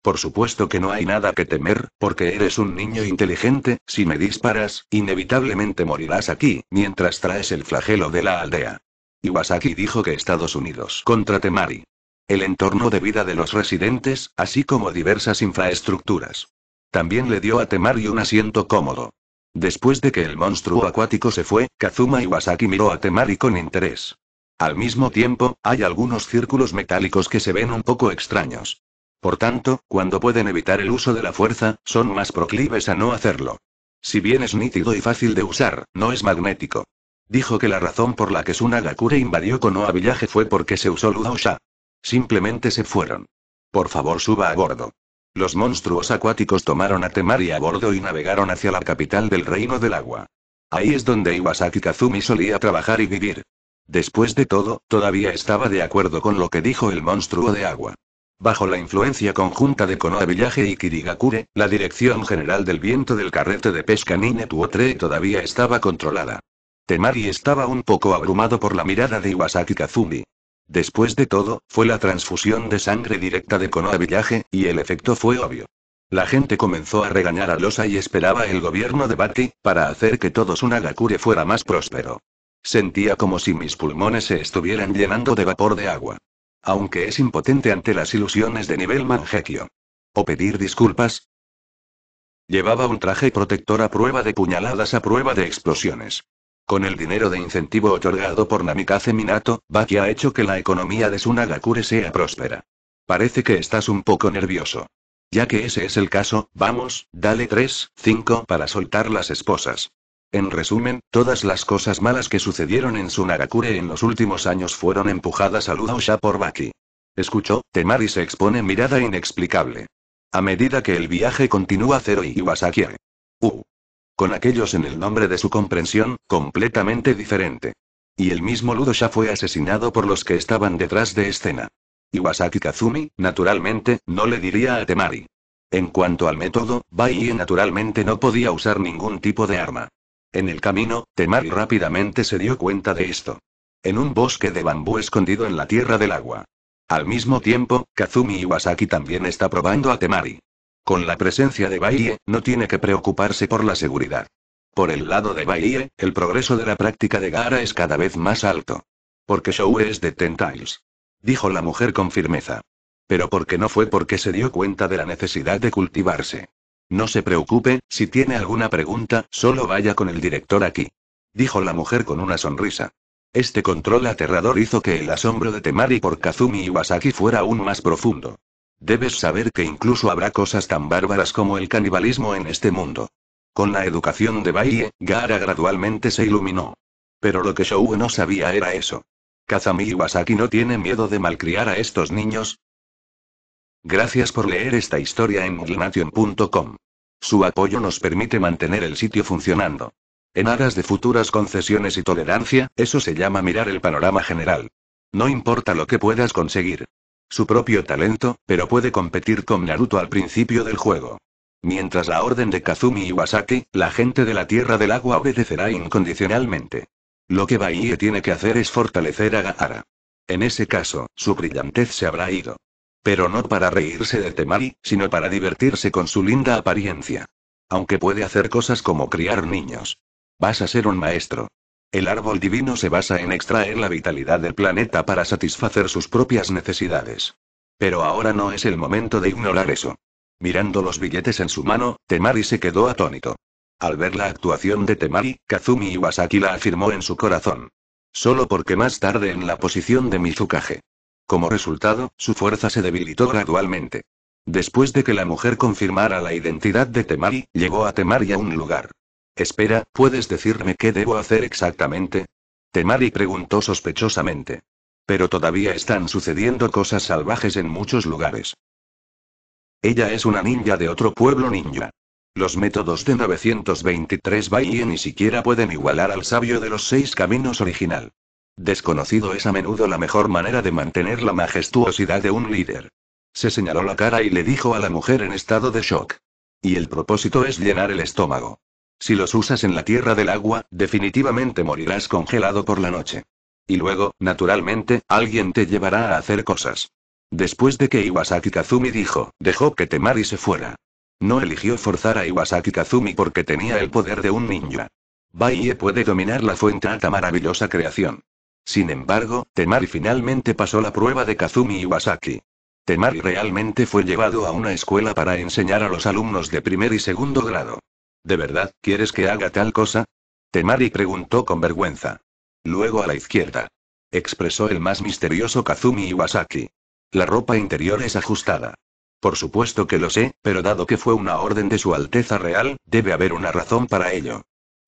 Por supuesto que no hay nada que temer, porque eres un niño inteligente, si me disparas, inevitablemente morirás aquí, mientras traes el flagelo de la aldea. Iwasaki dijo que Estados Unidos contra Temari. El entorno de vida de los residentes, así como diversas infraestructuras. También le dio a Temari un asiento cómodo. Después de que el monstruo acuático se fue, Kazuma Iwasaki miró a Temari con interés. Al mismo tiempo, hay algunos círculos metálicos que se ven un poco extraños. Por tanto, cuando pueden evitar el uso de la fuerza, son más proclives a no hacerlo. Si bien es nítido y fácil de usar, no es magnético. Dijo que la razón por la que Sunagakure invadió Konoha Village fue porque se usó Sha. Simplemente se fueron. Por favor, suba a bordo. Los monstruos acuáticos tomaron a Temari a bordo y navegaron hacia la capital del Reino del Agua. Ahí es donde Iwasaki Kazumi solía trabajar y vivir. Después de todo, todavía estaba de acuerdo con lo que dijo el monstruo de agua. Bajo la influencia conjunta de Konoha Villaje y Kirigakure, la dirección general del viento del carrete de pesca Nine todavía estaba controlada. Temari estaba un poco abrumado por la mirada de Iwasaki Kazumi. Después de todo, fue la transfusión de sangre directa de Konoha Villaje, y el efecto fue obvio. La gente comenzó a regañar a Losa y esperaba el gobierno de Bati, para hacer que todos un Agakure fuera más próspero. Sentía como si mis pulmones se estuvieran llenando de vapor de agua. Aunque es impotente ante las ilusiones de nivel manjequio. O pedir disculpas. Llevaba un traje protector a prueba de puñaladas a prueba de explosiones. Con el dinero de incentivo otorgado por Namikaze Minato, Baki ha hecho que la economía de Sunagakure sea próspera. Parece que estás un poco nervioso. Ya que ese es el caso, vamos, dale tres, 5 para soltar las esposas. En resumen, todas las cosas malas que sucedieron en Sunagakure en los últimos años fueron empujadas a Ludo-sha por Baki. Escuchó, Temari se expone mirada inexplicable. A medida que el viaje continúa, cero y Iwasaki. Uh. Con aquellos en el nombre de su comprensión, completamente diferente. Y el mismo Ludosha fue asesinado por los que estaban detrás de escena. Iwasaki Kazumi, naturalmente, no le diría a Temari. En cuanto al método, Bai naturalmente no podía usar ningún tipo de arma. En el camino, Temari rápidamente se dio cuenta de esto. En un bosque de bambú escondido en la tierra del agua. Al mismo tiempo, Kazumi Iwasaki también está probando a Temari. Con la presencia de Baie, no tiene que preocuparse por la seguridad. Por el lado de Baie, el progreso de la práctica de Gara es cada vez más alto. Porque Shou es de Tentails. Dijo la mujer con firmeza. Pero porque no fue porque se dio cuenta de la necesidad de cultivarse. No se preocupe, si tiene alguna pregunta, solo vaya con el director aquí. Dijo la mujer con una sonrisa. Este control aterrador hizo que el asombro de Temari por Kazumi Iwasaki fuera aún más profundo. Debes saber que incluso habrá cosas tan bárbaras como el canibalismo en este mundo. Con la educación de Baie, Gara gradualmente se iluminó. Pero lo que Shou no sabía era eso. ¿Kazumi Iwasaki no tiene miedo de malcriar a estos niños, Gracias por leer esta historia en Glimation.com. Su apoyo nos permite mantener el sitio funcionando. En aras de futuras concesiones y tolerancia, eso se llama mirar el panorama general. No importa lo que puedas conseguir. Su propio talento, pero puede competir con Naruto al principio del juego. Mientras la orden de Kazumi Iwasaki, la gente de la Tierra del Agua obedecerá incondicionalmente. Lo que Bahie tiene que hacer es fortalecer a Gaara. En ese caso, su brillantez se habrá ido. Pero no para reírse de Temari, sino para divertirse con su linda apariencia. Aunque puede hacer cosas como criar niños. Vas a ser un maestro. El árbol divino se basa en extraer la vitalidad del planeta para satisfacer sus propias necesidades. Pero ahora no es el momento de ignorar eso. Mirando los billetes en su mano, Temari se quedó atónito. Al ver la actuación de Temari, Kazumi Iwasaki la afirmó en su corazón. Solo porque más tarde en la posición de Mizukage. Como resultado, su fuerza se debilitó gradualmente. Después de que la mujer confirmara la identidad de Temari, llegó a Temari a un lugar. Espera, ¿puedes decirme qué debo hacer exactamente? Temari preguntó sospechosamente. Pero todavía están sucediendo cosas salvajes en muchos lugares. Ella es una ninja de otro pueblo ninja. Los métodos de 923 Baye ni siquiera pueden igualar al sabio de los seis caminos original. Desconocido es a menudo la mejor manera de mantener la majestuosidad de un líder. Se señaló la cara y le dijo a la mujer en estado de shock. Y el propósito es llenar el estómago. Si los usas en la tierra del agua, definitivamente morirás congelado por la noche. Y luego, naturalmente, alguien te llevará a hacer cosas. Después de que Iwasaki Kazumi dijo, dejó que Temari se fuera. No eligió forzar a Iwasaki Kazumi porque tenía el poder de un ninja. Baie puede dominar la fuente alta maravillosa creación. Sin embargo, Temari finalmente pasó la prueba de Kazumi Iwasaki. Temari realmente fue llevado a una escuela para enseñar a los alumnos de primer y segundo grado. ¿De verdad quieres que haga tal cosa? Temari preguntó con vergüenza. Luego a la izquierda. Expresó el más misterioso Kazumi Iwasaki. La ropa interior es ajustada. Por supuesto que lo sé, pero dado que fue una orden de Su Alteza Real, debe haber una razón para ello.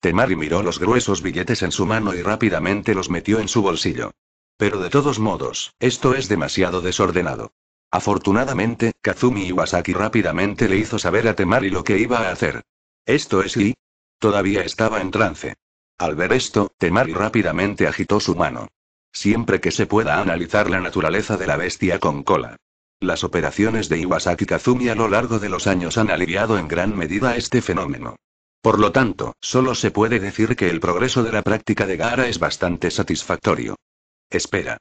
Temari miró los gruesos billetes en su mano y rápidamente los metió en su bolsillo. Pero de todos modos, esto es demasiado desordenado. Afortunadamente, Kazumi Iwasaki rápidamente le hizo saber a Temari lo que iba a hacer. Esto es y... Todavía estaba en trance. Al ver esto, Temari rápidamente agitó su mano. Siempre que se pueda analizar la naturaleza de la bestia con cola. Las operaciones de Iwasaki Kazumi a lo largo de los años han aliviado en gran medida este fenómeno. Por lo tanto, solo se puede decir que el progreso de la práctica de Gara es bastante satisfactorio. Espera.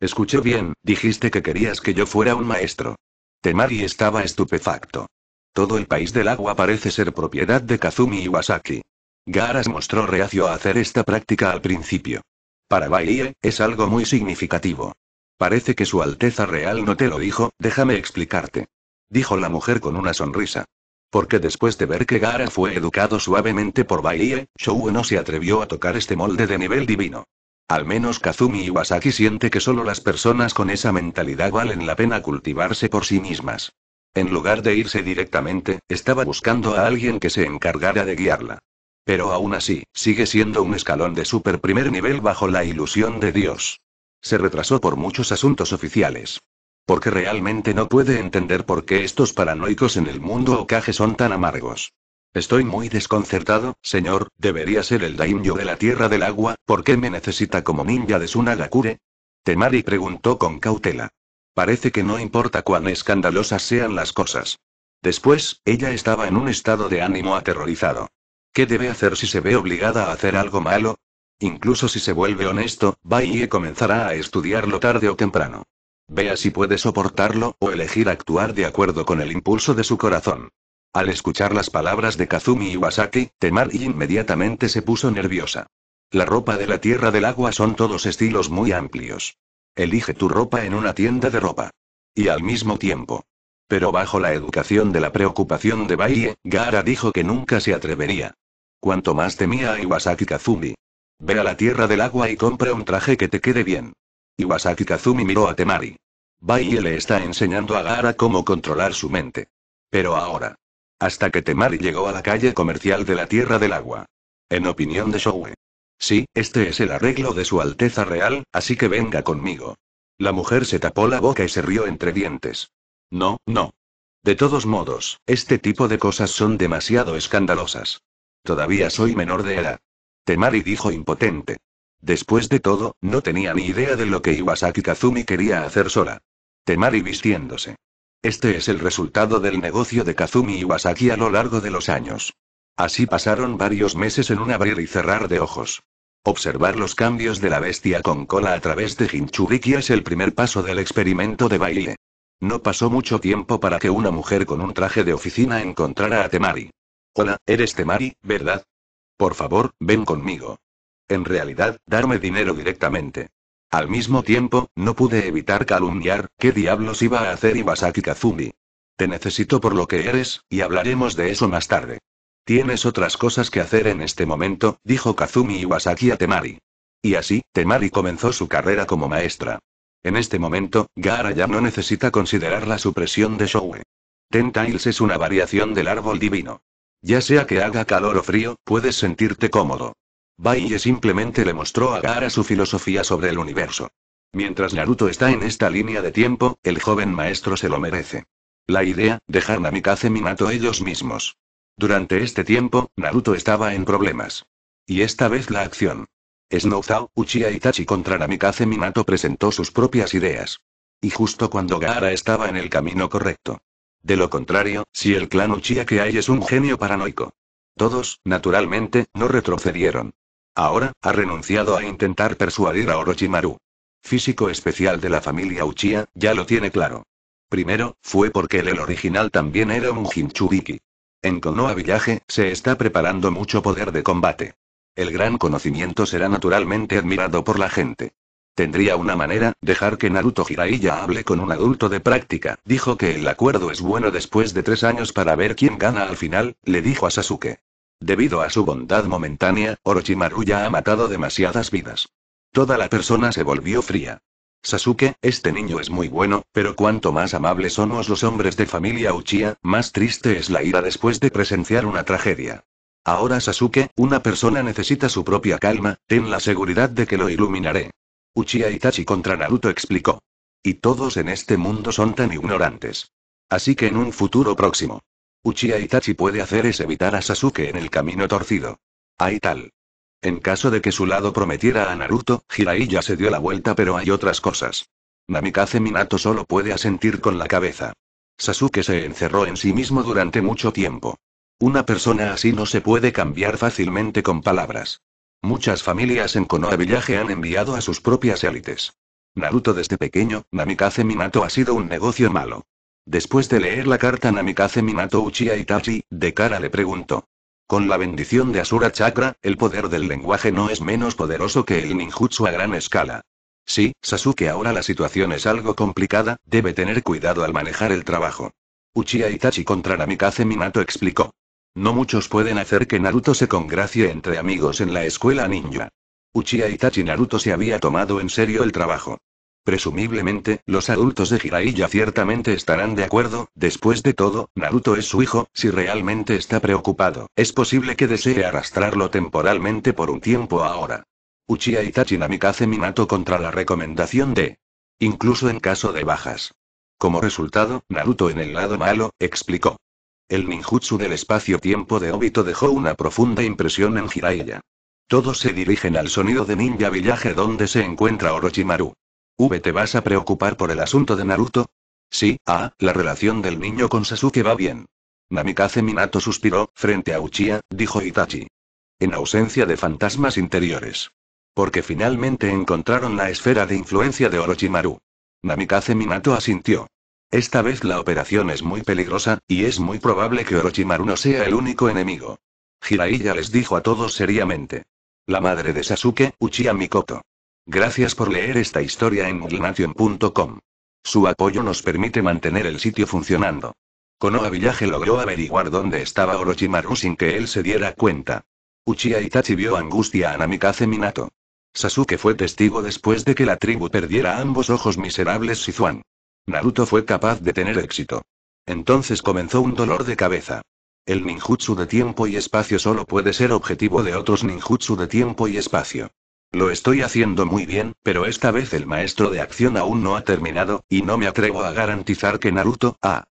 Escuché bien, dijiste que querías que yo fuera un maestro. Temari estaba estupefacto. Todo el país del agua parece ser propiedad de Kazumi Iwasaki. se mostró reacio a hacer esta práctica al principio. Para Baiye, es algo muy significativo. Parece que Su Alteza Real no te lo dijo, déjame explicarte. Dijo la mujer con una sonrisa. Porque después de ver que Gara fue educado suavemente por Baie, Shou no se atrevió a tocar este molde de nivel divino. Al menos Kazumi Iwasaki siente que solo las personas con esa mentalidad valen la pena cultivarse por sí mismas. En lugar de irse directamente, estaba buscando a alguien que se encargara de guiarla. Pero aún así, sigue siendo un escalón de super primer nivel bajo la ilusión de Dios. Se retrasó por muchos asuntos oficiales. Porque realmente no puede entender por qué estos paranoicos en el mundo Okage son tan amargos. Estoy muy desconcertado, señor, debería ser el daimyo de la Tierra del Agua, ¿por qué me necesita como ninja de Sunagakure? Temari preguntó con cautela. Parece que no importa cuán escandalosas sean las cosas. Después, ella estaba en un estado de ánimo aterrorizado. ¿Qué debe hacer si se ve obligada a hacer algo malo? Incluso si se vuelve honesto, Baie comenzará a estudiarlo tarde o temprano. Vea si puede soportarlo, o elegir actuar de acuerdo con el impulso de su corazón. Al escuchar las palabras de Kazumi Iwasaki, Temari inmediatamente se puso nerviosa. La ropa de la Tierra del Agua son todos estilos muy amplios. Elige tu ropa en una tienda de ropa. Y al mismo tiempo. Pero bajo la educación de la preocupación de Baie, Gaara dijo que nunca se atrevería. Cuanto más temía a Iwasaki Kazumi. Ve a la Tierra del Agua y compra un traje que te quede bien. Iwasaki Kazumi miró a Temari. Baie le está enseñando a Gara cómo controlar su mente. Pero ahora. Hasta que Temari llegó a la calle comercial de la Tierra del Agua. En opinión de Showe. Sí, este es el arreglo de Su Alteza Real, así que venga conmigo. La mujer se tapó la boca y se rió entre dientes. No, no. De todos modos, este tipo de cosas son demasiado escandalosas. Todavía soy menor de edad. Temari dijo impotente. Después de todo, no tenía ni idea de lo que Iwasaki Kazumi quería hacer sola. Temari vistiéndose. Este es el resultado del negocio de Kazumi Iwasaki a lo largo de los años. Así pasaron varios meses en un abrir y cerrar de ojos. Observar los cambios de la bestia con cola a través de Hinchuriki es el primer paso del experimento de baile. No pasó mucho tiempo para que una mujer con un traje de oficina encontrara a Temari. Hola, eres Temari, ¿verdad? Por favor, ven conmigo. En realidad, darme dinero directamente. Al mismo tiempo, no pude evitar calumniar, ¿qué diablos iba a hacer Iwasaki Kazumi? Te necesito por lo que eres, y hablaremos de eso más tarde. Tienes otras cosas que hacer en este momento, dijo Kazumi Iwasaki a Temari. Y así, Temari comenzó su carrera como maestra. En este momento, Gara ya no necesita considerar la supresión de Shoue. Tentails es una variación del árbol divino. Ya sea que haga calor o frío, puedes sentirte cómodo. Baiye simplemente le mostró a Gaara su filosofía sobre el universo. Mientras Naruto está en esta línea de tiempo, el joven maestro se lo merece. La idea, dejar Namikaze Minato ellos mismos. Durante este tiempo, Naruto estaba en problemas. Y esta vez la acción. Zao, Uchiha Itachi contra Namikaze Minato presentó sus propias ideas. Y justo cuando Gaara estaba en el camino correcto. De lo contrario, si el clan Uchiha que hay es un genio paranoico. Todos, naturalmente, no retrocedieron. Ahora, ha renunciado a intentar persuadir a Orochimaru. Físico especial de la familia Uchiha, ya lo tiene claro. Primero, fue porque el original también era un Jinchuriki. En Konoha Village, se está preparando mucho poder de combate. El gran conocimiento será naturalmente admirado por la gente. Tendría una manera, dejar que Naruto Hiraiya hable con un adulto de práctica. Dijo que el acuerdo es bueno después de tres años para ver quién gana al final, le dijo a Sasuke. Debido a su bondad momentánea, Orochimaru ya ha matado demasiadas vidas. Toda la persona se volvió fría. Sasuke, este niño es muy bueno, pero cuanto más amables somos los hombres de familia Uchiha, más triste es la ira después de presenciar una tragedia. Ahora Sasuke, una persona necesita su propia calma, ten la seguridad de que lo iluminaré. Uchiha Itachi contra Naruto explicó. Y todos en este mundo son tan ignorantes. Así que en un futuro próximo. Uchiha Itachi puede hacer es evitar a Sasuke en el camino torcido. Hay tal. En caso de que su lado prometiera a Naruto, Jiraiya se dio la vuelta pero hay otras cosas. Namikaze Minato solo puede asentir con la cabeza. Sasuke se encerró en sí mismo durante mucho tiempo. Una persona así no se puede cambiar fácilmente con palabras. Muchas familias en Konoha Villaje han enviado a sus propias élites. Naruto desde pequeño, Namikaze Minato ha sido un negocio malo. Después de leer la carta Namikaze Minato Uchiha Itachi, de cara le preguntó. Con la bendición de Asura Chakra, el poder del lenguaje no es menos poderoso que el ninjutsu a gran escala. Sí, Sasuke ahora la situación es algo complicada, debe tener cuidado al manejar el trabajo. Uchiha Itachi contra Namikaze Minato explicó. No muchos pueden hacer que Naruto se congracie entre amigos en la escuela ninja. Uchiha Itachi Naruto se había tomado en serio el trabajo. Presumiblemente, los adultos de Jiraiya ciertamente estarán de acuerdo, después de todo, Naruto es su hijo, si realmente está preocupado, es posible que desee arrastrarlo temporalmente por un tiempo ahora. Uchiha Itachi Namikaze Minato contra la recomendación de... Incluso en caso de bajas. Como resultado, Naruto en el lado malo, explicó. El ninjutsu del espacio-tiempo de Obito dejó una profunda impresión en Jiraiya. Todos se dirigen al sonido de Ninja villaje donde se encuentra Orochimaru. ¿V te vas a preocupar por el asunto de Naruto? Sí, ah, la relación del niño con Sasuke va bien. Namikaze Minato suspiró, frente a Uchiha, dijo Itachi. En ausencia de fantasmas interiores. Porque finalmente encontraron la esfera de influencia de Orochimaru. Namikaze Minato asintió. Esta vez la operación es muy peligrosa, y es muy probable que Orochimaru no sea el único enemigo. Jiraiya les dijo a todos seriamente. La madre de Sasuke, Uchiha Mikoto. Gracias por leer esta historia en moodlenation.com. Su apoyo nos permite mantener el sitio funcionando. Konoha Village logró averiguar dónde estaba Orochimaru sin que él se diera cuenta. Uchiha Itachi vio angustia a Namikaze Minato. Sasuke fue testigo después de que la tribu perdiera ambos ojos miserables Sizuan. Naruto fue capaz de tener éxito. Entonces comenzó un dolor de cabeza. El ninjutsu de tiempo y espacio solo puede ser objetivo de otros ninjutsu de tiempo y espacio. Lo estoy haciendo muy bien, pero esta vez el maestro de acción aún no ha terminado, y no me atrevo a garantizar que Naruto, ah.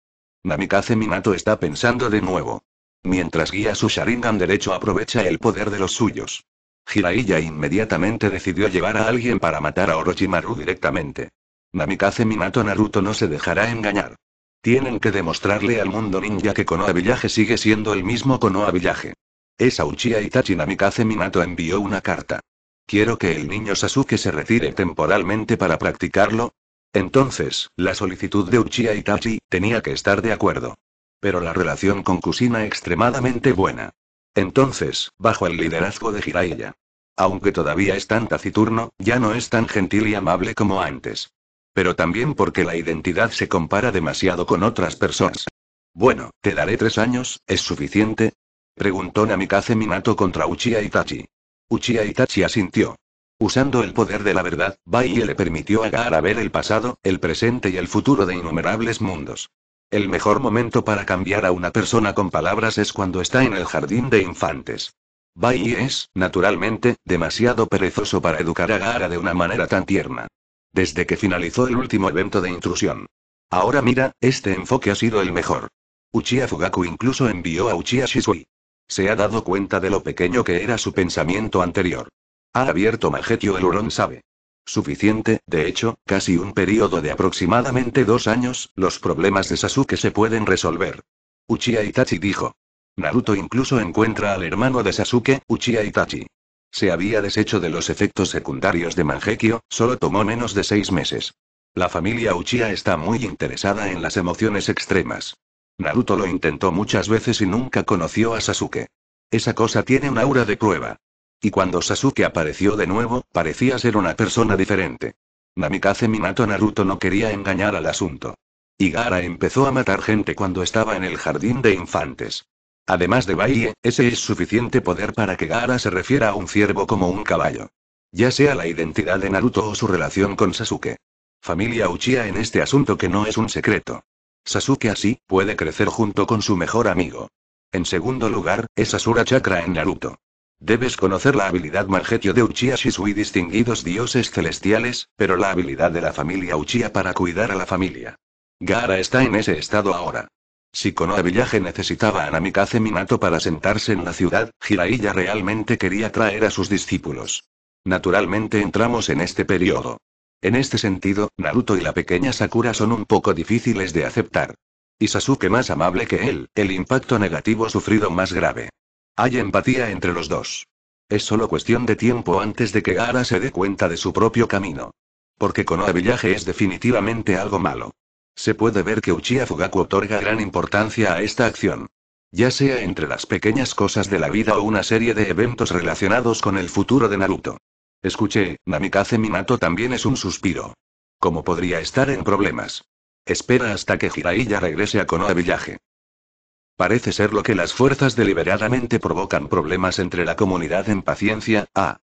Namikaze Minato está pensando de nuevo. Mientras guía su Sharingan derecho aprovecha el poder de los suyos. Jiraiya inmediatamente decidió llevar a alguien para matar a Orochimaru directamente. Namikaze Minato Naruto no se dejará engañar. Tienen que demostrarle al mundo ninja que Konoha Village sigue siendo el mismo Konoha Village. Esa Uchiha Itachi Namikaze Minato envió una carta. Quiero que el niño Sasuke se retire temporalmente para practicarlo. Entonces, la solicitud de Uchiha Itachi tenía que estar de acuerdo. Pero la relación con Kusina extremadamente buena. Entonces, bajo el liderazgo de Jiraiya. Aunque todavía es tan taciturno, ya no es tan gentil y amable como antes. Pero también porque la identidad se compara demasiado con otras personas. Bueno, te daré tres años, ¿es suficiente? Preguntó Namikaze Minato contra Uchiha Itachi. Uchiha Itachi asintió. Usando el poder de la verdad, Bai le permitió a Gaara ver el pasado, el presente y el futuro de innumerables mundos. El mejor momento para cambiar a una persona con palabras es cuando está en el jardín de infantes. Bai es, naturalmente, demasiado perezoso para educar a Gaara de una manera tan tierna. Desde que finalizó el último evento de intrusión. Ahora mira, este enfoque ha sido el mejor. Uchiha Fugaku incluso envió a Uchiha Shisui se ha dado cuenta de lo pequeño que era su pensamiento anterior. Ha abierto Mangekyo el hurón sabe. Suficiente, de hecho, casi un periodo de aproximadamente dos años, los problemas de Sasuke se pueden resolver. Uchiha Itachi dijo. Naruto incluso encuentra al hermano de Sasuke, Uchiha Itachi. Se había deshecho de los efectos secundarios de Mangekyo, solo tomó menos de seis meses. La familia Uchiha está muy interesada en las emociones extremas. Naruto lo intentó muchas veces y nunca conoció a Sasuke. Esa cosa tiene un aura de prueba. Y cuando Sasuke apareció de nuevo, parecía ser una persona diferente. Namikaze Minato Naruto no quería engañar al asunto. Y Gara empezó a matar gente cuando estaba en el jardín de infantes. Además de Baie, ese es suficiente poder para que Gara se refiera a un ciervo como un caballo. Ya sea la identidad de Naruto o su relación con Sasuke. Familia Uchiha en este asunto que no es un secreto. Sasuke así, puede crecer junto con su mejor amigo. En segundo lugar, es Asura Chakra en Naruto. Debes conocer la habilidad Margetio de Uchiha Shisui distinguidos dioses celestiales, pero la habilidad de la familia Uchiha para cuidar a la familia. Gaara está en ese estado ahora. Si Konoha Village necesitaba a Namikaze Minato para sentarse en la ciudad, Jiraiya realmente quería traer a sus discípulos. Naturalmente entramos en este periodo. En este sentido, Naruto y la pequeña Sakura son un poco difíciles de aceptar. Y Sasuke más amable que él, el impacto negativo sufrido más grave. Hay empatía entre los dos. Es solo cuestión de tiempo antes de que Gaara se dé cuenta de su propio camino. Porque Konoha Village es definitivamente algo malo. Se puede ver que Uchiha Fugaku otorga gran importancia a esta acción. Ya sea entre las pequeñas cosas de la vida o una serie de eventos relacionados con el futuro de Naruto. Escuché, Namikaze Minato también es un suspiro. ¿Cómo podría estar en problemas? Espera hasta que Jiraiya regrese a Konoha Villaje. Parece ser lo que las fuerzas deliberadamente provocan problemas entre la comunidad en paciencia, ah.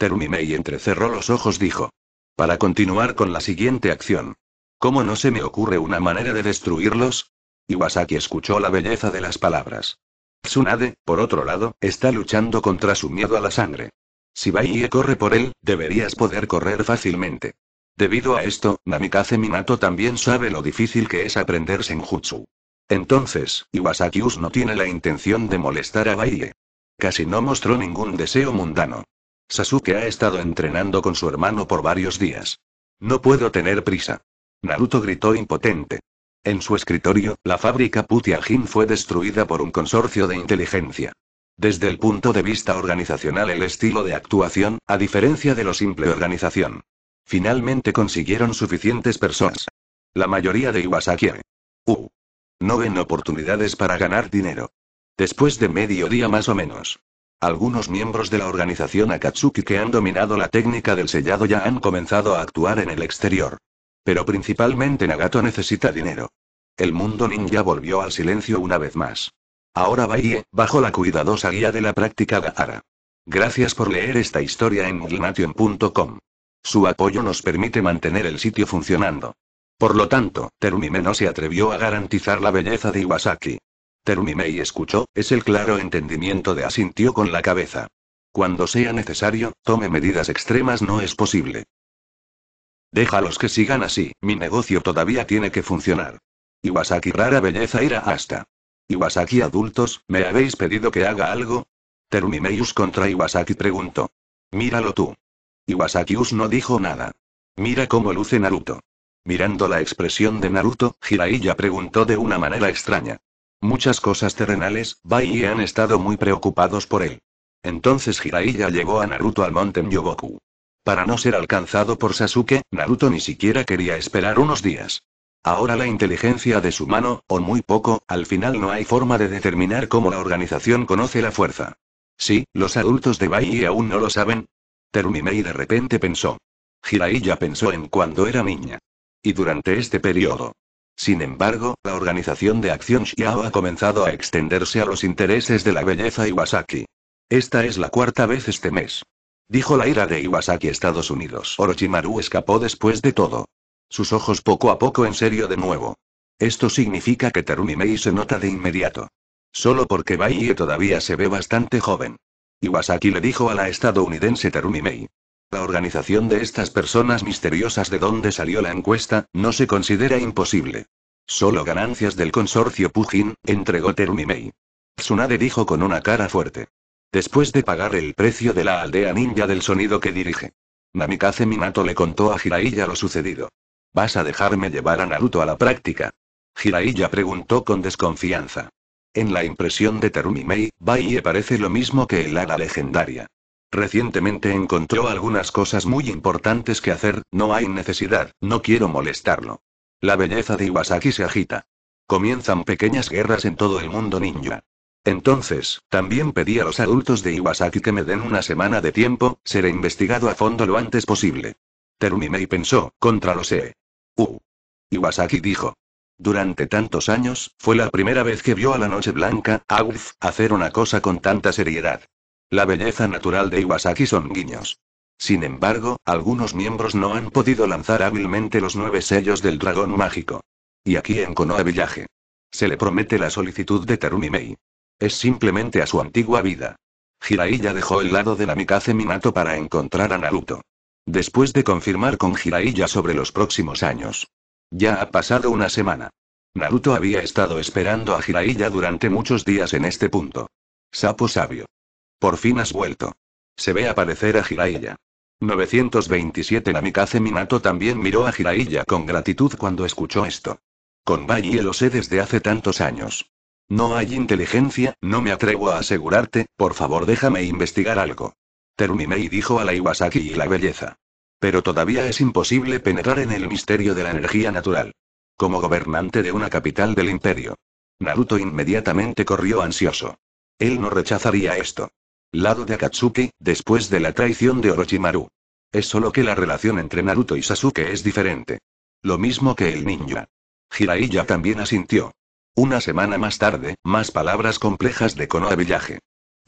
y entrecerró los ojos dijo. Para continuar con la siguiente acción. ¿Cómo no se me ocurre una manera de destruirlos? Iwasaki escuchó la belleza de las palabras. Tsunade, por otro lado, está luchando contra su miedo a la sangre. Si Baie corre por él, deberías poder correr fácilmente. Debido a esto, Namikaze Minato también sabe lo difícil que es aprender Senjutsu. Entonces, Iwasakius no tiene la intención de molestar a Baie. Casi no mostró ningún deseo mundano. Sasuke ha estado entrenando con su hermano por varios días. No puedo tener prisa. Naruto gritó impotente. En su escritorio, la fábrica Putia fue destruida por un consorcio de inteligencia. Desde el punto de vista organizacional el estilo de actuación, a diferencia de lo simple organización. Finalmente consiguieron suficientes personas. La mayoría de Iwasaki. No ven oportunidades para ganar dinero. Después de medio día más o menos. Algunos miembros de la organización Akatsuki que han dominado la técnica del sellado ya han comenzado a actuar en el exterior. Pero principalmente Nagato necesita dinero. El mundo ninja volvió al silencio una vez más. Ahora baile, bajo la cuidadosa guía de la práctica Gahara. Gracias por leer esta historia en gilmation.com. Su apoyo nos permite mantener el sitio funcionando. Por lo tanto, Terumime no se atrevió a garantizar la belleza de Iwasaki. y escuchó, es el claro entendimiento de asintió con la cabeza. Cuando sea necesario, tome medidas extremas no es posible. Déjalos que sigan así, mi negocio todavía tiene que funcionar. Iwasaki rara belleza era hasta. Iwasaki adultos, ¿me habéis pedido que haga algo? Terumimeius contra Iwasaki preguntó. Míralo tú. Iwasakius no dijo nada. Mira cómo luce Naruto. Mirando la expresión de Naruto, Jiraiya preguntó de una manera extraña. Muchas cosas terrenales, Bai y han estado muy preocupados por él. Entonces Jiraiya llegó a Naruto al monte Myoboku. Para no ser alcanzado por Sasuke, Naruto ni siquiera quería esperar unos días. Ahora la inteligencia de su mano, o muy poco, al final no hay forma de determinar cómo la organización conoce la fuerza. Sí, los adultos de Bai aún no lo saben. Terumimei de repente pensó. Hirai ya pensó en cuando era niña. Y durante este periodo. Sin embargo, la organización de acción Xiao ha comenzado a extenderse a los intereses de la belleza Iwasaki. Esta es la cuarta vez este mes. Dijo la ira de Iwasaki Estados Unidos. Orochimaru escapó después de todo. Sus ojos poco a poco en serio de nuevo. Esto significa que Terumimei se nota de inmediato. Solo porque Baiye todavía se ve bastante joven. Iwasaki le dijo a la estadounidense Terumi La organización de estas personas misteriosas de donde salió la encuesta, no se considera imposible. Solo ganancias del consorcio Pujin, entregó Terumi Tsunade dijo con una cara fuerte. Después de pagar el precio de la aldea ninja del sonido que dirige. Namikaze Minato le contó a Hiraiya lo sucedido. ¿Vas a dejarme llevar a Naruto a la práctica? Jiraiya preguntó con desconfianza. En la impresión de Terumi Mei, Baie parece lo mismo que el ala legendaria. Recientemente encontró algunas cosas muy importantes que hacer, no hay necesidad, no quiero molestarlo. La belleza de Iwasaki se agita. Comienzan pequeñas guerras en todo el mundo ninja. Entonces, también pedí a los adultos de Iwasaki que me den una semana de tiempo, seré investigado a fondo lo antes posible. Terumimei pensó, contra los E. U. Iwasaki dijo. Durante tantos años, fue la primera vez que vio a la Noche Blanca, Awuf, hacer una cosa con tanta seriedad. La belleza natural de Iwasaki son guiños. Sin embargo, algunos miembros no han podido lanzar hábilmente los nueve sellos del dragón mágico. Y aquí en Konoha Villaje Se le promete la solicitud de Terumimei. Es simplemente a su antigua vida. Jiraiya dejó el lado de la Minato para encontrar a Naruto. Después de confirmar con Jiraiya sobre los próximos años. Ya ha pasado una semana. Naruto había estado esperando a Jiraiya durante muchos días en este punto. Sapo sabio. Por fin has vuelto. Se ve aparecer a Jiraiya. 927 Namikaze Minato también miró a Jiraiya con gratitud cuando escuchó esto. Con y lo sé desde hace tantos años. No hay inteligencia, no me atrevo a asegurarte, por favor déjame investigar algo. Terumimei dijo a la Iwasaki y la belleza. Pero todavía es imposible penetrar en el misterio de la energía natural. Como gobernante de una capital del imperio. Naruto inmediatamente corrió ansioso. Él no rechazaría esto. Lado de Akatsuki, después de la traición de Orochimaru. Es solo que la relación entre Naruto y Sasuke es diferente. Lo mismo que el ninja. Jiraiya también asintió. Una semana más tarde, más palabras complejas de Konoha Villaje.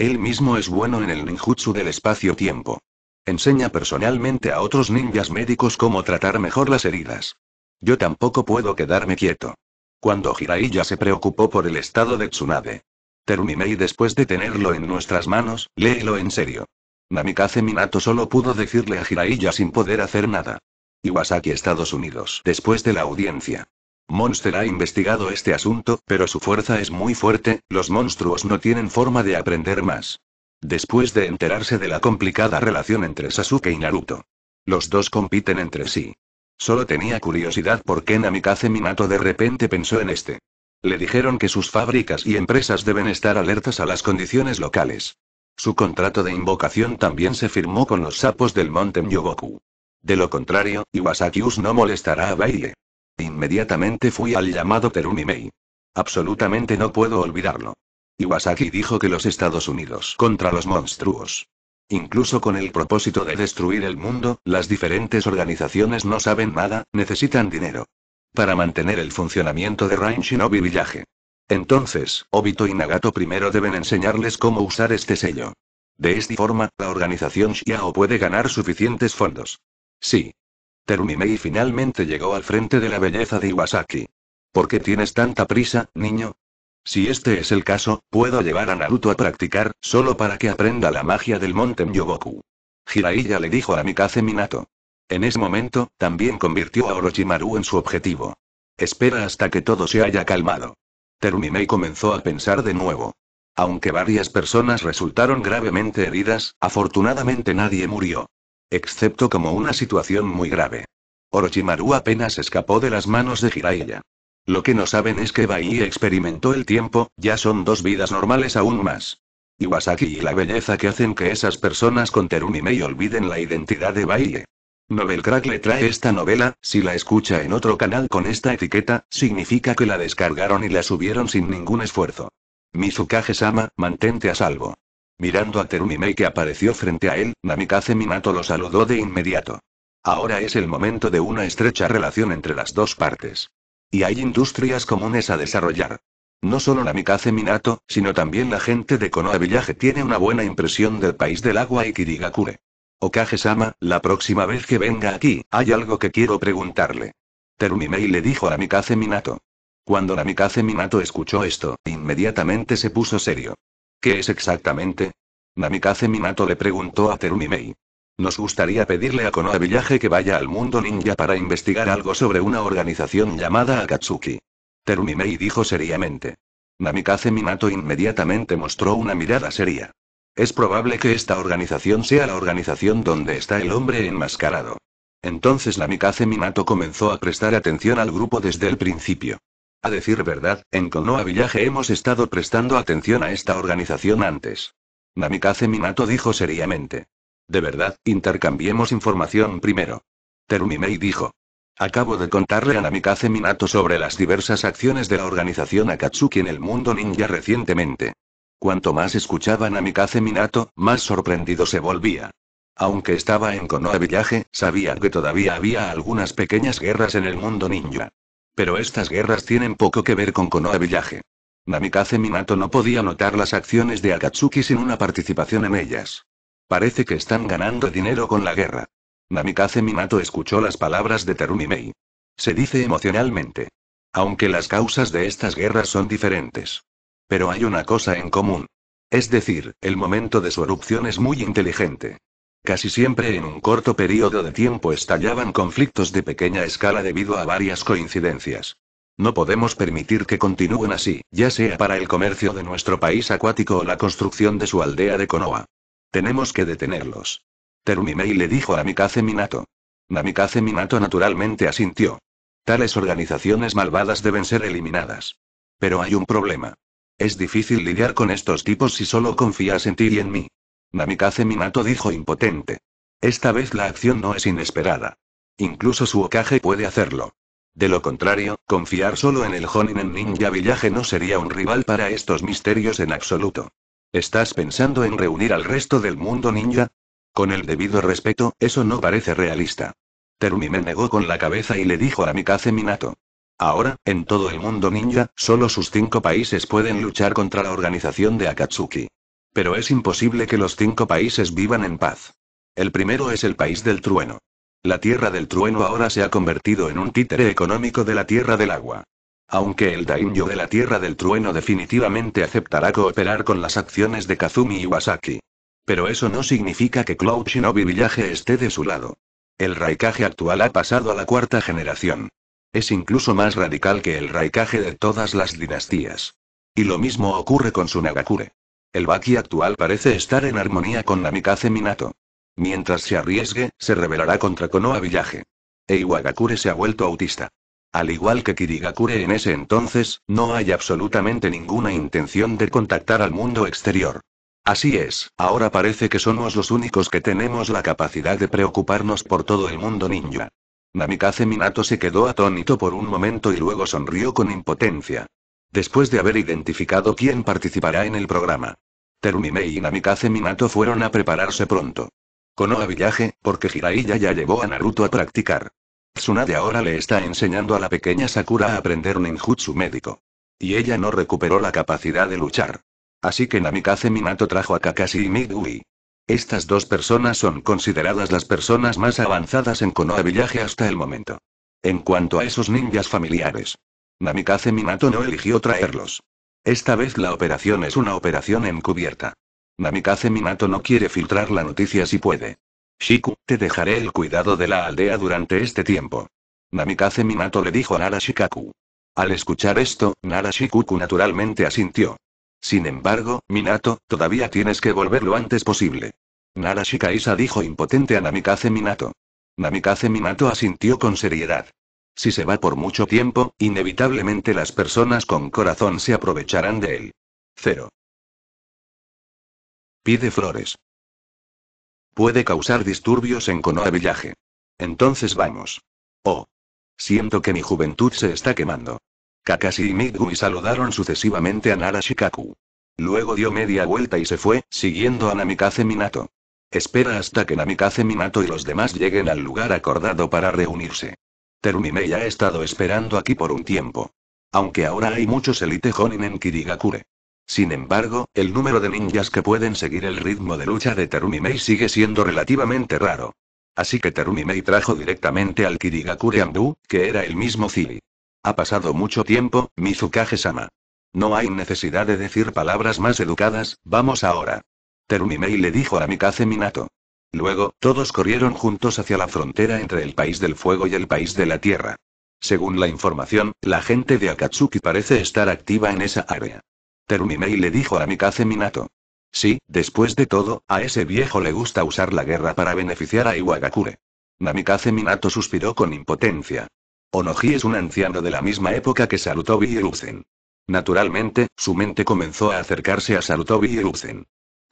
Él mismo es bueno en el ninjutsu del espacio-tiempo. Enseña personalmente a otros ninjas médicos cómo tratar mejor las heridas. Yo tampoco puedo quedarme quieto. Cuando Jiraiya se preocupó por el estado de Tsunade. y después de tenerlo en nuestras manos, léelo en serio. Namikaze Minato solo pudo decirle a Jiraiya sin poder hacer nada. Iwasaki Estados Unidos después de la audiencia. Monster ha investigado este asunto, pero su fuerza es muy fuerte, los monstruos no tienen forma de aprender más. Después de enterarse de la complicada relación entre Sasuke y Naruto. Los dos compiten entre sí. Solo tenía curiosidad por qué Namikaze Minato de repente pensó en este. Le dijeron que sus fábricas y empresas deben estar alertas a las condiciones locales. Su contrato de invocación también se firmó con los sapos del monte Myogoku. De lo contrario, Iwasakius no molestará a Baile. Inmediatamente fui al llamado Terumi Absolutamente no puedo olvidarlo. Iwasaki dijo que los Estados Unidos contra los monstruos. Incluso con el propósito de destruir el mundo, las diferentes organizaciones no saben nada, necesitan dinero. Para mantener el funcionamiento de Rain Shinobi Village. Entonces, Obito y Nagato primero deben enseñarles cómo usar este sello. De esta forma, la organización Xiao puede ganar suficientes fondos. Sí, Terumimei finalmente llegó al frente de la belleza de Iwasaki. ¿Por qué tienes tanta prisa, niño? Si este es el caso, puedo llevar a Naruto a practicar, solo para que aprenda la magia del monte Myoboku. Jiraiya le dijo a Mikaze Minato. En ese momento, también convirtió a Orochimaru en su objetivo. Espera hasta que todo se haya calmado. Terumimei comenzó a pensar de nuevo. Aunque varias personas resultaron gravemente heridas, afortunadamente nadie murió. Excepto como una situación muy grave. Orochimaru apenas escapó de las manos de Jiraiya. Lo que no saben es que Bai experimentó el tiempo, ya son dos vidas normales aún más. Iwasaki y la belleza que hacen que esas personas con Terunimei olviden la identidad de Baile. Novelcrack le trae esta novela, si la escucha en otro canal con esta etiqueta, significa que la descargaron y la subieron sin ningún esfuerzo. Mizukage-sama, mantente a salvo. Mirando a Terumimei que apareció frente a él, Namikaze Minato lo saludó de inmediato. Ahora es el momento de una estrecha relación entre las dos partes. Y hay industrias comunes a desarrollar. No solo Namikaze Minato, sino también la gente de Konoha Villaje tiene una buena impresión del país del agua y Kirigakure. Okage-sama, la próxima vez que venga aquí, hay algo que quiero preguntarle. Terumimei le dijo a Namikaze Minato. Cuando Namikaze Minato escuchó esto, inmediatamente se puso serio. ¿Qué es exactamente? Namikaze Minato le preguntó a Terumimei. Nos gustaría pedirle a Konoha Village que vaya al mundo ninja para investigar algo sobre una organización llamada Akatsuki. Terumimei dijo seriamente. Namikaze Minato inmediatamente mostró una mirada seria. Es probable que esta organización sea la organización donde está el hombre enmascarado. Entonces Namikaze Minato comenzó a prestar atención al grupo desde el principio. A decir verdad, en Konoha Village hemos estado prestando atención a esta organización antes. Namikaze Minato dijo seriamente. De verdad, intercambiemos información primero. Terumimei dijo. Acabo de contarle a Namikaze Minato sobre las diversas acciones de la organización Akatsuki en el mundo ninja recientemente. Cuanto más escuchaba Namikaze Minato, más sorprendido se volvía. Aunque estaba en Konoha Village, sabía que todavía había algunas pequeñas guerras en el mundo ninja. Pero estas guerras tienen poco que ver con Konoha Villaje. Namikaze Minato no podía notar las acciones de Akatsuki sin una participación en ellas. Parece que están ganando dinero con la guerra. Namikaze Minato escuchó las palabras de Terumi Mei. Se dice emocionalmente. Aunque las causas de estas guerras son diferentes. Pero hay una cosa en común. Es decir, el momento de su erupción es muy inteligente. Casi siempre en un corto periodo de tiempo estallaban conflictos de pequeña escala debido a varias coincidencias. No podemos permitir que continúen así, ya sea para el comercio de nuestro país acuático o la construcción de su aldea de Konoha. Tenemos que detenerlos. Terumimei le dijo a Mikaze Minato. Namikaze Minato naturalmente asintió. Tales organizaciones malvadas deben ser eliminadas. Pero hay un problema. Es difícil lidiar con estos tipos si solo confías en ti y en mí. Namikaze Minato dijo impotente. Esta vez la acción no es inesperada. Incluso su okaje puede hacerlo. De lo contrario, confiar solo en el Honinen Ninja Villaje no sería un rival para estos misterios en absoluto. ¿Estás pensando en reunir al resto del mundo ninja? Con el debido respeto, eso no parece realista. Terumi negó con la cabeza y le dijo a Mikaze Minato. Ahora, en todo el mundo ninja, solo sus cinco países pueden luchar contra la organización de Akatsuki. Pero es imposible que los cinco países vivan en paz. El primero es el país del trueno. La Tierra del Trueno ahora se ha convertido en un títere económico de la Tierra del Agua. Aunque el Daimyo de la Tierra del Trueno definitivamente aceptará cooperar con las acciones de Kazumi Iwasaki. Pero eso no significa que Cloud Shinobi Village esté de su lado. El raikage actual ha pasado a la cuarta generación. Es incluso más radical que el raikage de todas las dinastías. Y lo mismo ocurre con su Nagakure. El Baki actual parece estar en armonía con Namikaze Minato. Mientras se arriesgue, se rebelará contra Konoha Villaje. E se ha vuelto autista. Al igual que Kirigakure en ese entonces, no hay absolutamente ninguna intención de contactar al mundo exterior. Así es, ahora parece que somos los únicos que tenemos la capacidad de preocuparnos por todo el mundo ninja. Namikaze Minato se quedó atónito por un momento y luego sonrió con impotencia después de haber identificado quién participará en el programa. Terumime y Namikaze Minato fueron a prepararse pronto. Konoha Villaje, porque Jiraiya ya llevó a Naruto a practicar. Tsunade ahora le está enseñando a la pequeña Sakura a aprender ninjutsu médico. Y ella no recuperó la capacidad de luchar. Así que Namikaze Minato trajo a Kakashi y Midui. Estas dos personas son consideradas las personas más avanzadas en Konoha Villaje hasta el momento. En cuanto a esos ninjas familiares, Namikaze Minato no eligió traerlos. Esta vez la operación es una operación encubierta. Namikaze Minato no quiere filtrar la noticia si puede. Shiku, te dejaré el cuidado de la aldea durante este tiempo. Namikaze Minato le dijo a Narashikaku. Al escuchar esto, Narashikuku naturalmente asintió. Sin embargo, Minato, todavía tienes que volver lo antes posible. Narashikaisa dijo impotente a Namikaze Minato. Namikaze Minato asintió con seriedad. Si se va por mucho tiempo, inevitablemente las personas con corazón se aprovecharán de él. Cero. Pide flores. Puede causar disturbios en Konoha Villaje. Entonces vamos. Oh. Siento que mi juventud se está quemando. Kakashi y Midui saludaron sucesivamente a Nara Shikaku. Luego dio media vuelta y se fue, siguiendo a Namikaze Minato. Espera hasta que Namikaze Minato y los demás lleguen al lugar acordado para reunirse. Terumimei ha estado esperando aquí por un tiempo. Aunque ahora hay muchos Elite Honin en Kirigakure. Sin embargo, el número de ninjas que pueden seguir el ritmo de lucha de Terumimei sigue siendo relativamente raro. Así que Terumimei trajo directamente al Kirigakure Ambu, que era el mismo Zili. Ha pasado mucho tiempo, Mizukage-sama. No hay necesidad de decir palabras más educadas, vamos ahora. Terumimei le dijo a Mikaze Minato. Luego, todos corrieron juntos hacia la frontera entre el país del fuego y el país de la tierra. Según la información, la gente de Akatsuki parece estar activa en esa área. Terumimei le dijo a Mikase Minato. Sí, después de todo, a ese viejo le gusta usar la guerra para beneficiar a Iwagakure. Namikaze Minato suspiró con impotencia. Onoji es un anciano de la misma época que Sarutobi y Naturalmente, su mente comenzó a acercarse a Sarutobi y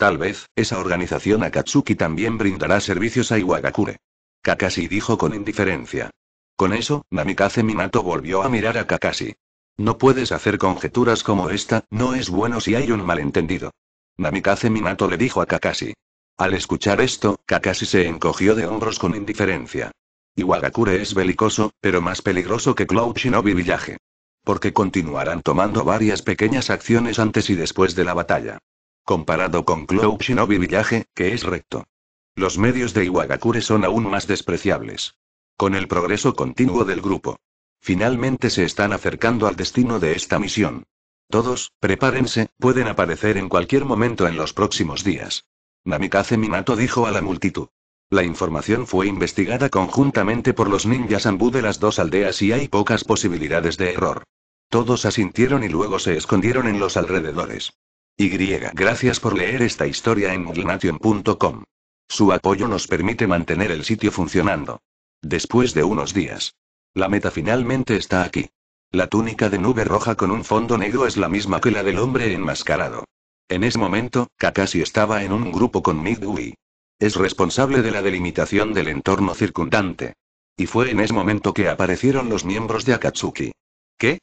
Tal vez, esa organización Akatsuki también brindará servicios a Iwagakure. Kakashi dijo con indiferencia. Con eso, Namikaze Minato volvió a mirar a Kakashi. No puedes hacer conjeturas como esta, no es bueno si hay un malentendido. Namikaze Minato le dijo a Kakashi. Al escuchar esto, Kakashi se encogió de hombros con indiferencia. Iwagakure es belicoso, pero más peligroso que Cloud Shinobi Villaje, Porque continuarán tomando varias pequeñas acciones antes y después de la batalla comparado con Cloud Shinobi Village, que es recto. Los medios de Iwagakure son aún más despreciables. Con el progreso continuo del grupo. Finalmente se están acercando al destino de esta misión. Todos, prepárense, pueden aparecer en cualquier momento en los próximos días. Namikaze Minato dijo a la multitud. La información fue investigada conjuntamente por los ninjas ambú de las dos aldeas y hay pocas posibilidades de error. Todos asintieron y luego se escondieron en los alrededores. Y. Gracias por leer esta historia en modulation.com. Su apoyo nos permite mantener el sitio funcionando. Después de unos días. La meta finalmente está aquí. La túnica de nube roja con un fondo negro es la misma que la del hombre enmascarado. En ese momento, Kakashi estaba en un grupo con Midui. Es responsable de la delimitación del entorno circundante. Y fue en ese momento que aparecieron los miembros de Akatsuki. ¿Qué?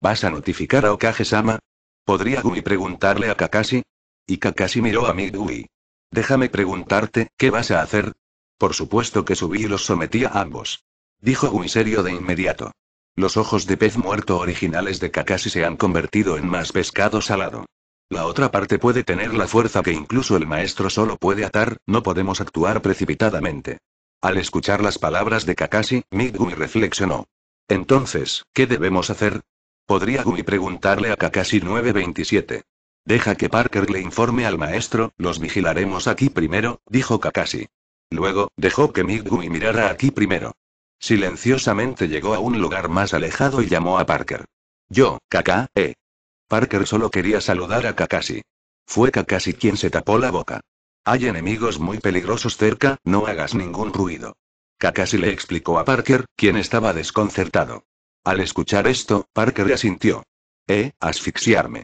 ¿Vas a notificar a Okage-sama? ¿Podría Gui preguntarle a Kakashi? Y Kakashi miró a Midui. Déjame preguntarte, ¿qué vas a hacer? Por supuesto que subí y los sometí a ambos. Dijo Gui serio de inmediato. Los ojos de pez muerto originales de Kakashi se han convertido en más pescado salado. La otra parte puede tener la fuerza que incluso el maestro solo puede atar, no podemos actuar precipitadamente. Al escuchar las palabras de Kakashi, Midui reflexionó. Entonces, ¿qué debemos hacer? Podría Gumi preguntarle a Kakashi 927. Deja que Parker le informe al maestro, los vigilaremos aquí primero, dijo Kakashi. Luego, dejó que Migumi mirara aquí primero. Silenciosamente llegó a un lugar más alejado y llamó a Parker. Yo, Kaká, eh. Parker solo quería saludar a Kakashi. Fue Kakashi quien se tapó la boca. Hay enemigos muy peligrosos cerca, no hagas ningún ruido. Kakashi le explicó a Parker, quien estaba desconcertado. Al escuchar esto, Parker asintió. ¿Eh? Asfixiarme.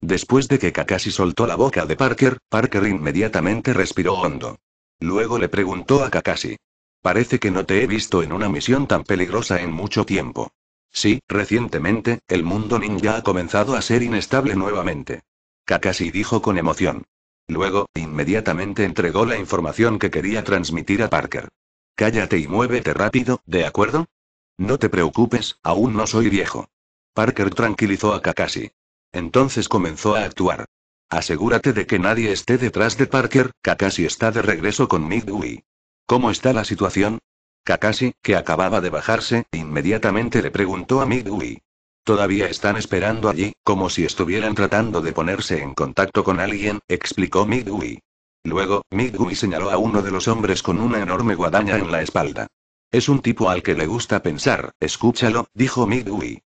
Después de que Kakashi soltó la boca de Parker, Parker inmediatamente respiró hondo. Luego le preguntó a Kakashi. Parece que no te he visto en una misión tan peligrosa en mucho tiempo. Sí, recientemente, el mundo ninja ha comenzado a ser inestable nuevamente. Kakashi dijo con emoción. Luego, inmediatamente entregó la información que quería transmitir a Parker. Cállate y muévete rápido, ¿de acuerdo? No te preocupes, aún no soy viejo. Parker tranquilizó a Kakashi. Entonces comenzó a actuar. Asegúrate de que nadie esté detrás de Parker, Kakashi está de regreso con Midui. ¿Cómo está la situación? Kakashi, que acababa de bajarse, inmediatamente le preguntó a Midui. Todavía están esperando allí, como si estuvieran tratando de ponerse en contacto con alguien, explicó Midui. Luego, Midui señaló a uno de los hombres con una enorme guadaña en la espalda. Es un tipo al que le gusta pensar, escúchalo, dijo Midui.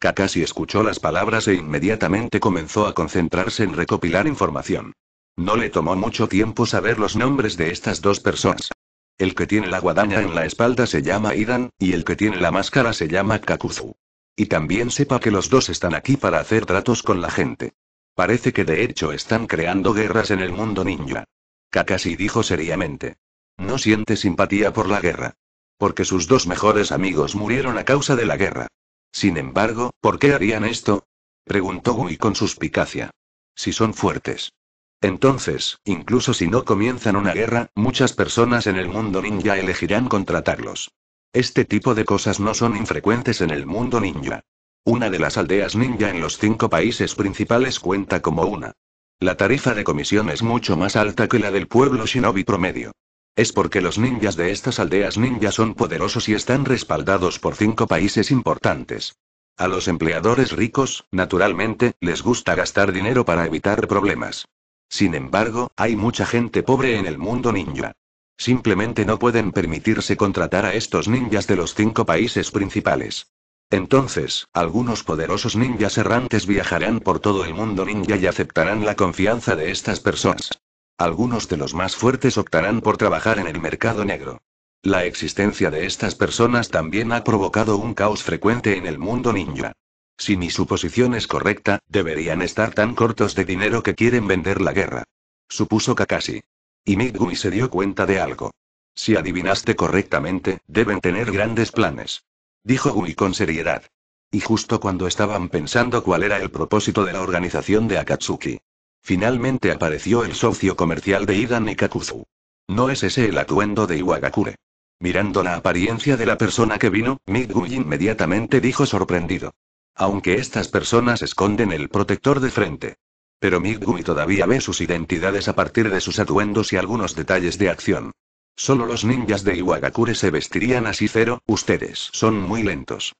Kakashi escuchó las palabras e inmediatamente comenzó a concentrarse en recopilar información. No le tomó mucho tiempo saber los nombres de estas dos personas. El que tiene la guadaña en la espalda se llama Idan, y el que tiene la máscara se llama Kakuzu. Y también sepa que los dos están aquí para hacer tratos con la gente. Parece que de hecho están creando guerras en el mundo ninja. Kakashi dijo seriamente. No siente simpatía por la guerra porque sus dos mejores amigos murieron a causa de la guerra. Sin embargo, ¿por qué harían esto? preguntó Gui con suspicacia. Si son fuertes. Entonces, incluso si no comienzan una guerra, muchas personas en el mundo ninja elegirán contratarlos. Este tipo de cosas no son infrecuentes en el mundo ninja. Una de las aldeas ninja en los cinco países principales cuenta como una. La tarifa de comisión es mucho más alta que la del pueblo shinobi promedio. Es porque los ninjas de estas aldeas ninjas son poderosos y están respaldados por cinco países importantes. A los empleadores ricos, naturalmente, les gusta gastar dinero para evitar problemas. Sin embargo, hay mucha gente pobre en el mundo ninja. Simplemente no pueden permitirse contratar a estos ninjas de los cinco países principales. Entonces, algunos poderosos ninjas errantes viajarán por todo el mundo ninja y aceptarán la confianza de estas personas. Algunos de los más fuertes optarán por trabajar en el mercado negro. La existencia de estas personas también ha provocado un caos frecuente en el mundo ninja. Si mi suposición es correcta, deberían estar tan cortos de dinero que quieren vender la guerra. Supuso Kakashi. Y Megumi se dio cuenta de algo. Si adivinaste correctamente, deben tener grandes planes. Dijo Gumi con seriedad. Y justo cuando estaban pensando cuál era el propósito de la organización de Akatsuki, Finalmente apareció el socio comercial de y Kakuzu. No es ese el atuendo de Iwagakure. Mirando la apariencia de la persona que vino, Midguy inmediatamente dijo sorprendido. Aunque estas personas esconden el protector de frente. Pero Midgui todavía ve sus identidades a partir de sus atuendos y algunos detalles de acción. Solo los ninjas de Iwagakure se vestirían así cero, ustedes son muy lentos.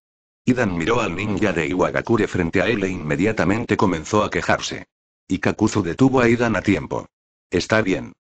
Idan miró al ninja de Iwagakure frente a él e inmediatamente comenzó a quejarse. Y Kakuzu detuvo a Idan a tiempo. Está bien.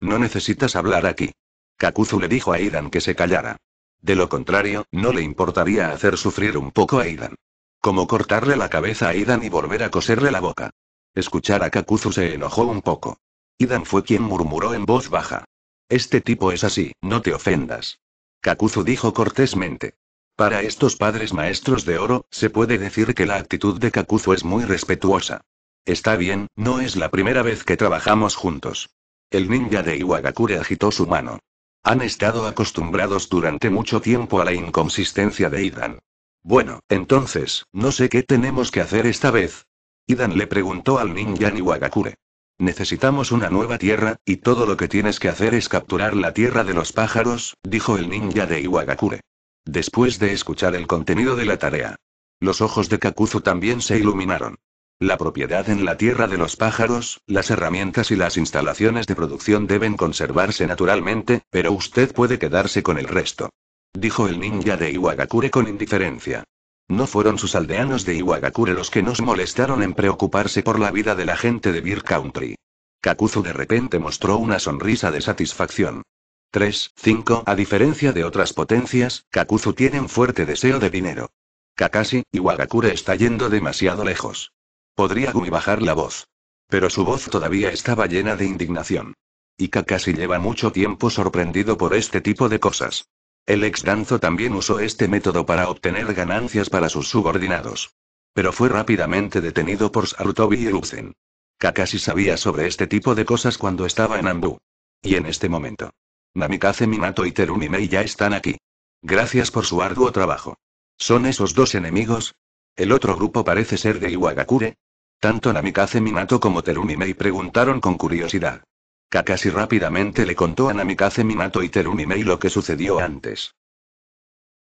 No necesitas hablar aquí. Kakuzu le dijo a Idan que se callara. De lo contrario, no le importaría hacer sufrir un poco a Idan. Como cortarle la cabeza a Idan y volver a coserle la boca. Escuchar a Kakuzu se enojó un poco. Idan fue quien murmuró en voz baja. Este tipo es así, no te ofendas. Kakuzu dijo cortésmente. Para estos padres maestros de oro, se puede decir que la actitud de Kakuzu es muy respetuosa. Está bien, no es la primera vez que trabajamos juntos. El ninja de Iwagakure agitó su mano. Han estado acostumbrados durante mucho tiempo a la inconsistencia de Idan. Bueno, entonces, no sé qué tenemos que hacer esta vez. Idan le preguntó al ninja Iwagakure. Necesitamos una nueva tierra, y todo lo que tienes que hacer es capturar la tierra de los pájaros, dijo el ninja de Iwagakure. Después de escuchar el contenido de la tarea. Los ojos de Kakuzu también se iluminaron. La propiedad en la tierra de los pájaros, las herramientas y las instalaciones de producción deben conservarse naturalmente, pero usted puede quedarse con el resto. Dijo el ninja de Iwagakure con indiferencia. No fueron sus aldeanos de Iwagakure los que nos molestaron en preocuparse por la vida de la gente de Beer Country. Kakuzu de repente mostró una sonrisa de satisfacción. 3. 5. A diferencia de otras potencias, Kakuzu tiene un fuerte deseo de dinero. Kakashi, Iwagakure está yendo demasiado lejos. Podría Gumi bajar la voz. Pero su voz todavía estaba llena de indignación. Y casi lleva mucho tiempo sorprendido por este tipo de cosas. El ex Danzo también usó este método para obtener ganancias para sus subordinados. Pero fue rápidamente detenido por Sarutobi y Uzen. Kakashi sabía sobre este tipo de cosas cuando estaba en Ambu. Y en este momento. Namikaze Minato y Terumi ya están aquí. Gracias por su arduo trabajo. ¿Son esos dos enemigos? El otro grupo parece ser de Iwagakure, tanto Namikaze Minato como Terumimei preguntaron con curiosidad. Kakashi rápidamente le contó a Namikaze Minato y Terumimei lo que sucedió antes.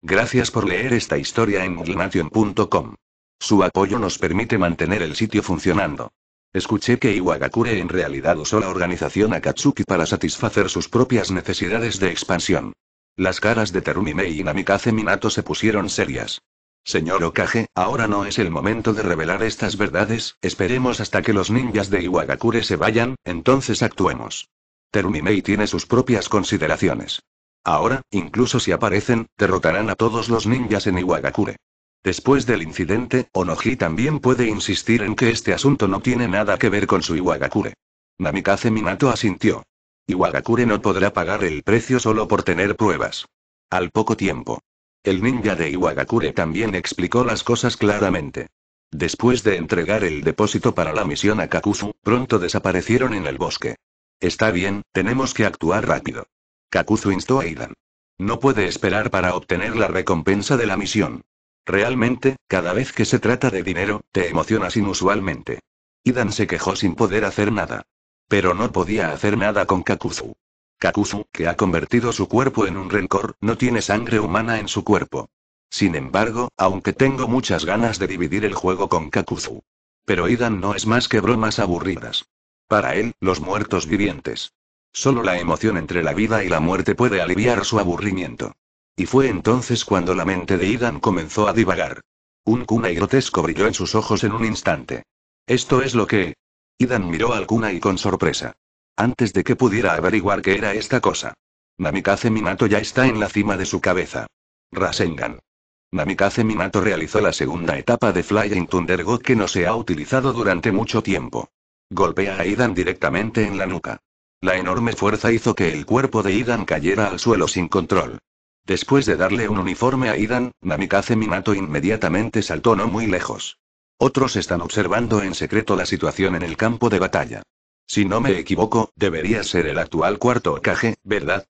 Gracias por leer esta historia en muglination.com Su apoyo nos permite mantener el sitio funcionando. Escuché que Iwagakure en realidad usó la organización Akatsuki para satisfacer sus propias necesidades de expansión. Las caras de Terumimei y Namikaze Minato se pusieron serias. Señor Okage, ahora no es el momento de revelar estas verdades, esperemos hasta que los ninjas de Iwagakure se vayan, entonces actuemos. Terumimei tiene sus propias consideraciones. Ahora, incluso si aparecen, derrotarán a todos los ninjas en Iwagakure. Después del incidente, Onoji también puede insistir en que este asunto no tiene nada que ver con su Iwagakure. Namikaze Minato asintió. Iwagakure no podrá pagar el precio solo por tener pruebas. Al poco tiempo, el ninja de Iwagakure también explicó las cosas claramente. Después de entregar el depósito para la misión a Kakuzu, pronto desaparecieron en el bosque. Está bien, tenemos que actuar rápido. Kakuzu instó a Idan. No puede esperar para obtener la recompensa de la misión. Realmente, cada vez que se trata de dinero, te emocionas inusualmente. Idan se quejó sin poder hacer nada. Pero no podía hacer nada con Kakuzu. Kakuzu, que ha convertido su cuerpo en un rencor, no tiene sangre humana en su cuerpo. Sin embargo, aunque tengo muchas ganas de dividir el juego con Kakuzu. Pero Idan no es más que bromas aburridas. Para él, los muertos vivientes. Solo la emoción entre la vida y la muerte puede aliviar su aburrimiento. Y fue entonces cuando la mente de Idan comenzó a divagar. Un kunai grotesco brilló en sus ojos en un instante. Esto es lo que... Idan miró al kunai con sorpresa. Antes de que pudiera averiguar qué era esta cosa. Namikaze Minato ya está en la cima de su cabeza. Rasengan. Namikaze Minato realizó la segunda etapa de Flying Thunder God que no se ha utilizado durante mucho tiempo. Golpea a Idan directamente en la nuca. La enorme fuerza hizo que el cuerpo de Idan cayera al suelo sin control. Después de darle un uniforme a Idan, Namikaze Minato inmediatamente saltó no muy lejos. Otros están observando en secreto la situación en el campo de batalla. Si no me equivoco, debería ser el actual cuarto Okage, ¿verdad?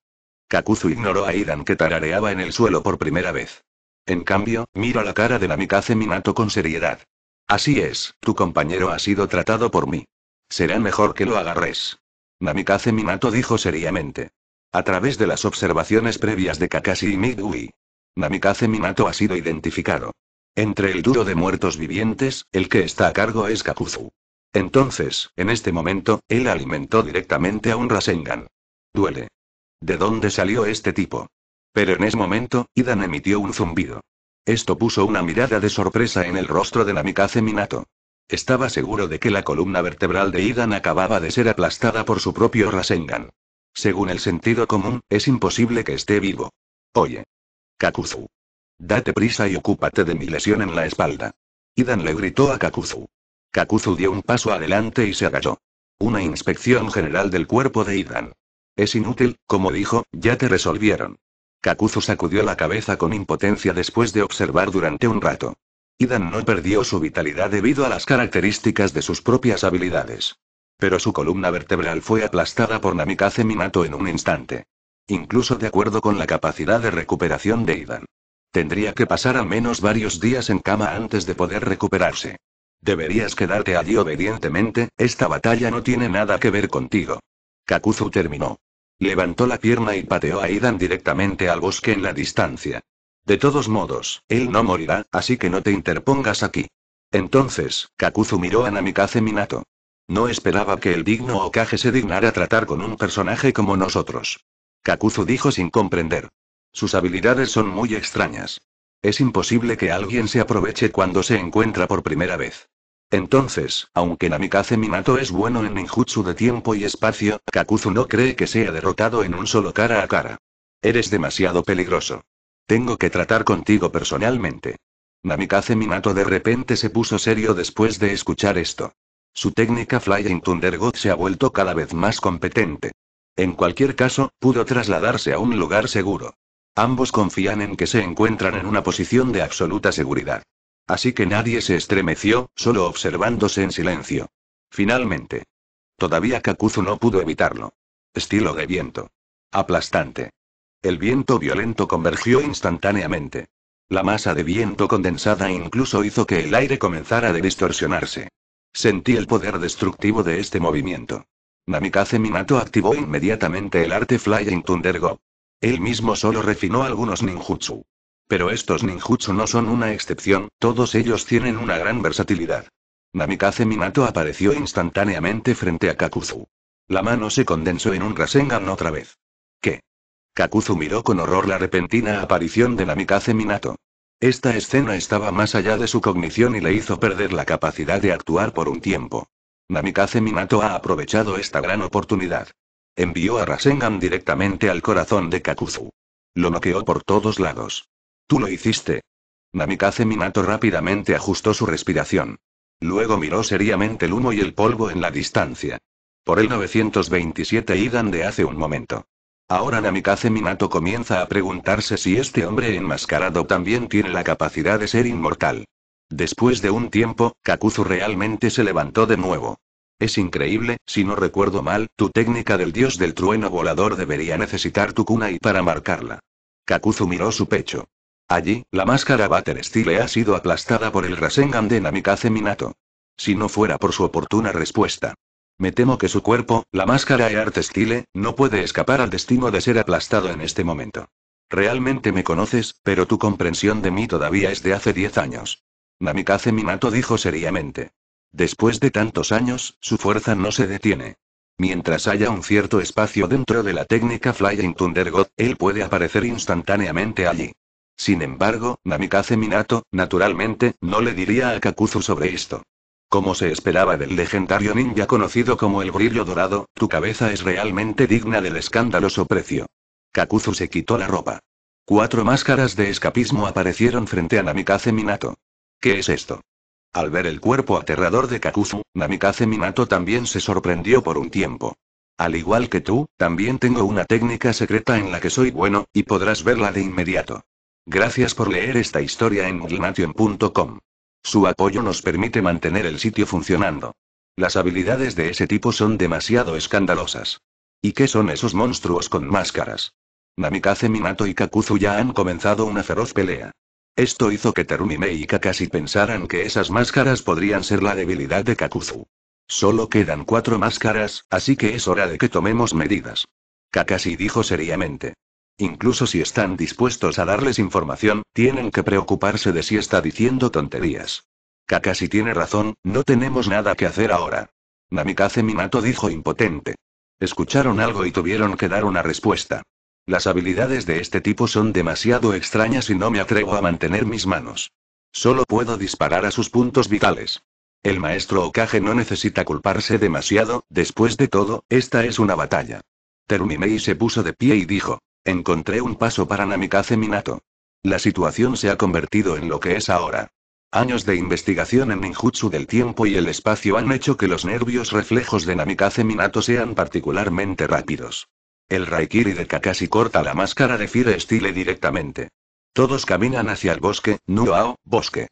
Kakuzu ignoró a Idan que tarareaba en el suelo por primera vez. En cambio, miro la cara de Namikaze Minato con seriedad. Así es, tu compañero ha sido tratado por mí. Será mejor que lo agarres. Namikaze Minato dijo seriamente. A través de las observaciones previas de Kakashi y Midui. Namikaze Minato ha sido identificado. Entre el duro de muertos vivientes, el que está a cargo es Kakuzu. Entonces, en este momento, él alimentó directamente a un Rasengan. Duele. ¿De dónde salió este tipo? Pero en ese momento, Idan emitió un zumbido. Esto puso una mirada de sorpresa en el rostro de Namikaze Minato. Estaba seguro de que la columna vertebral de Idan acababa de ser aplastada por su propio Rasengan. Según el sentido común, es imposible que esté vivo. Oye. Kakuzu. Date prisa y ocúpate de mi lesión en la espalda. Idan le gritó a Kakuzu. Kakuzu dio un paso adelante y se agachó. Una inspección general del cuerpo de Idan. Es inútil, como dijo, ya te resolvieron. Kakuzu sacudió la cabeza con impotencia después de observar durante un rato. Idan no perdió su vitalidad debido a las características de sus propias habilidades. Pero su columna vertebral fue aplastada por Namikaze Minato en un instante. Incluso de acuerdo con la capacidad de recuperación de Idan. Tendría que pasar al menos varios días en cama antes de poder recuperarse. Deberías quedarte allí obedientemente, esta batalla no tiene nada que ver contigo. Kakuzu terminó. Levantó la pierna y pateó a Idan directamente al bosque en la distancia. De todos modos, él no morirá, así que no te interpongas aquí. Entonces, Kakuzu miró a Namikaze Minato. No esperaba que el digno Okage se dignara tratar con un personaje como nosotros. Kakuzu dijo sin comprender. Sus habilidades son muy extrañas. Es imposible que alguien se aproveche cuando se encuentra por primera vez. Entonces, aunque Namikaze Minato es bueno en ninjutsu de tiempo y espacio, Kakuzu no cree que sea derrotado en un solo cara a cara. Eres demasiado peligroso. Tengo que tratar contigo personalmente. Namikaze Minato de repente se puso serio después de escuchar esto. Su técnica Flying Thunder God se ha vuelto cada vez más competente. En cualquier caso, pudo trasladarse a un lugar seguro. Ambos confían en que se encuentran en una posición de absoluta seguridad. Así que nadie se estremeció, solo observándose en silencio. Finalmente. Todavía Kakuzu no pudo evitarlo. Estilo de viento. Aplastante. El viento violento convergió instantáneamente. La masa de viento condensada incluso hizo que el aire comenzara a distorsionarse. Sentí el poder destructivo de este movimiento. Namikaze Minato activó inmediatamente el arte Flying Thunder Go. Él mismo solo refinó algunos ninjutsu. Pero estos ninjutsu no son una excepción, todos ellos tienen una gran versatilidad. Namikaze Minato apareció instantáneamente frente a Kakuzu. La mano se condensó en un Rasengan otra vez. ¿Qué? Kakuzu miró con horror la repentina aparición de Namikaze Minato. Esta escena estaba más allá de su cognición y le hizo perder la capacidad de actuar por un tiempo. Namikaze Minato ha aprovechado esta gran oportunidad. Envió a Rasengan directamente al corazón de Kakuzu. Lo noqueó por todos lados. Tú lo hiciste. Namikaze Minato rápidamente ajustó su respiración. Luego miró seriamente el humo y el polvo en la distancia. Por el 927 Idan de hace un momento. Ahora Namikaze Minato comienza a preguntarse si este hombre enmascarado también tiene la capacidad de ser inmortal. Después de un tiempo, Kakuzu realmente se levantó de nuevo. Es increíble, si no recuerdo mal, tu técnica del dios del trueno volador debería necesitar tu cuna y para marcarla. Kakuzu miró su pecho. Allí, la máscara Butter ha sido aplastada por el Rasengan de Namikaze Minato. Si no fuera por su oportuna respuesta. Me temo que su cuerpo, la máscara y arte Style, no puede escapar al destino de ser aplastado en este momento. Realmente me conoces, pero tu comprensión de mí todavía es de hace 10 años. Namikaze Minato dijo seriamente. Después de tantos años, su fuerza no se detiene. Mientras haya un cierto espacio dentro de la técnica Flying Thunder God, él puede aparecer instantáneamente allí. Sin embargo, Namikaze Minato, naturalmente, no le diría a Kakuzu sobre esto. Como se esperaba del legendario ninja conocido como el brillo Dorado, tu cabeza es realmente digna del escandaloso precio. Kakuzu se quitó la ropa. Cuatro máscaras de escapismo aparecieron frente a Namikaze Minato. ¿Qué es esto? Al ver el cuerpo aterrador de Kakuzu, Namikaze Minato también se sorprendió por un tiempo. Al igual que tú, también tengo una técnica secreta en la que soy bueno, y podrás verla de inmediato. Gracias por leer esta historia en glimation.com. Su apoyo nos permite mantener el sitio funcionando. Las habilidades de ese tipo son demasiado escandalosas. ¿Y qué son esos monstruos con máscaras? Namikaze Minato y Kakuzu ya han comenzado una feroz pelea. Esto hizo que Terumime y Kakashi pensaran que esas máscaras podrían ser la debilidad de Kakuzu. Solo quedan cuatro máscaras, así que es hora de que tomemos medidas. Kakashi dijo seriamente. Incluso si están dispuestos a darles información, tienen que preocuparse de si está diciendo tonterías. Kakashi tiene razón, no tenemos nada que hacer ahora. Namikaze Minato dijo impotente. Escucharon algo y tuvieron que dar una respuesta. Las habilidades de este tipo son demasiado extrañas y no me atrevo a mantener mis manos. Solo puedo disparar a sus puntos vitales. El maestro Okage no necesita culparse demasiado, después de todo, esta es una batalla. y se puso de pie y dijo: Encontré un paso para Namikaze Minato. La situación se ha convertido en lo que es ahora. Años de investigación en ninjutsu del tiempo y el espacio han hecho que los nervios reflejos de Namikaze Minato sean particularmente rápidos. El Raikiri de Kakashi corta la máscara de Fire Style directamente. Todos caminan hacia el bosque, Nuao, bosque.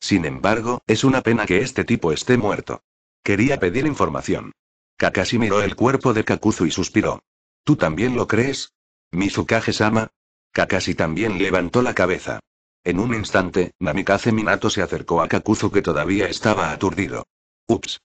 Sin embargo, es una pena que este tipo esté muerto. Quería pedir información. Kakashi miró el cuerpo de Kakuzu y suspiró. ¿Tú también lo crees? Mizukage-sama. Kakashi también levantó la cabeza. En un instante, Namikaze Minato se acercó a Kakuzu que todavía estaba aturdido. Ups.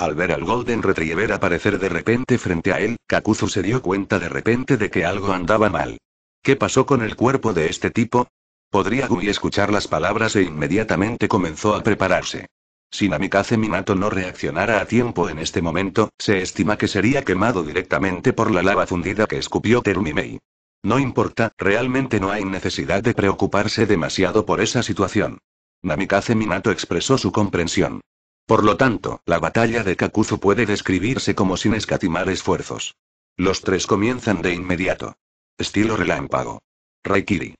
Al ver al Golden Retriever aparecer de repente frente a él, Kakuzu se dio cuenta de repente de que algo andaba mal. ¿Qué pasó con el cuerpo de este tipo? Podría Gui escuchar las palabras e inmediatamente comenzó a prepararse. Si Namikaze Minato no reaccionara a tiempo en este momento, se estima que sería quemado directamente por la lava fundida que escupió Terumimei. No importa, realmente no hay necesidad de preocuparse demasiado por esa situación. Namikaze Minato expresó su comprensión. Por lo tanto, la batalla de Kakuzu puede describirse como sin escatimar esfuerzos. Los tres comienzan de inmediato. Estilo relámpago. Raikiri.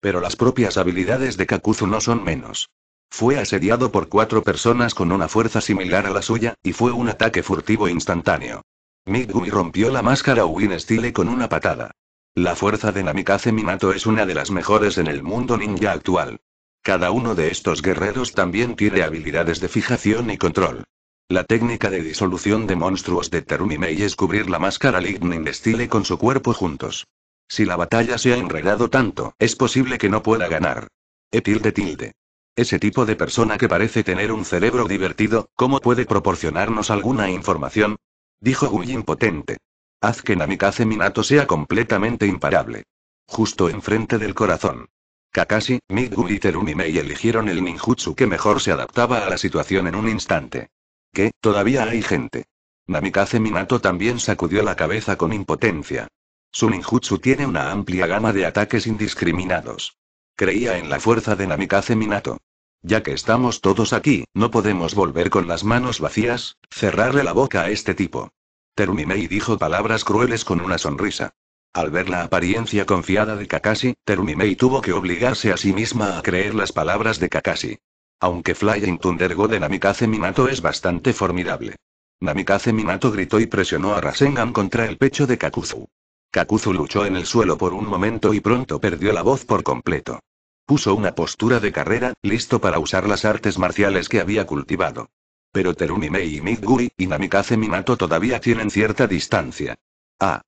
Pero las propias habilidades de Kakuzu no son menos. Fue asediado por cuatro personas con una fuerza similar a la suya, y fue un ataque furtivo instantáneo. Migumi rompió la máscara Win Style con una patada. La fuerza de Namikaze Minato es una de las mejores en el mundo ninja actual. Cada uno de estos guerreros también tiene habilidades de fijación y control. La técnica de disolución de monstruos de Terumimei es cubrir la máscara de Style con su cuerpo juntos. Si la batalla se ha enredado tanto, es posible que no pueda ganar. E tilde tilde. Ese tipo de persona que parece tener un cerebro divertido, ¿cómo puede proporcionarnos alguna información? Dijo Guy impotente. Haz que Namikaze Minato sea completamente imparable. Justo enfrente del corazón. Kakashi, Migu y Terumimei eligieron el ninjutsu que mejor se adaptaba a la situación en un instante. ¿Qué? Todavía hay gente. Namikaze Minato también sacudió la cabeza con impotencia. Su ninjutsu tiene una amplia gama de ataques indiscriminados. Creía en la fuerza de Namikaze Minato. Ya que estamos todos aquí, no podemos volver con las manos vacías, cerrarle la boca a este tipo. Terumimei dijo palabras crueles con una sonrisa. Al ver la apariencia confiada de Kakashi, Terumimei tuvo que obligarse a sí misma a creer las palabras de Kakashi. Aunque Flying Thunder God de Namikaze Minato es bastante formidable. Namikaze Minato gritó y presionó a Rasengan contra el pecho de Kakuzu. Kakuzu luchó en el suelo por un momento y pronto perdió la voz por completo. Puso una postura de carrera, listo para usar las artes marciales que había cultivado. Pero Terumimei y Midguri, y Namikaze Minato todavía tienen cierta distancia. Ah,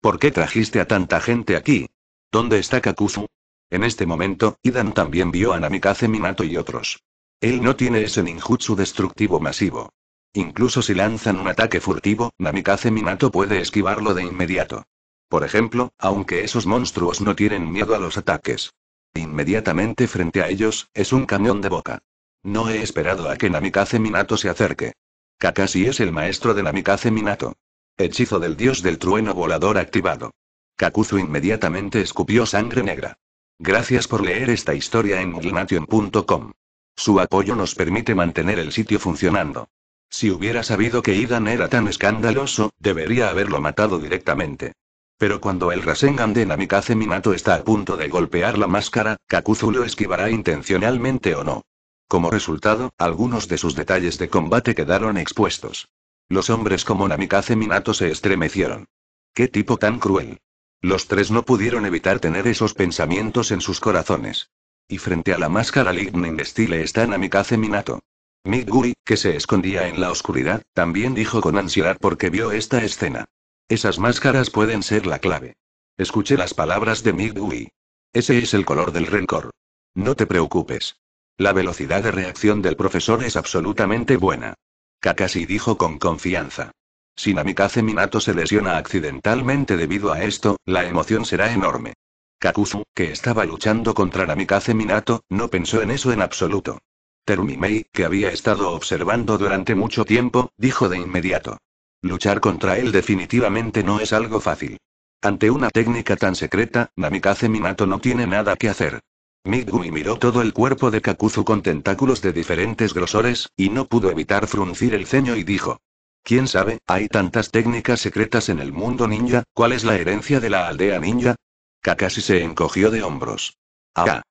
¿Por qué trajiste a tanta gente aquí? ¿Dónde está Kakuzu? En este momento, Idan también vio a Namikaze Minato y otros. Él no tiene ese ninjutsu destructivo masivo. Incluso si lanzan un ataque furtivo, Namikaze Minato puede esquivarlo de inmediato. Por ejemplo, aunque esos monstruos no tienen miedo a los ataques. Inmediatamente frente a ellos, es un cañón de boca. No he esperado a que Namikaze Minato se acerque. Kakashi es el maestro de Namikaze Minato. Hechizo del dios del trueno volador activado. Kakuzu inmediatamente escupió sangre negra. Gracias por leer esta historia en glimation.com. Su apoyo nos permite mantener el sitio funcionando. Si hubiera sabido que Idan era tan escandaloso, debería haberlo matado directamente. Pero cuando el Rasengan de Namikaze Minato está a punto de golpear la máscara, Kakuzu lo esquivará intencionalmente o no. Como resultado, algunos de sus detalles de combate quedaron expuestos. Los hombres como Namikaze Minato se estremecieron. ¡Qué tipo tan cruel! Los tres no pudieron evitar tener esos pensamientos en sus corazones. Y frente a la máscara Lightning Steel está Namikaze Minato. Midguri, que se escondía en la oscuridad, también dijo con ansiedad porque vio esta escena. Esas máscaras pueden ser la clave. Escuché las palabras de Midguri. Ese es el color del rencor. No te preocupes. La velocidad de reacción del profesor es absolutamente buena. Kakashi dijo con confianza. Si Namikaze Minato se lesiona accidentalmente debido a esto, la emoción será enorme. Kakuzu, que estaba luchando contra Namikaze Minato, no pensó en eso en absoluto. Terumimei, que había estado observando durante mucho tiempo, dijo de inmediato. Luchar contra él definitivamente no es algo fácil. Ante una técnica tan secreta, Namikaze Minato no tiene nada que hacer. Migumi miró todo el cuerpo de Kakuzu con tentáculos de diferentes grosores, y no pudo evitar fruncir el ceño y dijo. ¿Quién sabe? Hay tantas técnicas secretas en el mundo ninja, ¿cuál es la herencia de la aldea ninja? Kakashi se encogió de hombros. Ah.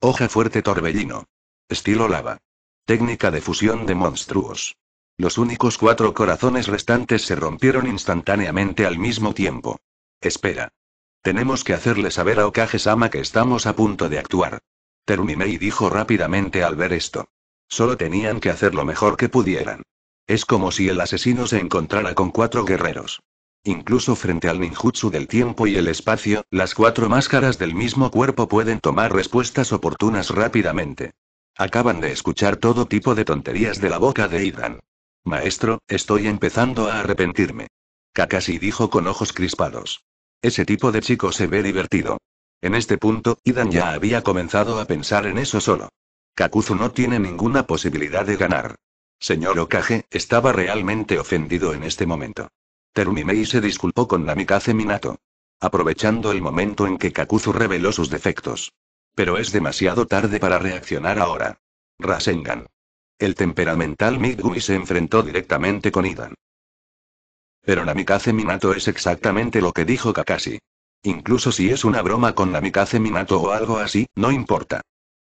Hoja fuerte torbellino. Estilo lava. Técnica de fusión de monstruos. Los únicos cuatro corazones restantes se rompieron instantáneamente al mismo tiempo. Espera. Tenemos que hacerle saber a okage que estamos a punto de actuar. Terumimei dijo rápidamente al ver esto. Solo tenían que hacer lo mejor que pudieran. Es como si el asesino se encontrara con cuatro guerreros. Incluso frente al ninjutsu del tiempo y el espacio, las cuatro máscaras del mismo cuerpo pueden tomar respuestas oportunas rápidamente. Acaban de escuchar todo tipo de tonterías de la boca de Idan. Maestro, estoy empezando a arrepentirme. Kakashi dijo con ojos crispados. Ese tipo de chico se ve divertido. En este punto, Idan ya había comenzado a pensar en eso solo. Kakuzu no tiene ninguna posibilidad de ganar. Señor Okage, estaba realmente ofendido en este momento. Terumimei se disculpó con la Minato. Aprovechando el momento en que Kakuzu reveló sus defectos. Pero es demasiado tarde para reaccionar ahora. Rasengan. El temperamental Migumi se enfrentó directamente con Idan. Pero Namikaze Minato es exactamente lo que dijo Kakashi. Incluso si es una broma con Namikaze Minato o algo así, no importa.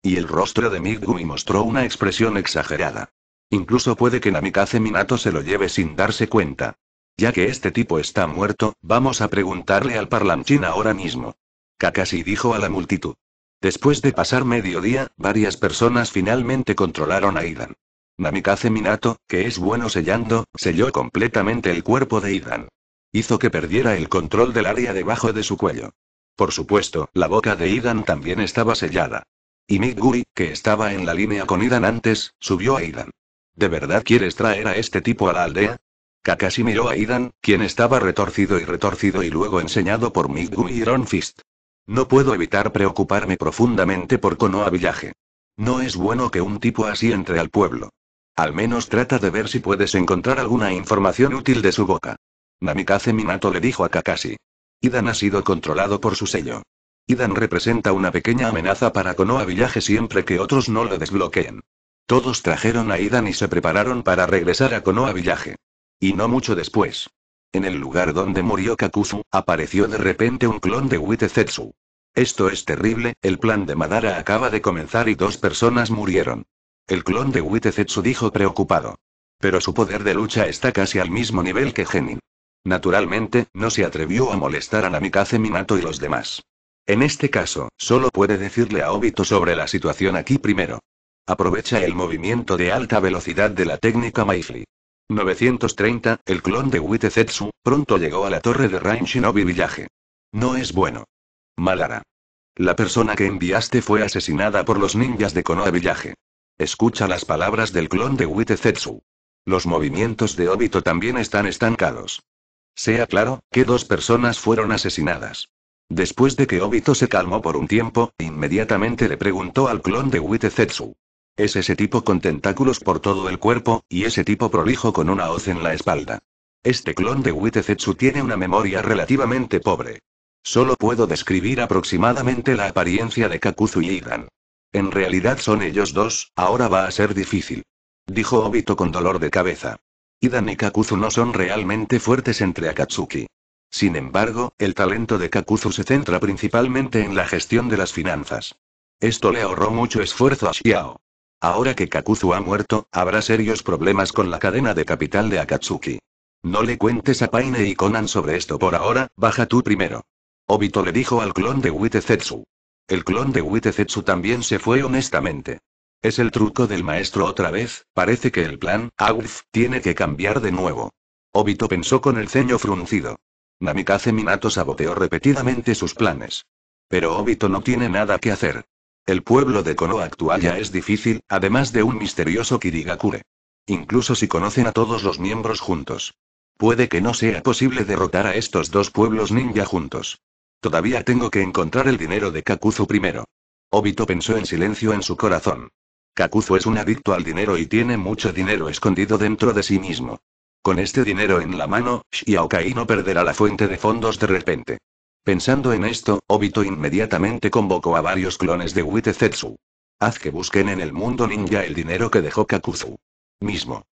Y el rostro de Migumi mostró una expresión exagerada. Incluso puede que Namikaze Minato se lo lleve sin darse cuenta. Ya que este tipo está muerto, vamos a preguntarle al parlanchín ahora mismo. Kakashi dijo a la multitud. Después de pasar medio día, varias personas finalmente controlaron a Idan. Namikaze Minato, que es bueno sellando, selló completamente el cuerpo de Idan. Hizo que perdiera el control del área debajo de su cuello. Por supuesto, la boca de Idan también estaba sellada. Y Miguri, que estaba en la línea con Idan antes, subió a Idan. ¿De verdad quieres traer a este tipo a la aldea? Kakashi miró a Idan, quien estaba retorcido y retorcido y luego enseñado por Miguri y Fist. No puedo evitar preocuparme profundamente por Konoha Village. No es bueno que un tipo así entre al pueblo. Al menos trata de ver si puedes encontrar alguna información útil de su boca. Namikaze Minato le dijo a Kakashi. Idan ha sido controlado por su sello. Idan representa una pequeña amenaza para Konoha Villaje siempre que otros no lo desbloqueen. Todos trajeron a Idan y se prepararon para regresar a Konoha Villaje. Y no mucho después. En el lugar donde murió Kakuzu, apareció de repente un clon de Witte Zetsu. Esto es terrible, el plan de Madara acaba de comenzar y dos personas murieron. El clon de Zetsu dijo preocupado. Pero su poder de lucha está casi al mismo nivel que Genin. Naturalmente, no se atrevió a molestar a Namikaze Minato y los demás. En este caso, solo puede decirle a Obito sobre la situación aquí primero. Aprovecha el movimiento de alta velocidad de la técnica Maifli. 930, el clon de Zetsu, pronto llegó a la torre de Rain Shinobi No es bueno. Malara. La persona que enviaste fue asesinada por los ninjas de Konoha Villaje. Escucha las palabras del clon de Witezetsu. Los movimientos de Obito también están estancados. Sea claro, que dos personas fueron asesinadas. Después de que Obito se calmó por un tiempo, inmediatamente le preguntó al clon de Witezetsu. Es ese tipo con tentáculos por todo el cuerpo, y ese tipo prolijo con una hoz en la espalda. Este clon de Witezetsu tiene una memoria relativamente pobre. Solo puedo describir aproximadamente la apariencia de Kakuzu y Igan. En realidad son ellos dos, ahora va a ser difícil. Dijo Obito con dolor de cabeza. Idan y Kakuzu no son realmente fuertes entre Akatsuki. Sin embargo, el talento de Kakuzu se centra principalmente en la gestión de las finanzas. Esto le ahorró mucho esfuerzo a Xiao. Ahora que Kakuzu ha muerto, habrá serios problemas con la cadena de capital de Akatsuki. No le cuentes a Paine y Conan sobre esto por ahora, baja tú primero. Obito le dijo al clon de Zetsu. El clon de Witezetsu también se fue honestamente. Es el truco del maestro otra vez, parece que el plan, Aguf tiene que cambiar de nuevo. Obito pensó con el ceño fruncido. Namikaze Minato saboteó repetidamente sus planes. Pero Obito no tiene nada que hacer. El pueblo de Konoha actual ya es difícil, además de un misterioso Kirigakure. Incluso si conocen a todos los miembros juntos. Puede que no sea posible derrotar a estos dos pueblos ninja juntos. Todavía tengo que encontrar el dinero de Kakuzu primero. Obito pensó en silencio en su corazón. Kakuzu es un adicto al dinero y tiene mucho dinero escondido dentro de sí mismo. Con este dinero en la mano, Shiaokai no perderá la fuente de fondos de repente. Pensando en esto, Obito inmediatamente convocó a varios clones de Zetsu. Haz que busquen en el mundo ninja el dinero que dejó Kakuzu. Mismo.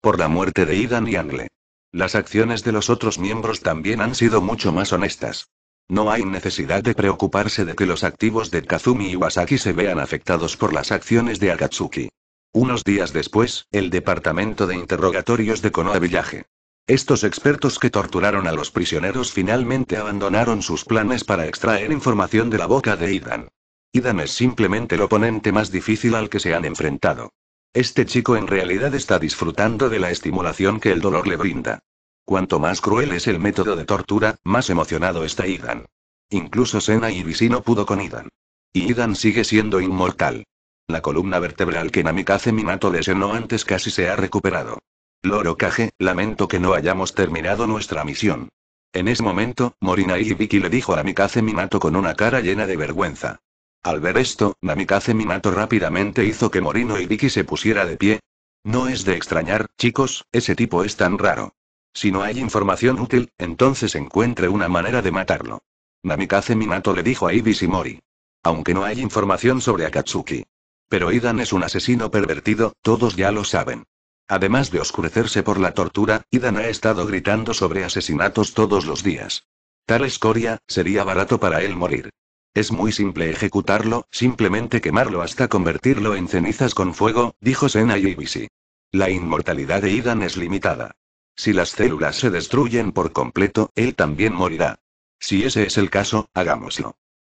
Por la muerte de Idan y Angle. Las acciones de los otros miembros también han sido mucho más honestas. No hay necesidad de preocuparse de que los activos de Kazumi Iwasaki se vean afectados por las acciones de Akatsuki. Unos días después, el departamento de interrogatorios de Konoha Village. Estos expertos que torturaron a los prisioneros finalmente abandonaron sus planes para extraer información de la boca de Idan. Idan es simplemente el oponente más difícil al que se han enfrentado. Este chico en realidad está disfrutando de la estimulación que el dolor le brinda. Cuanto más cruel es el método de tortura, más emocionado está Idan. Incluso Sena Ibisi no pudo con Idan. Y Idan sigue siendo inmortal. La columna vertebral que Namikaze Minato lesionó antes casi se ha recuperado. Loro Kage, lamento que no hayamos terminado nuestra misión. En ese momento, Morina y Ibiki le dijo a Namikaze Minato con una cara llena de vergüenza. Al ver esto, Namikaze Minato rápidamente hizo que Morino y Ibiki se pusiera de pie. No es de extrañar, chicos, ese tipo es tan raro. Si no hay información útil, entonces encuentre una manera de matarlo. Namikaze Minato le dijo a Mori. Aunque no hay información sobre Akatsuki. Pero Idan es un asesino pervertido, todos ya lo saben. Además de oscurecerse por la tortura, Idan ha estado gritando sobre asesinatos todos los días. Tal escoria, sería barato para él morir. Es muy simple ejecutarlo, simplemente quemarlo hasta convertirlo en cenizas con fuego, dijo Sena Ibisi. La inmortalidad de Idan es limitada. Si las células se destruyen por completo, él también morirá. Si ese es el caso, hagámoslo.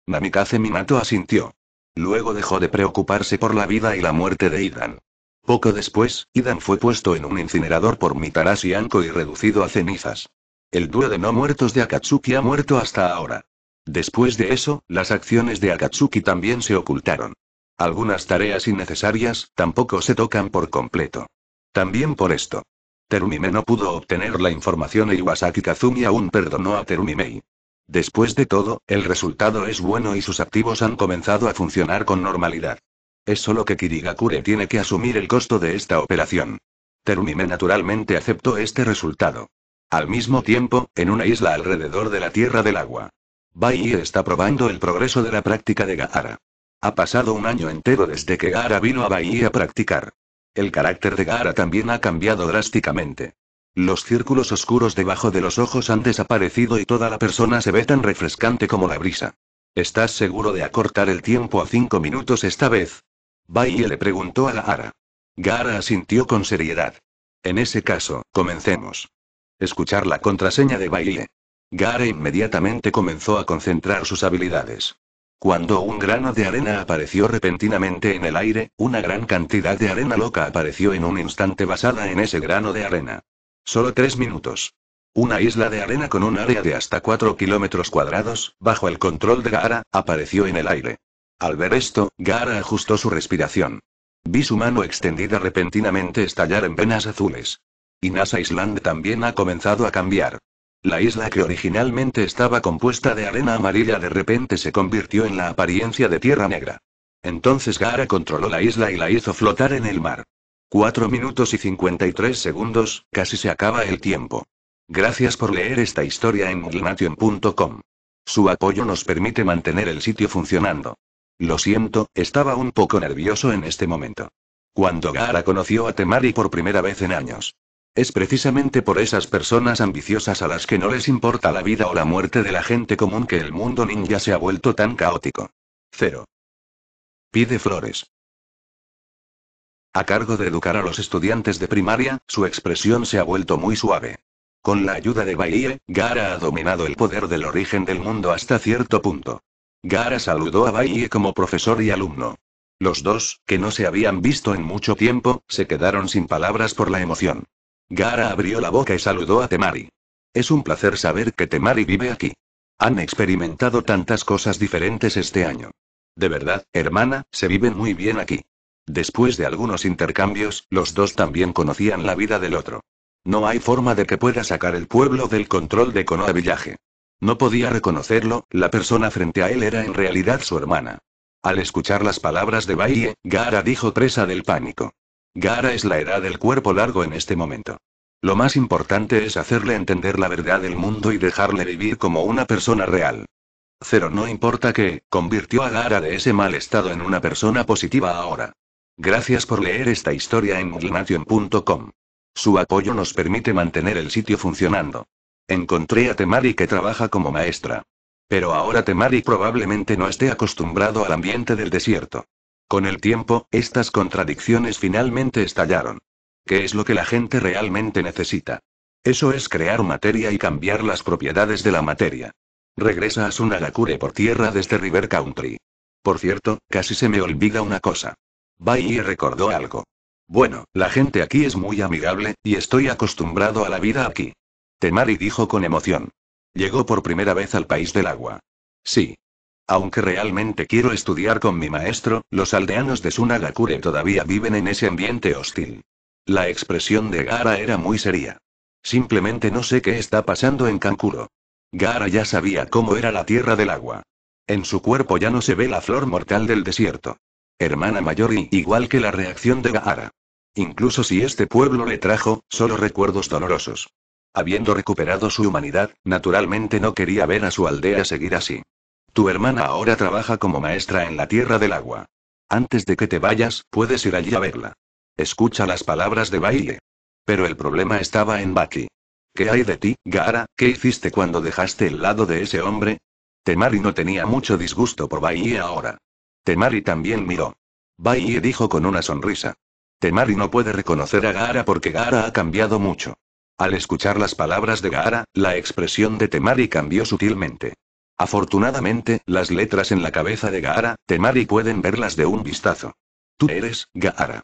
Namikaze Minato asintió. Luego dejó de preocuparse por la vida y la muerte de Idan. Poco después, Idan fue puesto en un incinerador por Mitarashi Anko y reducido a cenizas. El duro de no muertos de Akatsuki ha muerto hasta ahora. Después de eso, las acciones de Akatsuki también se ocultaron. Algunas tareas innecesarias tampoco se tocan por completo. También por esto. Terumime no pudo obtener la información e Iwasaki Kazumi aún perdonó a Terumimei. Después de todo, el resultado es bueno y sus activos han comenzado a funcionar con normalidad. Es solo que Kirigakure tiene que asumir el costo de esta operación. Terumime naturalmente aceptó este resultado. Al mismo tiempo, en una isla alrededor de la Tierra del Agua. Bai está probando el progreso de la práctica de Gaara. Ha pasado un año entero desde que Gaara vino a Bahía a practicar. El carácter de Gara también ha cambiado drásticamente. Los círculos oscuros debajo de los ojos han desaparecido y toda la persona se ve tan refrescante como la brisa. ¿Estás seguro de acortar el tiempo a cinco minutos esta vez? Baile le preguntó a Gara. Gara asintió con seriedad. En ese caso, comencemos. Escuchar la contraseña de Baile. Gara inmediatamente comenzó a concentrar sus habilidades. Cuando un grano de arena apareció repentinamente en el aire, una gran cantidad de arena loca apareció en un instante basada en ese grano de arena. Solo tres minutos. Una isla de arena con un área de hasta 4 kilómetros cuadrados, bajo el control de Gaara, apareció en el aire. Al ver esto, Gaara ajustó su respiración. Vi su mano extendida repentinamente estallar en venas azules. Y NASA Island también ha comenzado a cambiar. La isla que originalmente estaba compuesta de arena amarilla de repente se convirtió en la apariencia de tierra negra. Entonces Gara controló la isla y la hizo flotar en el mar. Cuatro minutos y 53 segundos, casi se acaba el tiempo. Gracias por leer esta historia en glnation.com. Su apoyo nos permite mantener el sitio funcionando. Lo siento, estaba un poco nervioso en este momento. Cuando Gara conoció a Temari por primera vez en años. Es precisamente por esas personas ambiciosas a las que no les importa la vida o la muerte de la gente común que el mundo ninja se ha vuelto tan caótico. Cero. Pide flores. A cargo de educar a los estudiantes de primaria, su expresión se ha vuelto muy suave. Con la ayuda de Baiye, Gara ha dominado el poder del origen del mundo hasta cierto punto. Gara saludó a Baie como profesor y alumno. Los dos, que no se habían visto en mucho tiempo, se quedaron sin palabras por la emoción. Gara abrió la boca y saludó a Temari. Es un placer saber que Temari vive aquí. Han experimentado tantas cosas diferentes este año. De verdad, hermana, se vive muy bien aquí. Después de algunos intercambios, los dos también conocían la vida del otro. No hay forma de que pueda sacar el pueblo del control de Konoha Villaje. No podía reconocerlo, la persona frente a él era en realidad su hermana. Al escuchar las palabras de Baie, Gara dijo presa del pánico. Gara es la edad del cuerpo largo en este momento. Lo más importante es hacerle entender la verdad del mundo y dejarle vivir como una persona real. Cero no importa que, convirtió a Gara de ese mal estado en una persona positiva ahora. Gracias por leer esta historia en muglnation.com. Su apoyo nos permite mantener el sitio funcionando. Encontré a Temari que trabaja como maestra. Pero ahora Temari probablemente no esté acostumbrado al ambiente del desierto. Con el tiempo, estas contradicciones finalmente estallaron. ¿Qué es lo que la gente realmente necesita? Eso es crear materia y cambiar las propiedades de la materia. Regresa a su por tierra desde este River Country. Por cierto, casi se me olvida una cosa. Bai recordó algo. Bueno, la gente aquí es muy amigable, y estoy acostumbrado a la vida aquí. Temari dijo con emoción. Llegó por primera vez al país del agua. Sí, aunque realmente quiero estudiar con mi maestro, los aldeanos de Sunagakure todavía viven en ese ambiente hostil. La expresión de Gara era muy seria. Simplemente no sé qué está pasando en Kankuro. Gara ya sabía cómo era la tierra del agua. En su cuerpo ya no se ve la flor mortal del desierto. Hermana mayor y igual que la reacción de Gara. Incluso si este pueblo le trajo, solo recuerdos dolorosos. Habiendo recuperado su humanidad, naturalmente no quería ver a su aldea seguir así. Tu hermana ahora trabaja como maestra en la Tierra del Agua. Antes de que te vayas, puedes ir allí a verla. Escucha las palabras de baile. Pero el problema estaba en Baki. ¿Qué hay de ti, Gara? ¿Qué hiciste cuando dejaste el lado de ese hombre? Temari no tenía mucho disgusto por Baile ahora. Temari también miró. Baile dijo con una sonrisa. Temari no puede reconocer a Gara porque Gara ha cambiado mucho. Al escuchar las palabras de Gaara, la expresión de Temari cambió sutilmente. Afortunadamente, las letras en la cabeza de Gaara, Temari pueden verlas de un vistazo. Tú eres, Gaara.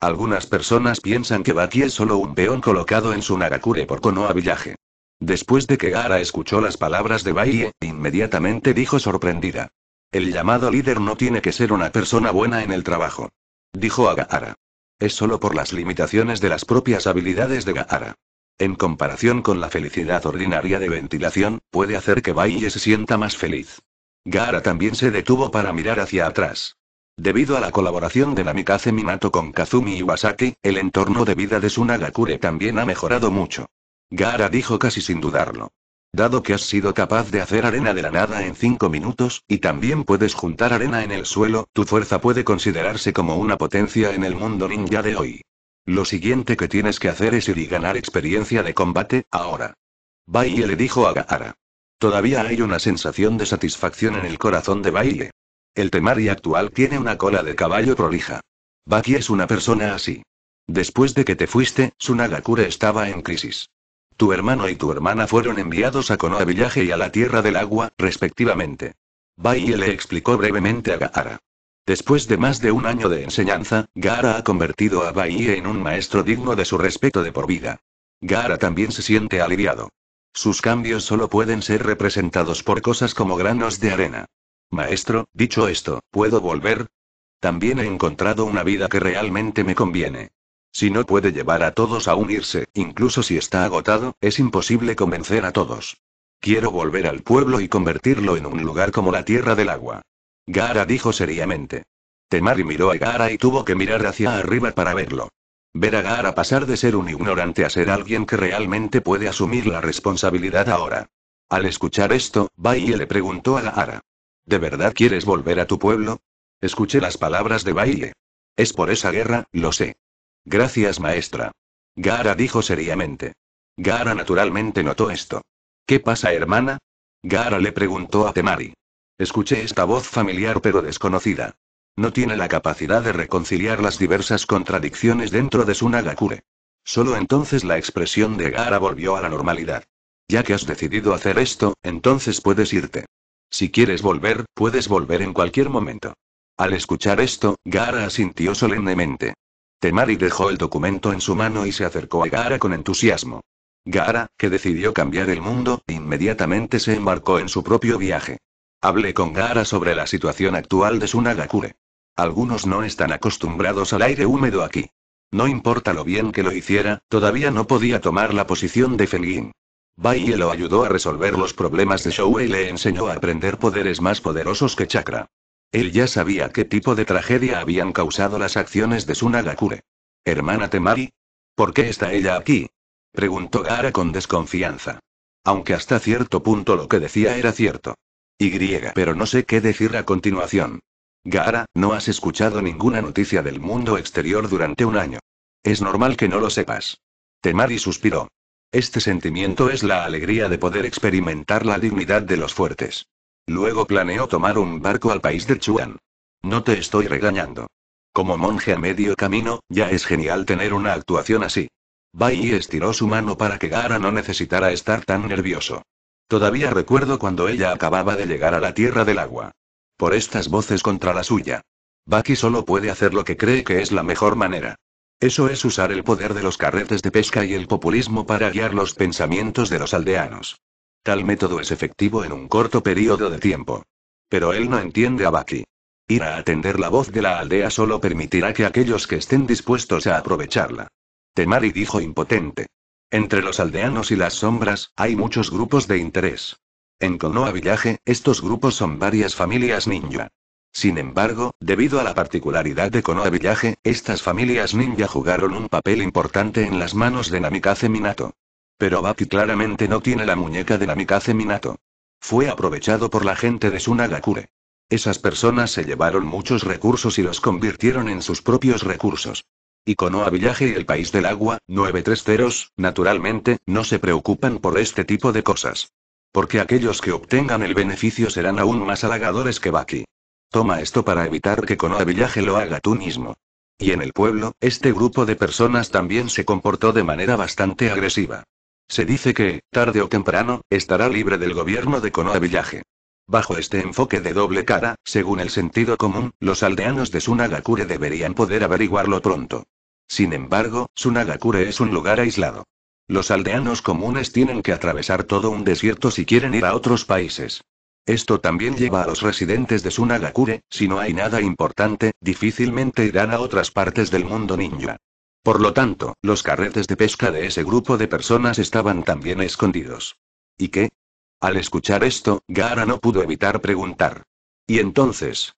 Algunas personas piensan que Baki es solo un peón colocado en su Nagakure por Konoha Villaje. Después de que Gaara escuchó las palabras de Baie, inmediatamente dijo sorprendida. El llamado líder no tiene que ser una persona buena en el trabajo. Dijo a Gaara. Es solo por las limitaciones de las propias habilidades de Gaara. En comparación con la felicidad ordinaria de ventilación, puede hacer que Baille se sienta más feliz. Gara también se detuvo para mirar hacia atrás. Debido a la colaboración de Namikaze Minato con Kazumi Iwasaki, el entorno de vida de Sunagakure también ha mejorado mucho. Gara dijo casi sin dudarlo. Dado que has sido capaz de hacer arena de la nada en 5 minutos, y también puedes juntar arena en el suelo, tu fuerza puede considerarse como una potencia en el mundo ninja de hoy. Lo siguiente que tienes que hacer es ir y ganar experiencia de combate, ahora. Baile le dijo a Gaara. Todavía hay una sensación de satisfacción en el corazón de Baile. El temari actual tiene una cola de caballo prolija. Baki es una persona así. Después de que te fuiste, Sunagakure estaba en crisis. Tu hermano y tu hermana fueron enviados a Konoha Village y a la Tierra del Agua, respectivamente. Baile le explicó brevemente a Gaara. Después de más de un año de enseñanza, Gara ha convertido a Bahía en un maestro digno de su respeto de por vida. Gara también se siente aliviado. Sus cambios solo pueden ser representados por cosas como granos de arena. Maestro, dicho esto, ¿puedo volver? También he encontrado una vida que realmente me conviene. Si no puede llevar a todos a unirse, incluso si está agotado, es imposible convencer a todos. Quiero volver al pueblo y convertirlo en un lugar como la Tierra del Agua. Gara dijo seriamente. Temari miró a Gara y tuvo que mirar hacia arriba para verlo. Ver a Gara pasar de ser un ignorante a ser alguien que realmente puede asumir la responsabilidad ahora. Al escuchar esto, Baille le preguntó a Gara. ¿De verdad quieres volver a tu pueblo? Escuché las palabras de Baile. Es por esa guerra, lo sé. Gracias, maestra. Gara dijo seriamente. Gara naturalmente notó esto. ¿Qué pasa, hermana? Gara le preguntó a Temari. Escuché esta voz familiar pero desconocida. No tiene la capacidad de reconciliar las diversas contradicciones dentro de su Nagakure. Solo entonces la expresión de Gara volvió a la normalidad. Ya que has decidido hacer esto, entonces puedes irte. Si quieres volver, puedes volver en cualquier momento. Al escuchar esto, Gara asintió solemnemente. Temari dejó el documento en su mano y se acercó a Gara con entusiasmo. Gara, que decidió cambiar el mundo, inmediatamente se embarcó en su propio viaje. Hablé con Gara sobre la situación actual de Sunagakure. Algunos no están acostumbrados al aire húmedo aquí. No importa lo bien que lo hiciera, todavía no podía tomar la posición de Felguin. Baie lo ayudó a resolver los problemas de Showe y le enseñó a aprender poderes más poderosos que Chakra. Él ya sabía qué tipo de tragedia habían causado las acciones de Sunagakure. ¿Hermana Temari? ¿Por qué está ella aquí? Preguntó Gara con desconfianza. Aunque hasta cierto punto lo que decía era cierto. Y. Pero no sé qué decir a continuación. Gara, no has escuchado ninguna noticia del mundo exterior durante un año. Es normal que no lo sepas. Temari suspiró. Este sentimiento es la alegría de poder experimentar la dignidad de los fuertes. Luego planeó tomar un barco al país de Chuan. No te estoy regañando. Como monje a medio camino, ya es genial tener una actuación así. Bai estiró su mano para que Gara no necesitara estar tan nervioso. Todavía recuerdo cuando ella acababa de llegar a la Tierra del Agua. Por estas voces contra la suya. Baki solo puede hacer lo que cree que es la mejor manera. Eso es usar el poder de los carretes de pesca y el populismo para guiar los pensamientos de los aldeanos. Tal método es efectivo en un corto periodo de tiempo. Pero él no entiende a Baki. Ir a atender la voz de la aldea solo permitirá que aquellos que estén dispuestos a aprovecharla. Temari dijo impotente. Entre los aldeanos y las sombras, hay muchos grupos de interés. En Konoha Village, estos grupos son varias familias ninja. Sin embargo, debido a la particularidad de Konoha Village, estas familias ninja jugaron un papel importante en las manos de Namikaze Minato. Pero Baki claramente no tiene la muñeca de Namikaze Minato. Fue aprovechado por la gente de Sunagakure. Esas personas se llevaron muchos recursos y los convirtieron en sus propios recursos. Konoha Village y el País del Agua, 930, naturalmente, no se preocupan por este tipo de cosas. Porque aquellos que obtengan el beneficio serán aún más halagadores que Baki. Toma esto para evitar que Konoha Village lo haga tú mismo. Y en el pueblo, este grupo de personas también se comportó de manera bastante agresiva. Se dice que, tarde o temprano, estará libre del gobierno de Konoha Village. Bajo este enfoque de doble cara, según el sentido común, los aldeanos de Sunagakure deberían poder averiguarlo pronto. Sin embargo, Sunagakure es un lugar aislado. Los aldeanos comunes tienen que atravesar todo un desierto si quieren ir a otros países. Esto también lleva a los residentes de Sunagakure, si no hay nada importante, difícilmente irán a otras partes del mundo ninja. Por lo tanto, los carretes de pesca de ese grupo de personas estaban también escondidos. ¿Y qué? Al escuchar esto, Gaara no pudo evitar preguntar. ¿Y entonces?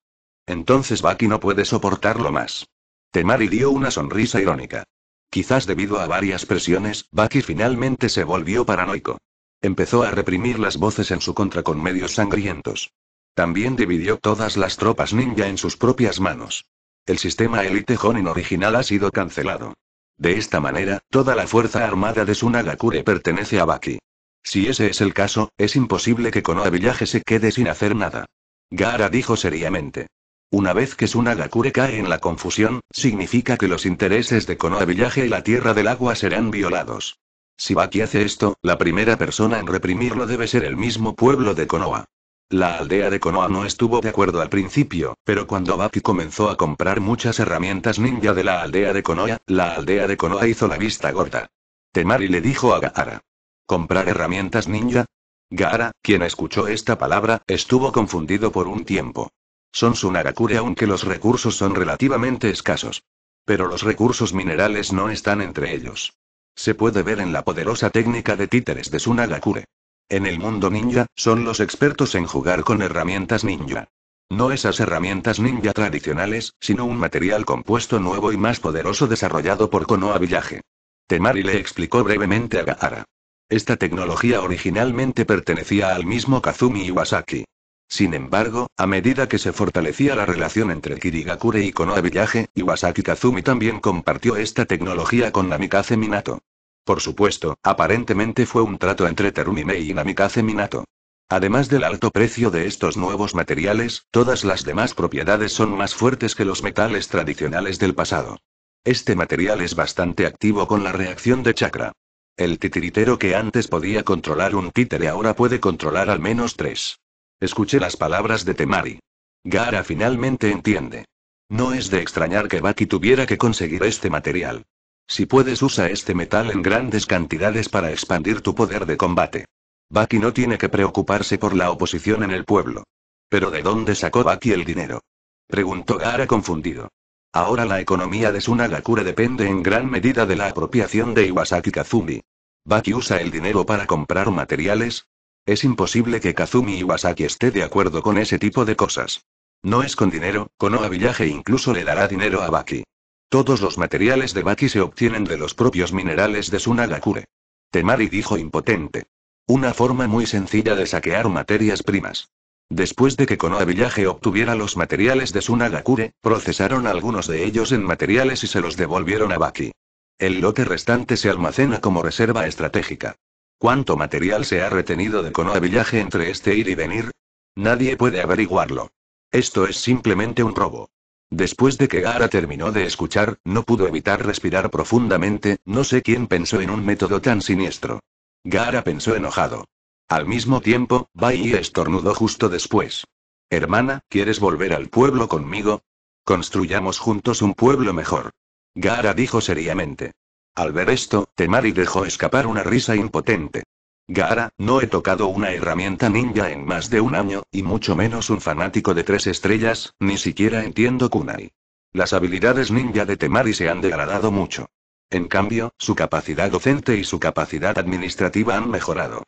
Entonces Baki no puede soportarlo más. Temari dio una sonrisa irónica. Quizás debido a varias presiones, Baki finalmente se volvió paranoico. Empezó a reprimir las voces en su contra con medios sangrientos. También dividió todas las tropas ninja en sus propias manos. El sistema Elite Honin original ha sido cancelado. De esta manera, toda la fuerza armada de Sunagakure pertenece a Baki. Si ese es el caso, es imposible que Konoha Villaje se quede sin hacer nada. Gaara dijo seriamente. Una vez que Sunagakure cae en la confusión, significa que los intereses de Konoha Villaje y la Tierra del Agua serán violados. Si Baki hace esto, la primera persona en reprimirlo debe ser el mismo pueblo de Konoha. La aldea de Konoha no estuvo de acuerdo al principio, pero cuando Baki comenzó a comprar muchas herramientas ninja de la aldea de Konoha, la aldea de Konoha hizo la vista gorda. Temari le dijo a Gaara. ¿Comprar herramientas ninja? Gaara, quien escuchó esta palabra, estuvo confundido por un tiempo. Son sunagakure aunque los recursos son relativamente escasos. Pero los recursos minerales no están entre ellos. Se puede ver en la poderosa técnica de títeres de Sunagakure. En el mundo ninja, son los expertos en jugar con herramientas ninja. No esas herramientas ninja tradicionales, sino un material compuesto nuevo y más poderoso desarrollado por Konoha Village. Temari le explicó brevemente a Gaara. Esta tecnología originalmente pertenecía al mismo Kazumi Iwasaki. Sin embargo, a medida que se fortalecía la relación entre Kirigakure y Konoha Iwasaki Kazumi también compartió esta tecnología con Namikaze Minato. Por supuesto, aparentemente fue un trato entre Terumimei y Namikaze Minato. Además del alto precio de estos nuevos materiales, todas las demás propiedades son más fuertes que los metales tradicionales del pasado. Este material es bastante activo con la reacción de chakra. El titiritero que antes podía controlar un títere ahora puede controlar al menos tres. Escuché las palabras de Temari. Gara finalmente entiende. No es de extrañar que Baki tuviera que conseguir este material. Si puedes usa este metal en grandes cantidades para expandir tu poder de combate. Baki no tiene que preocuparse por la oposición en el pueblo. ¿Pero de dónde sacó Baki el dinero? Preguntó Gara confundido. Ahora la economía de Sunagakure depende en gran medida de la apropiación de Iwasaki Kazumi. Baki usa el dinero para comprar materiales. Es imposible que Kazumi Iwasaki esté de acuerdo con ese tipo de cosas. No es con dinero, Konoha Villaje incluso le dará dinero a Baki. Todos los materiales de Baki se obtienen de los propios minerales de Sunagakure. Temari dijo impotente. Una forma muy sencilla de saquear materias primas. Después de que Konoha Village obtuviera los materiales de Sunagakure, procesaron algunos de ellos en materiales y se los devolvieron a Baki. El lote restante se almacena como reserva estratégica. ¿Cuánto material se ha retenido de Konoha Village entre este ir y venir? Nadie puede averiguarlo. Esto es simplemente un robo. Después de que Gara terminó de escuchar, no pudo evitar respirar profundamente, no sé quién pensó en un método tan siniestro. Gara pensó enojado. Al mismo tiempo, Bai estornudó justo después. Hermana, ¿quieres volver al pueblo conmigo? Construyamos juntos un pueblo mejor. Gara dijo seriamente. Al ver esto, Temari dejó escapar una risa impotente. Gara, no he tocado una herramienta ninja en más de un año, y mucho menos un fanático de tres estrellas, ni siquiera entiendo Kunai. Las habilidades ninja de Temari se han degradado mucho. En cambio, su capacidad docente y su capacidad administrativa han mejorado.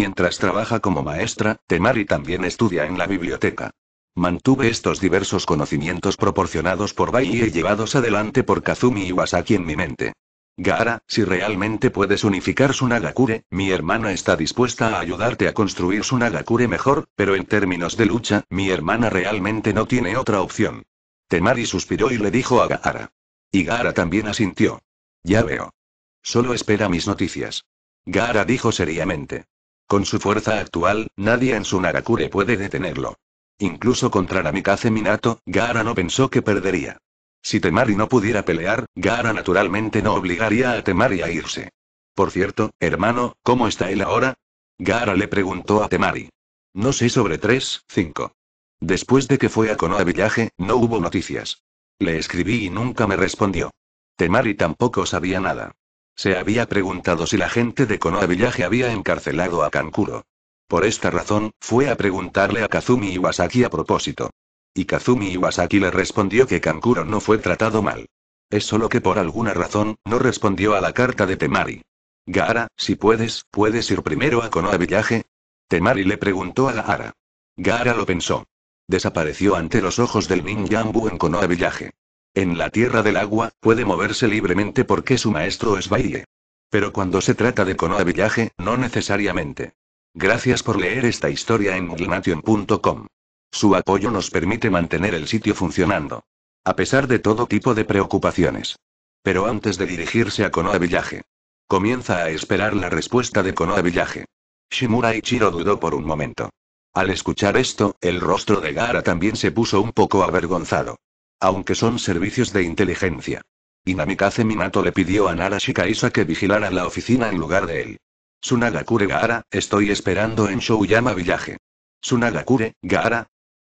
Mientras trabaja como maestra, Temari también estudia en la biblioteca. Mantuve estos diversos conocimientos proporcionados por Bai y llevados adelante por Kazumi Wasaki en mi mente. Gaara, si realmente puedes unificar su Nagakure, mi hermana está dispuesta a ayudarte a construir su Nagakure mejor, pero en términos de lucha, mi hermana realmente no tiene otra opción. Temari suspiró y le dijo a Gaara. Y Gaara también asintió. Ya veo. Solo espera mis noticias. Gaara dijo seriamente. Con su fuerza actual, nadie en su Nagakure puede detenerlo. Incluso contra Namikaze Minato, Gaara no pensó que perdería. Si Temari no pudiera pelear, Gaara naturalmente no obligaría a Temari a irse. Por cierto, hermano, ¿cómo está él ahora? Gaara le preguntó a Temari. No sé sobre 3, 5. Después de que fue a Konoha Villaje, no hubo noticias. Le escribí y nunca me respondió. Temari tampoco sabía nada. Se había preguntado si la gente de Konoha Villaje había encarcelado a Kankuro. Por esta razón, fue a preguntarle a Kazumi Iwasaki a propósito. Y Kazumi Iwasaki le respondió que Kankuro no fue tratado mal. Es solo que por alguna razón, no respondió a la carta de Temari. Gaara, si puedes, ¿puedes ir primero a Konoha Villaje? Temari le preguntó a Gaara. Gaara lo pensó. Desapareció ante los ojos del Ninjambu en Konoha Villaje. En la Tierra del Agua, puede moverse libremente porque su maestro es Baie. Pero cuando se trata de Konoha Village, no necesariamente. Gracias por leer esta historia en glnation.com. Su apoyo nos permite mantener el sitio funcionando. A pesar de todo tipo de preocupaciones. Pero antes de dirigirse a Konoha Village. Comienza a esperar la respuesta de Konoha Village. Shimura Ichiro dudó por un momento. Al escuchar esto, el rostro de Gara también se puso un poco avergonzado aunque son servicios de inteligencia. Y Namikaze Minato le pidió a Nara Shikaisa que vigilara la oficina en lugar de él. Sunagakure Gaara, estoy esperando en Shouyama Village. Sunagakure, Gaara.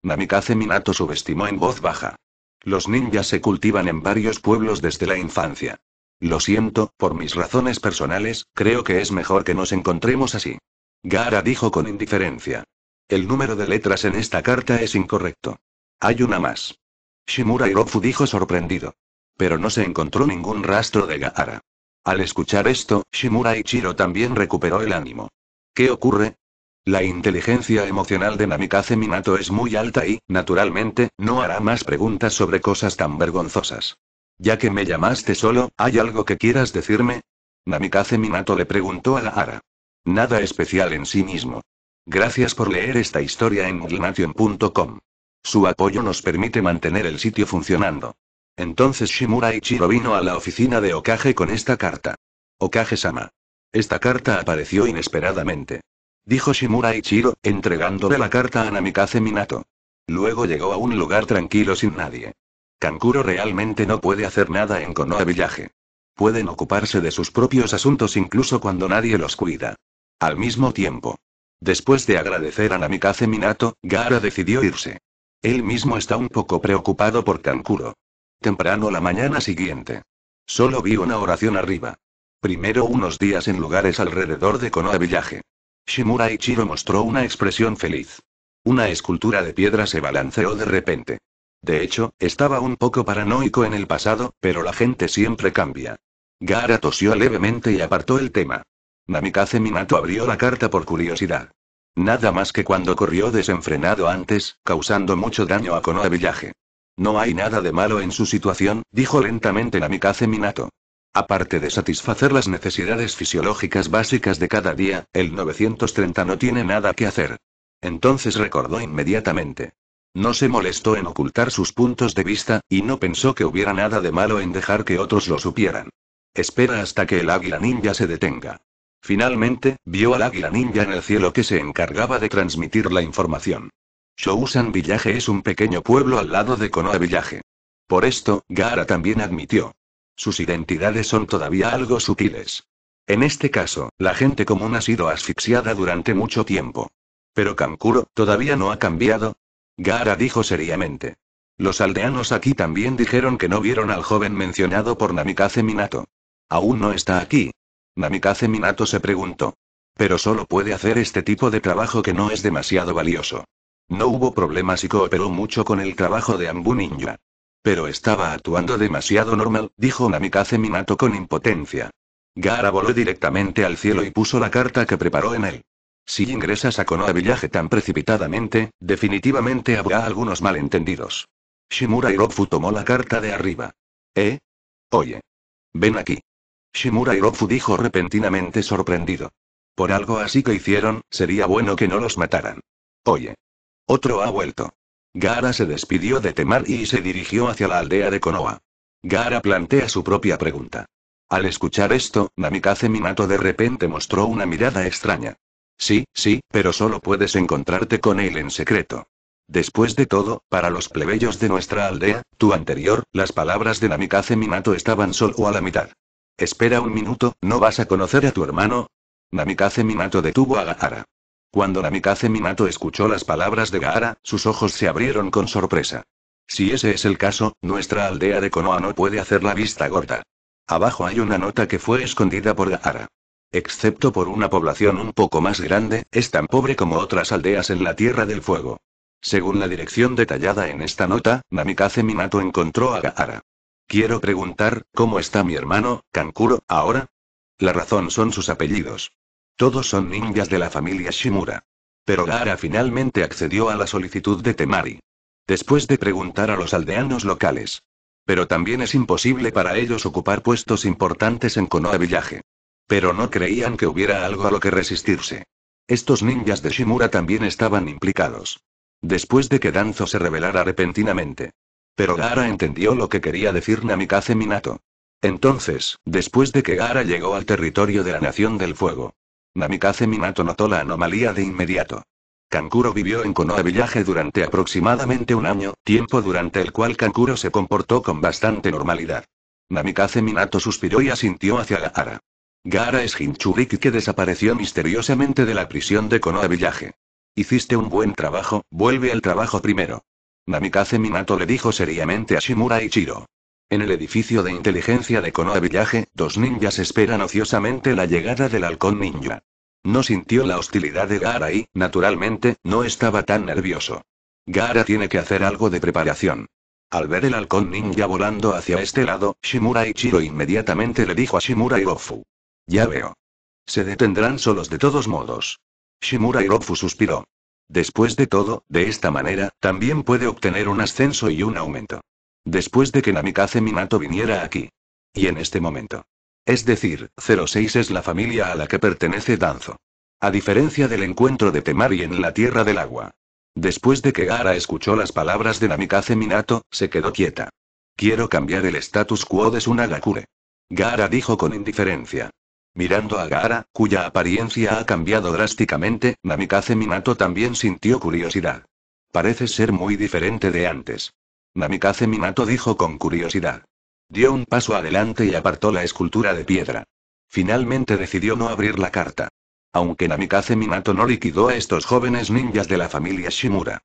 Namikaze Minato subestimó en voz baja. Los ninjas se cultivan en varios pueblos desde la infancia. Lo siento, por mis razones personales, creo que es mejor que nos encontremos así. Gaara dijo con indiferencia. El número de letras en esta carta es incorrecto. Hay una más. Shimura Irofu dijo sorprendido. Pero no se encontró ningún rastro de Gaara. Al escuchar esto, Shimura Ichiro también recuperó el ánimo. ¿Qué ocurre? La inteligencia emocional de Namikaze Minato es muy alta y, naturalmente, no hará más preguntas sobre cosas tan vergonzosas. Ya que me llamaste solo, ¿hay algo que quieras decirme? Namikaze Minato le preguntó a Gaara. Nada especial en sí mismo. Gracias por leer esta historia en su apoyo nos permite mantener el sitio funcionando. Entonces Shimura Ichiro vino a la oficina de Okage con esta carta. Okage-sama. Esta carta apareció inesperadamente. Dijo Shimura Ichiro, entregándole la carta a Namikaze Minato. Luego llegó a un lugar tranquilo sin nadie. Kankuro realmente no puede hacer nada en Konoha Village. Pueden ocuparse de sus propios asuntos incluso cuando nadie los cuida. Al mismo tiempo. Después de agradecer a Namikaze Minato, Gara decidió irse. Él mismo está un poco preocupado por Kankuro. Temprano la mañana siguiente. Solo vi una oración arriba. Primero unos días en lugares alrededor de Konoha Village. Shimura Ichiro mostró una expresión feliz. Una escultura de piedra se balanceó de repente. De hecho, estaba un poco paranoico en el pasado, pero la gente siempre cambia. Gara tosió levemente y apartó el tema. Namikaze Minato abrió la carta por curiosidad. Nada más que cuando corrió desenfrenado antes, causando mucho daño a Konoha Villaje. No hay nada de malo en su situación, dijo lentamente la Namikaze Minato. Aparte de satisfacer las necesidades fisiológicas básicas de cada día, el 930 no tiene nada que hacer. Entonces recordó inmediatamente. No se molestó en ocultar sus puntos de vista, y no pensó que hubiera nada de malo en dejar que otros lo supieran. Espera hasta que el águila ninja se detenga. Finalmente, vio al águila ninja en el cielo que se encargaba de transmitir la información. Shousan Village es un pequeño pueblo al lado de Konoha Village. Por esto, Gaara también admitió. Sus identidades son todavía algo sutiles. En este caso, la gente común ha sido asfixiada durante mucho tiempo. Pero Kankuro, ¿todavía no ha cambiado? Gaara dijo seriamente. Los aldeanos aquí también dijeron que no vieron al joven mencionado por Namikaze Minato. Aún no está aquí, Namikaze Minato se preguntó. Pero solo puede hacer este tipo de trabajo que no es demasiado valioso. No hubo problemas y cooperó mucho con el trabajo de Ambu Ninja. Pero estaba actuando demasiado normal, dijo Namikaze Minato con impotencia. Gara voló directamente al cielo y puso la carta que preparó en él. Si ingresas a Konoha Village tan precipitadamente, definitivamente habrá algunos malentendidos. Shimura Hirofu tomó la carta de arriba. ¿Eh? Oye. Ven aquí. Shimura Irofu dijo repentinamente sorprendido. Por algo así que hicieron, sería bueno que no los mataran. Oye. Otro ha vuelto. Gara se despidió de Temar y se dirigió hacia la aldea de Konoha. Gara plantea su propia pregunta. Al escuchar esto, Namikaze Minato de repente mostró una mirada extraña. Sí, sí, pero solo puedes encontrarte con él en secreto. Después de todo, para los plebeyos de nuestra aldea, tu anterior, las palabras de Namikaze Minato estaban solo a la mitad. Espera un minuto, ¿no vas a conocer a tu hermano? Namikaze Minato detuvo a Gaara. Cuando Namikaze Minato escuchó las palabras de Gaara, sus ojos se abrieron con sorpresa. Si ese es el caso, nuestra aldea de Konoha no puede hacer la vista gorda. Abajo hay una nota que fue escondida por Gaara. Excepto por una población un poco más grande, es tan pobre como otras aldeas en la Tierra del Fuego. Según la dirección detallada en esta nota, Namikaze Minato encontró a Gaara. Quiero preguntar, ¿cómo está mi hermano, Kankuro, ahora? La razón son sus apellidos. Todos son ninjas de la familia Shimura. Pero Gara finalmente accedió a la solicitud de Temari. Después de preguntar a los aldeanos locales. Pero también es imposible para ellos ocupar puestos importantes en Konoha Village. Pero no creían que hubiera algo a lo que resistirse. Estos ninjas de Shimura también estaban implicados. Después de que Danzo se revelara repentinamente. Pero Gara entendió lo que quería decir Namikaze Minato. Entonces, después de que Gara llegó al territorio de la Nación del Fuego, Namikaze Minato notó la anomalía de inmediato. Kankuro vivió en Konoha Village durante aproximadamente un año, tiempo durante el cual Kankuro se comportó con bastante normalidad. Namikaze Minato suspiró y asintió hacia Gara. Gara es Hinchuriki que desapareció misteriosamente de la prisión de Konoha Village. Hiciste un buen trabajo, vuelve al trabajo primero. Namikaze Minato le dijo seriamente a Shimura Ichiro. En el edificio de inteligencia de Konoha Village, dos ninjas esperan ociosamente la llegada del halcón ninja. No sintió la hostilidad de Gaara y, naturalmente, no estaba tan nervioso. Gaara tiene que hacer algo de preparación. Al ver el halcón ninja volando hacia este lado, Shimura Ichiro inmediatamente le dijo a Shimura y Gofu. Ya veo. Se detendrán solos de todos modos. Shimura Irofu suspiró. Después de todo, de esta manera, también puede obtener un ascenso y un aumento. Después de que Namikaze Minato viniera aquí. Y en este momento. Es decir, 06 es la familia a la que pertenece Danzo. A diferencia del encuentro de Temari en la Tierra del Agua. Después de que Gara escuchó las palabras de Namikaze Minato, se quedó quieta. Quiero cambiar el status quo de Sunagakure. Gara dijo con indiferencia. Mirando a Gaara, cuya apariencia ha cambiado drásticamente, Namikaze Minato también sintió curiosidad. Parece ser muy diferente de antes. Namikaze Minato dijo con curiosidad. Dio un paso adelante y apartó la escultura de piedra. Finalmente decidió no abrir la carta. Aunque Namikaze Minato no liquidó a estos jóvenes ninjas de la familia Shimura.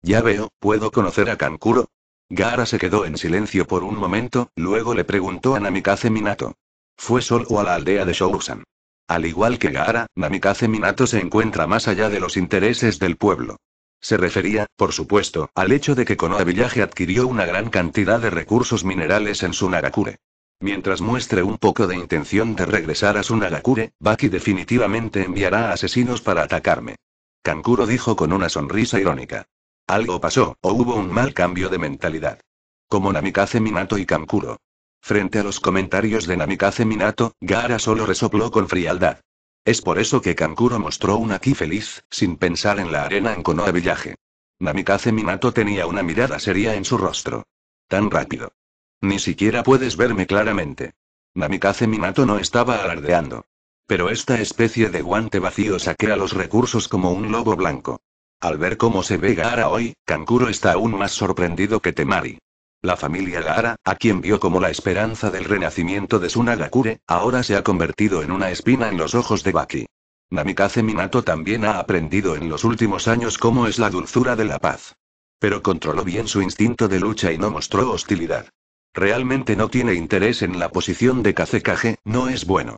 Ya veo, ¿puedo conocer a Kankuro? Gara se quedó en silencio por un momento, luego le preguntó a Namikaze Minato fue solo a la aldea de Shousan. Al igual que Gaara, Namikaze Minato se encuentra más allá de los intereses del pueblo. Se refería, por supuesto, al hecho de que Konoha Village adquirió una gran cantidad de recursos minerales en su Nagakure. Mientras muestre un poco de intención de regresar a su Nagakure, Baki definitivamente enviará asesinos para atacarme. Kankuro dijo con una sonrisa irónica. Algo pasó, o hubo un mal cambio de mentalidad. Como Namikaze Minato y Kankuro, Frente a los comentarios de Namikaze Minato, Gaara solo resopló con frialdad. Es por eso que Kankuro mostró un aquí feliz, sin pensar en la arena en Konoha Villaje. Namikaze Minato tenía una mirada seria en su rostro. Tan rápido. Ni siquiera puedes verme claramente. Namikaze Minato no estaba alardeando. Pero esta especie de guante vacío saquea los recursos como un lobo blanco. Al ver cómo se ve Gaara hoy, Kankuro está aún más sorprendido que Temari. La familia Gaara, a quien vio como la esperanza del renacimiento de Sunagakure, ahora se ha convertido en una espina en los ojos de Baki. Namikaze Minato también ha aprendido en los últimos años cómo es la dulzura de la paz. Pero controló bien su instinto de lucha y no mostró hostilidad. Realmente no tiene interés en la posición de Kazekage, no es bueno.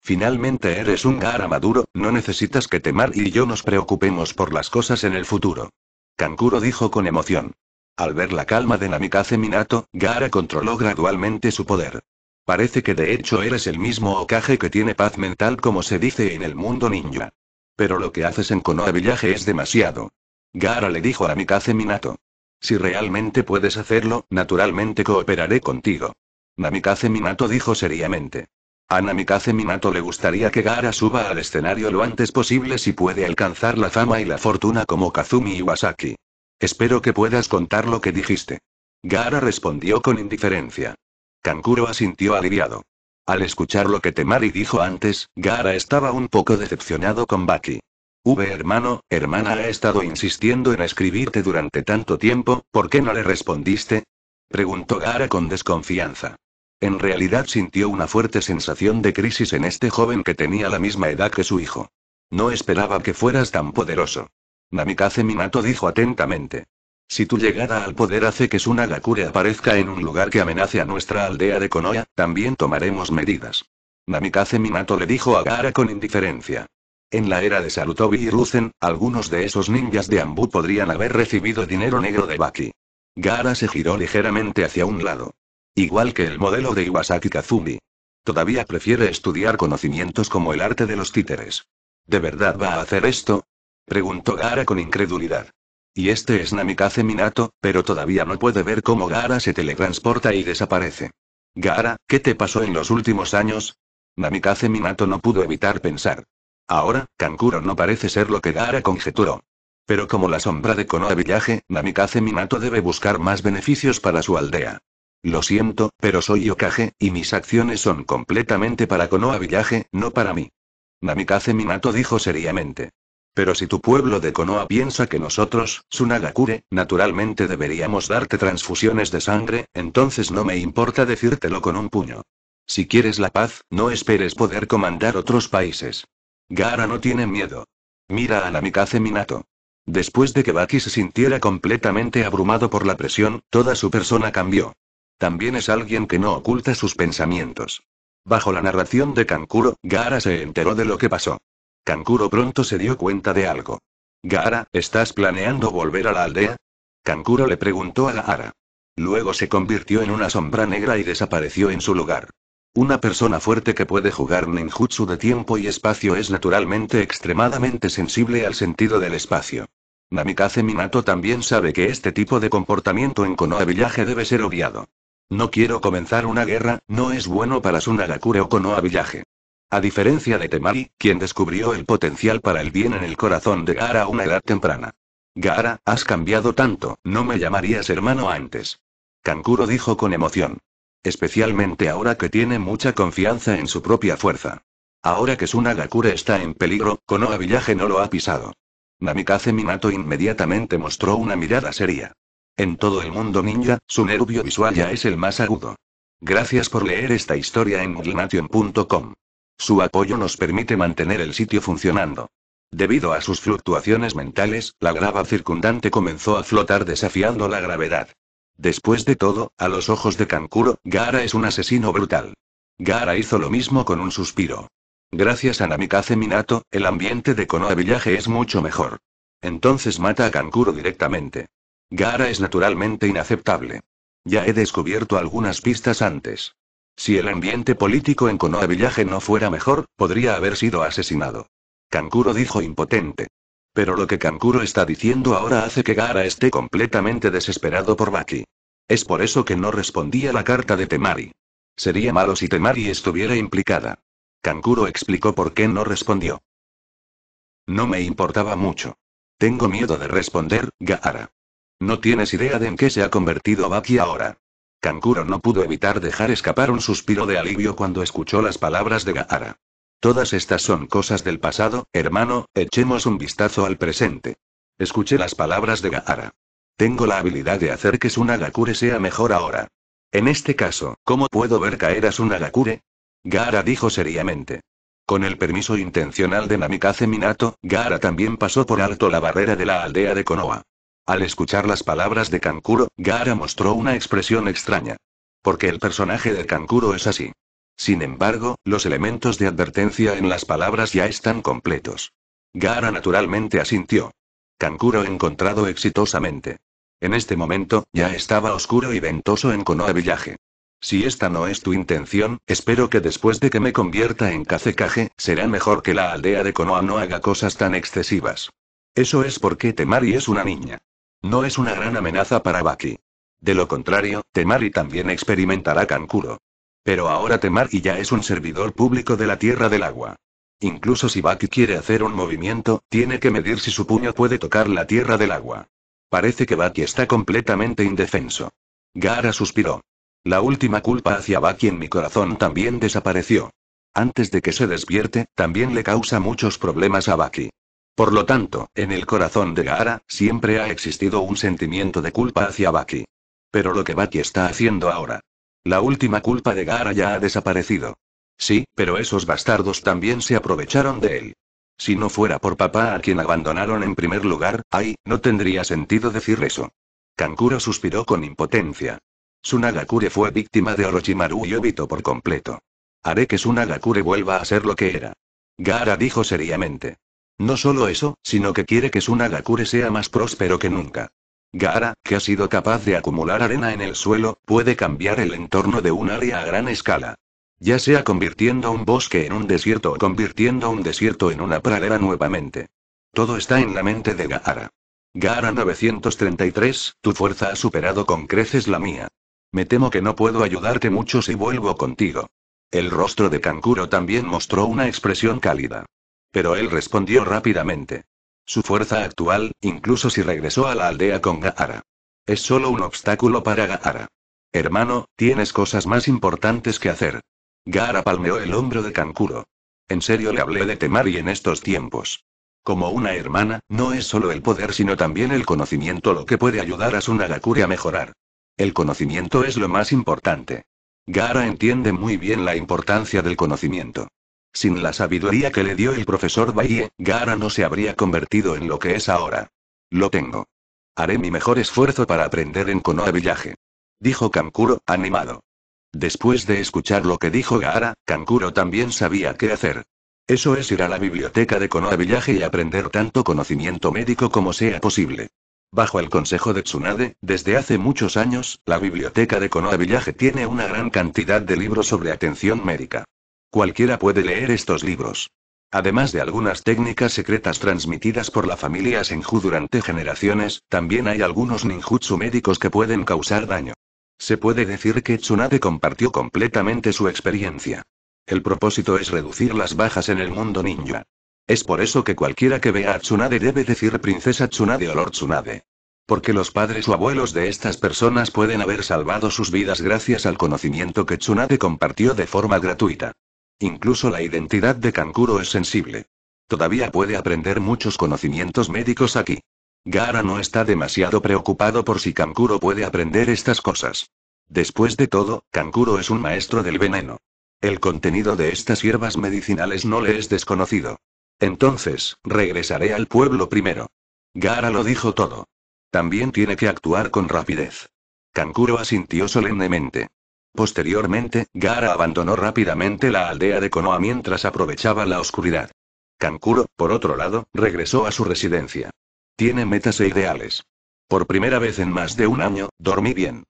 Finalmente eres un Gaara maduro, no necesitas que Temar y yo nos preocupemos por las cosas en el futuro. Kankuro dijo con emoción. Al ver la calma de Namikaze Minato, Gara controló gradualmente su poder. Parece que de hecho eres el mismo Okage que tiene paz mental como se dice en el mundo ninja. Pero lo que haces en Konoha Village es demasiado. Gara le dijo a Namikaze Minato. Si realmente puedes hacerlo, naturalmente cooperaré contigo. Namikaze Minato dijo seriamente. A Namikaze Minato le gustaría que Gara suba al escenario lo antes posible si puede alcanzar la fama y la fortuna como Kazumi Iwasaki. Espero que puedas contar lo que dijiste. Gara respondió con indiferencia. Kankuro asintió aliviado. Al escuchar lo que Temari dijo antes, Gara estaba un poco decepcionado con Baki. V hermano, hermana ha estado insistiendo en escribirte durante tanto tiempo, ¿por qué no le respondiste? Preguntó Gara con desconfianza. En realidad sintió una fuerte sensación de crisis en este joven que tenía la misma edad que su hijo. No esperaba que fueras tan poderoso. Namikaze Minato dijo atentamente. Si tu llegada al poder hace que Sunagakure aparezca en un lugar que amenace a nuestra aldea de Konoha, también tomaremos medidas. Namikaze Minato le dijo a Gaara con indiferencia. En la era de Sarutobi y Ruzen, algunos de esos ninjas de Ambu podrían haber recibido dinero negro de Baki. Gaara se giró ligeramente hacia un lado. Igual que el modelo de Iwasaki Kazumi. Todavía prefiere estudiar conocimientos como el arte de los títeres. ¿De verdad va a hacer esto? Preguntó Gara con incredulidad. Y este es Namikaze Minato, pero todavía no puede ver cómo Gara se teletransporta y desaparece. Gara, ¿qué te pasó en los últimos años? Namikaze Minato no pudo evitar pensar. Ahora, Kankuro no parece ser lo que Gara conjeturó. Pero como la sombra de Konoha Villaje, Namikaze Minato debe buscar más beneficios para su aldea. Lo siento, pero soy Yokage, y mis acciones son completamente para Konoha Villaje, no para mí. Namikaze Minato dijo seriamente. Pero si tu pueblo de Konoha piensa que nosotros, Sunagakure, naturalmente deberíamos darte transfusiones de sangre, entonces no me importa decírtelo con un puño. Si quieres la paz, no esperes poder comandar otros países. Gara no tiene miedo. Mira a la Minato. Después de que Baki se sintiera completamente abrumado por la presión, toda su persona cambió. También es alguien que no oculta sus pensamientos. Bajo la narración de Kankuro, Gara se enteró de lo que pasó. Kankuro pronto se dio cuenta de algo. Gaara, ¿estás planeando volver a la aldea? Kankuro le preguntó a Gaara. Luego se convirtió en una sombra negra y desapareció en su lugar. Una persona fuerte que puede jugar ninjutsu de tiempo y espacio es naturalmente extremadamente sensible al sentido del espacio. Namikaze Minato también sabe que este tipo de comportamiento en Konoha Village debe ser obviado. No quiero comenzar una guerra, no es bueno para su o Konoha Village. A diferencia de Temari, quien descubrió el potencial para el bien en el corazón de Gaara a una edad temprana. Gaara, has cambiado tanto, no me llamarías hermano antes. Kankuro dijo con emoción. Especialmente ahora que tiene mucha confianza en su propia fuerza. Ahora que Sunagakure está en peligro, Konoha Village no lo ha pisado. Namikaze Minato inmediatamente mostró una mirada seria. En todo el mundo ninja, su nervio visual ya es el más agudo. Gracias por leer esta historia en su apoyo nos permite mantener el sitio funcionando. Debido a sus fluctuaciones mentales, la grava circundante comenzó a flotar desafiando la gravedad. Después de todo, a los ojos de Kankuro, Gara es un asesino brutal. Gara hizo lo mismo con un suspiro. Gracias a Namikaze Minato, el ambiente de Konoha Village es mucho mejor. Entonces mata a Kankuro directamente. Gara es naturalmente inaceptable. Ya he descubierto algunas pistas antes. Si el ambiente político en Konoha Villaje no fuera mejor, podría haber sido asesinado. Kankuro dijo impotente. Pero lo que Kankuro está diciendo ahora hace que Gaara esté completamente desesperado por Baki. Es por eso que no respondía la carta de Temari. Sería malo si Temari estuviera implicada. Kankuro explicó por qué no respondió. No me importaba mucho. Tengo miedo de responder, Gaara. No tienes idea de en qué se ha convertido Baki ahora. Kankuro no pudo evitar dejar escapar un suspiro de alivio cuando escuchó las palabras de Gaara. Todas estas son cosas del pasado, hermano, echemos un vistazo al presente. Escuché las palabras de Gaara. Tengo la habilidad de hacer que Sunagakure sea mejor ahora. En este caso, ¿cómo puedo ver caer a Sunagakure? Gahara Gaara dijo seriamente. Con el permiso intencional de Namikaze Minato, Gaara también pasó por alto la barrera de la aldea de Konoha. Al escuchar las palabras de Kankuro, Gara mostró una expresión extraña. Porque el personaje de Kankuro es así. Sin embargo, los elementos de advertencia en las palabras ya están completos. Gara naturalmente asintió. Kankuro encontrado exitosamente. En este momento, ya estaba oscuro y ventoso en Konoha Villaje. Si esta no es tu intención, espero que después de que me convierta en Kazekage, será mejor que la aldea de Konoha no haga cosas tan excesivas. Eso es porque Temari es una niña. No es una gran amenaza para Baki. De lo contrario, Temari también experimentará Kankuro. Pero ahora Temari ya es un servidor público de la Tierra del Agua. Incluso si Baki quiere hacer un movimiento, tiene que medir si su puño puede tocar la Tierra del Agua. Parece que Baki está completamente indefenso. Gara suspiró. La última culpa hacia Baki en mi corazón también desapareció. Antes de que se despierte, también le causa muchos problemas a Baki. Por lo tanto, en el corazón de Gaara, siempre ha existido un sentimiento de culpa hacia Baki. Pero lo que Baki está haciendo ahora. La última culpa de Gaara ya ha desaparecido. Sí, pero esos bastardos también se aprovecharon de él. Si no fuera por papá a quien abandonaron en primer lugar, ay, no tendría sentido decir eso. Kankuro suspiró con impotencia. Sunagakure fue víctima de Orochimaru y Obito por completo. Haré que Sunagakure vuelva a ser lo que era. Gaara dijo seriamente. No solo eso, sino que quiere que su Nagakure sea más próspero que nunca. Gaara, que ha sido capaz de acumular arena en el suelo, puede cambiar el entorno de un área a gran escala. Ya sea convirtiendo un bosque en un desierto o convirtiendo un desierto en una pradera nuevamente. Todo está en la mente de Gaara. Gaara 933, tu fuerza ha superado con creces la mía. Me temo que no puedo ayudarte mucho si vuelvo contigo. El rostro de Kankuro también mostró una expresión cálida. Pero él respondió rápidamente. Su fuerza actual, incluso si regresó a la aldea con Gaara. Es solo un obstáculo para Gaara. Hermano, tienes cosas más importantes que hacer. Gaara palmeó el hombro de Kankuro. En serio le hablé de Temari en estos tiempos. Como una hermana, no es solo el poder sino también el conocimiento lo que puede ayudar a Sunagakuri a mejorar. El conocimiento es lo más importante. Gaara entiende muy bien la importancia del conocimiento. Sin la sabiduría que le dio el profesor Baie, Gaara no se habría convertido en lo que es ahora. Lo tengo. Haré mi mejor esfuerzo para aprender en Konoha Village. Dijo Kankuro, animado. Después de escuchar lo que dijo Gaara, Kankuro también sabía qué hacer. Eso es ir a la biblioteca de Konoha Village y aprender tanto conocimiento médico como sea posible. Bajo el consejo de Tsunade, desde hace muchos años, la biblioteca de Konoha Village tiene una gran cantidad de libros sobre atención médica. Cualquiera puede leer estos libros. Además de algunas técnicas secretas transmitidas por la familia Senju durante generaciones, también hay algunos ninjutsu médicos que pueden causar daño. Se puede decir que Tsunade compartió completamente su experiencia. El propósito es reducir las bajas en el mundo ninja. Es por eso que cualquiera que vea a Tsunade debe decir princesa Tsunade o Lord Tsunade. Porque los padres o abuelos de estas personas pueden haber salvado sus vidas gracias al conocimiento que Tsunade compartió de forma gratuita. Incluso la identidad de Kankuro es sensible. Todavía puede aprender muchos conocimientos médicos aquí. Gara no está demasiado preocupado por si Kankuro puede aprender estas cosas. Después de todo, Kankuro es un maestro del veneno. El contenido de estas hierbas medicinales no le es desconocido. Entonces, regresaré al pueblo primero. Gara lo dijo todo. También tiene que actuar con rapidez. Kankuro asintió solemnemente. Posteriormente, Gara abandonó rápidamente la aldea de Konoha mientras aprovechaba la oscuridad. Kankuro, por otro lado, regresó a su residencia. Tiene metas e ideales. Por primera vez en más de un año, dormí bien.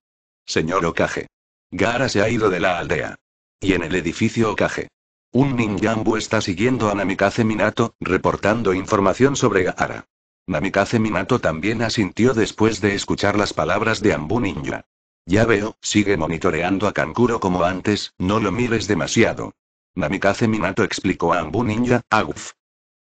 Señor Okage. Gara se ha ido de la aldea. Y en el edificio Okage. Un ninjambu está siguiendo a Namikaze Minato, reportando información sobre Gaara. Namikaze Minato también asintió después de escuchar las palabras de Ambu Ninja. Ya veo, sigue monitoreando a Kankuro como antes, no lo mires demasiado. Namikaze Minato explicó a Ambu Ninja, Aguf.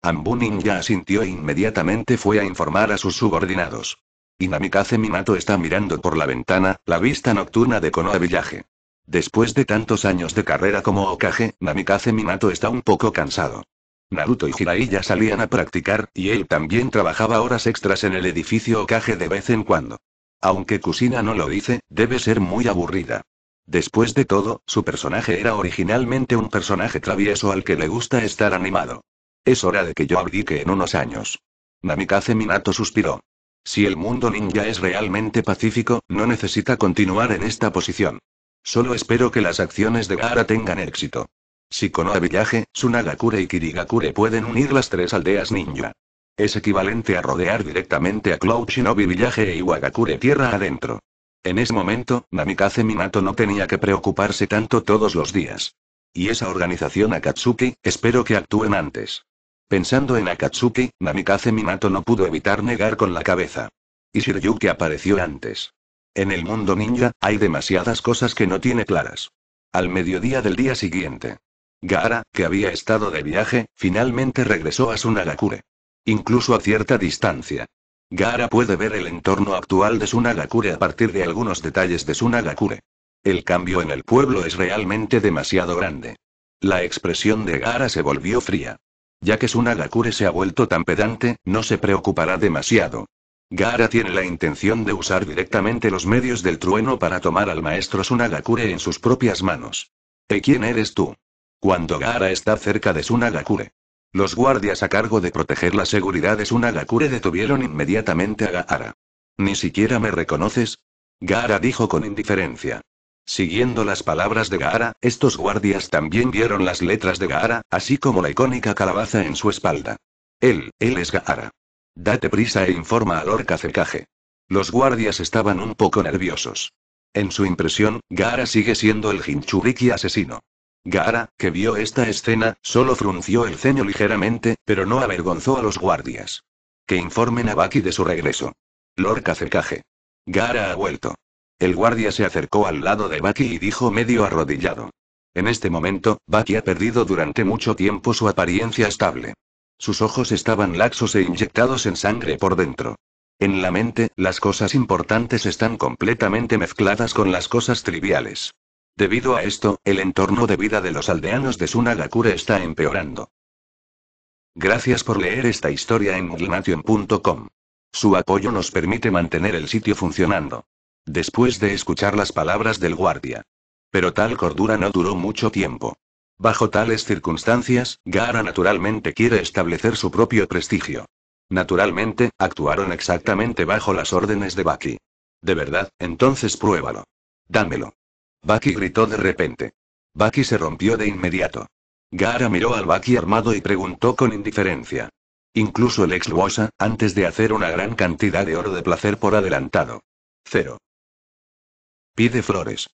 Ambu Ninja asintió e inmediatamente fue a informar a sus subordinados. Y Namikaze Minato está mirando por la ventana, la vista nocturna de Konoha Village. Después de tantos años de carrera como Okage, Namikaze Minato está un poco cansado. Naruto y Hirai ya salían a practicar, y él también trabajaba horas extras en el edificio Okage de vez en cuando. Aunque Kusina no lo dice, debe ser muy aburrida. Después de todo, su personaje era originalmente un personaje travieso al que le gusta estar animado. Es hora de que yo abdique en unos años. Namikaze Minato suspiró. Si el mundo ninja es realmente pacífico, no necesita continuar en esta posición. Solo espero que las acciones de Gaara tengan éxito. Si Konoha Villaje, Sunagakure y Kirigakure pueden unir las tres aldeas ninja. Es equivalente a rodear directamente a Cloud Shinobi Villaje e Iwagakure tierra adentro. En ese momento, Namikaze Minato no tenía que preocuparse tanto todos los días. Y esa organización Akatsuki, espero que actúen antes. Pensando en Akatsuki, Namikaze Minato no pudo evitar negar con la cabeza. Y Shiryuki apareció antes. En el mundo ninja, hay demasiadas cosas que no tiene claras. Al mediodía del día siguiente. Gaara, que había estado de viaje, finalmente regresó a su Nagakure incluso a cierta distancia. Gara puede ver el entorno actual de Sunagakure a partir de algunos detalles de Sunagakure. El cambio en el pueblo es realmente demasiado grande. La expresión de Gara se volvió fría. Ya que Sunagakure se ha vuelto tan pedante, no se preocupará demasiado. Gara tiene la intención de usar directamente los medios del trueno para tomar al maestro Sunagakure en sus propias manos. ¿Y quién eres tú? Cuando Gara está cerca de Sunagakure, los guardias a cargo de proteger la seguridad de Sunagakure detuvieron inmediatamente a Gaara. ¿Ni siquiera me reconoces? Gaara dijo con indiferencia. Siguiendo las palabras de Gaara, estos guardias también vieron las letras de Gaara, así como la icónica calabaza en su espalda. Él, él es Gaara. Date prisa e informa al orca cercaje. Los guardias estaban un poco nerviosos. En su impresión, Gaara sigue siendo el Jinchuriki asesino. Gara, que vio esta escena, solo frunció el ceño ligeramente, pero no avergonzó a los guardias. Que informen a Baki de su regreso. Lord cercaje. Gara ha vuelto. El guardia se acercó al lado de Baki y dijo medio arrodillado. En este momento, Baki ha perdido durante mucho tiempo su apariencia estable. Sus ojos estaban laxos e inyectados en sangre por dentro. En la mente, las cosas importantes están completamente mezcladas con las cosas triviales. Debido a esto, el entorno de vida de los aldeanos de Sunagakure está empeorando. Gracias por leer esta historia en glnation.com. Su apoyo nos permite mantener el sitio funcionando. Después de escuchar las palabras del guardia. Pero tal cordura no duró mucho tiempo. Bajo tales circunstancias, Gara naturalmente quiere establecer su propio prestigio. Naturalmente, actuaron exactamente bajo las órdenes de Baki. De verdad, entonces pruébalo. Dámelo. Baki gritó de repente. Baki se rompió de inmediato. Gara miró al Baki armado y preguntó con indiferencia. Incluso el ex Luosa, antes de hacer una gran cantidad de oro de placer por adelantado. Cero. Pide flores.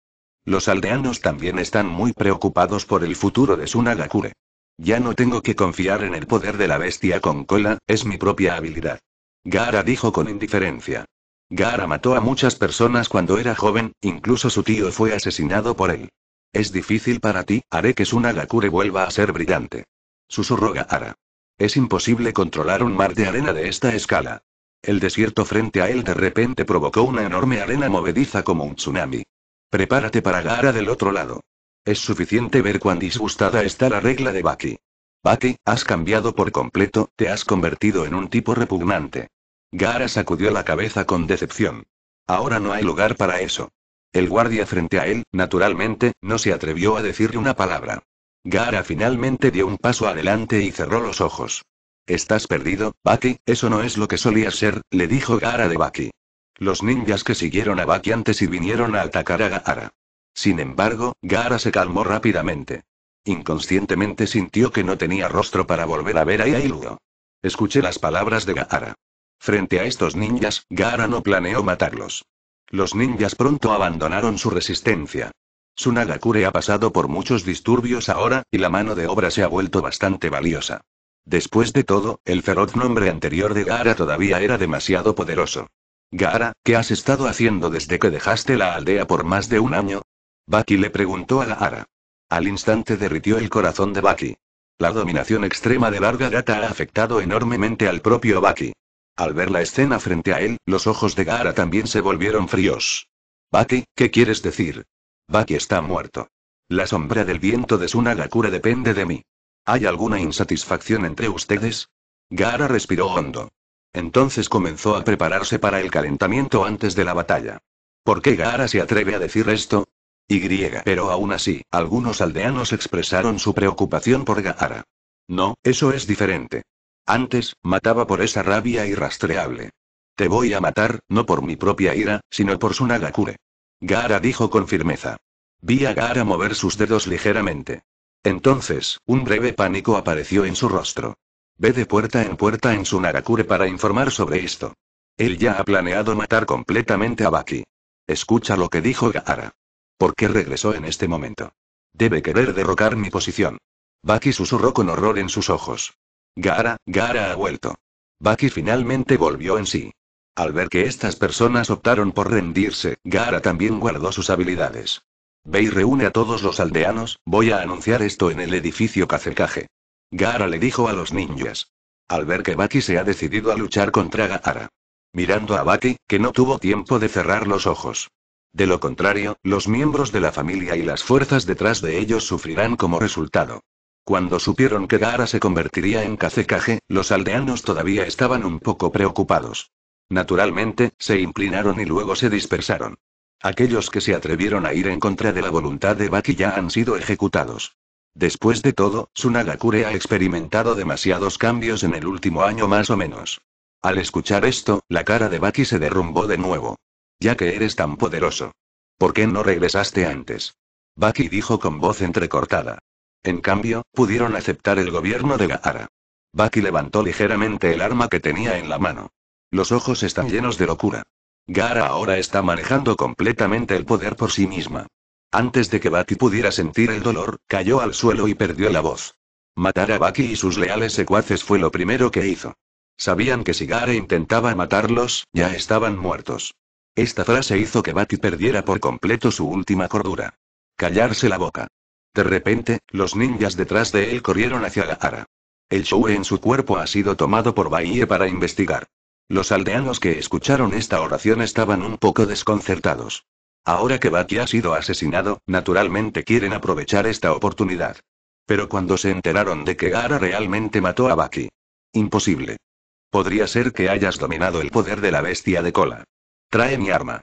Los aldeanos también están muy preocupados por el futuro de Sunagakure. Ya no tengo que confiar en el poder de la bestia con cola, es mi propia habilidad. Gara dijo con indiferencia. Gara mató a muchas personas cuando era joven, incluso su tío fue asesinado por él. Es difícil para ti, haré que Sunagakure vuelva a ser brillante. Susurró Gara. Es imposible controlar un mar de arena de esta escala. El desierto frente a él de repente provocó una enorme arena movediza como un tsunami. Prepárate para Gara del otro lado. Es suficiente ver cuán disgustada está la regla de Baki. Baki, has cambiado por completo, te has convertido en un tipo repugnante. Gara sacudió la cabeza con decepción. Ahora no hay lugar para eso. El guardia frente a él, naturalmente, no se atrevió a decirle una palabra. Gara finalmente dio un paso adelante y cerró los ojos. Estás perdido, Baki, eso no es lo que solía ser, le dijo Gara de Baki. Los ninjas que siguieron a Baki antes y vinieron a atacar a Gara. Sin embargo, Gara se calmó rápidamente. Inconscientemente sintió que no tenía rostro para volver a ver a Iailudo. Escuché las palabras de Gara. Frente a estos ninjas, Gaara no planeó matarlos. Los ninjas pronto abandonaron su resistencia. Su Nagakure ha pasado por muchos disturbios ahora, y la mano de obra se ha vuelto bastante valiosa. Después de todo, el feroz nombre anterior de Gaara todavía era demasiado poderoso. Gaara, ¿qué has estado haciendo desde que dejaste la aldea por más de un año? Baki le preguntó a Gaara. Al instante derritió el corazón de Baki. La dominación extrema de larga data ha afectado enormemente al propio Baki. Al ver la escena frente a él, los ojos de Gaara también se volvieron fríos. Baki, ¿qué quieres decir? Baki está muerto. La sombra del viento de Sunagakura depende de mí. ¿Hay alguna insatisfacción entre ustedes? Gaara respiró hondo. Entonces comenzó a prepararse para el calentamiento antes de la batalla. ¿Por qué Gaara se atreve a decir esto? Y. Pero aún así, algunos aldeanos expresaron su preocupación por Gaara. No, eso es diferente. Antes, mataba por esa rabia irrastreable. Te voy a matar, no por mi propia ira, sino por su Nagakure. Gaara dijo con firmeza. Vi a Gaara mover sus dedos ligeramente. Entonces, un breve pánico apareció en su rostro. Ve de puerta en puerta en su para informar sobre esto. Él ya ha planeado matar completamente a Baki. Escucha lo que dijo Gaara. ¿Por qué regresó en este momento? Debe querer derrocar mi posición. Baki susurró con horror en sus ojos. Gara, Gara ha vuelto. Baki finalmente volvió en sí. Al ver que estas personas optaron por rendirse, Gara también guardó sus habilidades. Ve y reúne a todos los aldeanos, voy a anunciar esto en el edificio Kazekage. Gara le dijo a los ninjas. Al ver que Baki se ha decidido a luchar contra Gaara. Mirando a Baki, que no tuvo tiempo de cerrar los ojos. De lo contrario, los miembros de la familia y las fuerzas detrás de ellos sufrirán como resultado. Cuando supieron que Gara se convertiría en Kazekage, los aldeanos todavía estaban un poco preocupados. Naturalmente, se inclinaron y luego se dispersaron. Aquellos que se atrevieron a ir en contra de la voluntad de Baki ya han sido ejecutados. Después de todo, Sunagakure ha experimentado demasiados cambios en el último año más o menos. Al escuchar esto, la cara de Baki se derrumbó de nuevo. Ya que eres tan poderoso. ¿Por qué no regresaste antes? Baki dijo con voz entrecortada. En cambio, pudieron aceptar el gobierno de Gara. Baki levantó ligeramente el arma que tenía en la mano. Los ojos están llenos de locura. Gara ahora está manejando completamente el poder por sí misma. Antes de que Baki pudiera sentir el dolor, cayó al suelo y perdió la voz. Matar a Baki y sus leales secuaces fue lo primero que hizo. Sabían que si Gara intentaba matarlos, ya estaban muertos. Esta frase hizo que Baki perdiera por completo su última cordura. Callarse la boca. De repente, los ninjas detrás de él corrieron hacia ara. El show en su cuerpo ha sido tomado por Bahie para investigar. Los aldeanos que escucharon esta oración estaban un poco desconcertados. Ahora que Baki ha sido asesinado, naturalmente quieren aprovechar esta oportunidad. Pero cuando se enteraron de que Ara realmente mató a Baki. Imposible. Podría ser que hayas dominado el poder de la bestia de cola. Trae mi arma.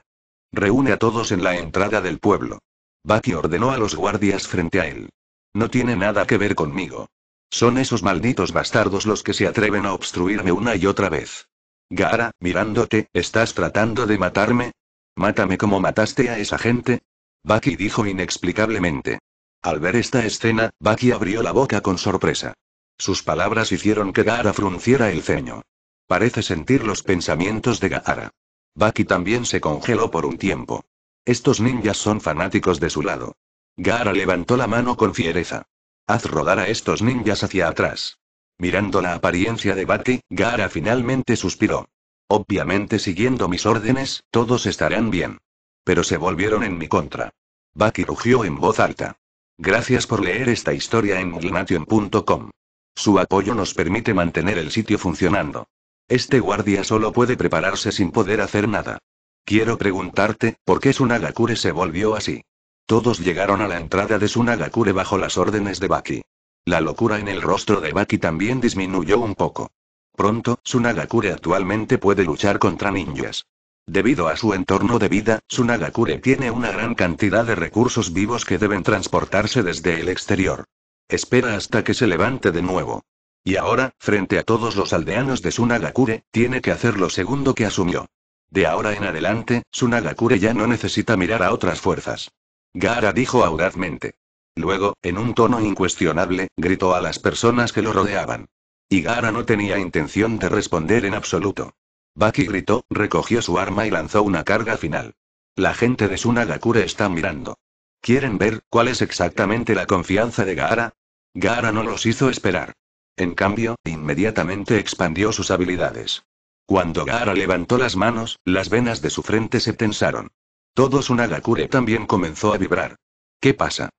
Reúne a todos en la entrada del pueblo. Baki ordenó a los guardias frente a él. No tiene nada que ver conmigo. Son esos malditos bastardos los que se atreven a obstruirme una y otra vez. Gara, mirándote, ¿estás tratando de matarme? Mátame como mataste a esa gente. Baki dijo inexplicablemente. Al ver esta escena, Baki abrió la boca con sorpresa. Sus palabras hicieron que Gaara frunciera el ceño. Parece sentir los pensamientos de Gaara. Baki también se congeló por un tiempo. Estos ninjas son fanáticos de su lado. Gaara levantó la mano con fiereza. Haz rodar a estos ninjas hacia atrás. Mirando la apariencia de Baki, Gara finalmente suspiró. Obviamente siguiendo mis órdenes, todos estarán bien. Pero se volvieron en mi contra. Baki rugió en voz alta. Gracias por leer esta historia en Glimation.com. Su apoyo nos permite mantener el sitio funcionando. Este guardia solo puede prepararse sin poder hacer nada. Quiero preguntarte, ¿por qué Sunagakure se volvió así? Todos llegaron a la entrada de Sunagakure bajo las órdenes de Baki. La locura en el rostro de Baki también disminuyó un poco. Pronto, Sunagakure actualmente puede luchar contra ninjas. Debido a su entorno de vida, Sunagakure tiene una gran cantidad de recursos vivos que deben transportarse desde el exterior. Espera hasta que se levante de nuevo. Y ahora, frente a todos los aldeanos de Sunagakure, tiene que hacer lo segundo que asumió. De ahora en adelante, Sunagakure ya no necesita mirar a otras fuerzas. Gara dijo audazmente. Luego, en un tono incuestionable, gritó a las personas que lo rodeaban. Y Gara no tenía intención de responder en absoluto. Baki gritó, recogió su arma y lanzó una carga final. La gente de Sunagakure está mirando. ¿Quieren ver cuál es exactamente la confianza de Gara? Gara no los hizo esperar. En cambio, inmediatamente expandió sus habilidades. Cuando Gaara levantó las manos, las venas de su frente se tensaron. Todo su Nagakure también comenzó a vibrar. ¿Qué pasa?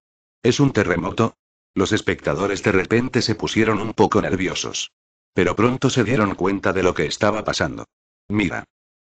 ¿Es un terremoto? Los espectadores de repente se pusieron un poco nerviosos. Pero pronto se dieron cuenta de lo que estaba pasando. Mira.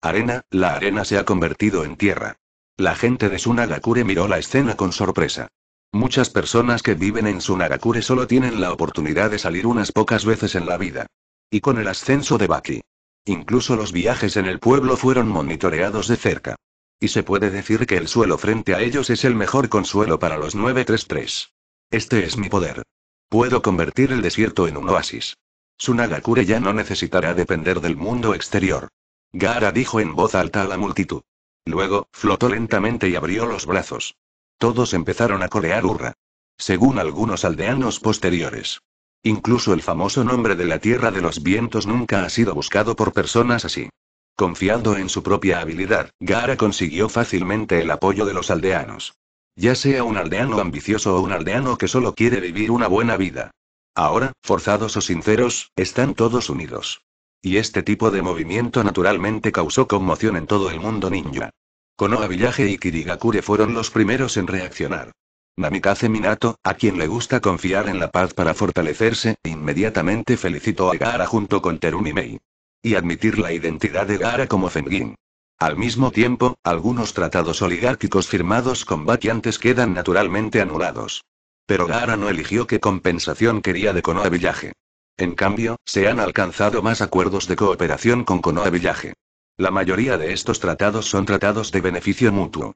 Arena, la arena se ha convertido en tierra. La gente de Sunagakure miró la escena con sorpresa. Muchas personas que viven en Sunagakure solo tienen la oportunidad de salir unas pocas veces en la vida. Y con el ascenso de Baki, Incluso los viajes en el pueblo fueron monitoreados de cerca. Y se puede decir que el suelo frente a ellos es el mejor consuelo para los 933. Este es mi poder. Puedo convertir el desierto en un oasis. Sunagakure ya no necesitará depender del mundo exterior. Gara dijo en voz alta a la multitud. Luego, flotó lentamente y abrió los brazos. Todos empezaron a corear hurra. Según algunos aldeanos posteriores. Incluso el famoso nombre de la Tierra de los Vientos nunca ha sido buscado por personas así. Confiando en su propia habilidad, Gara consiguió fácilmente el apoyo de los aldeanos. Ya sea un aldeano ambicioso o un aldeano que solo quiere vivir una buena vida. Ahora, forzados o sinceros, están todos unidos. Y este tipo de movimiento naturalmente causó conmoción en todo el mundo ninja. Konoha Village y Kirigakure fueron los primeros en reaccionar. Namikaze Minato, a quien le gusta confiar en la paz para fortalecerse, inmediatamente felicitó a Gaara junto con Terumi Mei. Y admitir la identidad de Gaara como Fengin. Al mismo tiempo, algunos tratados oligárquicos firmados con Baki quedan naturalmente anulados. Pero Gaara no eligió qué compensación quería de Konoha Village. En cambio, se han alcanzado más acuerdos de cooperación con Konoha Villaje. La mayoría de estos tratados son tratados de beneficio mutuo.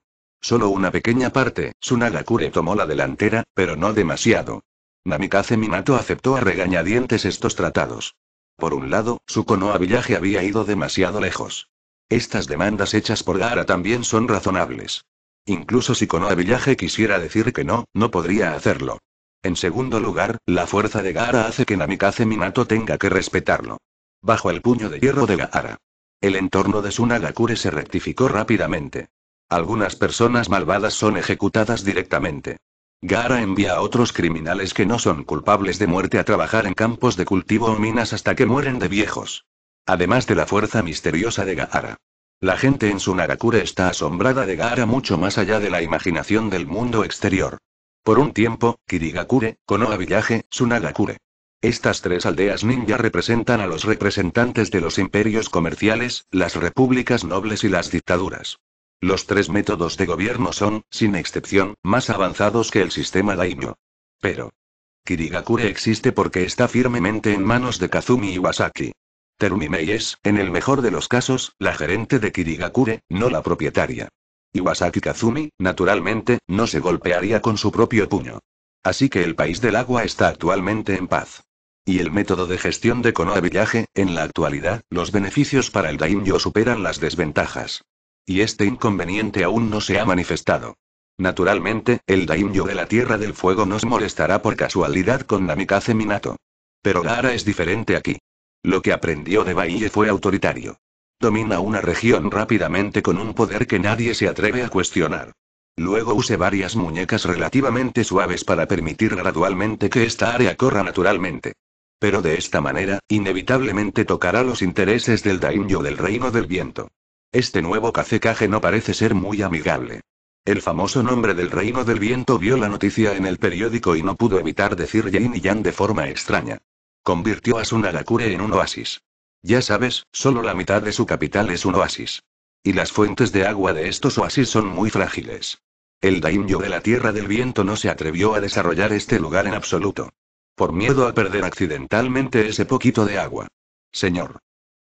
Solo una pequeña parte, Sunagakure tomó la delantera, pero no demasiado. Namikaze Minato aceptó a regañadientes estos tratados. Por un lado, su Konoha Village había ido demasiado lejos. Estas demandas hechas por Gaara también son razonables. Incluso si Konoha Village quisiera decir que no, no podría hacerlo. En segundo lugar, la fuerza de Gaara hace que Namikaze Minato tenga que respetarlo. Bajo el puño de hierro de Gaara. El entorno de Sunagakure se rectificó rápidamente. Algunas personas malvadas son ejecutadas directamente. Gara envía a otros criminales que no son culpables de muerte a trabajar en campos de cultivo o minas hasta que mueren de viejos. Además de la fuerza misteriosa de Gaara. La gente en Sunagakure está asombrada de Gaara mucho más allá de la imaginación del mundo exterior. Por un tiempo, Kirigakure, Konoha Village, Sunagakure. Estas tres aldeas ninja representan a los representantes de los imperios comerciales, las repúblicas nobles y las dictaduras. Los tres métodos de gobierno son, sin excepción, más avanzados que el sistema daimyo. Pero. Kirigakure existe porque está firmemente en manos de Kazumi Iwasaki. Terumimei es, en el mejor de los casos, la gerente de Kirigakure, no la propietaria. Iwasaki Kazumi, naturalmente, no se golpearía con su propio puño. Así que el país del agua está actualmente en paz. Y el método de gestión de Konoha Village, en la actualidad, los beneficios para el daimyo superan las desventajas. Y este inconveniente aún no se ha manifestado. Naturalmente, el daimyo de la Tierra del Fuego nos molestará por casualidad con Namikaze Minato. Pero Gaara es diferente aquí. Lo que aprendió de Baile fue autoritario. Domina una región rápidamente con un poder que nadie se atreve a cuestionar. Luego use varias muñecas relativamente suaves para permitir gradualmente que esta área corra naturalmente. Pero de esta manera, inevitablemente tocará los intereses del daimyo del reino del viento. Este nuevo cacecaje no parece ser muy amigable. El famoso nombre del reino del viento vio la noticia en el periódico y no pudo evitar decir Yin y Yang de forma extraña. Convirtió a su en un oasis. Ya sabes, solo la mitad de su capital es un oasis. Y las fuentes de agua de estos oasis son muy frágiles. El daimyo de la Tierra del Viento no se atrevió a desarrollar este lugar en absoluto. Por miedo a perder accidentalmente ese poquito de agua. Señor.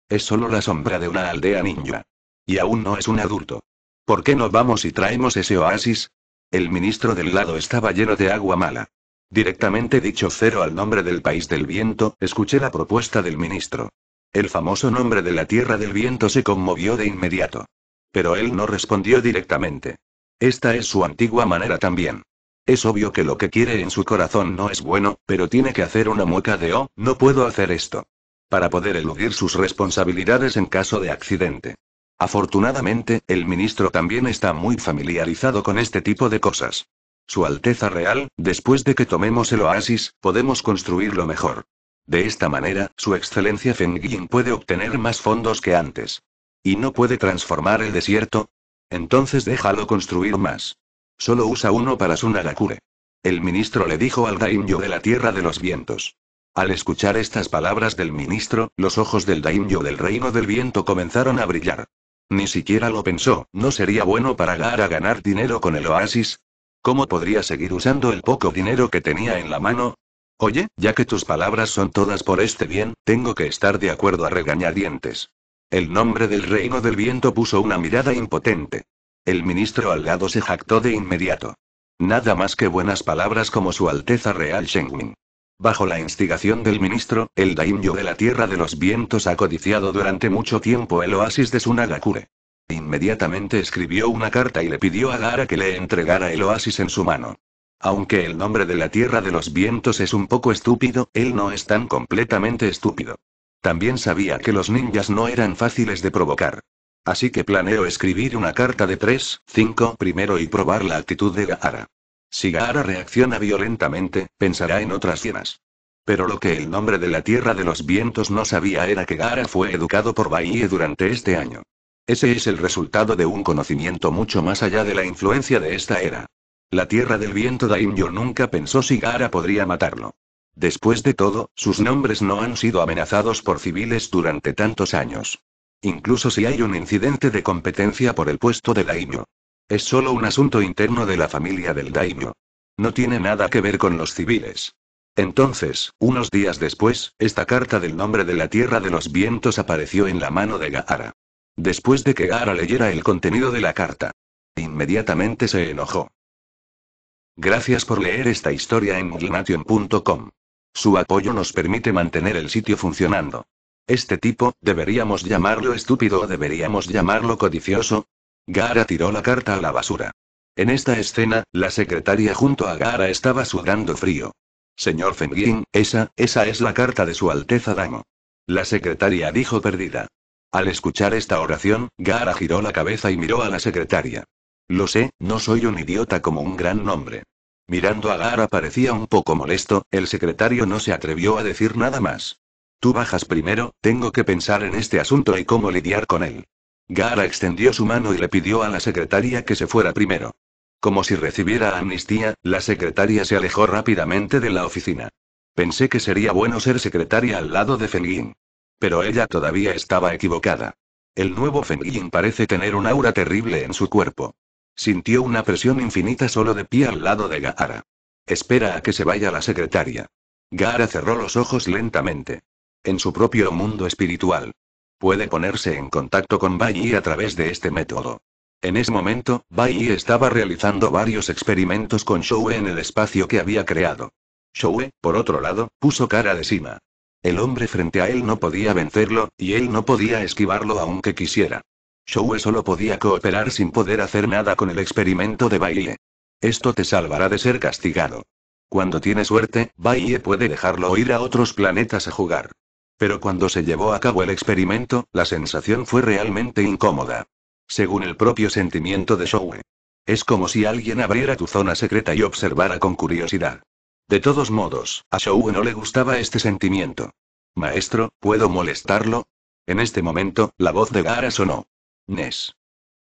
Es solo la sombra de una aldea ninja. Y aún no es un adulto. ¿Por qué no vamos y traemos ese oasis? El ministro del lado estaba lleno de agua mala. Directamente dicho cero al nombre del país del viento, escuché la propuesta del ministro. El famoso nombre de la Tierra del Viento se conmovió de inmediato. Pero él no respondió directamente. Esta es su antigua manera también. Es obvio que lo que quiere en su corazón no es bueno, pero tiene que hacer una mueca de oh, no puedo hacer esto. Para poder eludir sus responsabilidades en caso de accidente. Afortunadamente, el ministro también está muy familiarizado con este tipo de cosas. Su Alteza Real, después de que tomemos el oasis, podemos construirlo mejor. De esta manera, Su Excelencia Yin puede obtener más fondos que antes. ¿Y no puede transformar el desierto? Entonces déjalo construir más. Solo usa uno para su Narakure. El ministro le dijo al Daimyo de la Tierra de los Vientos. Al escuchar estas palabras del ministro, los ojos del Daimyo del Reino del Viento comenzaron a brillar. Ni siquiera lo pensó, no sería bueno para ganar dinero con el oasis. ¿Cómo podría seguir usando el poco dinero que tenía en la mano? Oye, ya que tus palabras son todas por este bien, tengo que estar de acuerdo a regañadientes. El nombre del reino del viento puso una mirada impotente. El ministro algado se jactó de inmediato. Nada más que buenas palabras como su Alteza Real Shengmin. Bajo la instigación del ministro, el daimyo de la Tierra de los Vientos ha codiciado durante mucho tiempo el oasis de Sunagakure. Inmediatamente escribió una carta y le pidió a Gaara que le entregara el oasis en su mano. Aunque el nombre de la Tierra de los Vientos es un poco estúpido, él no es tan completamente estúpido. También sabía que los ninjas no eran fáciles de provocar. Así que planeó escribir una carta de 3, 5 primero y probar la actitud de Gaara. Si Gaara reacciona violentamente, pensará en otras cienas. Pero lo que el nombre de la Tierra de los Vientos no sabía era que Gaara fue educado por Bahie durante este año. Ese es el resultado de un conocimiento mucho más allá de la influencia de esta era. La Tierra del Viento Daimyo nunca pensó si Gaara podría matarlo. Después de todo, sus nombres no han sido amenazados por civiles durante tantos años. Incluso si hay un incidente de competencia por el puesto de Daimyo. Es solo un asunto interno de la familia del daimyo. No tiene nada que ver con los civiles. Entonces, unos días después, esta carta del nombre de la Tierra de los Vientos apareció en la mano de Gaara. Después de que Gaara leyera el contenido de la carta, inmediatamente se enojó. Gracias por leer esta historia en glnation.com. Su apoyo nos permite mantener el sitio funcionando. Este tipo, deberíamos llamarlo estúpido o deberíamos llamarlo codicioso, Gara tiró la carta a la basura. En esta escena, la secretaria junto a Gara estaba sudando frío. Señor Fengin, esa, esa es la carta de Su Alteza Damo. La secretaria dijo perdida. Al escuchar esta oración, Gara giró la cabeza y miró a la secretaria. Lo sé, no soy un idiota como un gran nombre. Mirando a Gara parecía un poco molesto, el secretario no se atrevió a decir nada más. Tú bajas primero, tengo que pensar en este asunto y cómo lidiar con él. Gara extendió su mano y le pidió a la secretaria que se fuera primero. Como si recibiera amnistía, la secretaria se alejó rápidamente de la oficina. Pensé que sería bueno ser secretaria al lado de Yin, Pero ella todavía estaba equivocada. El nuevo Yin parece tener un aura terrible en su cuerpo. Sintió una presión infinita solo de pie al lado de Gaara. Espera a que se vaya la secretaria. Gara cerró los ojos lentamente. En su propio mundo espiritual puede ponerse en contacto con Bai a través de este método. En ese momento, Bai estaba realizando varios experimentos con Shoue en el espacio que había creado. Shoue, por otro lado, puso cara de cima. El hombre frente a él no podía vencerlo, y él no podía esquivarlo aunque quisiera. Shoue solo podía cooperar sin poder hacer nada con el experimento de Yi. Esto te salvará de ser castigado. Cuando tiene suerte, Yi puede dejarlo ir a otros planetas a jugar. Pero cuando se llevó a cabo el experimento, la sensación fue realmente incómoda. Según el propio sentimiento de Showe. Es como si alguien abriera tu zona secreta y observara con curiosidad. De todos modos, a Show no le gustaba este sentimiento. Maestro, ¿puedo molestarlo? En este momento, la voz de Gara sonó. Nes.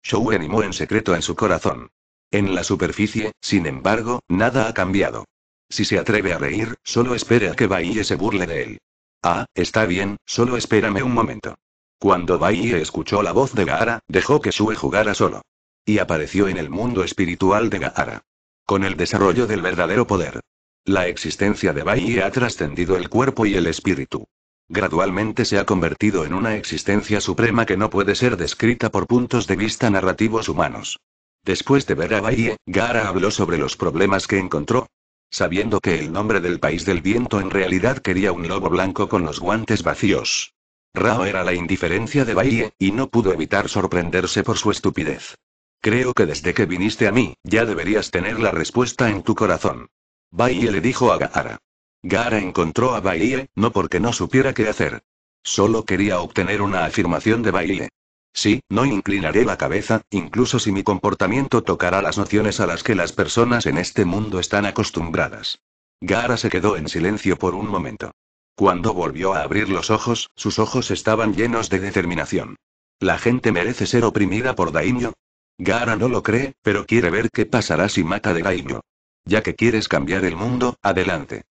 Show animó en secreto en su corazón. En la superficie, sin embargo, nada ha cambiado. Si se atreve a reír, solo espere a que Bahille se burle de él. Ah, está bien, solo espérame un momento. Cuando Bai escuchó la voz de Gaara, dejó que Sue jugara solo. Y apareció en el mundo espiritual de Gaara. Con el desarrollo del verdadero poder. La existencia de Bai ha trascendido el cuerpo y el espíritu. Gradualmente se ha convertido en una existencia suprema que no puede ser descrita por puntos de vista narrativos humanos. Después de ver a Bahie, Gaara habló sobre los problemas que encontró, sabiendo que el nombre del país del viento en realidad quería un lobo blanco con los guantes vacíos. Rao era la indiferencia de Baile y no pudo evitar sorprenderse por su estupidez. Creo que desde que viniste a mí, ya deberías tener la respuesta en tu corazón. Baile le dijo a Gaara. Gaara encontró a Baille, no porque no supiera qué hacer. Solo quería obtener una afirmación de Baile. Sí, no inclinaré la cabeza, incluso si mi comportamiento tocará las nociones a las que las personas en este mundo están acostumbradas. Gara se quedó en silencio por un momento. Cuando volvió a abrir los ojos, sus ojos estaban llenos de determinación. ¿La gente merece ser oprimida por Daimyo? Gara no lo cree, pero quiere ver qué pasará si mata de Daimyo. Ya que quieres cambiar el mundo, adelante.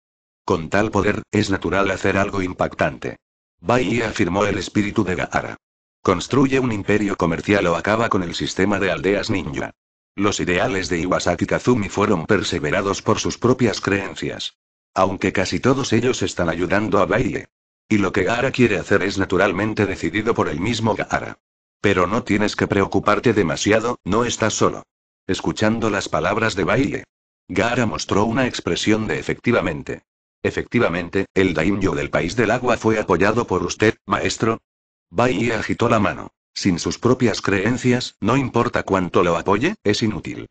Con tal poder, es natural hacer algo impactante. y afirmó el espíritu de Gaara. Construye un imperio comercial o acaba con el sistema de aldeas ninja. Los ideales de Iwasaki Kazumi fueron perseverados por sus propias creencias. Aunque casi todos ellos están ayudando a Baile. Y lo que Gara quiere hacer es naturalmente decidido por el mismo Gara. Pero no tienes que preocuparte demasiado, no estás solo. Escuchando las palabras de Baile. Gara mostró una expresión de efectivamente. Efectivamente, el daimyo del país del agua fue apoyado por usted, maestro, Bai agitó la mano. Sin sus propias creencias, no importa cuánto lo apoye, es inútil.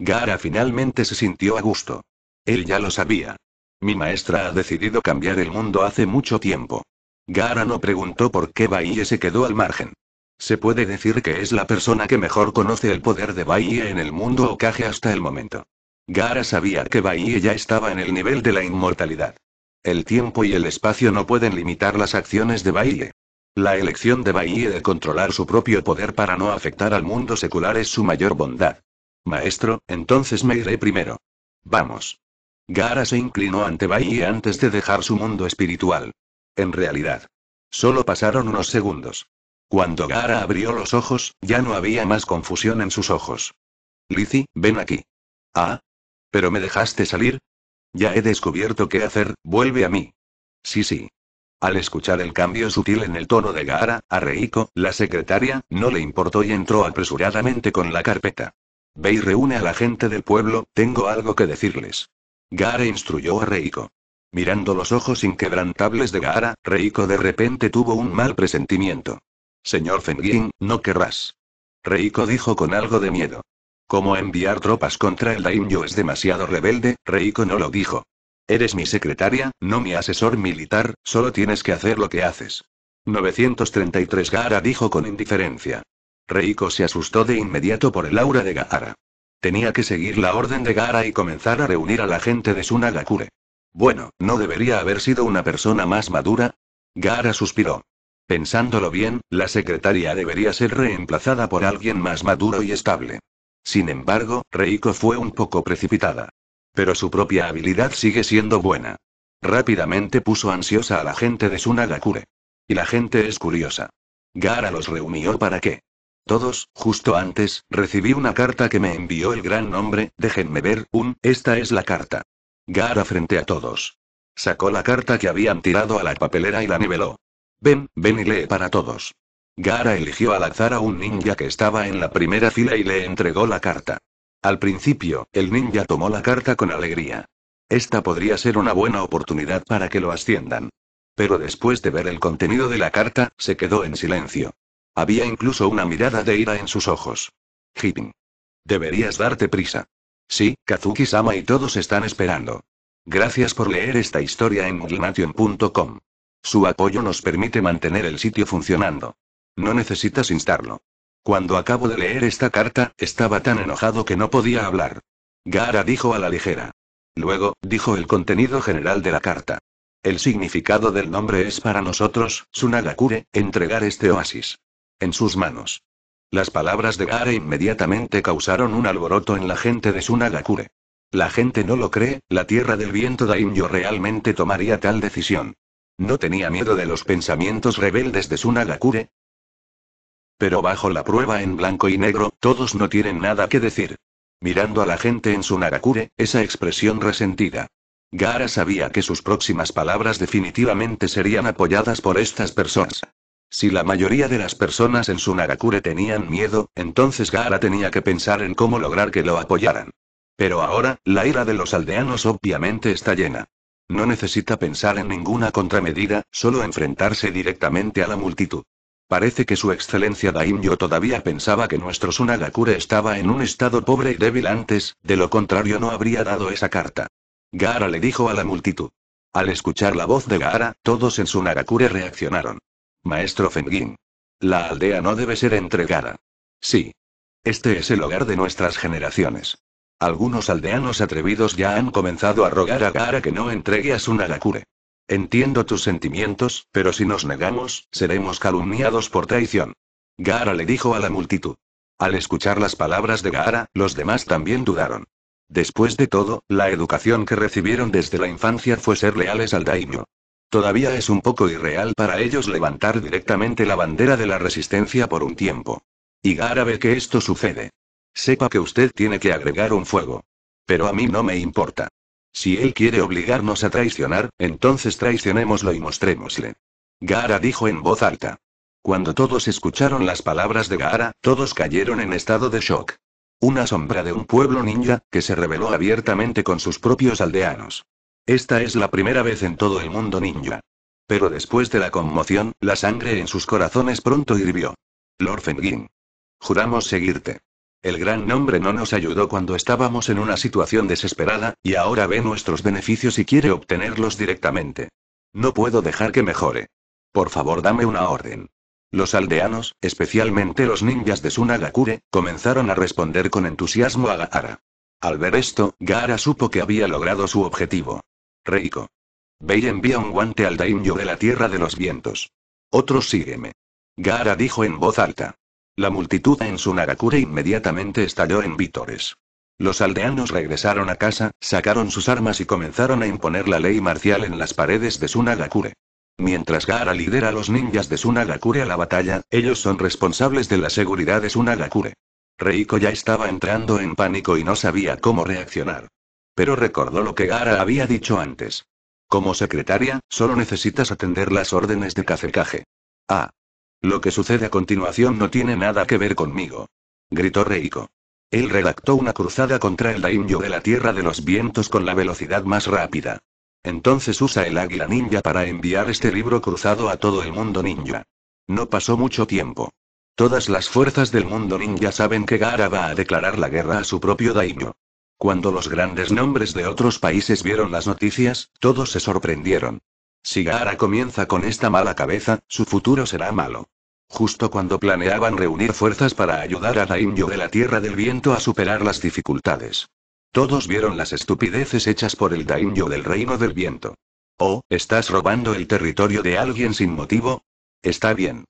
Gara finalmente se sintió a gusto. Él ya lo sabía. Mi maestra ha decidido cambiar el mundo hace mucho tiempo. Gara no preguntó por qué Bahía se quedó al margen. Se puede decir que es la persona que mejor conoce el poder de Bahía en el mundo ocaje hasta el momento. Gara sabía que Bahía ya estaba en el nivel de la inmortalidad. El tiempo y el espacio no pueden limitar las acciones de Bahía. La elección de Bahía de controlar su propio poder para no afectar al mundo secular es su mayor bondad. Maestro, entonces me iré primero. Vamos. Gara se inclinó ante Bahía antes de dejar su mundo espiritual. En realidad. Solo pasaron unos segundos. Cuando Gara abrió los ojos, ya no había más confusión en sus ojos. Lizzie, ven aquí. Ah. ¿Pero me dejaste salir? Ya he descubierto qué hacer, vuelve a mí. Sí, sí. Al escuchar el cambio sutil en el tono de Gaara, a Reiko, la secretaria, no le importó y entró apresuradamente con la carpeta. Ve y reúne a la gente del pueblo, tengo algo que decirles. Gaara instruyó a Reiko. Mirando los ojos inquebrantables de Gaara, Reiko de repente tuvo un mal presentimiento. Señor Fengin, no querrás. Reiko dijo con algo de miedo. ¿Cómo enviar tropas contra el Daimyo es demasiado rebelde, Reiko no lo dijo. Eres mi secretaria, no mi asesor militar, solo tienes que hacer lo que haces. 933 Gara dijo con indiferencia. Reiko se asustó de inmediato por el aura de gara Tenía que seguir la orden de Gara y comenzar a reunir a la gente de Sunagakure. Bueno, ¿no debería haber sido una persona más madura? Gara suspiró. Pensándolo bien, la secretaria debería ser reemplazada por alguien más maduro y estable. Sin embargo, Reiko fue un poco precipitada. Pero su propia habilidad sigue siendo buena. Rápidamente puso ansiosa a la gente de Sunagakure. Y la gente es curiosa. Gara los reunió para qué. Todos, justo antes, recibí una carta que me envió el gran nombre, déjenme ver, un, esta es la carta. Gara frente a todos. Sacó la carta que habían tirado a la papelera y la niveló. Ven, ven y lee para todos. Gara eligió al azar a un ninja que estaba en la primera fila y le entregó la carta. Al principio, el ninja tomó la carta con alegría. Esta podría ser una buena oportunidad para que lo asciendan. Pero después de ver el contenido de la carta, se quedó en silencio. Había incluso una mirada de ira en sus ojos. Hipping. Deberías darte prisa. Sí, Kazuki-sama y todos están esperando. Gracias por leer esta historia en mugination.com. Su apoyo nos permite mantener el sitio funcionando. No necesitas instarlo. Cuando acabo de leer esta carta, estaba tan enojado que no podía hablar. Gaara dijo a la ligera. Luego, dijo el contenido general de la carta. El significado del nombre es para nosotros, Sunagakure, entregar este oasis. En sus manos. Las palabras de Gaara inmediatamente causaron un alboroto en la gente de Sunagakure. La gente no lo cree, la tierra del viento Daimyo realmente tomaría tal decisión. ¿No tenía miedo de los pensamientos rebeldes de Sunagakure? Pero bajo la prueba en blanco y negro, todos no tienen nada que decir. Mirando a la gente en su Narakure, esa expresión resentida. Gara sabía que sus próximas palabras definitivamente serían apoyadas por estas personas. Si la mayoría de las personas en su Nagakure tenían miedo, entonces Gara tenía que pensar en cómo lograr que lo apoyaran. Pero ahora, la ira de los aldeanos obviamente está llena. No necesita pensar en ninguna contramedida, solo enfrentarse directamente a la multitud. Parece que su excelencia Daimyo todavía pensaba que nuestro Sunagakure estaba en un estado pobre y débil antes, de lo contrario no habría dado esa carta. Gaara le dijo a la multitud. Al escuchar la voz de Gaara, todos en Sunagakure reaccionaron. Maestro Fengin. La aldea no debe ser entregada. Sí. Este es el hogar de nuestras generaciones. Algunos aldeanos atrevidos ya han comenzado a rogar a Gaara que no entregue a Sunagakure. Entiendo tus sentimientos, pero si nos negamos, seremos calumniados por traición. Gara le dijo a la multitud. Al escuchar las palabras de Gara, los demás también dudaron. Después de todo, la educación que recibieron desde la infancia fue ser leales al daimyo. Todavía es un poco irreal para ellos levantar directamente la bandera de la resistencia por un tiempo. Y Gara ve que esto sucede. Sepa que usted tiene que agregar un fuego. Pero a mí no me importa. Si él quiere obligarnos a traicionar, entonces traicionémoslo y mostrémosle. Gaara dijo en voz alta. Cuando todos escucharon las palabras de Gaara, todos cayeron en estado de shock. Una sombra de un pueblo ninja, que se rebeló abiertamente con sus propios aldeanos. Esta es la primera vez en todo el mundo ninja. Pero después de la conmoción, la sangre en sus corazones pronto hirvió. Lord Juramos seguirte. El gran nombre no nos ayudó cuando estábamos en una situación desesperada, y ahora ve nuestros beneficios y quiere obtenerlos directamente. No puedo dejar que mejore. Por favor, dame una orden. Los aldeanos, especialmente los ninjas de Sunagakure, comenzaron a responder con entusiasmo a Gaara. Al ver esto, Gaara supo que había logrado su objetivo. Reiko. y envía un guante al daimyo de la Tierra de los Vientos. Otros sígueme. Gaara dijo en voz alta. La multitud en Sunagakure inmediatamente estalló en vítores. Los aldeanos regresaron a casa, sacaron sus armas y comenzaron a imponer la ley marcial en las paredes de Sunagakure. Mientras Gaara lidera a los ninjas de Sunagakure a la batalla, ellos son responsables de la seguridad de Sunagakure. Reiko ya estaba entrando en pánico y no sabía cómo reaccionar. Pero recordó lo que Gaara había dicho antes. Como secretaria, solo necesitas atender las órdenes de Kazekage. Ah, lo que sucede a continuación no tiene nada que ver conmigo. Gritó Reiko. Él redactó una cruzada contra el daimyo de la Tierra de los Vientos con la velocidad más rápida. Entonces usa el águila ninja para enviar este libro cruzado a todo el mundo ninja. No pasó mucho tiempo. Todas las fuerzas del mundo ninja saben que Gaara va a declarar la guerra a su propio daimyo. Cuando los grandes nombres de otros países vieron las noticias, todos se sorprendieron. Si Gaara comienza con esta mala cabeza, su futuro será malo. Justo cuando planeaban reunir fuerzas para ayudar a Daimyo de la Tierra del Viento a superar las dificultades. Todos vieron las estupideces hechas por el Daimyo del Reino del Viento. Oh, ¿estás robando el territorio de alguien sin motivo? Está bien.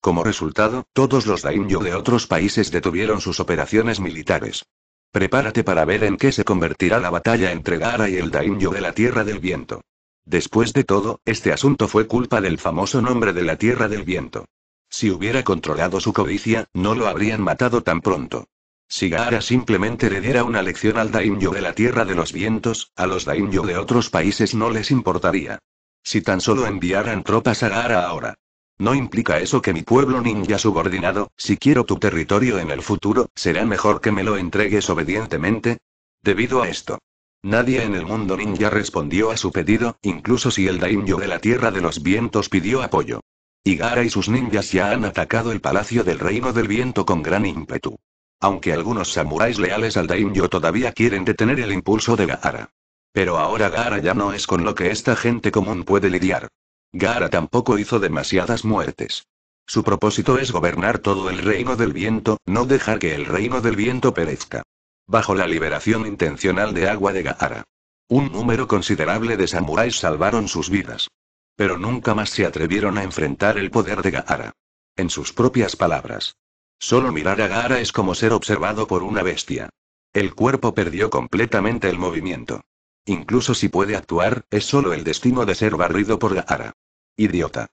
Como resultado, todos los daimyo de otros países detuvieron sus operaciones militares. Prepárate para ver en qué se convertirá la batalla entre Gara y el daimyo de la Tierra del Viento. Después de todo, este asunto fue culpa del famoso nombre de la Tierra del Viento. Si hubiera controlado su codicia, no lo habrían matado tan pronto. Si Gaara simplemente le diera una lección al Daimyo de la Tierra de los Vientos, a los Daimyo de otros países no les importaría. Si tan solo enviaran tropas a Gaara ahora. No implica eso que mi pueblo ninja subordinado, si quiero tu territorio en el futuro, será mejor que me lo entregues obedientemente. Debido a esto. Nadie en el mundo ninja respondió a su pedido, incluso si el Daimyo de la Tierra de los Vientos pidió apoyo. Gara y sus ninjas ya han atacado el palacio del reino del viento con gran ímpetu. Aunque algunos samuráis leales al Daimyo todavía quieren detener el impulso de Gaara. Pero ahora Gara ya no es con lo que esta gente común puede lidiar. Gaara tampoco hizo demasiadas muertes. Su propósito es gobernar todo el reino del viento, no dejar que el reino del viento perezca. Bajo la liberación intencional de agua de Gaara. Un número considerable de samuráis salvaron sus vidas. Pero nunca más se atrevieron a enfrentar el poder de Gaara. En sus propias palabras. Solo mirar a Gaara es como ser observado por una bestia. El cuerpo perdió completamente el movimiento. Incluso si puede actuar, es solo el destino de ser barrido por Gaara. Idiota.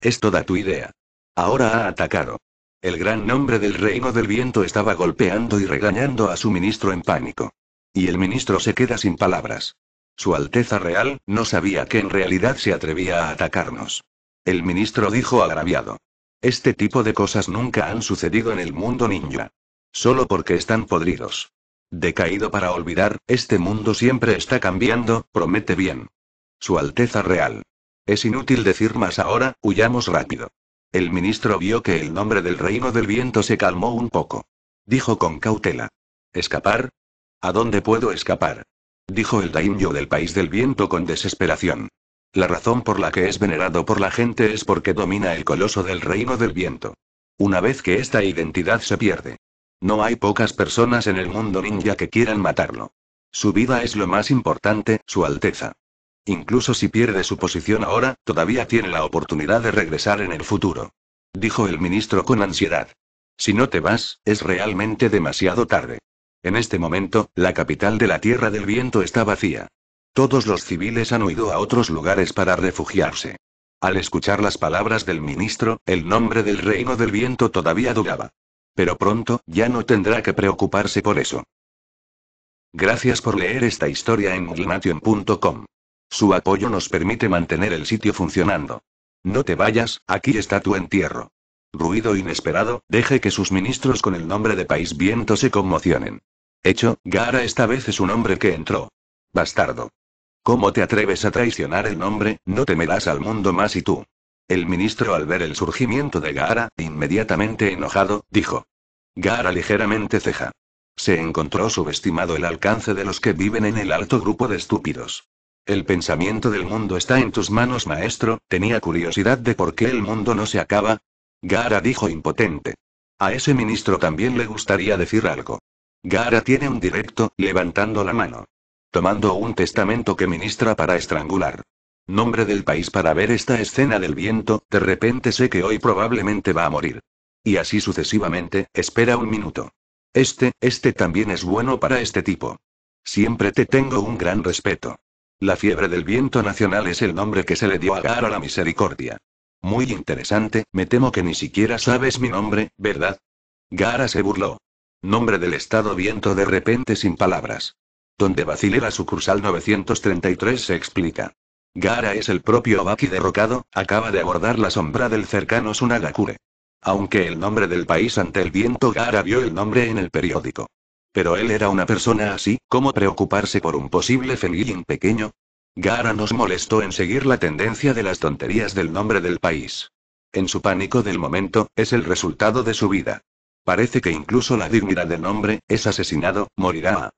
Esto da tu idea. Ahora ha atacado. El gran nombre del reino del viento estaba golpeando y regañando a su ministro en pánico. Y el ministro se queda sin palabras. Su Alteza Real, no sabía que en realidad se atrevía a atacarnos. El ministro dijo agraviado. Este tipo de cosas nunca han sucedido en el mundo ninja. Solo porque están podridos. Decaído para olvidar, este mundo siempre está cambiando, promete bien. Su Alteza Real. Es inútil decir más ahora, huyamos rápido. El ministro vio que el nombre del reino del viento se calmó un poco. Dijo con cautela. ¿Escapar? ¿A dónde puedo escapar? dijo el daimyo del país del viento con desesperación. La razón por la que es venerado por la gente es porque domina el coloso del reino del viento. Una vez que esta identidad se pierde. No hay pocas personas en el mundo ninja que quieran matarlo. Su vida es lo más importante, Su Alteza. Incluso si pierde su posición ahora, todavía tiene la oportunidad de regresar en el futuro. Dijo el ministro con ansiedad. Si no te vas, es realmente demasiado tarde. En este momento, la capital de la Tierra del Viento está vacía. Todos los civiles han huido a otros lugares para refugiarse. Al escuchar las palabras del ministro, el nombre del reino del viento todavía dudaba. Pero pronto, ya no tendrá que preocuparse por eso. Gracias por leer esta historia en glnation.com. Su apoyo nos permite mantener el sitio funcionando. No te vayas, aquí está tu entierro. Ruido inesperado, deje que sus ministros con el nombre de País Viento se conmocionen. Hecho, Gara esta vez es un hombre que entró. Bastardo. ¿Cómo te atreves a traicionar el nombre? No temerás al mundo más y tú. El ministro al ver el surgimiento de Gara, inmediatamente enojado, dijo. Gara ligeramente ceja. Se encontró subestimado el alcance de los que viven en el alto grupo de estúpidos. El pensamiento del mundo está en tus manos, maestro. Tenía curiosidad de por qué el mundo no se acaba. Gara dijo impotente. A ese ministro también le gustaría decir algo. Gara tiene un directo, levantando la mano. Tomando un testamento que ministra para estrangular. Nombre del país para ver esta escena del viento, de repente sé que hoy probablemente va a morir. Y así sucesivamente, espera un minuto. Este, este también es bueno para este tipo. Siempre te tengo un gran respeto. La fiebre del viento nacional es el nombre que se le dio a Gara la misericordia. Muy interesante, me temo que ni siquiera sabes mi nombre, ¿verdad? Gara se burló. Nombre del estado viento de repente sin palabras. Donde vacilera la sucursal 933 se explica. Gara es el propio Abaki derrocado, acaba de abordar la sombra del cercano Sunagakure. Aunque el nombre del país ante el viento Gara vio el nombre en el periódico. Pero él era una persona así, ¿cómo preocuparse por un posible feminín pequeño? Gara nos molestó en seguir la tendencia de las tonterías del nombre del país. En su pánico del momento, es el resultado de su vida. Parece que incluso la dignidad del nombre, es asesinado, morirá.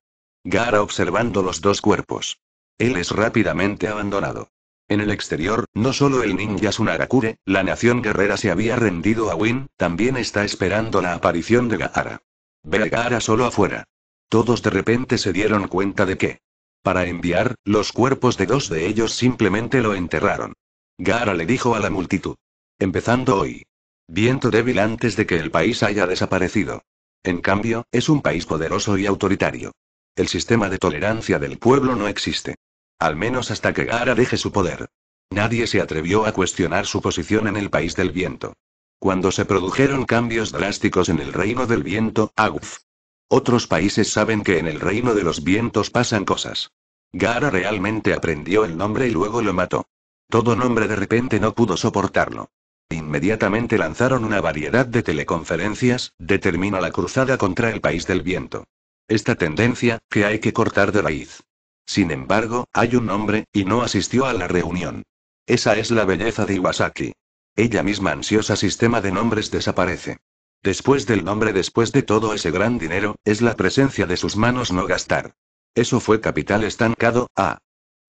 Gara observando los dos cuerpos. Él es rápidamente abandonado. En el exterior, no solo el ninja Sunagakure, la nación guerrera se había rendido a Win, también está esperando la aparición de Gaara. Ve a Gaara solo afuera. Todos de repente se dieron cuenta de que, para enviar, los cuerpos de dos de ellos simplemente lo enterraron. Gaara le dijo a la multitud. Empezando hoy, Viento débil antes de que el país haya desaparecido. En cambio, es un país poderoso y autoritario. El sistema de tolerancia del pueblo no existe. Al menos hasta que Gara deje su poder. Nadie se atrevió a cuestionar su posición en el país del viento. Cuando se produjeron cambios drásticos en el reino del viento, aguz. Otros países saben que en el reino de los vientos pasan cosas. Gara realmente aprendió el nombre y luego lo mató. Todo nombre de repente no pudo soportarlo. Inmediatamente lanzaron una variedad de teleconferencias, determina la cruzada contra el país del viento. Esta tendencia, que hay que cortar de raíz. Sin embargo, hay un hombre, y no asistió a la reunión. Esa es la belleza de Iwasaki. Ella misma ansiosa sistema de nombres desaparece. Después del nombre, después de todo ese gran dinero, es la presencia de sus manos no gastar. Eso fue capital estancado, ah.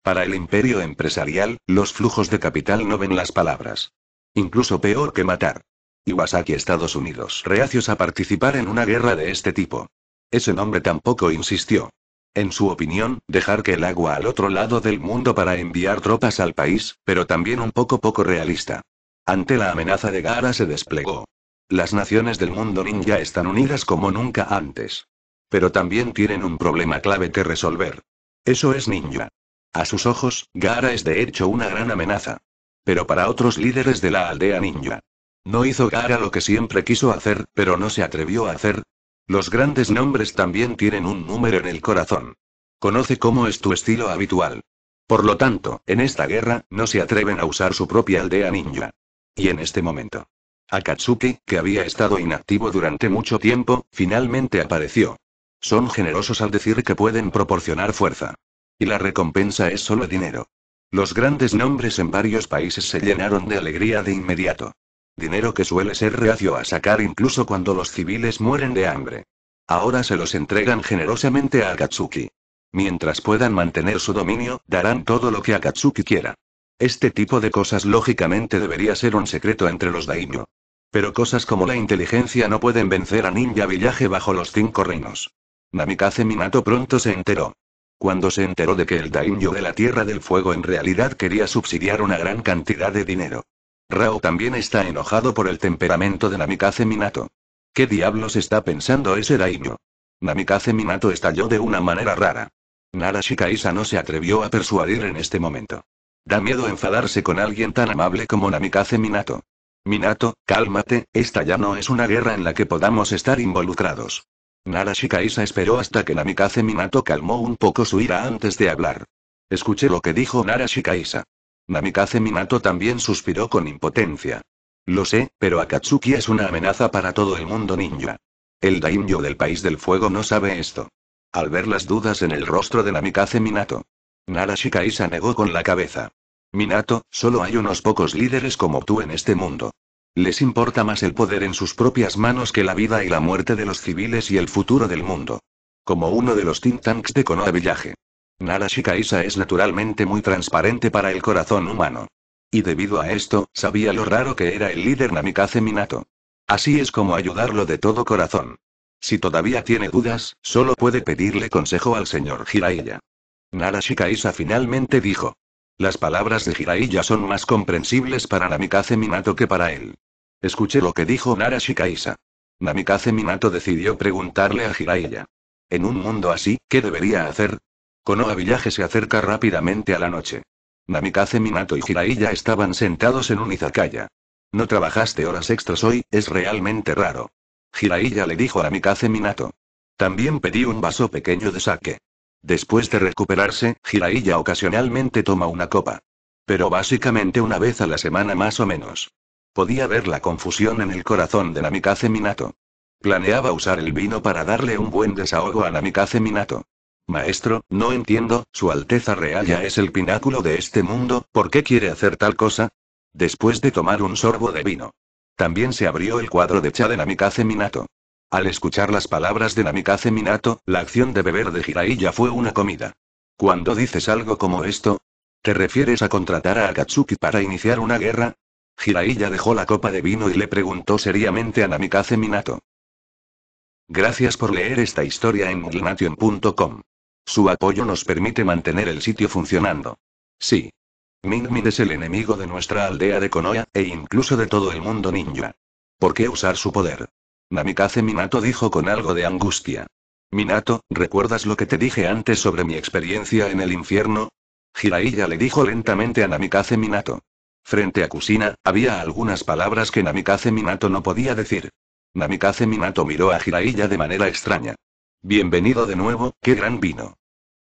Para el imperio empresarial, los flujos de capital no ven las palabras. Incluso peor que matar. Iwasaki Estados Unidos reacios a participar en una guerra de este tipo. Ese nombre tampoco insistió. En su opinión, dejar que el agua al otro lado del mundo para enviar tropas al país, pero también un poco poco realista. Ante la amenaza de Gara se desplegó. Las naciones del mundo ninja están unidas como nunca antes. Pero también tienen un problema clave que resolver. Eso es ninja. A sus ojos, Gara es de hecho una gran amenaza pero para otros líderes de la aldea ninja. No hizo cara lo que siempre quiso hacer, pero no se atrevió a hacer. Los grandes nombres también tienen un número en el corazón. Conoce cómo es tu estilo habitual. Por lo tanto, en esta guerra, no se atreven a usar su propia aldea ninja. Y en este momento. Akatsuki, que había estado inactivo durante mucho tiempo, finalmente apareció. Son generosos al decir que pueden proporcionar fuerza. Y la recompensa es solo dinero. Los grandes nombres en varios países se llenaron de alegría de inmediato. Dinero que suele ser reacio a sacar incluso cuando los civiles mueren de hambre. Ahora se los entregan generosamente a Akatsuki. Mientras puedan mantener su dominio, darán todo lo que Akatsuki quiera. Este tipo de cosas lógicamente debería ser un secreto entre los daimyo. Pero cosas como la inteligencia no pueden vencer a Ninja Villaje bajo los cinco reinos. Namikaze Minato pronto se enteró. Cuando se enteró de que el daimyo de la Tierra del Fuego en realidad quería subsidiar una gran cantidad de dinero. Rao también está enojado por el temperamento de Namikaze Minato. ¿Qué diablos está pensando ese daimyo? Namikaze Minato estalló de una manera rara. Nara Shikaisa no se atrevió a persuadir en este momento. Da miedo enfadarse con alguien tan amable como Namikaze Minato. Minato, cálmate, esta ya no es una guerra en la que podamos estar involucrados. Narashikaisa esperó hasta que Namikaze Minato calmó un poco su ira antes de hablar. Escuché lo que dijo Narashikaisa. Namikaze Minato también suspiró con impotencia. Lo sé, pero Akatsuki es una amenaza para todo el mundo ninja. El daimyo del País del Fuego no sabe esto. Al ver las dudas en el rostro de Namikaze Minato, Narashikaisa negó con la cabeza. Minato, solo hay unos pocos líderes como tú en este mundo. Les importa más el poder en sus propias manos que la vida y la muerte de los civiles y el futuro del mundo. Como uno de los think tanks de Konoha Villaje. Nara es naturalmente muy transparente para el corazón humano. Y debido a esto, sabía lo raro que era el líder Namikaze Minato. Así es como ayudarlo de todo corazón. Si todavía tiene dudas, solo puede pedirle consejo al señor Jiraiya. Narashikaiza finalmente dijo. Las palabras de Jiraiya son más comprensibles para Namikaze Minato que para él. Escuché lo que dijo Nara Shikaisa. Namikaze Minato decidió preguntarle a Jiraiya. En un mundo así, ¿qué debería hacer? Konoha Village se acerca rápidamente a la noche. Namikaze Minato y Jiraiya estaban sentados en un izakaya. No trabajaste horas extras hoy, es realmente raro. Jiraiya le dijo a Namikaze Minato. También pedí un vaso pequeño de sake. Después de recuperarse, Jiraiya ocasionalmente toma una copa. Pero básicamente una vez a la semana más o menos. Podía ver la confusión en el corazón de Namikaze Minato. Planeaba usar el vino para darle un buen desahogo a Namikaze Minato. Maestro, no entiendo, Su Alteza Real ya es el pináculo de este mundo, ¿por qué quiere hacer tal cosa? Después de tomar un sorbo de vino. También se abrió el cuadro de Cha de Namikaze Minato. Al escuchar las palabras de Namikaze Minato, la acción de beber de Jiraiya fue una comida. Cuando dices algo como esto, ¿te refieres a contratar a Akatsuki para iniciar una guerra? Jiraiya dejó la copa de vino y le preguntó seriamente a Namikaze Minato. Gracias por leer esta historia en glnation.com. Su apoyo nos permite mantener el sitio funcionando. Sí. Minmi es el enemigo de nuestra aldea de Konoha, e incluso de todo el mundo ninja. ¿Por qué usar su poder? Namikaze Minato dijo con algo de angustia. Minato, ¿recuerdas lo que te dije antes sobre mi experiencia en el infierno? Jiraiya le dijo lentamente a Namikaze Minato. Frente a Kusina, había algunas palabras que Namikaze Minato no podía decir. Namikaze Minato miró a Jiraiya de manera extraña. Bienvenido de nuevo, qué gran vino.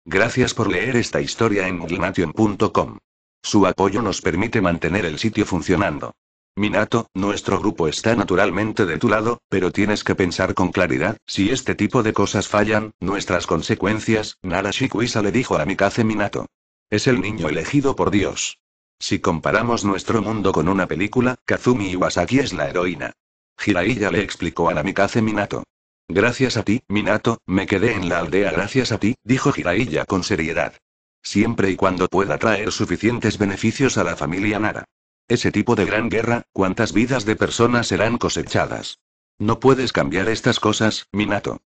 Gracias por leer esta historia en glination.com. Su apoyo nos permite mantener el sitio funcionando. Minato, nuestro grupo está naturalmente de tu lado, pero tienes que pensar con claridad, si este tipo de cosas fallan, nuestras consecuencias, Nara Shikuisa le dijo a Mikaze Minato. Es el niño elegido por Dios. Si comparamos nuestro mundo con una película, Kazumi Iwasaki es la heroína. Jiraiya le explicó a la Minato. Gracias a ti, Minato, me quedé en la aldea gracias a ti, dijo Jiraiya con seriedad. Siempre y cuando pueda traer suficientes beneficios a la familia Nara. Ese tipo de gran guerra, ¿cuántas vidas de personas serán cosechadas? No puedes cambiar estas cosas, Minato.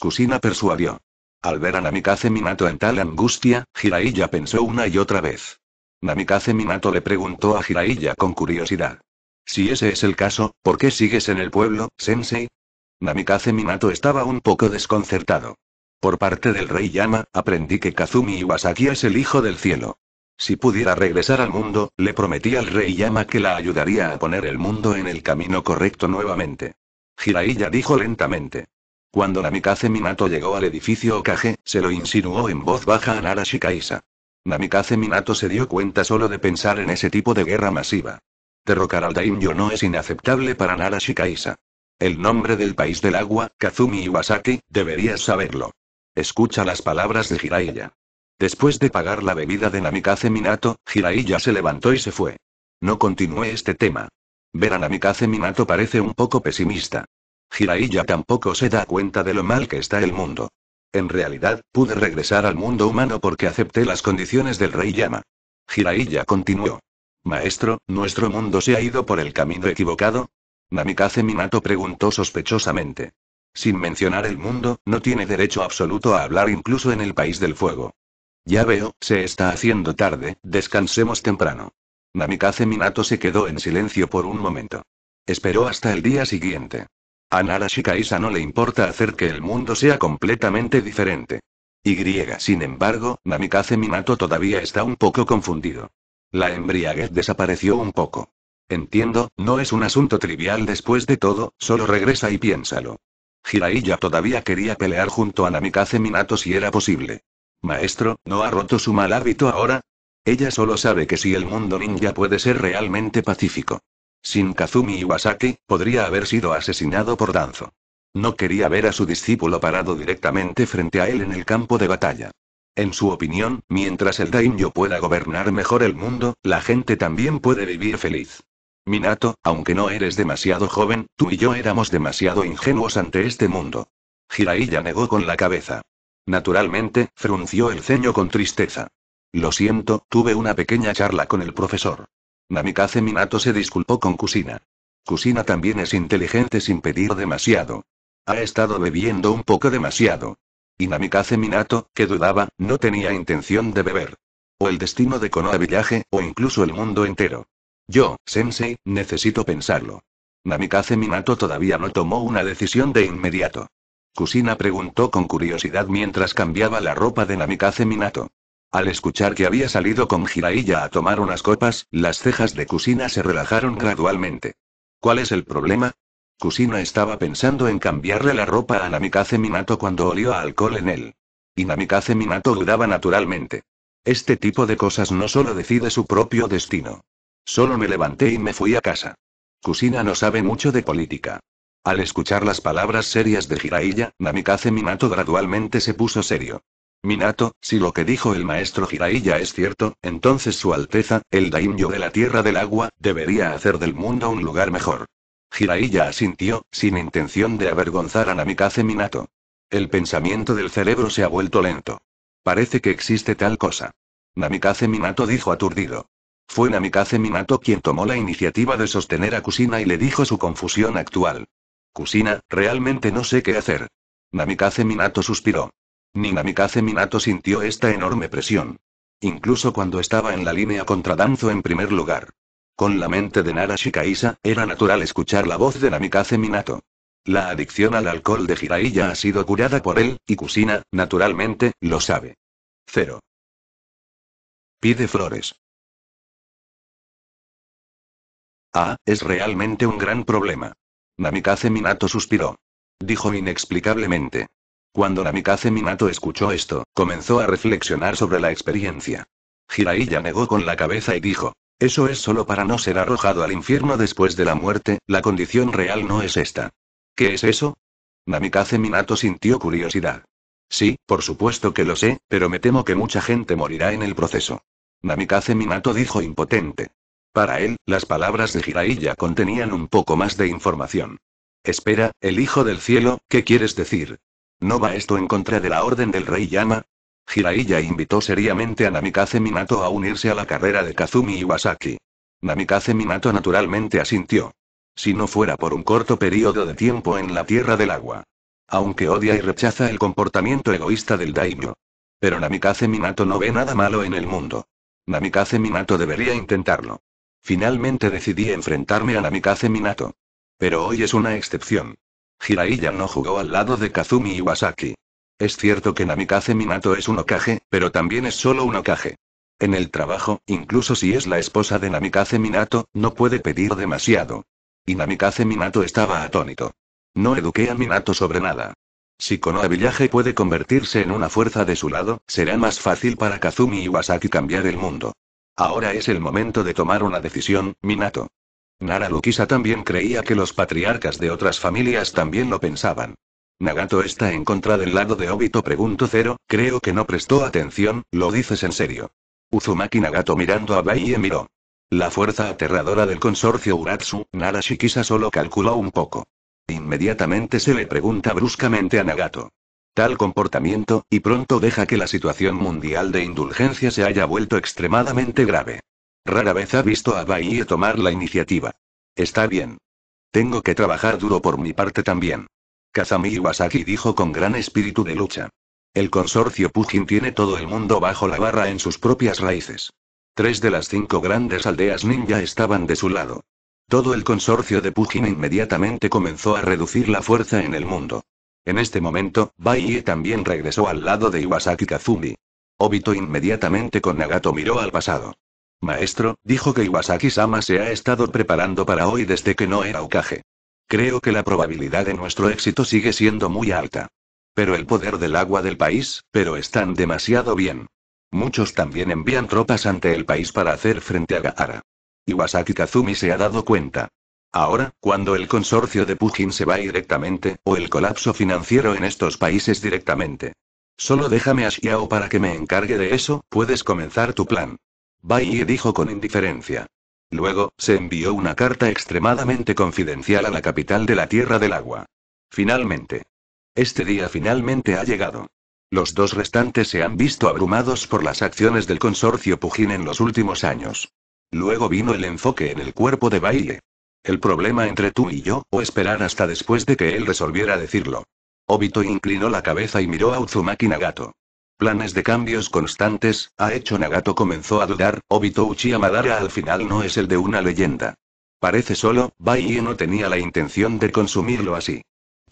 Kusina persuadió. Al ver a Namikaze Minato en tal angustia, Jiraiya pensó una y otra vez. Namikaze Minato le preguntó a Jiraiya con curiosidad. Si ese es el caso, ¿por qué sigues en el pueblo, Sensei? Namikaze Minato estaba un poco desconcertado. Por parte del rey Yama, aprendí que Kazumi Iwasaki es el hijo del cielo. Si pudiera regresar al mundo, le prometí al rey Yama que la ayudaría a poner el mundo en el camino correcto nuevamente. Jiraiya dijo lentamente. Cuando Namikaze Minato llegó al edificio Okage, se lo insinuó en voz baja a Nara Shikaisa. Namikaze Minato se dio cuenta solo de pensar en ese tipo de guerra masiva. Derrocar al Daimyo no es inaceptable para Nara El nombre del país del agua, Kazumi Iwasaki, deberías saberlo. Escucha las palabras de Jiraiya. Después de pagar la bebida de Namikaze Minato, Jiraiya se levantó y se fue. No continué este tema. Ver a Namikaze Minato parece un poco pesimista. Jiraiya tampoco se da cuenta de lo mal que está el mundo. En realidad, pude regresar al mundo humano porque acepté las condiciones del rey Yama. Jiraiya continuó. Maestro, ¿nuestro mundo se ha ido por el camino equivocado? Namikaze Minato preguntó sospechosamente. Sin mencionar el mundo, no tiene derecho absoluto a hablar incluso en el país del fuego. Ya veo, se está haciendo tarde, descansemos temprano. Namikaze Minato se quedó en silencio por un momento. Esperó hasta el día siguiente. A Narashikaisa no le importa hacer que el mundo sea completamente diferente. Y, sin embargo, Namikaze Minato todavía está un poco confundido. La embriaguez desapareció un poco. Entiendo, no es un asunto trivial después de todo, solo regresa y piénsalo. Jiraiya todavía quería pelear junto a Namikaze Minato si era posible. Maestro, ¿no ha roto su mal hábito ahora? Ella solo sabe que si el mundo ninja puede ser realmente pacífico. Sin Kazumi Iwasaki, podría haber sido asesinado por Danzo. No quería ver a su discípulo parado directamente frente a él en el campo de batalla. En su opinión, mientras el daimyo pueda gobernar mejor el mundo, la gente también puede vivir feliz. Minato, aunque no eres demasiado joven, tú y yo éramos demasiado ingenuos ante este mundo. ya negó con la cabeza. Naturalmente, frunció el ceño con tristeza. Lo siento, tuve una pequeña charla con el profesor. Namikaze Minato se disculpó con Kusina. Kusina también es inteligente sin pedir demasiado. Ha estado bebiendo un poco demasiado. Y Namikaze Minato, que dudaba, no tenía intención de beber. O el destino de Konoha Villaje, o incluso el mundo entero. Yo, Sensei, necesito pensarlo. Namikaze Minato todavía no tomó una decisión de inmediato. Kusina preguntó con curiosidad mientras cambiaba la ropa de Namikaze Minato. Al escuchar que había salido con Jiraiya a tomar unas copas, las cejas de Kusina se relajaron gradualmente. ¿Cuál es el problema? Kusina estaba pensando en cambiarle la ropa a Namikaze Minato cuando olió alcohol en él. Y Namikaze Minato dudaba naturalmente. Este tipo de cosas no solo decide su propio destino. Solo me levanté y me fui a casa. Kusina no sabe mucho de política. Al escuchar las palabras serias de Jiraiya, Namikaze Minato gradualmente se puso serio. Minato, si lo que dijo el maestro Jiraiya es cierto, entonces su Alteza, el daimyo de la Tierra del Agua, debería hacer del mundo un lugar mejor. Jiraiya asintió, sin intención de avergonzar a Namikaze Minato. El pensamiento del cerebro se ha vuelto lento. Parece que existe tal cosa. Namikaze Minato dijo aturdido. Fue Namikaze Minato quien tomó la iniciativa de sostener a Kusina y le dijo su confusión actual. Kusina, realmente no sé qué hacer. Namikaze Minato suspiró. Ni Namikaze Minato sintió esta enorme presión. Incluso cuando estaba en la línea contra Danzo en primer lugar. Con la mente de Nara Shikaisa, era natural escuchar la voz de Namikaze Minato. La adicción al alcohol de Jiraiya ha sido curada por él, y Kusina, naturalmente, lo sabe. Cero. Pide flores. Ah, es realmente un gran problema. Namikaze Minato suspiró. Dijo inexplicablemente. Cuando Namikaze Minato escuchó esto, comenzó a reflexionar sobre la experiencia. Jiraiya negó con la cabeza y dijo, eso es solo para no ser arrojado al infierno después de la muerte, la condición real no es esta. ¿Qué es eso? Namikaze Minato sintió curiosidad. Sí, por supuesto que lo sé, pero me temo que mucha gente morirá en el proceso. Namikaze Minato dijo impotente. Para él, las palabras de Hiraiya contenían un poco más de información. Espera, el hijo del cielo, ¿qué quieres decir? ¿No va esto en contra de la orden del rey Yama? Hiraiya invitó seriamente a Namikaze Minato a unirse a la carrera de Kazumi Iwasaki. Namikaze Minato naturalmente asintió. Si no fuera por un corto periodo de tiempo en la Tierra del Agua. Aunque odia y rechaza el comportamiento egoísta del daimyo. Pero Namikaze Minato no ve nada malo en el mundo. Namikaze Minato debería intentarlo. Finalmente decidí enfrentarme a Namikaze Minato. Pero hoy es una excepción. Jiraiya no jugó al lado de Kazumi Iwasaki. Es cierto que Namikaze Minato es un Okage, pero también es solo un ocaje. En el trabajo, incluso si es la esposa de Namikaze Minato, no puede pedir demasiado. Y Namikaze Minato estaba atónito. No eduqué a Minato sobre nada. Si Konoha Village puede convertirse en una fuerza de su lado, será más fácil para Kazumi Iwasaki cambiar el mundo. Ahora es el momento de tomar una decisión, Minato. Nara Lukisa también creía que los patriarcas de otras familias también lo pensaban. Nagato está en contra del lado de Obito, pregunto cero, creo que no prestó atención, lo dices en serio. Uzumaki Nagato mirando a Baie miró. La fuerza aterradora del consorcio Uratsu, Nara Shikisa solo calculó un poco. Inmediatamente se le pregunta bruscamente a Nagato tal comportamiento, y pronto deja que la situación mundial de indulgencia se haya vuelto extremadamente grave. Rara vez ha visto a Bahie tomar la iniciativa. Está bien. Tengo que trabajar duro por mi parte también. Kazami Iwasaki dijo con gran espíritu de lucha. El consorcio Pujin tiene todo el mundo bajo la barra en sus propias raíces. Tres de las cinco grandes aldeas ninja estaban de su lado. Todo el consorcio de Pujin inmediatamente comenzó a reducir la fuerza en el mundo. En este momento, Baiye también regresó al lado de Iwasaki Kazumi. Obito inmediatamente con Nagato miró al pasado. Maestro, dijo que Iwasaki-sama se ha estado preparando para hoy desde que no era ocaje. Creo que la probabilidad de nuestro éxito sigue siendo muy alta. Pero el poder del agua del país, pero están demasiado bien. Muchos también envían tropas ante el país para hacer frente a Gaara. Iwasaki Kazumi se ha dado cuenta. Ahora, cuando el consorcio de Pugin se va directamente, o el colapso financiero en estos países directamente. Solo déjame a Xiao para que me encargue de eso, puedes comenzar tu plan. Bai dijo con indiferencia. Luego, se envió una carta extremadamente confidencial a la capital de la Tierra del Agua. Finalmente. Este día finalmente ha llegado. Los dos restantes se han visto abrumados por las acciones del consorcio Pugin en los últimos años. Luego vino el enfoque en el cuerpo de Baile el problema entre tú y yo, o esperar hasta después de que él resolviera decirlo. Obito inclinó la cabeza y miró a Uzumaki Nagato. Planes de cambios constantes, ha hecho Nagato comenzó a dudar, Obito Uchiha Madara al final no es el de una leyenda. Parece solo, Bai no tenía la intención de consumirlo así.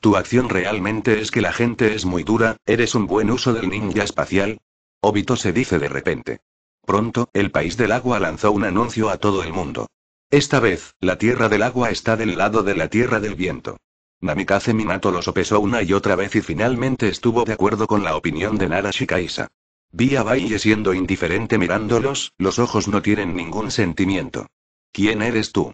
Tu acción realmente es que la gente es muy dura, eres un buen uso del ninja espacial. Obito se dice de repente. Pronto, el país del agua lanzó un anuncio a todo el mundo. Esta vez, la tierra del agua está del lado de la tierra del viento. Namikaze Minato los sopesó una y otra vez y finalmente estuvo de acuerdo con la opinión de Nara Shikaisa. Vi a siendo indiferente mirándolos, los ojos no tienen ningún sentimiento. ¿Quién eres tú?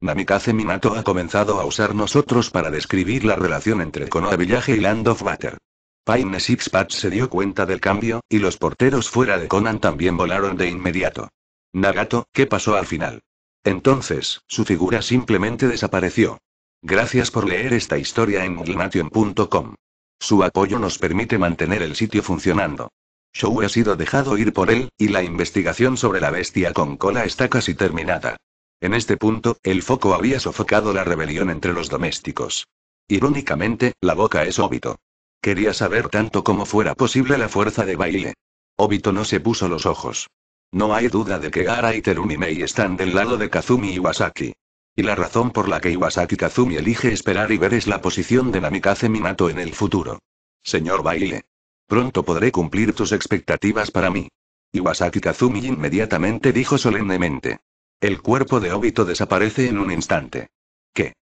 Namikaze Minato ha comenzado a usar nosotros para describir la relación entre Konoha Village y Land of Water. Paine Sixpatch se dio cuenta del cambio, y los porteros fuera de Conan también volaron de inmediato. Nagato, ¿qué pasó al final? Entonces, su figura simplemente desapareció. Gracias por leer esta historia en mugination.com. Su apoyo nos permite mantener el sitio funcionando. Show ha sido dejado ir por él, y la investigación sobre la bestia con cola está casi terminada. En este punto, el foco había sofocado la rebelión entre los domésticos. Irónicamente, la boca es óbito. Quería saber tanto como fuera posible la fuerza de baile. Obito no se puso los ojos. No hay duda de que Gara y Terumimei están del lado de Kazumi Iwasaki. Y la razón por la que Iwasaki Kazumi elige esperar y ver es la posición de Namikaze Minato en el futuro. Señor Baile. Pronto podré cumplir tus expectativas para mí. Iwasaki Kazumi inmediatamente dijo solemnemente. El cuerpo de Obito desaparece en un instante. ¿Qué?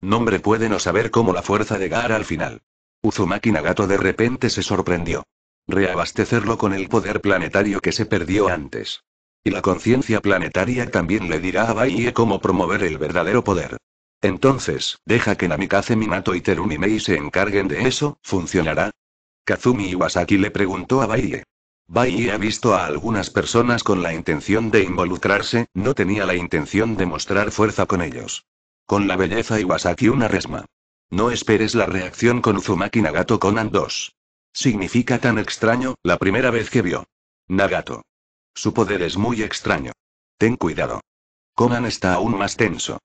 Nombre puede no saber cómo la fuerza de Gara al final. Uzumaki Nagato de repente se sorprendió. Reabastecerlo con el poder planetario que se perdió antes. Y la conciencia planetaria también le dirá a Baie cómo promover el verdadero poder. Entonces, deja que Namikaze Minato y Terumi se encarguen de eso, ¿funcionará? Kazumi Iwasaki le preguntó a Baie. Baie ha visto a algunas personas con la intención de involucrarse, no tenía la intención de mostrar fuerza con ellos. Con la belleza Iwasaki una resma. No esperes la reacción con Uzumaki Nagato Conan 2. Significa tan extraño, la primera vez que vio. Nagato. Su poder es muy extraño. Ten cuidado. Conan está aún más tenso.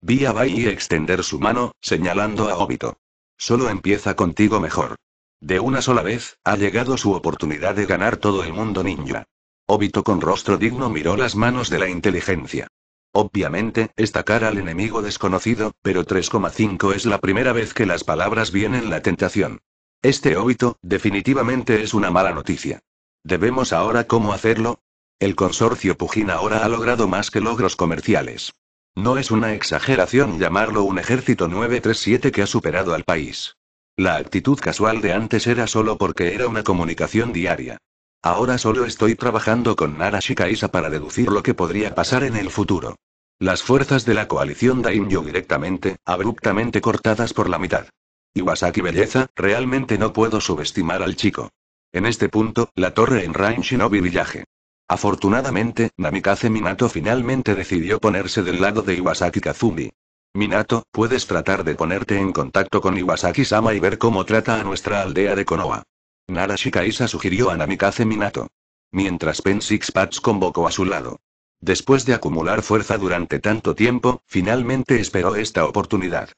Vi a Bai extender su mano, señalando a Obito. Solo empieza contigo mejor. De una sola vez, ha llegado su oportunidad de ganar todo el mundo ninja. Obito con rostro digno miró las manos de la inteligencia. Obviamente, esta cara al enemigo desconocido, pero 3,5 es la primera vez que las palabras vienen la tentación. Este óbito, definitivamente es una mala noticia. ¿Debemos ahora cómo hacerlo? El consorcio Pujín ahora ha logrado más que logros comerciales. No es una exageración llamarlo un ejército 937 que ha superado al país. La actitud casual de antes era solo porque era una comunicación diaria. Ahora solo estoy trabajando con Nara Shikaisa para deducir lo que podría pasar en el futuro. Las fuerzas de la coalición Daimyo directamente, abruptamente cortadas por la mitad. Iwasaki Belleza, realmente no puedo subestimar al chico. En este punto, la torre en Rain Shinobi Village. Afortunadamente, Namikaze Minato finalmente decidió ponerse del lado de Iwasaki Kazumi. Minato, puedes tratar de ponerte en contacto con Iwasaki-sama y ver cómo trata a nuestra aldea de Konoha. Narashikaisa Isa sugirió a Namikaze Minato. Mientras Pen Pats convocó a su lado. Después de acumular fuerza durante tanto tiempo, finalmente esperó esta oportunidad.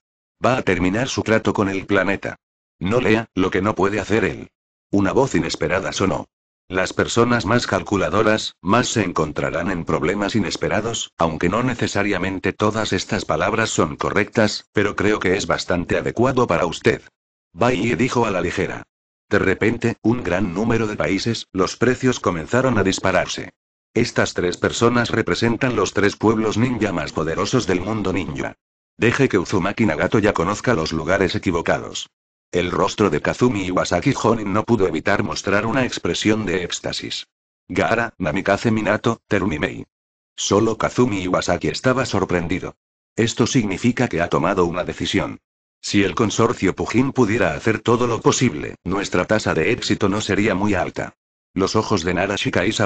Va a terminar su trato con el planeta. No lea, lo que no puede hacer él. Una voz inesperada sonó. Las personas más calculadoras, más se encontrarán en problemas inesperados, aunque no necesariamente todas estas palabras son correctas, pero creo que es bastante adecuado para usted. y dijo a la ligera. De repente, un gran número de países, los precios comenzaron a dispararse. Estas tres personas representan los tres pueblos ninja más poderosos del mundo ninja. Deje que Uzumaki Nagato ya conozca los lugares equivocados. El rostro de Kazumi Iwasaki Honin no pudo evitar mostrar una expresión de éxtasis. Gaara, Namikaze Minato, Terumimei. Solo Kazumi Iwasaki estaba sorprendido. Esto significa que ha tomado una decisión. Si el consorcio Pujin pudiera hacer todo lo posible, nuestra tasa de éxito no sería muy alta. Los ojos de Nara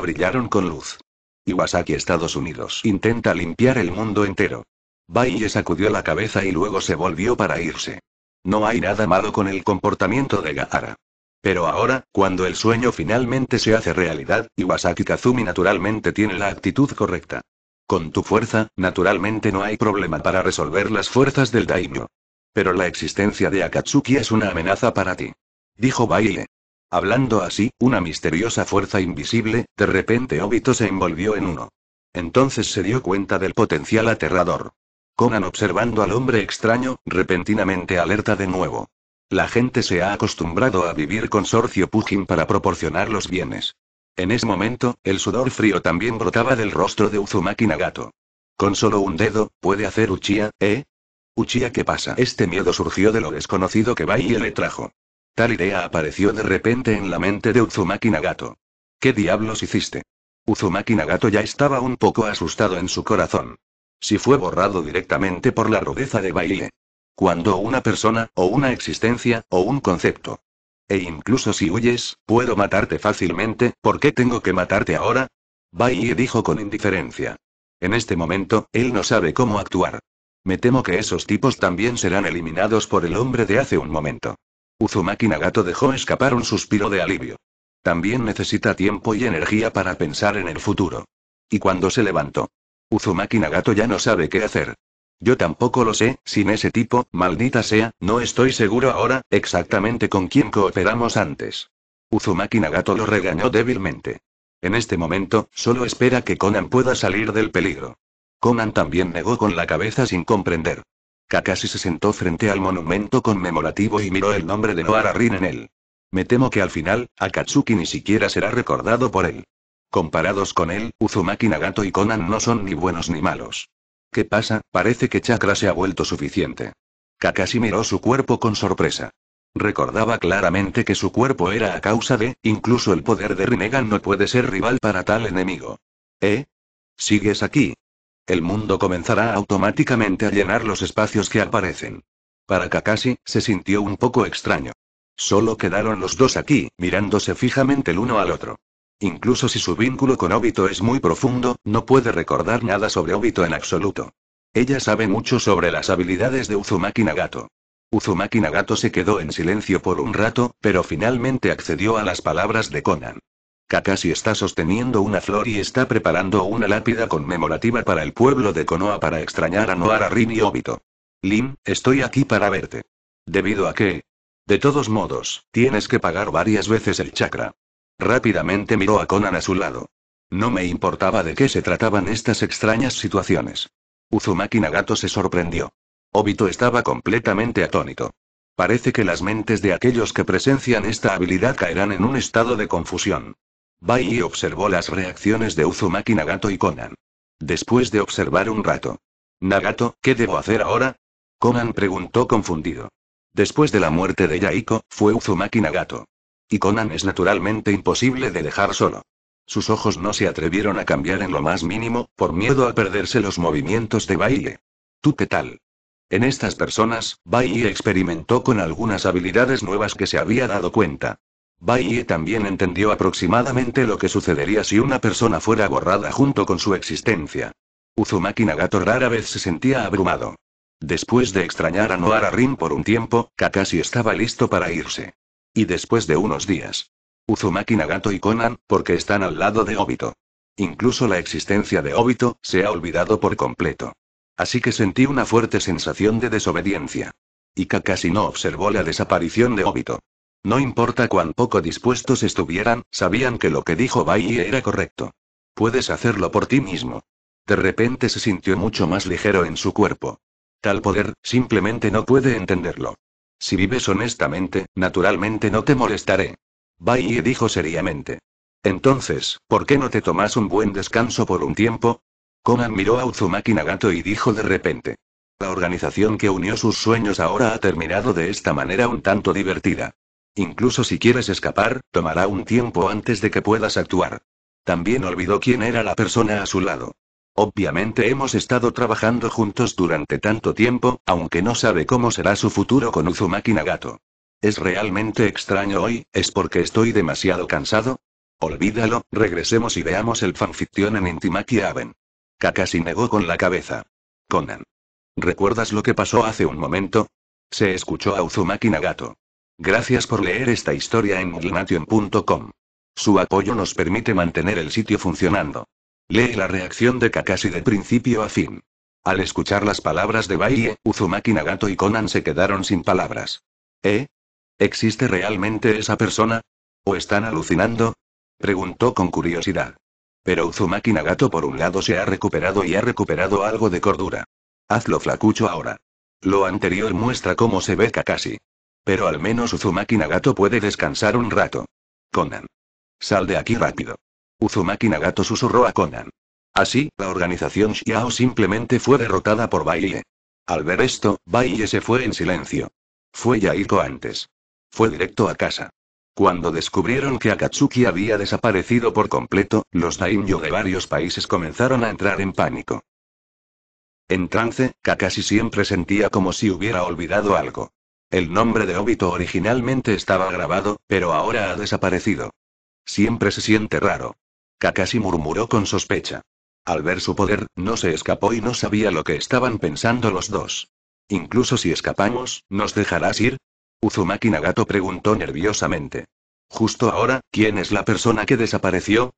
brillaron con luz. Iwasaki Estados Unidos intenta limpiar el mundo entero. Baile sacudió la cabeza y luego se volvió para irse. No hay nada malo con el comportamiento de Gaara. Pero ahora, cuando el sueño finalmente se hace realidad, Iwasaki Kazumi naturalmente tiene la actitud correcta. Con tu fuerza, naturalmente no hay problema para resolver las fuerzas del daimyo. Pero la existencia de Akatsuki es una amenaza para ti. Dijo Baile. Hablando así, una misteriosa fuerza invisible, de repente Obito se envolvió en uno. Entonces se dio cuenta del potencial aterrador. Conan observando al hombre extraño, repentinamente alerta de nuevo. La gente se ha acostumbrado a vivir consorcio Pugin para proporcionar los bienes. En ese momento, el sudor frío también brotaba del rostro de Uzumaki Nagato. Con solo un dedo, puede hacer Uchiha, ¿eh? Uchiha, ¿qué pasa? Este miedo surgió de lo desconocido que Baiye le trajo. Tal idea apareció de repente en la mente de Uzumaki Nagato. ¿Qué diablos hiciste? Uzumaki Nagato ya estaba un poco asustado en su corazón si fue borrado directamente por la rudeza de Baile. Cuando una persona, o una existencia, o un concepto. E incluso si huyes, puedo matarte fácilmente, ¿por qué tengo que matarte ahora? Baile dijo con indiferencia. En este momento, él no sabe cómo actuar. Me temo que esos tipos también serán eliminados por el hombre de hace un momento. Uzumaki Nagato dejó escapar un suspiro de alivio. También necesita tiempo y energía para pensar en el futuro. Y cuando se levantó, Uzumaki Nagato ya no sabe qué hacer. Yo tampoco lo sé, sin ese tipo, maldita sea, no estoy seguro ahora, exactamente con quién cooperamos antes. Uzumaki Nagato lo regañó débilmente. En este momento, solo espera que Conan pueda salir del peligro. Conan también negó con la cabeza sin comprender. Kakashi se sentó frente al monumento conmemorativo y miró el nombre de Noara Rin en él. Me temo que al final, Akatsuki ni siquiera será recordado por él. Comparados con él, Uzumaki Nagato y Conan no son ni buenos ni malos. ¿Qué pasa? Parece que Chakra se ha vuelto suficiente. Kakashi miró su cuerpo con sorpresa. Recordaba claramente que su cuerpo era a causa de, incluso el poder de Rinnegan no puede ser rival para tal enemigo. ¿Eh? ¿Sigues aquí? El mundo comenzará automáticamente a llenar los espacios que aparecen. Para Kakashi, se sintió un poco extraño. Solo quedaron los dos aquí, mirándose fijamente el uno al otro. Incluso si su vínculo con Obito es muy profundo, no puede recordar nada sobre Obito en absoluto. Ella sabe mucho sobre las habilidades de Uzumaki Nagato. Uzumaki Nagato se quedó en silencio por un rato, pero finalmente accedió a las palabras de Conan. Kakashi está sosteniendo una flor y está preparando una lápida conmemorativa para el pueblo de Konoha para extrañar a Noara Rin y Obito. Lim, estoy aquí para verte. Debido a que... De todos modos, tienes que pagar varias veces el chakra. Rápidamente miró a Conan a su lado. No me importaba de qué se trataban estas extrañas situaciones. Uzumaki Nagato se sorprendió. Obito estaba completamente atónito. Parece que las mentes de aquellos que presencian esta habilidad caerán en un estado de confusión. Bai observó las reacciones de Uzumaki Nagato y Conan. Después de observar un rato. Nagato, ¿qué debo hacer ahora? Conan preguntó confundido. Después de la muerte de Yaiko, fue Uzumaki Nagato. Y Conan es naturalmente imposible de dejar solo. Sus ojos no se atrevieron a cambiar en lo más mínimo, por miedo a perderse los movimientos de baile. ¿Tú qué tal? En estas personas, Bai experimentó con algunas habilidades nuevas que se había dado cuenta. Bai también entendió aproximadamente lo que sucedería si una persona fuera borrada junto con su existencia. Uzumaki Nagato rara vez se sentía abrumado. Después de extrañar a Noara Rin por un tiempo, Kakashi estaba listo para irse. Y después de unos días. Uzumaki Nagato y Conan, porque están al lado de Obito. Incluso la existencia de Obito se ha olvidado por completo. Así que sentí una fuerte sensación de desobediencia. Y Kakashi no observó la desaparición de Obito. No importa cuán poco dispuestos estuvieran, sabían que lo que dijo Bai era correcto. Puedes hacerlo por ti mismo. De repente se sintió mucho más ligero en su cuerpo. Tal poder, simplemente no puede entenderlo. Si vives honestamente, naturalmente no te molestaré. y dijo seriamente. Entonces, ¿por qué no te tomas un buen descanso por un tiempo? Conan miró a Uzumaki Nagato y dijo de repente. La organización que unió sus sueños ahora ha terminado de esta manera un tanto divertida. Incluso si quieres escapar, tomará un tiempo antes de que puedas actuar. También olvidó quién era la persona a su lado. Obviamente hemos estado trabajando juntos durante tanto tiempo, aunque no sabe cómo será su futuro con Uzumaki Nagato. Es realmente extraño hoy, ¿es porque estoy demasiado cansado? Olvídalo, regresemos y veamos el fanfiction en Intimaki Aven. Kakashi negó con la cabeza. Conan. ¿Recuerdas lo que pasó hace un momento? Se escuchó a Uzumaki Nagato. Gracias por leer esta historia en mugination.com. Su apoyo nos permite mantener el sitio funcionando. Lee la reacción de Kakashi de principio a fin. Al escuchar las palabras de Baie, Uzumaki Nagato y Conan se quedaron sin palabras. ¿Eh? ¿Existe realmente esa persona? ¿O están alucinando? Preguntó con curiosidad. Pero Uzumaki Nagato por un lado se ha recuperado y ha recuperado algo de cordura. Hazlo flacucho ahora. Lo anterior muestra cómo se ve Kakashi. Pero al menos Uzumaki Nagato puede descansar un rato. Conan. Sal de aquí rápido. Uzumaki Nagato susurró a Conan. Así, la organización Xiao simplemente fue derrotada por Baile. Al ver esto, Baile se fue en silencio. Fue Yaiko antes. Fue directo a casa. Cuando descubrieron que Akatsuki había desaparecido por completo, los daimyo de varios países comenzaron a entrar en pánico. En trance, Kakashi siempre sentía como si hubiera olvidado algo. El nombre de Obito originalmente estaba grabado, pero ahora ha desaparecido. Siempre se siente raro. Kakashi murmuró con sospecha. Al ver su poder, no se escapó y no sabía lo que estaban pensando los dos. Incluso si escapamos, ¿nos dejarás ir? Uzumaki Nagato preguntó nerviosamente. Justo ahora, ¿quién es la persona que desapareció?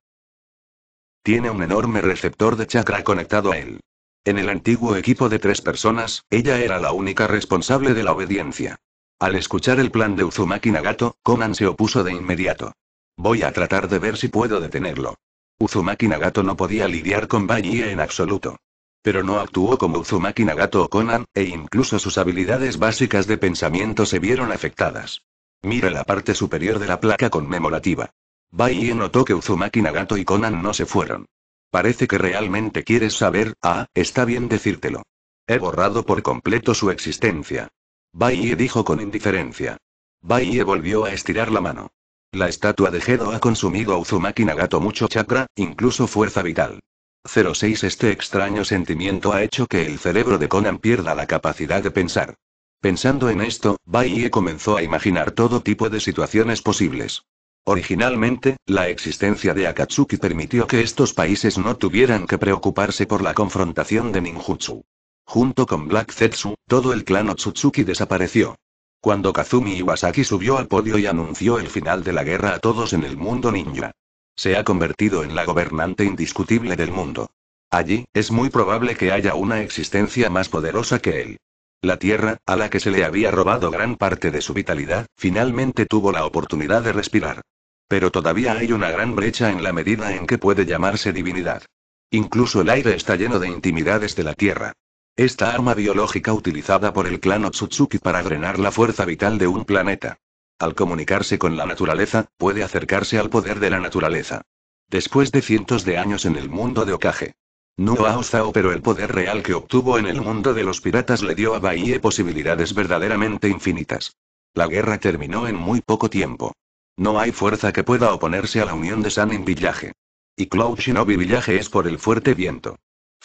Tiene un enorme receptor de chakra conectado a él. En el antiguo equipo de tres personas, ella era la única responsable de la obediencia. Al escuchar el plan de Uzumaki Nagato, Conan se opuso de inmediato. Voy a tratar de ver si puedo detenerlo. Uzumaki Nagato no podía lidiar con Baiye en absoluto. Pero no actuó como Uzumaki Nagato o Conan, e incluso sus habilidades básicas de pensamiento se vieron afectadas. Mira la parte superior de la placa conmemorativa. Baiye notó que Uzumaki Nagato y Conan no se fueron. Parece que realmente quieres saber, ah, está bien decírtelo. He borrado por completo su existencia. Baiye dijo con indiferencia. Baiye volvió a estirar la mano. La estatua de Gedo ha consumido a Uzumaki Nagato mucho chakra, incluso fuerza vital. 06 Este extraño sentimiento ha hecho que el cerebro de Conan pierda la capacidad de pensar. Pensando en esto, Baiye comenzó a imaginar todo tipo de situaciones posibles. Originalmente, la existencia de Akatsuki permitió que estos países no tuvieran que preocuparse por la confrontación de ninjutsu. Junto con Black Zetsu, todo el clan Otsutsuki desapareció. Cuando Kazumi Iwasaki subió al podio y anunció el final de la guerra a todos en el mundo ninja. Se ha convertido en la gobernante indiscutible del mundo. Allí, es muy probable que haya una existencia más poderosa que él. La Tierra, a la que se le había robado gran parte de su vitalidad, finalmente tuvo la oportunidad de respirar. Pero todavía hay una gran brecha en la medida en que puede llamarse divinidad. Incluso el aire está lleno de intimidades de la Tierra. Esta arma biológica utilizada por el clan Otsutsuki para drenar la fuerza vital de un planeta. Al comunicarse con la naturaleza, puede acercarse al poder de la naturaleza. Después de cientos de años en el mundo de Okage. No a pero el poder real que obtuvo en el mundo de los piratas le dio a Bahie posibilidades verdaderamente infinitas. La guerra terminó en muy poco tiempo. No hay fuerza que pueda oponerse a la unión de Sanin Villaje. Y Cloud Shinobi Villaje es por el fuerte viento.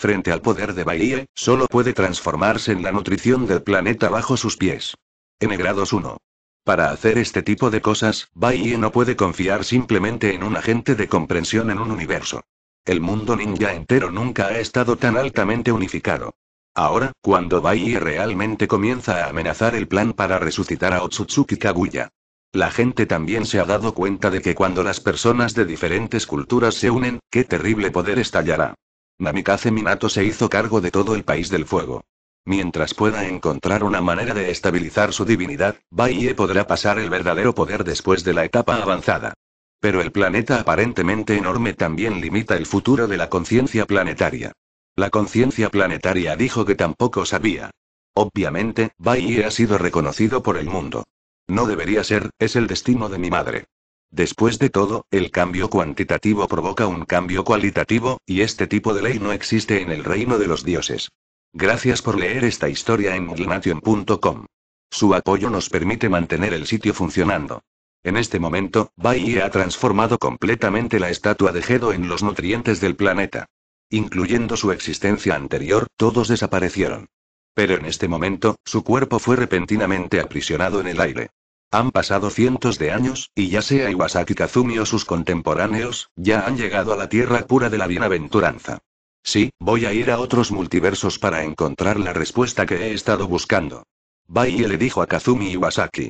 Frente al poder de Baiye, solo puede transformarse en la nutrición del planeta bajo sus pies. N grados 1. Para hacer este tipo de cosas, Baiye no puede confiar simplemente en un agente de comprensión en un universo. El mundo ninja entero nunca ha estado tan altamente unificado. Ahora, cuando Baiye realmente comienza a amenazar el plan para resucitar a Otsutsuki Kaguya. La gente también se ha dado cuenta de que cuando las personas de diferentes culturas se unen, qué terrible poder estallará. Namikaze Minato se hizo cargo de todo el país del fuego. Mientras pueda encontrar una manera de estabilizar su divinidad, Baie podrá pasar el verdadero poder después de la etapa avanzada. Pero el planeta aparentemente enorme también limita el futuro de la conciencia planetaria. La conciencia planetaria dijo que tampoco sabía. Obviamente, Baie ha sido reconocido por el mundo. No debería ser, es el destino de mi madre. Después de todo, el cambio cuantitativo provoca un cambio cualitativo, y este tipo de ley no existe en el reino de los dioses. Gracias por leer esta historia en muglnation.com. Su apoyo nos permite mantener el sitio funcionando. En este momento, Bai ha transformado completamente la estatua de Gedo en los nutrientes del planeta. Incluyendo su existencia anterior, todos desaparecieron. Pero en este momento, su cuerpo fue repentinamente aprisionado en el aire. Han pasado cientos de años, y ya sea Iwasaki Kazumi o sus contemporáneos, ya han llegado a la tierra pura de la bienaventuranza. Sí, voy a ir a otros multiversos para encontrar la respuesta que he estado buscando. Baiye le dijo a Kazumi Iwasaki.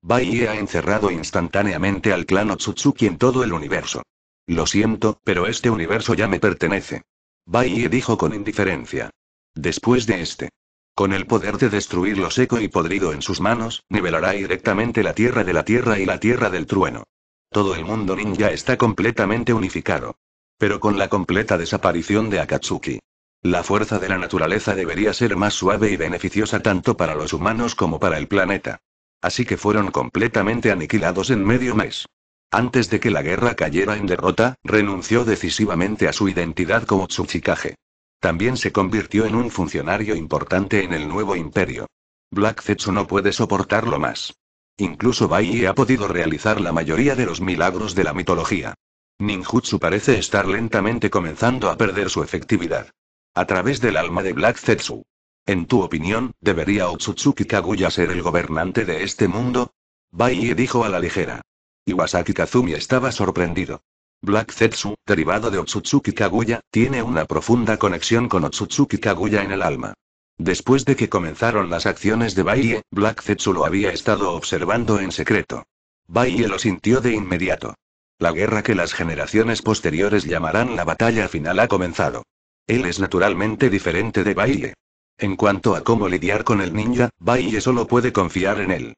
Baiye ha encerrado instantáneamente al clan Otsutsuki en todo el universo. Lo siento, pero este universo ya me pertenece. Baiye dijo con indiferencia. Después de este. Con el poder de destruir lo seco y podrido en sus manos, nivelará directamente la tierra de la tierra y la tierra del trueno. Todo el mundo ninja está completamente unificado. Pero con la completa desaparición de Akatsuki. La fuerza de la naturaleza debería ser más suave y beneficiosa tanto para los humanos como para el planeta. Así que fueron completamente aniquilados en medio mes. Antes de que la guerra cayera en derrota, renunció decisivamente a su identidad como Tsuchikage. También se convirtió en un funcionario importante en el nuevo imperio. Black Zetsu no puede soportarlo más. Incluso Bai ha podido realizar la mayoría de los milagros de la mitología. Ninjutsu parece estar lentamente comenzando a perder su efectividad. A través del alma de Black Zetsu. En tu opinión, ¿debería Otsutsuki Kaguya ser el gobernante de este mundo? Bai dijo a la ligera. Iwasaki Kazumi estaba sorprendido. Black Zetsu, derivado de Otsutsuki Kaguya, tiene una profunda conexión con Otsutsuki Kaguya en el alma. Después de que comenzaron las acciones de Baie, Black Zetsu lo había estado observando en secreto. Baie lo sintió de inmediato. La guerra que las generaciones posteriores llamarán la batalla final ha comenzado. Él es naturalmente diferente de Baie. En cuanto a cómo lidiar con el ninja, Baie solo puede confiar en él.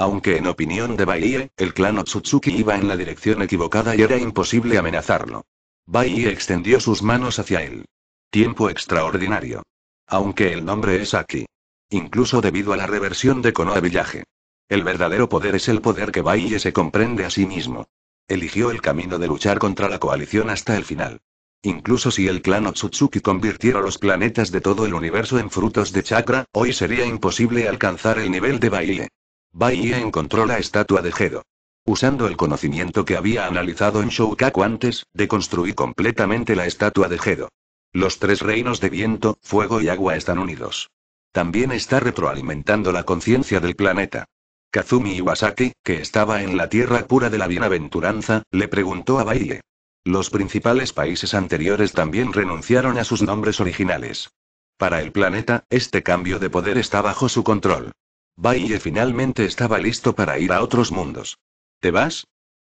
Aunque en opinión de Baiye, el clan Otsutsuki iba en la dirección equivocada y era imposible amenazarlo. Baiye extendió sus manos hacia él. Tiempo extraordinario. Aunque el nombre es aquí, Incluso debido a la reversión de Konoha Villaje. El verdadero poder es el poder que Baiye se comprende a sí mismo. Eligió el camino de luchar contra la coalición hasta el final. Incluso si el clan Otsutsuki convirtiera los planetas de todo el universo en frutos de chakra, hoy sería imposible alcanzar el nivel de Baile. Baiye encontró la estatua de Gedo. Usando el conocimiento que había analizado en Shoukaku antes, deconstruí completamente la estatua de Gedo. Los tres reinos de viento, fuego y agua están unidos. También está retroalimentando la conciencia del planeta. Kazumi Iwasaki, que estaba en la tierra pura de la bienaventuranza, le preguntó a Baiye. Los principales países anteriores también renunciaron a sus nombres originales. Para el planeta, este cambio de poder está bajo su control. Baille finalmente estaba listo para ir a otros mundos. ¿Te vas?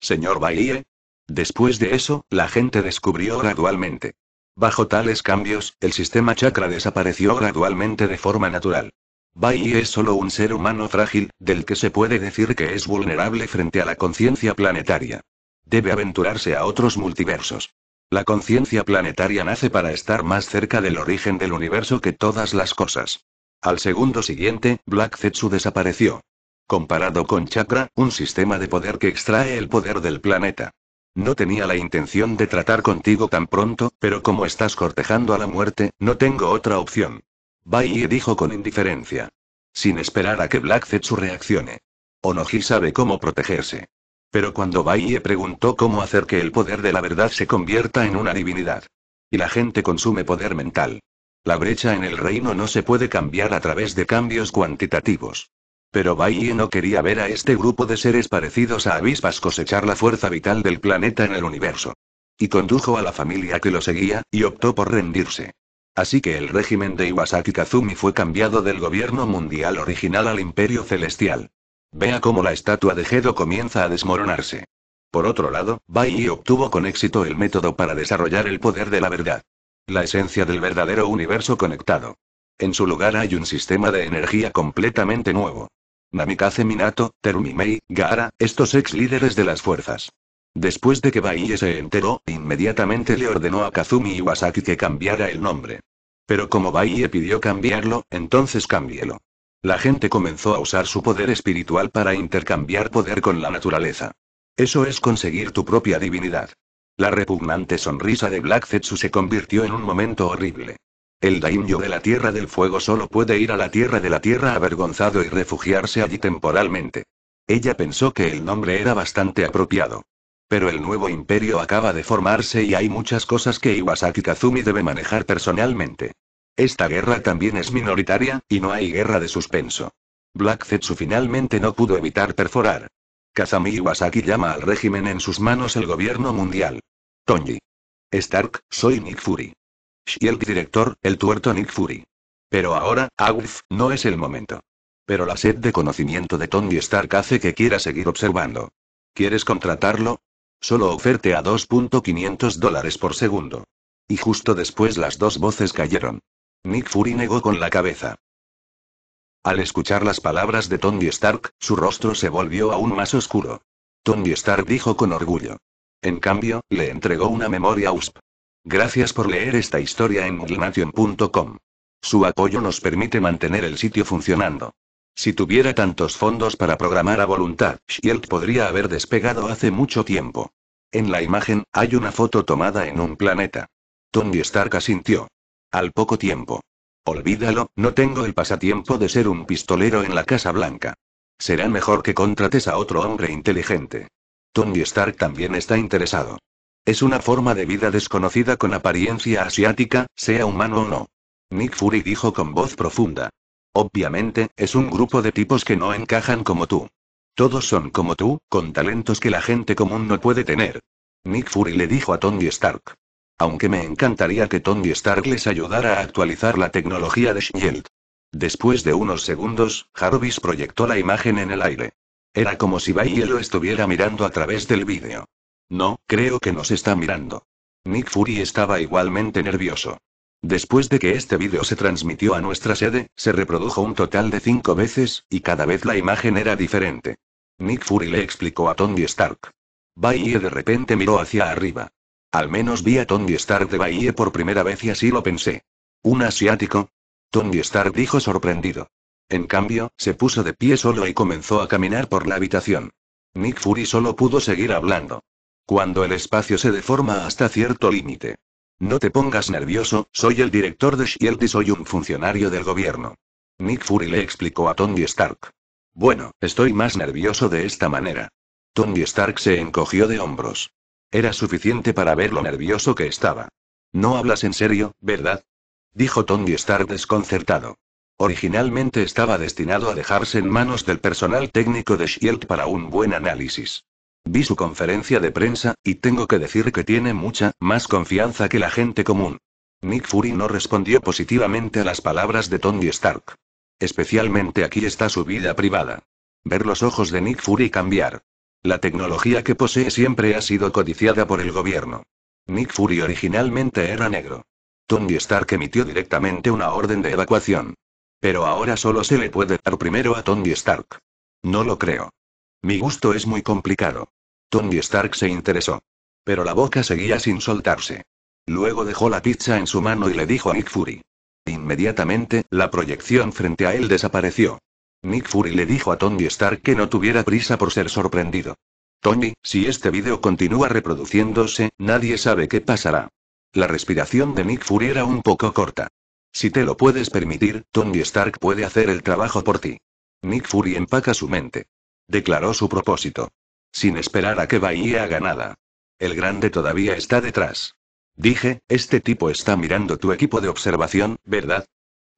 Señor Baye. Después de eso, la gente descubrió gradualmente. Bajo tales cambios, el sistema chakra desapareció gradualmente de forma natural. Bai es solo un ser humano frágil, del que se puede decir que es vulnerable frente a la conciencia planetaria. Debe aventurarse a otros multiversos. La conciencia planetaria nace para estar más cerca del origen del universo que todas las cosas. Al segundo siguiente, Black Zetsu desapareció. Comparado con Chakra, un sistema de poder que extrae el poder del planeta. No tenía la intención de tratar contigo tan pronto, pero como estás cortejando a la muerte, no tengo otra opción. Baiye dijo con indiferencia. Sin esperar a que Black Zetsu reaccione. Onoji sabe cómo protegerse. Pero cuando Baiye preguntó cómo hacer que el poder de la verdad se convierta en una divinidad. Y la gente consume poder mental. La brecha en el reino no se puede cambiar a través de cambios cuantitativos. Pero Yi no quería ver a este grupo de seres parecidos a avispas cosechar la fuerza vital del planeta en el universo. Y condujo a la familia que lo seguía, y optó por rendirse. Así que el régimen de Iwasaki Kazumi fue cambiado del gobierno mundial original al imperio celestial. Vea cómo la estatua de Gedo comienza a desmoronarse. Por otro lado, Bai obtuvo con éxito el método para desarrollar el poder de la verdad. La esencia del verdadero universo conectado. En su lugar hay un sistema de energía completamente nuevo. Namikaze Minato, Mei, Gaara, estos ex líderes de las fuerzas. Después de que Baie se enteró, inmediatamente le ordenó a Kazumi Iwasaki que cambiara el nombre. Pero como Baie pidió cambiarlo, entonces cámbielo. La gente comenzó a usar su poder espiritual para intercambiar poder con la naturaleza. Eso es conseguir tu propia divinidad. La repugnante sonrisa de Black Zetsu se convirtió en un momento horrible. El daimyo de la Tierra del Fuego solo puede ir a la Tierra de la Tierra avergonzado y refugiarse allí temporalmente. Ella pensó que el nombre era bastante apropiado. Pero el nuevo imperio acaba de formarse y hay muchas cosas que Iwasaki Kazumi debe manejar personalmente. Esta guerra también es minoritaria, y no hay guerra de suspenso. Black Zetsu finalmente no pudo evitar perforar. Kazami Iwasaki llama al régimen en sus manos el gobierno mundial. Tony Stark, soy Nick Fury. Y el director, el tuerto Nick Fury. Pero ahora, Aguf, no es el momento. Pero la sed de conocimiento de Tony Stark hace que quiera seguir observando. ¿Quieres contratarlo? Solo oferte a 2.500 dólares por segundo. Y justo después las dos voces cayeron. Nick Fury negó con la cabeza. Al escuchar las palabras de Tony Stark, su rostro se volvió aún más oscuro. Tony Stark dijo con orgullo. En cambio, le entregó una memoria USP. Gracias por leer esta historia en glnation.com. Su apoyo nos permite mantener el sitio funcionando. Si tuviera tantos fondos para programar a voluntad, Shield podría haber despegado hace mucho tiempo. En la imagen, hay una foto tomada en un planeta. Tony Stark asintió. Al poco tiempo, Olvídalo, no tengo el pasatiempo de ser un pistolero en la Casa Blanca. Será mejor que contrates a otro hombre inteligente. Tony Stark también está interesado. Es una forma de vida desconocida con apariencia asiática, sea humano o no. Nick Fury dijo con voz profunda. Obviamente, es un grupo de tipos que no encajan como tú. Todos son como tú, con talentos que la gente común no puede tener. Nick Fury le dijo a Tony Stark. Aunque me encantaría que Tony Stark les ayudara a actualizar la tecnología de Shield. Después de unos segundos, Jarvis proyectó la imagen en el aire. Era como si Bailey lo estuviera mirando a través del vídeo. No, creo que nos está mirando. Nick Fury estaba igualmente nervioso. Después de que este vídeo se transmitió a nuestra sede, se reprodujo un total de cinco veces, y cada vez la imagen era diferente. Nick Fury le explicó a Tony Stark. Bailey de repente miró hacia arriba. Al menos vi a Tony Stark de Bahía por primera vez y así lo pensé. ¿Un asiático? Tony Stark dijo sorprendido. En cambio, se puso de pie solo y comenzó a caminar por la habitación. Nick Fury solo pudo seguir hablando. Cuando el espacio se deforma hasta cierto límite. No te pongas nervioso, soy el director de Shield y soy un funcionario del gobierno. Nick Fury le explicó a Tony Stark. Bueno, estoy más nervioso de esta manera. Tony Stark se encogió de hombros. Era suficiente para ver lo nervioso que estaba. No hablas en serio, ¿verdad? Dijo Tony Stark desconcertado. Originalmente estaba destinado a dejarse en manos del personal técnico de Shield para un buen análisis. Vi su conferencia de prensa, y tengo que decir que tiene mucha más confianza que la gente común. Nick Fury no respondió positivamente a las palabras de Tony Stark. Especialmente aquí está su vida privada. Ver los ojos de Nick Fury cambiar. La tecnología que posee siempre ha sido codiciada por el gobierno. Nick Fury originalmente era negro. Tony Stark emitió directamente una orden de evacuación. Pero ahora solo se le puede dar primero a Tony Stark. No lo creo. Mi gusto es muy complicado. Tony Stark se interesó. Pero la boca seguía sin soltarse. Luego dejó la pizza en su mano y le dijo a Nick Fury. Inmediatamente, la proyección frente a él desapareció. Nick Fury le dijo a Tony Stark que no tuviera prisa por ser sorprendido. Tony, si este video continúa reproduciéndose, nadie sabe qué pasará. La respiración de Nick Fury era un poco corta. Si te lo puedes permitir, Tony Stark puede hacer el trabajo por ti. Nick Fury empaca su mente. Declaró su propósito. Sin esperar a que Bahía haga nada. El grande todavía está detrás. Dije, este tipo está mirando tu equipo de observación, ¿verdad?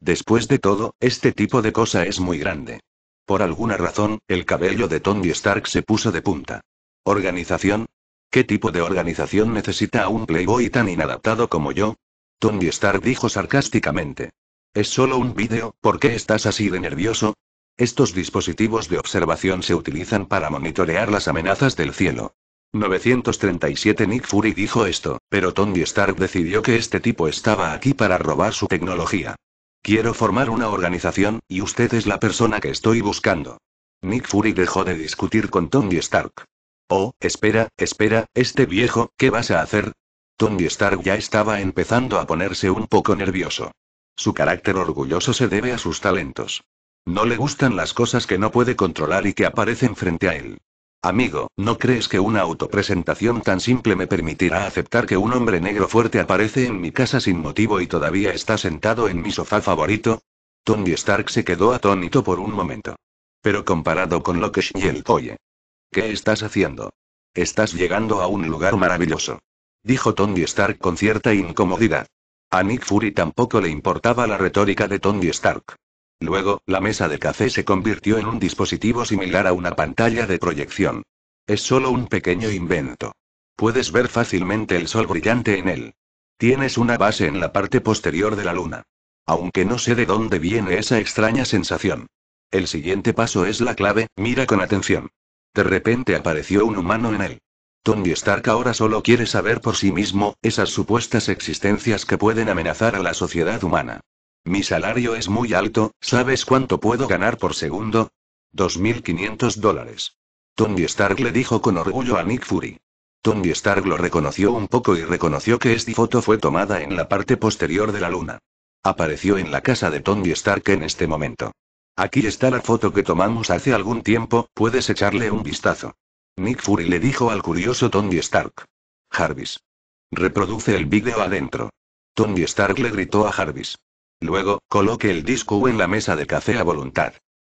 Después de todo, este tipo de cosa es muy grande. Por alguna razón, el cabello de Tony Stark se puso de punta. ¿Organización? ¿Qué tipo de organización necesita a un playboy tan inadaptado como yo? Tony Stark dijo sarcásticamente. Es solo un vídeo, ¿por qué estás así de nervioso? Estos dispositivos de observación se utilizan para monitorear las amenazas del cielo. 937 Nick Fury dijo esto, pero Tony Stark decidió que este tipo estaba aquí para robar su tecnología. Quiero formar una organización, y usted es la persona que estoy buscando. Nick Fury dejó de discutir con Tony Stark. Oh, espera, espera, este viejo, ¿qué vas a hacer? Tony Stark ya estaba empezando a ponerse un poco nervioso. Su carácter orgulloso se debe a sus talentos. No le gustan las cosas que no puede controlar y que aparecen frente a él. Amigo, ¿no crees que una autopresentación tan simple me permitirá aceptar que un hombre negro fuerte aparece en mi casa sin motivo y todavía está sentado en mi sofá favorito? Tony Stark se quedó atónito por un momento. Pero comparado con lo que Shiel oye. ¿Qué estás haciendo? Estás llegando a un lugar maravilloso. Dijo Tony Stark con cierta incomodidad. A Nick Fury tampoco le importaba la retórica de Tony Stark. Luego, la mesa de café se convirtió en un dispositivo similar a una pantalla de proyección. Es solo un pequeño invento. Puedes ver fácilmente el sol brillante en él. Tienes una base en la parte posterior de la luna. Aunque no sé de dónde viene esa extraña sensación. El siguiente paso es la clave, mira con atención. De repente apareció un humano en él. Tony Stark ahora solo quiere saber por sí mismo, esas supuestas existencias que pueden amenazar a la sociedad humana. Mi salario es muy alto, ¿sabes cuánto puedo ganar por segundo? 2.500 dólares. Tony Stark le dijo con orgullo a Nick Fury. Tony Stark lo reconoció un poco y reconoció que esta foto fue tomada en la parte posterior de la luna. Apareció en la casa de Tony Stark en este momento. Aquí está la foto que tomamos hace algún tiempo, puedes echarle un vistazo. Nick Fury le dijo al curioso Tony Stark. Jarvis. Reproduce el vídeo adentro. Tony Stark le gritó a Jarvis. Luego, coloque el disco en la mesa de café a voluntad.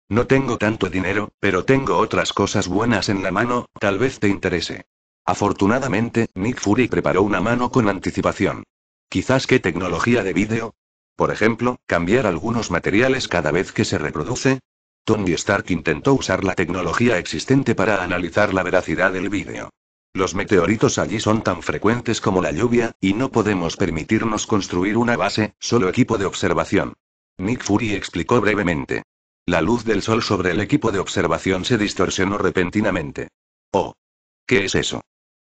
No tengo tanto dinero, pero tengo otras cosas buenas en la mano, tal vez te interese. Afortunadamente, Nick Fury preparó una mano con anticipación. Quizás qué tecnología de vídeo. Por ejemplo, cambiar algunos materiales cada vez que se reproduce. Tony Stark intentó usar la tecnología existente para analizar la veracidad del vídeo. Los meteoritos allí son tan frecuentes como la lluvia, y no podemos permitirnos construir una base, solo equipo de observación. Nick Fury explicó brevemente. La luz del sol sobre el equipo de observación se distorsionó repentinamente. Oh. ¿Qué es eso?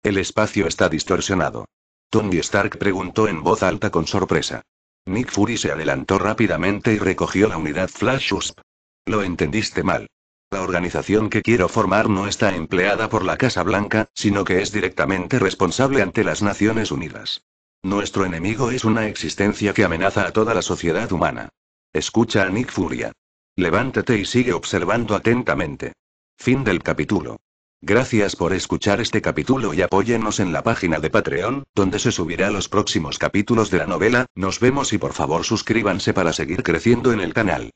El espacio está distorsionado. Tony Stark preguntó en voz alta con sorpresa. Nick Fury se adelantó rápidamente y recogió la unidad Flash USP. Lo entendiste mal. La organización que quiero formar no está empleada por la Casa Blanca, sino que es directamente responsable ante las Naciones Unidas. Nuestro enemigo es una existencia que amenaza a toda la sociedad humana. Escucha a Nick Furia. Levántate y sigue observando atentamente. Fin del capítulo. Gracias por escuchar este capítulo y apóyenos en la página de Patreon, donde se subirá los próximos capítulos de la novela. Nos vemos y por favor suscríbanse para seguir creciendo en el canal.